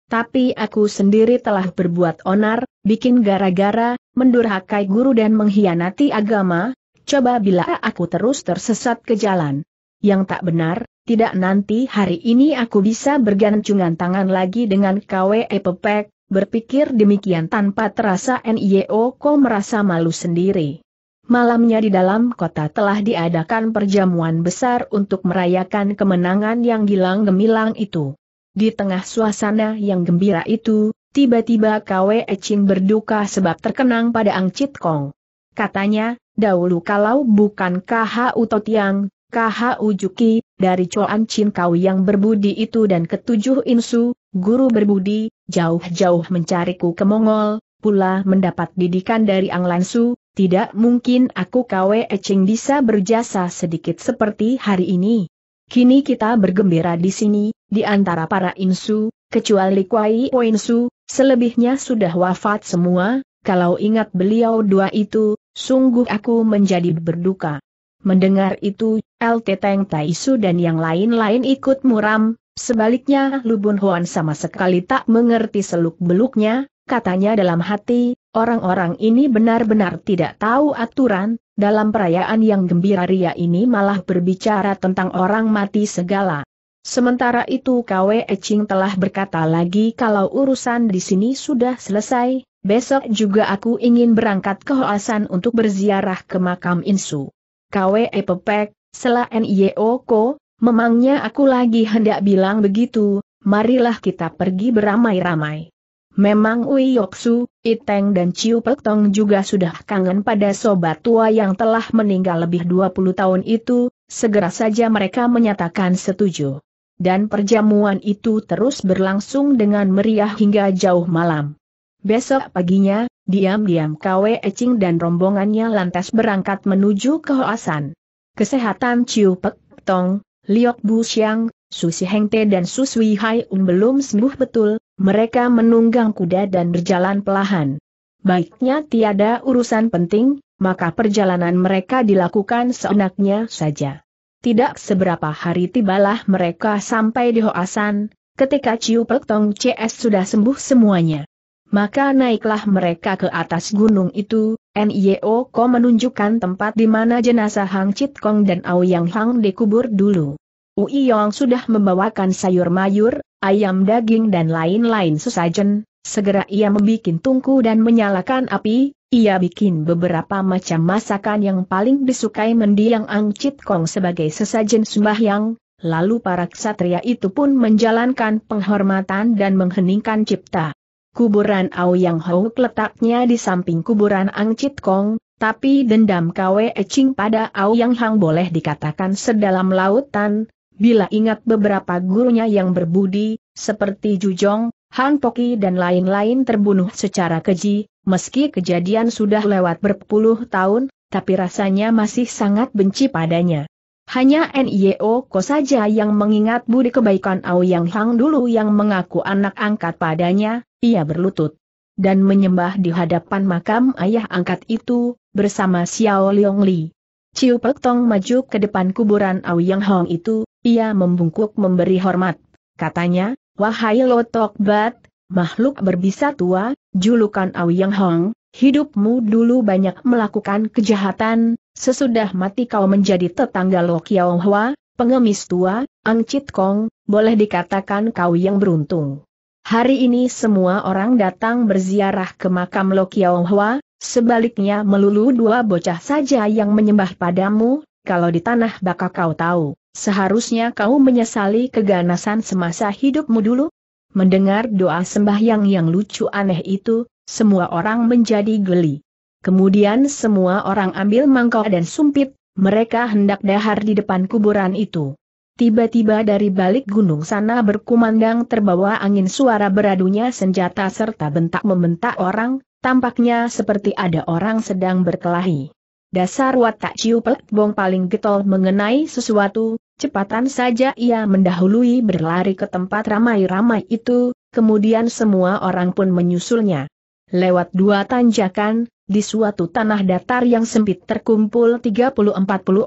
tapi aku sendiri telah berbuat onar, bikin gara-gara, mendurhakai guru dan mengkhianati agama, coba bila aku terus tersesat ke jalan. Yang tak benar, tidak nanti hari ini aku bisa bergancungan tangan lagi dengan KWE Pepek, berpikir demikian tanpa terasa NIO kau merasa malu sendiri. Malamnya di dalam kota telah diadakan perjamuan besar untuk merayakan kemenangan yang gilang gemilang itu. Di tengah suasana yang gembira itu, tiba-tiba Kwe Ching berduka sebab terkenang pada Ang Chit Kong. Katanya, dahulu kalau bukan KH Utotiang, KH Ujuki, dari Choan Chin Kau yang berbudi itu dan ketujuh insu, guru berbudi, jauh-jauh mencariku ke Mongol, pula mendapat didikan dari Ang Lansu, tidak mungkin aku Kwe Ching bisa berjasa sedikit seperti hari ini. Kini kita bergembira di sini, di antara para insu, kecuali Kuai Insu, selebihnya sudah wafat semua, kalau ingat beliau dua itu, sungguh aku menjadi berduka. Mendengar itu, LT Teng Taisu dan yang lain-lain ikut muram, sebaliknya Lubun Huan sama sekali tak mengerti seluk-beluknya, katanya dalam hati, Orang-orang ini benar-benar tidak tahu aturan, dalam perayaan yang gembira ria ini malah berbicara tentang orang mati segala. Sementara itu KWE Ching telah berkata lagi kalau urusan di sini sudah selesai, besok juga aku ingin berangkat ke Hoasan untuk berziarah ke makam Insu. Pepek, Epepek, Sela Ko, memangnya aku lagi hendak bilang begitu, marilah kita pergi beramai-ramai. Memang Yoxu, Iteng dan Ciu Pek juga sudah kangen pada sobat tua yang telah meninggal lebih 20 tahun itu, segera saja mereka menyatakan setuju. Dan perjamuan itu terus berlangsung dengan meriah hingga jauh malam. Besok paginya, diam-diam Kwe Ecing dan rombongannya lantas berangkat menuju ke Hoasan. Kesehatan Ciu Pek Tong, Liok Bu Xiang, Susi Hengte dan Suswi Haiun belum sembuh betul, mereka menunggang kuda dan berjalan pelahan. Baiknya tiada urusan penting, maka perjalanan mereka dilakukan seenaknya saja. Tidak seberapa hari tibalah mereka sampai di Hoasan, ketika Ciu Pek Tong CS sudah sembuh semuanya. Maka naiklah mereka ke atas gunung itu, NIO e Ko menunjukkan tempat di mana jenazah Hang Chit Kong dan Ao Yang Hang dikubur dulu. Uiyong sudah membawakan sayur mayur, ayam daging dan lain-lain sesajen, segera ia membuat tungku dan menyalakan api, ia bikin beberapa macam masakan yang paling disukai mendiang Ang Angcit Kong sebagai sesajen sembahyang, lalu para ksatria itu pun menjalankan penghormatan dan mengheningkan cipta. Kuburan yang Hou letaknya di samping kuburan Ang Angcit Kong, tapi dendam Kwe Eching pada Ao Yang Hang boleh dikatakan sedalam lautan, bila ingat beberapa gurunya yang berbudi, seperti Jujong, Han Poki dan lain-lain terbunuh secara keji, meski kejadian sudah lewat berpuluh tahun, tapi rasanya masih sangat benci padanya. Hanya NIO Ko saja yang mengingat budi kebaikan Aoyang Hang dulu yang mengaku anak angkat padanya, ia berlutut. Dan menyembah di hadapan makam ayah angkat itu, bersama Xiao Liong Li. Ciu Pek Tong maju ke depan kuburan Aoyang Hang itu, ia membungkuk memberi hormat. Katanya, Wahai lotok Bat, makhluk berbisa tua, julukan Auyang Hong, hidupmu dulu banyak melakukan kejahatan, sesudah mati kau menjadi tetangga Lo Kiao Hwa, pengemis tua, Angcit Kong, boleh dikatakan kau yang beruntung. Hari ini semua orang datang berziarah ke makam Lo Kiao Hwa, sebaliknya melulu dua bocah saja yang menyembah padamu, kalau di tanah bakal kau tahu. Seharusnya kau menyesali keganasan semasa hidupmu dulu? Mendengar doa sembahyang yang lucu aneh itu, semua orang menjadi geli. Kemudian semua orang ambil mangkok dan sumpit, mereka hendak dahar di depan kuburan itu. Tiba-tiba dari balik gunung sana berkumandang terbawa angin suara beradunya senjata serta bentak membentak orang, tampaknya seperti ada orang sedang berkelahi. Dasar watak Ciu Bong paling getol mengenai sesuatu, cepatan saja ia mendahului berlari ke tempat ramai-ramai itu, kemudian semua orang pun menyusulnya. Lewat dua tanjakan, di suatu tanah datar yang sempit terkumpul 30-40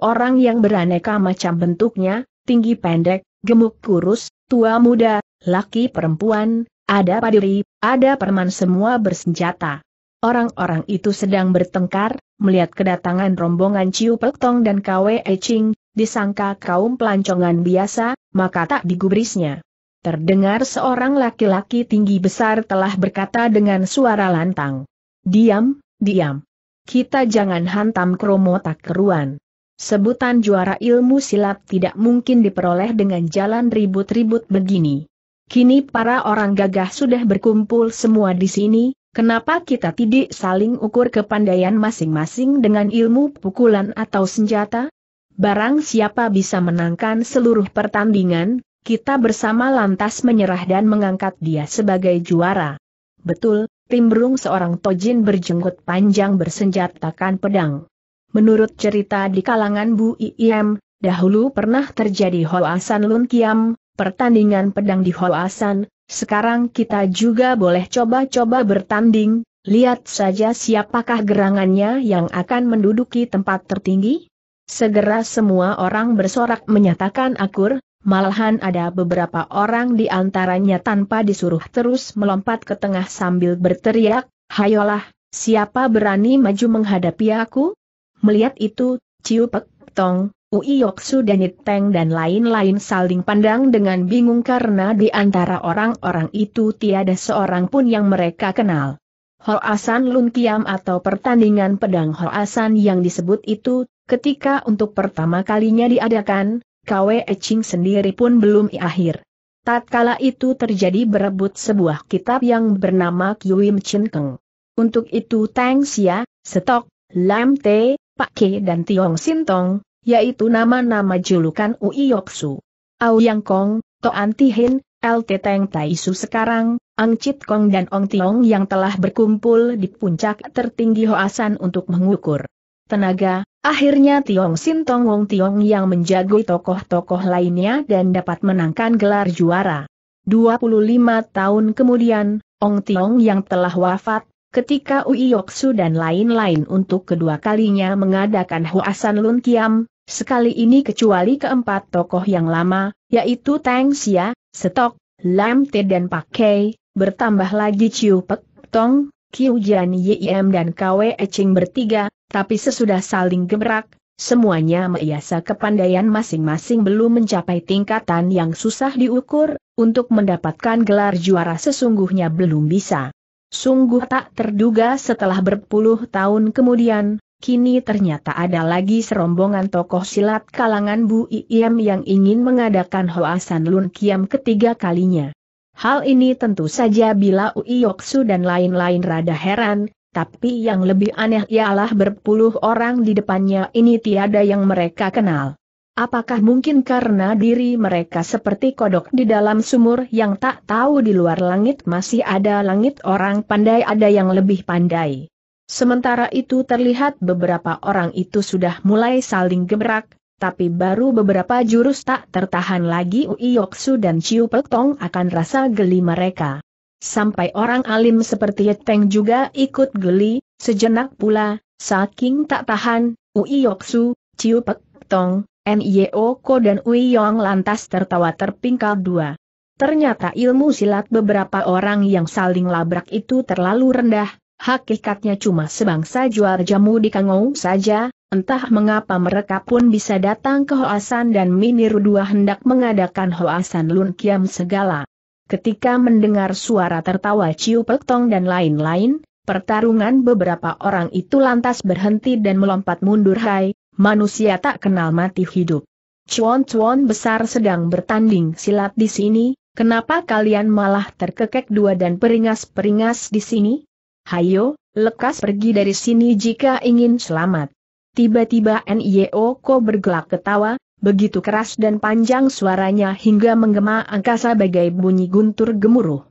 orang yang beraneka macam bentuknya, tinggi pendek, gemuk kurus, tua muda, laki perempuan, ada padiri, ada perman semua bersenjata. Orang-orang itu sedang bertengkar, melihat kedatangan rombongan Ciu Tong dan Kwe Eching, disangka kaum pelancongan biasa, maka tak digubrisnya. Terdengar seorang laki-laki tinggi besar telah berkata dengan suara lantang. Diam, diam. Kita jangan hantam kromo tak keruan. Sebutan juara ilmu silat tidak mungkin diperoleh dengan jalan ribut-ribut begini. Kini para orang gagah sudah berkumpul semua di sini, Kenapa kita tidak saling ukur kepandaian masing-masing dengan ilmu pukulan atau senjata? Barang siapa bisa menangkan seluruh pertandingan, kita bersama lantas menyerah dan mengangkat dia sebagai juara. Betul, timbrung seorang tojin berjenggot panjang bersenjatakan pedang. Menurut cerita di kalangan Bu Iem, dahulu pernah terjadi Hoasan Lun Kiam, pertandingan pedang di Hoasan, sekarang kita juga boleh coba-coba bertanding, lihat saja siapakah gerangannya yang akan menduduki tempat tertinggi? Segera semua orang bersorak menyatakan akur, malahan ada beberapa orang di antaranya tanpa disuruh terus melompat ke tengah sambil berteriak, Hayolah, siapa berani maju menghadapi aku? Melihat itu, Ciu Pek Tong, Ui Yoksu dan teng dan lain-lain saling pandang dengan bingung karena di antara orang-orang itu tiada seorang pun yang mereka kenal. Hoasan Lun Kiam atau pertandingan pedang Hoasan yang disebut itu, ketika untuk pertama kalinya diadakan, Kwe Eching sendiri pun belum akhir. Tatkala itu terjadi berebut sebuah kitab yang bernama Kyuim Chin Keng. Untuk itu Tang Xia, Setok, Lam Te, Pak Ke dan Tiong Sintong, yaitu nama-nama julukan Ui Yoksu. Au Yang Kong, Toan Tihin, LT Teng Taisu sekarang, Ang Chit Kong dan Ong Tiong yang telah berkumpul di puncak tertinggi Hoasan untuk mengukur tenaga, akhirnya Tiong Sin Tong Wong Tiong yang menjagai tokoh-tokoh lainnya dan dapat menangkan gelar juara. 25 tahun kemudian, Ong Tiong yang telah wafat, ketika Ui dan lain-lain untuk kedua kalinya mengadakan Hoasan Lun Kiam, Sekali ini kecuali keempat tokoh yang lama, yaitu Tang Xia, Setok, Lam Te dan Pak Kei, bertambah lagi Ciu Pek Tong, Kiu Jian Yim dan Kwe Eching bertiga, tapi sesudah saling gemerak, semuanya meiasa kepandaian masing-masing belum mencapai tingkatan yang susah diukur, untuk mendapatkan gelar juara sesungguhnya belum bisa. Sungguh tak terduga setelah berpuluh tahun kemudian, Kini ternyata ada lagi serombongan tokoh silat kalangan Bu Iem yang ingin mengadakan Hoasan Lun Kiam ketiga kalinya. Hal ini tentu saja bila Ui Yoksu dan lain-lain rada heran, tapi yang lebih aneh ialah berpuluh orang di depannya ini tiada yang mereka kenal. Apakah mungkin karena diri mereka seperti kodok di dalam sumur yang tak tahu di luar langit masih ada langit orang pandai ada yang lebih pandai? Sementara itu terlihat beberapa orang itu sudah mulai saling gebrak, tapi baru beberapa jurus tak tertahan lagi Yoksu dan Chiu Pek akan rasa geli mereka. Sampai orang alim seperti Yeteng juga ikut geli, sejenak pula, saking tak tahan, Yoksu, Chiu Pek Tong, Ko dan Yong lantas tertawa terpingkal dua. Ternyata ilmu silat beberapa orang yang saling labrak itu terlalu rendah, Hakikatnya cuma sebangsa jual jamu di Kangou saja, entah mengapa mereka pun bisa datang ke Hoasan dan Miniru dua hendak mengadakan Hoasan Lun Kiam segala. Ketika mendengar suara tertawa Ciu Tong dan lain-lain, pertarungan beberapa orang itu lantas berhenti dan melompat mundur hai, manusia tak kenal mati hidup. Cuan-cuan besar sedang bertanding silat di sini, kenapa kalian malah terkekek dua dan peringas-peringas di sini? Hayo, lekas pergi dari sini jika ingin selamat. Tiba-tiba Nio Ko bergelak ketawa, begitu keras dan panjang suaranya hingga menggema angkasa bagai bunyi guntur gemuruh.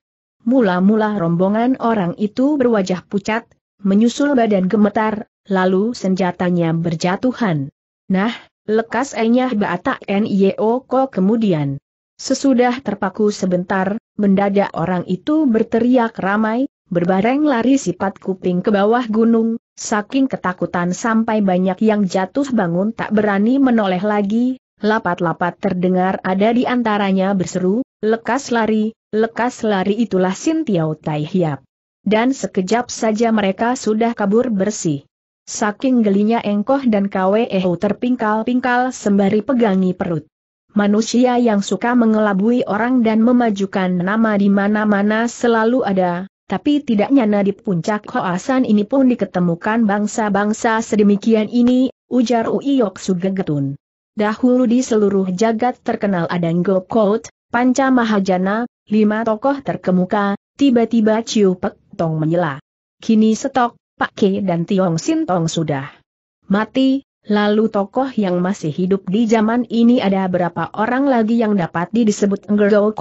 Mula-mula rombongan orang itu berwajah pucat, menyusul badan gemetar, lalu senjatanya berjatuhan. Nah, lekas enyah Batak Nio Ko kemudian. Sesudah terpaku sebentar, mendadak orang itu berteriak ramai, Berbareng lari sifat kuping ke bawah gunung, saking ketakutan sampai banyak yang jatuh bangun tak berani menoleh lagi, lapat-lapat terdengar ada di antaranya berseru, lekas lari, lekas lari itulah Sintiau Tai Hiap. Dan sekejap saja mereka sudah kabur bersih. Saking gelinya engkoh dan Kwe terpingkal-pingkal sembari pegangi perut. Manusia yang suka mengelabui orang dan memajukan nama di mana-mana selalu ada, tapi tidaknya nyana di puncak Hoasan ini pun diketemukan bangsa-bangsa sedemikian ini, ujar Uiyok Sugegetun. Dahulu di seluruh jagat terkenal ada Gokot, Panca Mahajana, lima tokoh terkemuka, tiba-tiba Ciu Pek Tong menyela. Kini Setok, Pak Ke dan Tiong Sintong sudah mati, Lalu tokoh yang masih hidup di zaman ini ada berapa orang lagi yang dapat disebut Enggero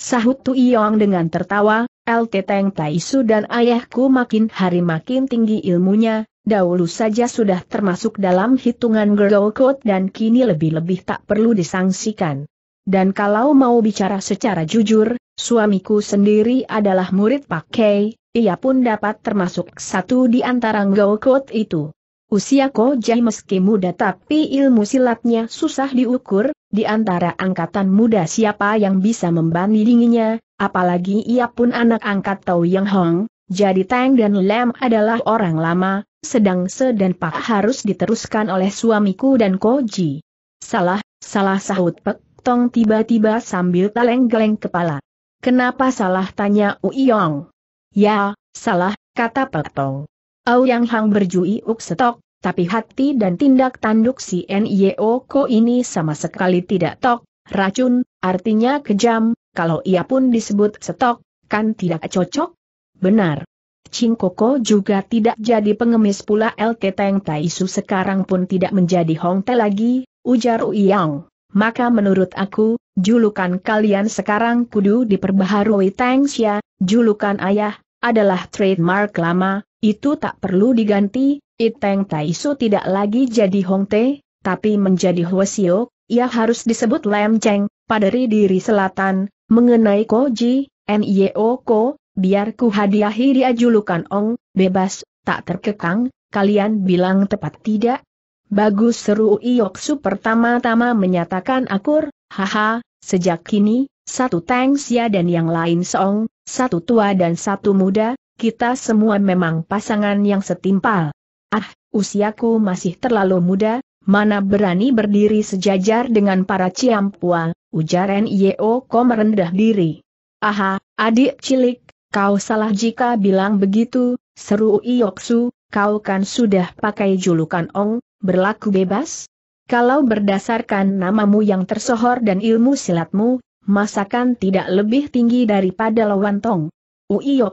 Sahut Tu Iyong dengan tertawa, LT Teng Taisu dan ayahku makin hari makin tinggi ilmunya, dahulu saja sudah termasuk dalam hitungan girl code dan kini lebih-lebih tak perlu disangsikan. Dan kalau mau bicara secara jujur, suamiku sendiri adalah murid Pak pakai, ia pun dapat termasuk satu di antara girl code itu. Usia Ko Jai meski muda tapi ilmu silatnya susah diukur, di antara angkatan muda siapa yang bisa membandinginya, apalagi ia pun anak angkat Tau Yang Hong, jadi Tang dan Lam adalah orang lama, sedang Se dan Pak harus diteruskan oleh suamiku dan Ko Ji. Salah, salah sahut Pek Tong tiba-tiba sambil geleng-geleng kepala. Kenapa salah tanya Uyong? Ya, salah, kata Pek Tong. Auyang Hang berjui uk setok, tapi hati dan tindak tanduk si Nio Ko ini sama sekali tidak tok, racun, artinya kejam, kalau ia pun disebut setok, kan tidak cocok? Benar. Ching Koko juga tidak jadi pengemis pula LT Teng Taisu sekarang pun tidak menjadi Hong Te lagi, ujar Uyang. Maka menurut aku, julukan kalian sekarang kudu diperbaharui Teng Xia, julukan ayah, adalah trademark lama, itu tak perlu diganti, Iteng Taisu tidak lagi jadi Hong Te, tapi menjadi Hwasio, ia harus disebut Lem Cheng, padari diri selatan, mengenai Koji, NIO Ko, biar ku hadiahi dia julukan Ong, bebas, tak terkekang, kalian bilang tepat tidak? Bagus seru Ioksu pertama-tama menyatakan akur, haha, sejak kini, satu Sia dan yang lain Song, satu tua dan satu muda, kita semua memang pasangan yang setimpal. Ah, usiaku masih terlalu muda, mana berani berdiri sejajar dengan para ciampua, ujar N.I.O. Ko merendah diri. Aha, adik cilik, kau salah jika bilang begitu, seru Ioksu, kau kan sudah pakai julukan Ong, berlaku bebas? Kalau berdasarkan namamu yang tersohor dan ilmu silatmu, masakan tidak lebih tinggi daripada Tong.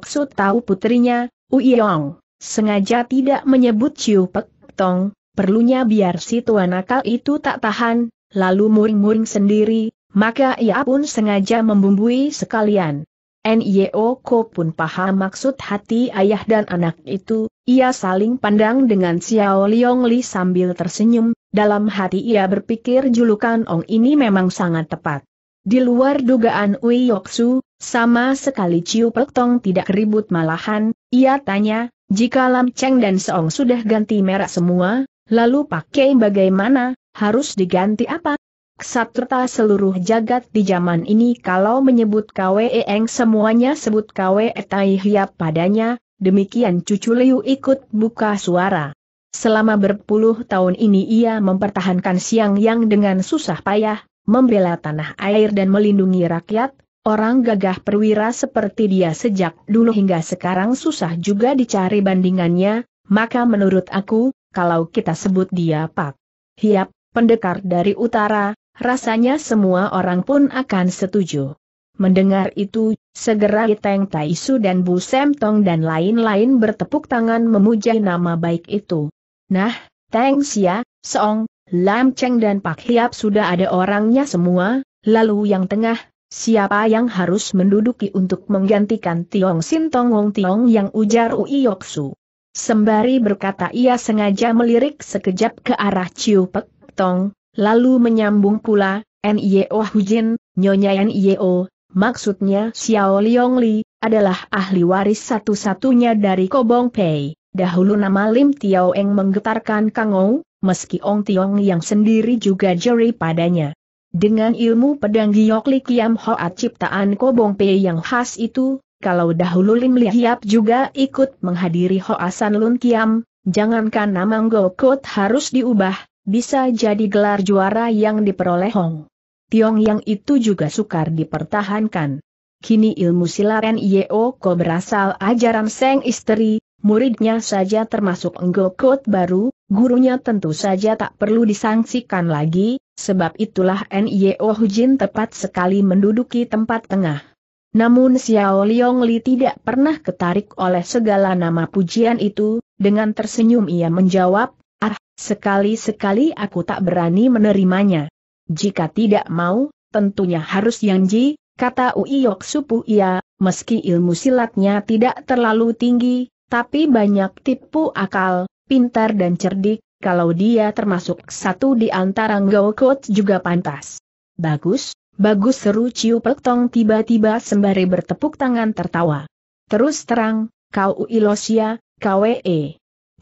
Su tahu putrinya, Yong, sengaja tidak menyebut Ciu Pek Tong, perlunya biar si tua nakal itu tak tahan, lalu muring-muring sendiri, maka ia pun sengaja membumbui sekalian. N.Y.O. Ko pun paham maksud hati ayah dan anak itu, ia saling pandang dengan Xiao Liong Li sambil tersenyum, dalam hati ia berpikir julukan Ong ini memang sangat tepat. Di luar dugaan Ui Su, sama sekali Ciu Pek tidak ribut malahan, ia tanya, jika Lam Cheng dan Seong sudah ganti merah semua, lalu pakai bagaimana, harus diganti apa? serta seluruh jagat di zaman ini kalau menyebut KWE Eng semuanya sebut KWE Tai Hiap padanya, demikian cucu Liu ikut buka suara. Selama berpuluh tahun ini ia mempertahankan siang yang dengan susah payah, membela tanah air dan melindungi rakyat, Orang gagah perwira seperti dia sejak dulu hingga sekarang susah juga dicari bandingannya, maka menurut aku, kalau kita sebut dia Pak Hiap, pendekar dari utara, rasanya semua orang pun akan setuju. Mendengar itu, segera Iteng Taisu dan Bu Semtong dan lain-lain bertepuk tangan memuja nama baik itu. Nah, Teng Xia, Song, Lam Cheng dan Pak Hiap sudah ada orangnya semua, lalu yang tengah Siapa yang harus menduduki untuk menggantikan Tiong Sin Tong Wong Tiong yang ujar Ui Yoksu. Sembari berkata ia sengaja melirik sekejap ke arah Chiu Pek Tong, lalu menyambung pula, N.I.O. Hujin, Nyonya N.Y.O., maksudnya Xiao Liong Li, adalah ahli waris satu-satunya dari Kobong Pei. Dahulu nama Lim Tiao Eng menggetarkan Kang Ong, meski Ong Tiong yang sendiri juga jeri padanya. Dengan ilmu pedang Giok Li Kiam Hoat ciptaan Kobong pe yang khas itu, kalau dahulu Lim Lihiap juga ikut menghadiri Hoasan Lun Kiam, jangankan nama Ngokot harus diubah, bisa jadi gelar juara yang diperoleh Hong. Tiong yang itu juga sukar dipertahankan. Kini ilmu silaren ko berasal ajaran Seng Istri, muridnya saja termasuk Ngokot baru, gurunya tentu saja tak perlu disangsikan lagi, sebab itulah Nio Hujin tepat sekali menduduki tempat tengah. Namun Xiao Liong Li tidak pernah ketarik oleh segala nama pujian itu, dengan tersenyum ia menjawab, Ah, sekali-sekali aku tak berani menerimanya. Jika tidak mau, tentunya harus yang ji, kata Uiyok Supu ia, meski ilmu silatnya tidak terlalu tinggi, tapi banyak tipu akal, pintar dan cerdik, kalau dia termasuk satu di antara Ngokot juga pantas. Bagus, bagus seru Ciu Pek Tong tiba-tiba sembari bertepuk tangan tertawa. Terus terang, kau kau KWE.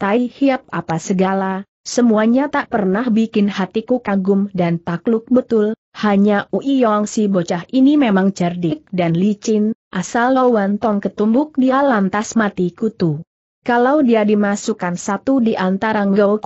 Tai hiap apa segala, semuanya tak pernah bikin hatiku kagum dan takluk betul, hanya Ui Yong si bocah ini memang cerdik dan licin, asal lawan tong ketumbuk dia lantas mati kutu. Kalau dia dimasukkan satu di antara Ngou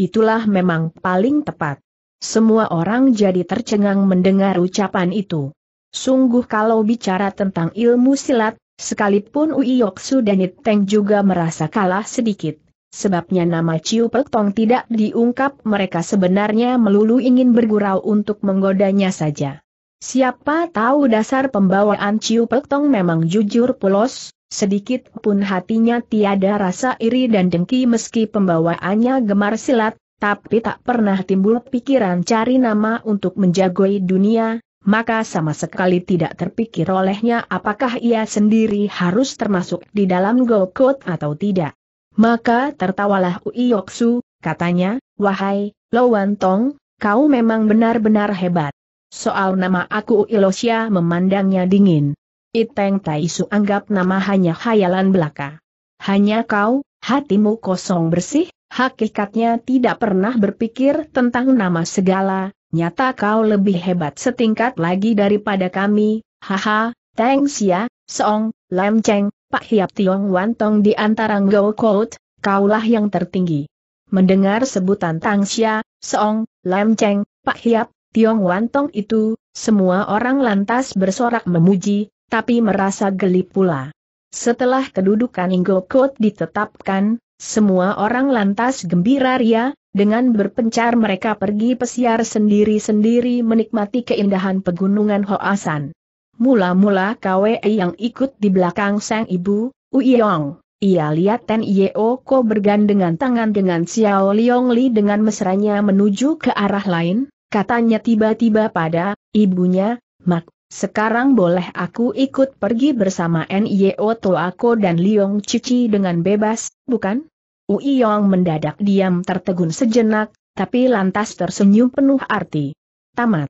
itulah memang paling tepat. Semua orang jadi tercengang mendengar ucapan itu. Sungguh kalau bicara tentang ilmu silat, sekalipun Uiyoksu dan Iteng juga merasa kalah sedikit. Sebabnya nama Ciu Tong tidak diungkap mereka sebenarnya melulu ingin bergurau untuk menggodanya saja. Siapa tahu dasar pembawaan Ciu Tong memang jujur polos, Sedikit pun hatinya tiada rasa iri dan dengki meski pembawaannya gemar silat, tapi tak pernah timbul pikiran cari nama untuk menjagoi dunia, maka sama sekali tidak terpikir olehnya apakah ia sendiri harus termasuk di dalam Gokot atau tidak. Maka tertawalah Uiyoksu, katanya, wahai, Lowan Tong, kau memang benar-benar hebat. Soal nama aku Ilosia memandangnya dingin. Iteng Taisu anggap nama hanya khayalan belaka. Hanya kau, hatimu kosong bersih, hakikatnya tidak pernah berpikir tentang nama segala, nyata kau lebih hebat setingkat lagi daripada kami, haha, Teng ya, Song, Lam Cheng, Pak Hiap Tiong Wan Tong di antara Ngo Kout, kaulah yang tertinggi. Mendengar sebutan Tang Xia, Song, Lam Cheng, Pak Hiap, Tiong Wan Tong itu, semua orang lantas bersorak memuji, tapi merasa geli pula. Setelah kedudukan Inggokot ditetapkan, semua orang lantas gembira ria, dengan berpencar mereka pergi pesiar sendiri-sendiri menikmati keindahan pegunungan Hoasan. Mula-mula KWE yang ikut di belakang sang ibu, Uyong, ia lihat Ten Yeoko bergandengan tangan dengan Xiao Liong Li dengan mesranya menuju ke arah lain, katanya tiba-tiba pada ibunya, Mak sekarang boleh aku ikut pergi bersama N.Y.O. Toako dan Liong Cici dengan bebas, bukan? Uiyong mendadak diam tertegun sejenak, tapi lantas tersenyum penuh arti. Tamat.